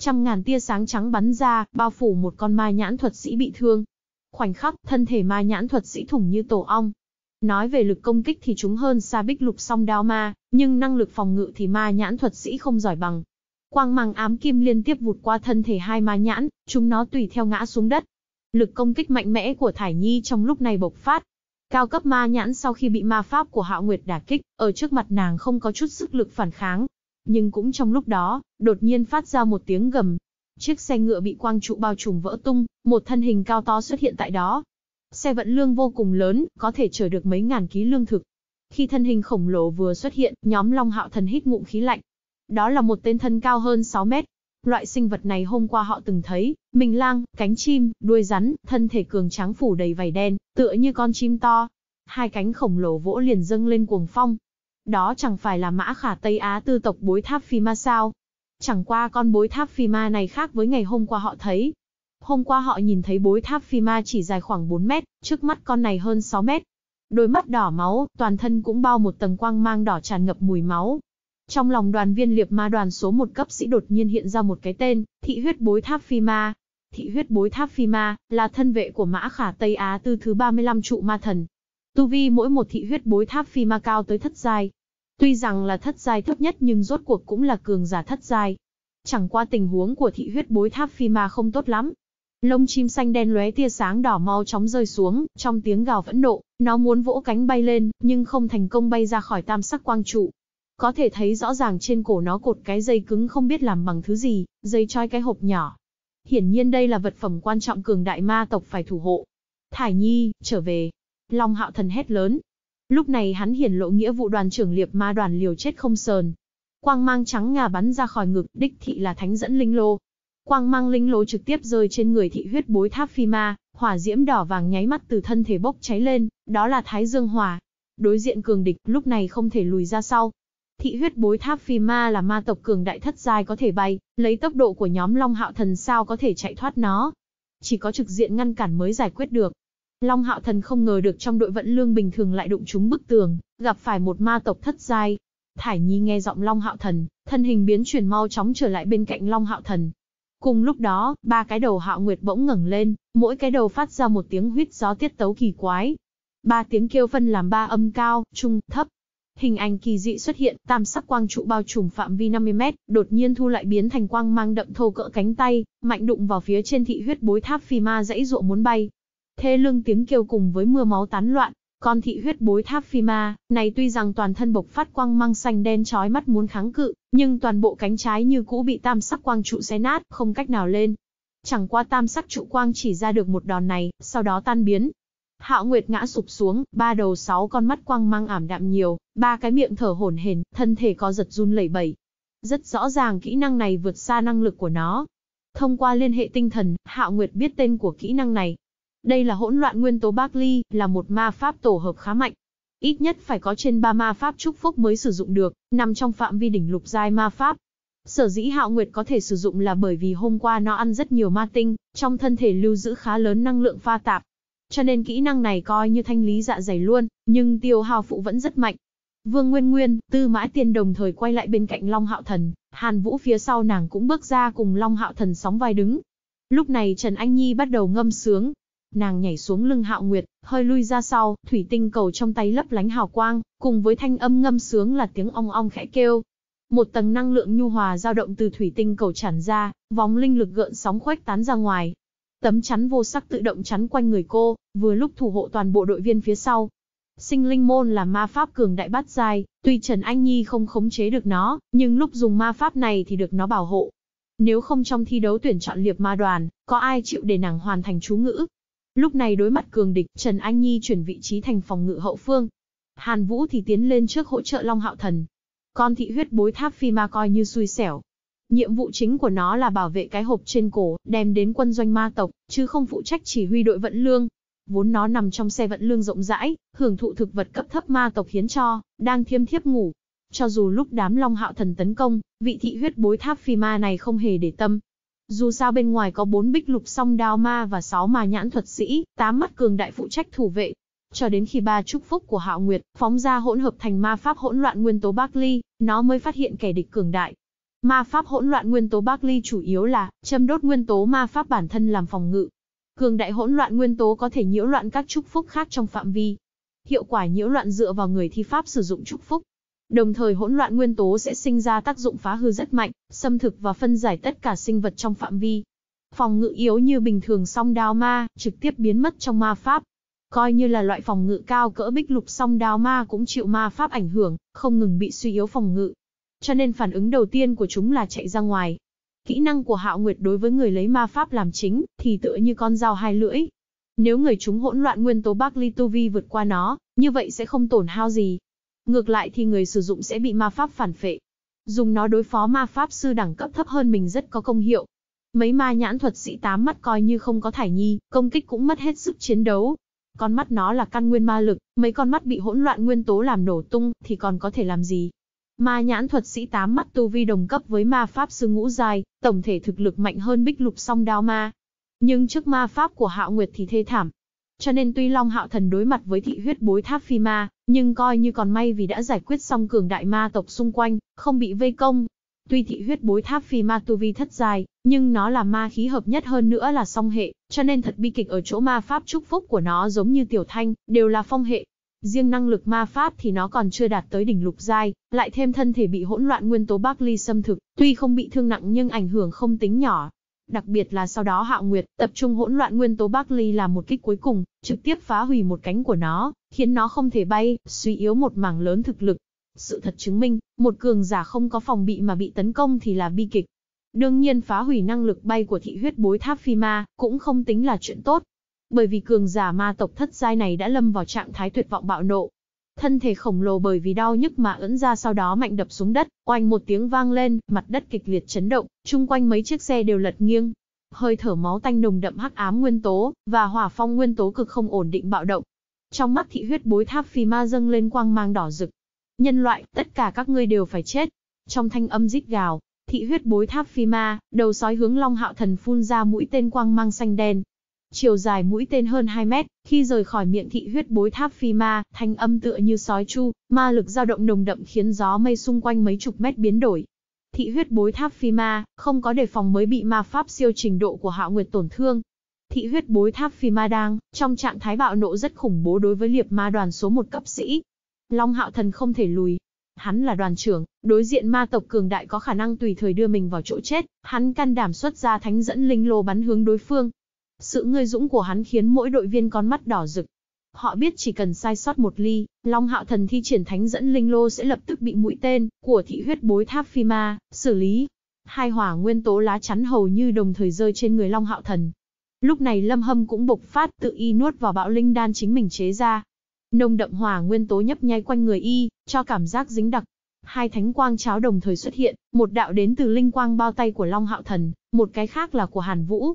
Trăm ngàn tia sáng trắng bắn ra, bao phủ một con ma nhãn thuật sĩ bị thương. Khoảnh khắc, thân thể ma nhãn thuật sĩ thủng như tổ ong. Nói về lực công kích thì chúng hơn xa bích lục song đao ma, nhưng năng lực phòng ngự thì ma nhãn thuật sĩ không giỏi bằng. Quang mang ám kim liên tiếp vụt qua thân thể hai ma nhãn, chúng nó tùy theo ngã xuống đất. Lực công kích mạnh mẽ của Thải Nhi trong lúc này bộc phát, cao cấp ma nhãn sau khi bị ma pháp của Hạo Nguyệt đả kích, ở trước mặt nàng không có chút sức lực phản kháng, nhưng cũng trong lúc đó, đột nhiên phát ra một tiếng gầm. Chiếc xe ngựa bị quang trụ bao trùm vỡ tung, một thân hình cao to xuất hiện tại đó. Xe vận lương vô cùng lớn, có thể chở được mấy ngàn ký lương thực. Khi thân hình khổng lồ vừa xuất hiện, nhóm Long Hạo Thần hít ngụm khí lạnh. Đó là một tên thân cao hơn 6 mét. Loại sinh vật này hôm qua họ từng thấy, mình lang, cánh chim, đuôi rắn, thân thể cường tráng phủ đầy vảy đen, tựa như con chim to. Hai cánh khổng lồ vỗ liền dâng lên cuồng phong, đó chẳng phải là mã khả Tây Á tư tộc bối tháp phi ma sao? Chẳng qua con bối tháp phi ma này khác với ngày hôm qua họ thấy. Hôm qua họ nhìn thấy bối tháp phi ma chỉ dài khoảng 4 mét, trước mắt con này hơn 6 mét. Đôi mắt đỏ máu, toàn thân cũng bao một tầng quang mang đỏ tràn ngập mùi máu. Trong lòng đoàn viên liệp ma đoàn số một cấp sĩ đột nhiên hiện ra một cái tên, thị huyết bối tháp phi ma, thị huyết bối tháp phi ma, là thân vệ của mã khả Tây Á tư thứ 35 trụ ma thần, Tu vi mỗi một thị huyết bối tháp phi ma cao tới thất giai. Tuy rằng là thất giai thấp nhất nhưng rốt cuộc cũng là cường giả thất giai. Chẳng qua tình huống của thị huyết bối tháp phi ma không tốt lắm. Lông chim xanh đen lóe tia sáng đỏ mau chóng rơi xuống, trong tiếng gào phẫn nộ, nó muốn vỗ cánh bay lên, nhưng không thành công bay ra khỏi tam sắc quang trụ, có thể thấy rõ ràng trên cổ nó cột cái dây cứng không biết làm bằng thứ gì, dây trói cái hộp nhỏ. Hiển nhiên đây là vật phẩm quan trọng cường đại ma tộc phải thủ hộ. Thải Nhi, trở về, Long hạo thần hét lớn. Lúc này hắn hiển lộ nghĩa vụ đoàn trưởng liệp ma đoàn liều chết không sờn. Quang mang trắng ngà bắn ra khỏi ngực, đích thị là thánh dẫn linh lô. Quang mang linh lô trực tiếp rơi trên người thị huyết bối tháp phi ma, hỏa diễm đỏ vàng nháy mắt từ thân thể bốc cháy lên, đó là thái dương hỏa. Đối diện cường địch lúc này không thể lùi ra sau, thị huyết bối tháp phi ma là ma tộc cường đại thất giai có thể bay, lấy tốc độ của nhóm Long Hạo Thần sao có thể chạy thoát nó. Chỉ có trực diện ngăn cản mới giải quyết được. Long Hạo Thần không ngờ được trong đội vận lương bình thường lại đụng chúng bức tường, gặp phải một ma tộc thất giai. Thải Nhi nghe giọng Long Hạo Thần, thân hình biến chuyển mau chóng trở lại bên cạnh Long Hạo Thần. Cùng lúc đó, ba cái đầu Hạo Nguyệt bỗng ngẩng lên, mỗi cái đầu phát ra một tiếng huyết gió tiết tấu kỳ quái. Ba tiếng kêu phân làm ba âm cao, trung, thấp. Hình ảnh kỳ dị xuất hiện, tam sắc quang trụ bao trùm phạm vi 50 mét, đột nhiên thu lại biến thành quang mang đậm thô cỡ cánh tay, mạnh đụng vào phía trên thị huyết bối tháp phi ma dãy ruộng muốn bay, Thê lương tiếng kêu cùng với mưa máu tán loạn, con thị huyết bối tháp phi ma, này tuy rằng toàn thân bộc phát quang mang xanh đen chói mắt muốn kháng cự, nhưng toàn bộ cánh trái như cũ bị tam sắc quang trụ xé nát, không cách nào lên. Chẳng qua tam sắc trụ quang chỉ ra được một đòn này, sau đó tan biến. Hạo Nguyệt ngã sụp xuống, ba đầu sáu con mắt quang mang ảm đạm nhiều, ba cái miệng thở hổn hển, thân thể có giật run lẩy bẩy. Rất rõ ràng kỹ năng này vượt xa năng lực của nó. Thông qua liên hệ tinh thần, Hạo Nguyệt biết tên của kỹ năng này, đây là hỗn loạn nguyên tố Barkley, là một ma pháp tổ hợp khá mạnh. Ít nhất phải có trên ba ma pháp chúc phúc mới sử dụng được, nằm trong phạm vi đỉnh lục giai ma pháp. Sở dĩ Hạo Nguyệt có thể sử dụng là bởi vì hôm qua nó ăn rất nhiều ma tinh, trong thân thể lưu giữ khá lớn năng lượng pha tạp. Cho nên kỹ năng này coi như thanh lý dạ dày luôn, nhưng tiêu hào phụ vẫn rất mạnh. Vương Nguyên Nguyên, Tư Mã Tiên đồng thời quay lại bên cạnh Long Hạo Thần, Hàn Vũ phía sau nàng cũng bước ra cùng Long Hạo Thần sóng vai đứng. Lúc này Trần Anh Nhi bắt đầu ngâm sướng, Nàng nhảy xuống lưng hạo nguyệt, hơi lui ra sau, thủy tinh cầu trong tay lấp lánh hào quang, cùng với thanh âm ngâm sướng là tiếng ong ong khẽ kêu. Một tầng năng lượng nhu hòa dao động từ thủy tinh cầu tràn ra, vòng linh lực gợn sóng khuếch tán ra ngoài. Tấm chắn vô sắc tự động chắn quanh người cô, vừa lúc thủ hộ toàn bộ đội viên phía sau, Sinh linh môn là ma pháp cường đại bát giai, tuy Trần Anh Nhi không khống chế được nó, nhưng lúc dùng ma pháp này thì được nó bảo hộ. Nếu không trong thi đấu tuyển chọn liệp ma đoàn, có ai chịu để nàng hoàn thành chú ngữ, Lúc này đối mặt cường địch, Trần Anh Nhi chuyển vị trí thành phòng ngự hậu phương. Hàn Vũ thì tiến lên trước hỗ trợ Long Hạo Thần. Con thị huyết bối tháp phi ma coi như xui xẻo. Nhiệm vụ chính của nó là bảo vệ cái hộp trên cổ, đem đến quân doanh ma tộc, chứ không phụ trách chỉ huy đội vận lương. Vốn nó nằm trong xe vận lương rộng rãi, hưởng thụ thực vật cấp thấp ma tộc hiến cho, đang thiêm thiếp ngủ. Cho dù lúc đám Long Hạo Thần tấn công, vị thị huyết bối tháp phi ma này không hề để tâm, dù sao bên ngoài có bốn bích lục song đao ma và sáu ma nhãn thuật sĩ, tám mắt cường đại phụ trách thủ vệ. Cho đến khi ba chúc phúc của Hạo Nguyệt phóng ra hỗn hợp thành ma pháp hỗn loạn nguyên tố Bác Ly, nó mới phát hiện kẻ địch cường đại. Ma pháp hỗn loạn nguyên tố Bác Ly chủ yếu là châm đốt nguyên tố ma pháp bản thân làm phòng ngự. Cường đại hỗn loạn nguyên tố có thể nhiễu loạn các chúc phúc khác trong phạm vi. Hiệu quả nhiễu loạn dựa vào người thi pháp sử dụng chúc phúc, đồng thời hỗn loạn nguyên tố sẽ sinh ra tác dụng phá hư rất mạnh, xâm thực và phân giải tất cả sinh vật trong phạm vi. Phòng ngự yếu như bình thường song đao ma, trực tiếp biến mất trong ma pháp. Coi như là loại phòng ngự cao cỡ bích lục song đao ma cũng chịu ma pháp ảnh hưởng, không ngừng bị suy yếu phòng ngự. Cho nên phản ứng đầu tiên của chúng là chạy ra ngoài. Kỹ năng của Hạo Nguyệt đối với người lấy ma pháp làm chính, thì tựa như con dao hai lưỡi, nếu người chúng hỗn loạn nguyên tố Barkley Tu Vi vượt qua nó, như vậy sẽ không tổn hao gì, Ngược lại thì người sử dụng sẽ bị ma pháp phản phệ. Dùng nó đối phó ma pháp sư đẳng cấp thấp hơn mình rất có công hiệu. Mấy ma nhãn thuật sĩ tám mắt coi như không có thải nhi, công kích cũng mất hết sức chiến đấu. Con mắt nó là căn nguyên ma lực, mấy con mắt bị hỗn loạn nguyên tố làm nổ tung, thì còn có thể làm gì? Ma nhãn thuật sĩ tám mắt tu vi đồng cấp với ma pháp sư ngũ dài, tổng thể thực lực mạnh hơn bích lục song đao ma. Nhưng trước ma pháp của hạo nguyệt thì thê thảm, cho nên tuy Long Hạo Thần đối mặt với thị huyết bối tháp phi ma, nhưng coi như còn may vì đã giải quyết xong cường đại ma tộc xung quanh, không bị vây công. Tuy thị huyết bối tháp phi ma tu vi thất dài, nhưng nó là ma khí hợp nhất hơn nữa là song hệ, cho nên thật bi kịch ở chỗ ma pháp chúc phúc của nó giống như tiểu thanh, đều là phong hệ. Riêng năng lực ma pháp thì nó còn chưa đạt tới đỉnh lục giai, lại thêm thân thể bị hỗn loạn nguyên tố ly xâm thực, tuy không bị thương nặng nhưng ảnh hưởng không tính nhỏ, đặc biệt là sau đó Hạo Nguyệt tập trung hỗn loạn nguyên tố bắc ly làm một kích cuối cùng, trực tiếp phá hủy một cánh của nó, khiến nó không thể bay, suy yếu một mảng lớn thực lực. Sự thật chứng minh, một cường giả không có phòng bị mà bị tấn công thì là bi kịch. Đương nhiên phá hủy năng lực bay của thị huyết bối tháp phi ma cũng không tính là chuyện tốt. Bởi vì cường giả ma tộc thất giai này đã lâm vào trạng thái tuyệt vọng bạo nộ, Thân thể khổng lồ bởi vì đau nhức mà ấn ra sau đó mạnh đập xuống đất, oanh một tiếng vang lên, mặt đất kịch liệt chấn động, chung quanh mấy chiếc xe đều lật nghiêng. Hơi thở máu tanh nồng đậm hắc ám nguyên tố và hỏa phong nguyên tố cực không ổn định bạo động. Trong mắt thị huyết bối tháp phi ma dâng lên quang mang đỏ rực. Nhân loại, tất cả các ngươi đều phải chết. Trong thanh âm rít gào, thị huyết bối tháp phi ma, đầu sói hướng Long Hạo Thần phun ra mũi tên quang mang xanh đen, chiều dài mũi tên hơn 2 mét, khi rời khỏi miệng thị huyết bối tháp phi ma, thanh âm tựa như sói chu, ma lực dao động nồng đậm khiến gió mây xung quanh mấy chục mét biến đổi. Thị huyết bối tháp phi ma, không có đề phòng mới bị ma pháp siêu trình độ của hạo nguyệt tổn thương. Thị huyết bối tháp phi ma đang, trong trạng thái bạo nộ rất khủng bố đối với liệp ma đoàn số một cấp sĩ. Long hạo thần không thể lùi, hắn là đoàn trưởng, đối diện ma tộc cường đại có khả năng tùy thời đưa mình vào chỗ chết, hắn can đảm xuất ra thánh dẫn linh lô bắn hướng đối phương, sự ngươi dũng của hắn khiến mỗi đội viên con mắt đỏ rực. Họ biết chỉ cần sai sót một ly, Long Hạo Thần thi triển thánh dẫn linh lô sẽ lập tức bị mũi tên của thị huyết bối tháp phi ma xử lý. Hai hỏa nguyên tố lá chắn hầu như đồng thời rơi trên người Long Hạo Thần. Lúc này Lâm Hâm cũng bộc phát tự y nuốt vào bạo linh đan chính mình chế ra. nồng đậm hỏa nguyên tố nhấp nhai quanh người y, cho cảm giác dính đặc. Hai thánh quang cháo đồng thời xuất hiện, một đạo đến từ linh quang bao tay của Long Hạo Thần, một cái khác là của Hàn Vũ,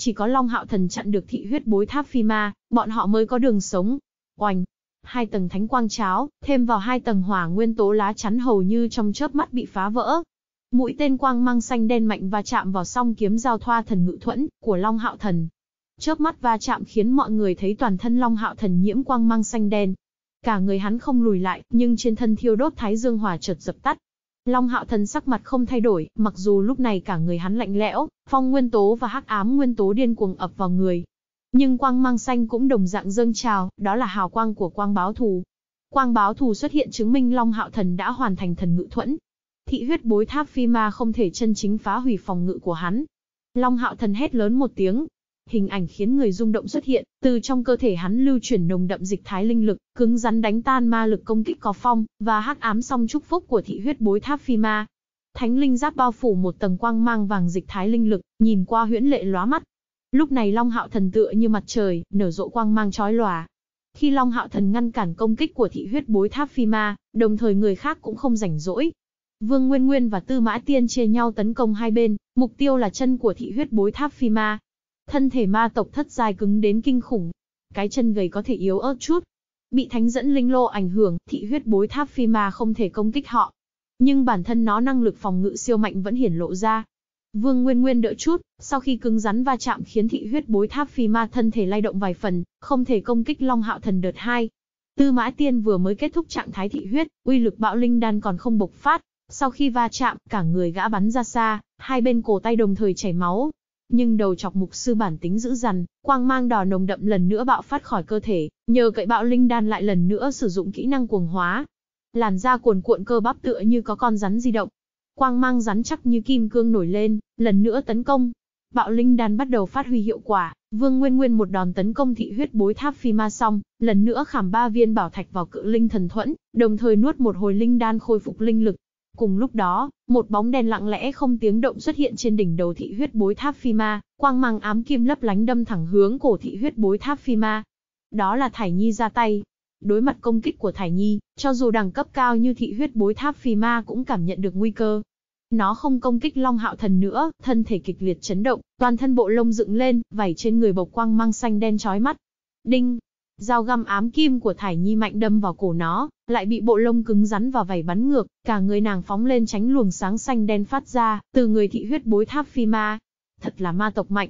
chỉ có Long Hạo Thần chặn được thị huyết bối tháp phi ma, bọn họ mới có đường sống. Oành! Hai tầng thánh quang cháo, thêm vào hai tầng hỏa nguyên tố lá chắn hầu như trong chớp mắt bị phá vỡ. Mũi tên quang mang xanh đen mạnh và chạm vào song kiếm giao thoa thần ngự thuẫn của Long Hạo Thần. Chớp mắt va chạm khiến mọi người thấy toàn thân Long Hạo Thần nhiễm quang mang xanh đen. Cả người hắn không lùi lại, nhưng trên thân thiêu đốt thái dương hỏa chợt dập tắt, Long Hạo Thần sắc mặt không thay đổi, mặc dù lúc này cả người hắn lạnh lẽo, phong nguyên tố và hắc ám nguyên tố điên cuồng ập vào người. Nhưng quang mang xanh cũng đồng dạng dâng trào, đó là hào quang của quang báo thù. Quang báo thù xuất hiện chứng minh Long Hạo Thần đã hoàn thành thần ngự thuẫn. Thị huyết bối tháp phi ma không thể chân chính phá hủy phòng ngự của hắn. Long Hạo Thần hét lớn một tiếng, hình ảnh khiến người rung động xuất hiện, từ trong cơ thể hắn lưu chuyển nồng đậm dịch thái linh lực, cứng rắn đánh tan ma lực công kích có phong, và hắc ám song chúc phúc của thị huyết bối tháp phi ma. Thánh linh giáp bao phủ một tầng quang mang vàng dịch thái linh lực, nhìn qua huyễn lệ lóa mắt. Lúc này Long Hạo Thần tựa như mặt trời, nở rộ quang mang chói lòa. Khi Long Hạo Thần ngăn cản công kích của thị huyết bối tháp phi ma, đồng thời người khác cũng không rảnh rỗi, Vương Nguyên Nguyên và Tư Mã Tiên chia nhau tấn công hai bên, mục tiêu là chân của thị huyết bối tháp Phi Ma. Thân thể ma tộc thất giai cứng đến kinh khủng. Cái chân gầy có thể yếu ớt chút. Bị thánh dẫn linh lô ảnh hưởng, thị huyết bối tháp phi ma không thể công kích họ. Nhưng bản thân nó năng lực phòng ngự siêu mạnh vẫn hiển lộ ra. Vương Nguyên Nguyên đỡ chút, sau khi cứng rắn va chạm khiến thị huyết bối tháp phi ma thân thể lay động vài phần, không thể công kích Long Hạo Thần đợt 2. Tư Mã Tiên vừa mới kết thúc trạng thái thị huyết, uy lực bạo linh đan còn không bộc phát, sau khi va chạm, cả người gã bắn ra xa, hai bên cổ tay đồng thời chảy máu, nhưng đầu chọc mục sư bản tính dữ dằn, quang mang đỏ nồng đậm lần nữa bạo phát khỏi cơ thể, nhờ cậy bạo linh đan lại lần nữa sử dụng kỹ năng cuồng hóa. Làn da cuồn cuộn cơ bắp tựa như có con rắn di động. Quang mang rắn chắc như kim cương nổi lên, lần nữa tấn công. Bạo linh đan bắt đầu phát huy hiệu quả, Vương Nguyên Nguyên một đòn tấn công thị huyết bối tháp phi ma xong, lần nữa khảm ba viên bảo thạch vào cự linh thần thuẫn, đồng thời nuốt một hồi linh đan khôi phục linh lực, Cùng lúc đó, một bóng đen lặng lẽ không tiếng động xuất hiện trên đỉnh đầu thị huyết bối tháp Phi Ma, quang mang ám kim lấp lánh đâm thẳng hướng cổ thị huyết bối tháp Phi Ma. Đó là Thải Nhi ra tay. Đối mặt công kích của Thải Nhi, cho dù đẳng cấp cao như thị huyết bối tháp Phi Ma cũng cảm nhận được nguy cơ. Nó không công kích Long Hạo Thần nữa, thân thể kịch liệt chấn động, toàn thân bộ lông dựng lên, vảy trên người bộc quang mang xanh đen chói mắt. Đinh, Dao găm ám kim của Thải Nhi mạnh đâm vào cổ nó, lại bị bộ lông cứng rắn và vảy bắn ngược, cả người nàng phóng lên tránh luồng sáng xanh đen phát ra, từ người thị huyết bối tháp phi ma. Thật là ma tộc mạnh.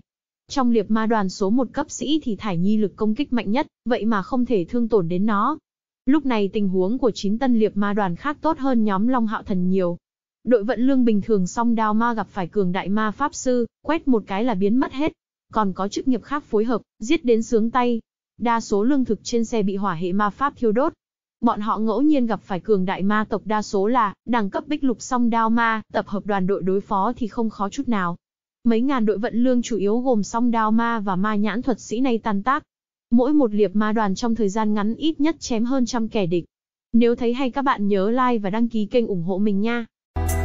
Trong liệp ma đoàn số một cấp sĩ thì Thải Nhi lực công kích mạnh nhất, vậy mà không thể thương tổn đến nó. Lúc này tình huống của chín tân liệp ma đoàn khác tốt hơn nhóm Long Hạo Thần nhiều. Đội vận lương bình thường song đao ma gặp phải cường đại ma pháp sư, quét một cái là biến mất hết. Còn có chức nghiệp khác phối hợp, giết đến sướng tay, Đa số lương thực trên xe bị hỏa hệ ma pháp thiêu đốt. Bọn họ ngẫu nhiên gặp phải cường đại ma tộc đa số là đẳng cấp bích lục song đao ma, tập hợp đoàn đội đối phó thì không khó chút nào. Mấy ngàn đội vận lương chủ yếu gồm song đao ma và ma nhãn thuật sĩ này tan tác. Mỗi một liệp ma đoàn trong thời gian ngắn ít nhất chém hơn trăm kẻ địch. Nếu thấy hay các bạn nhớ like và đăng ký kênh ủng hộ mình nha.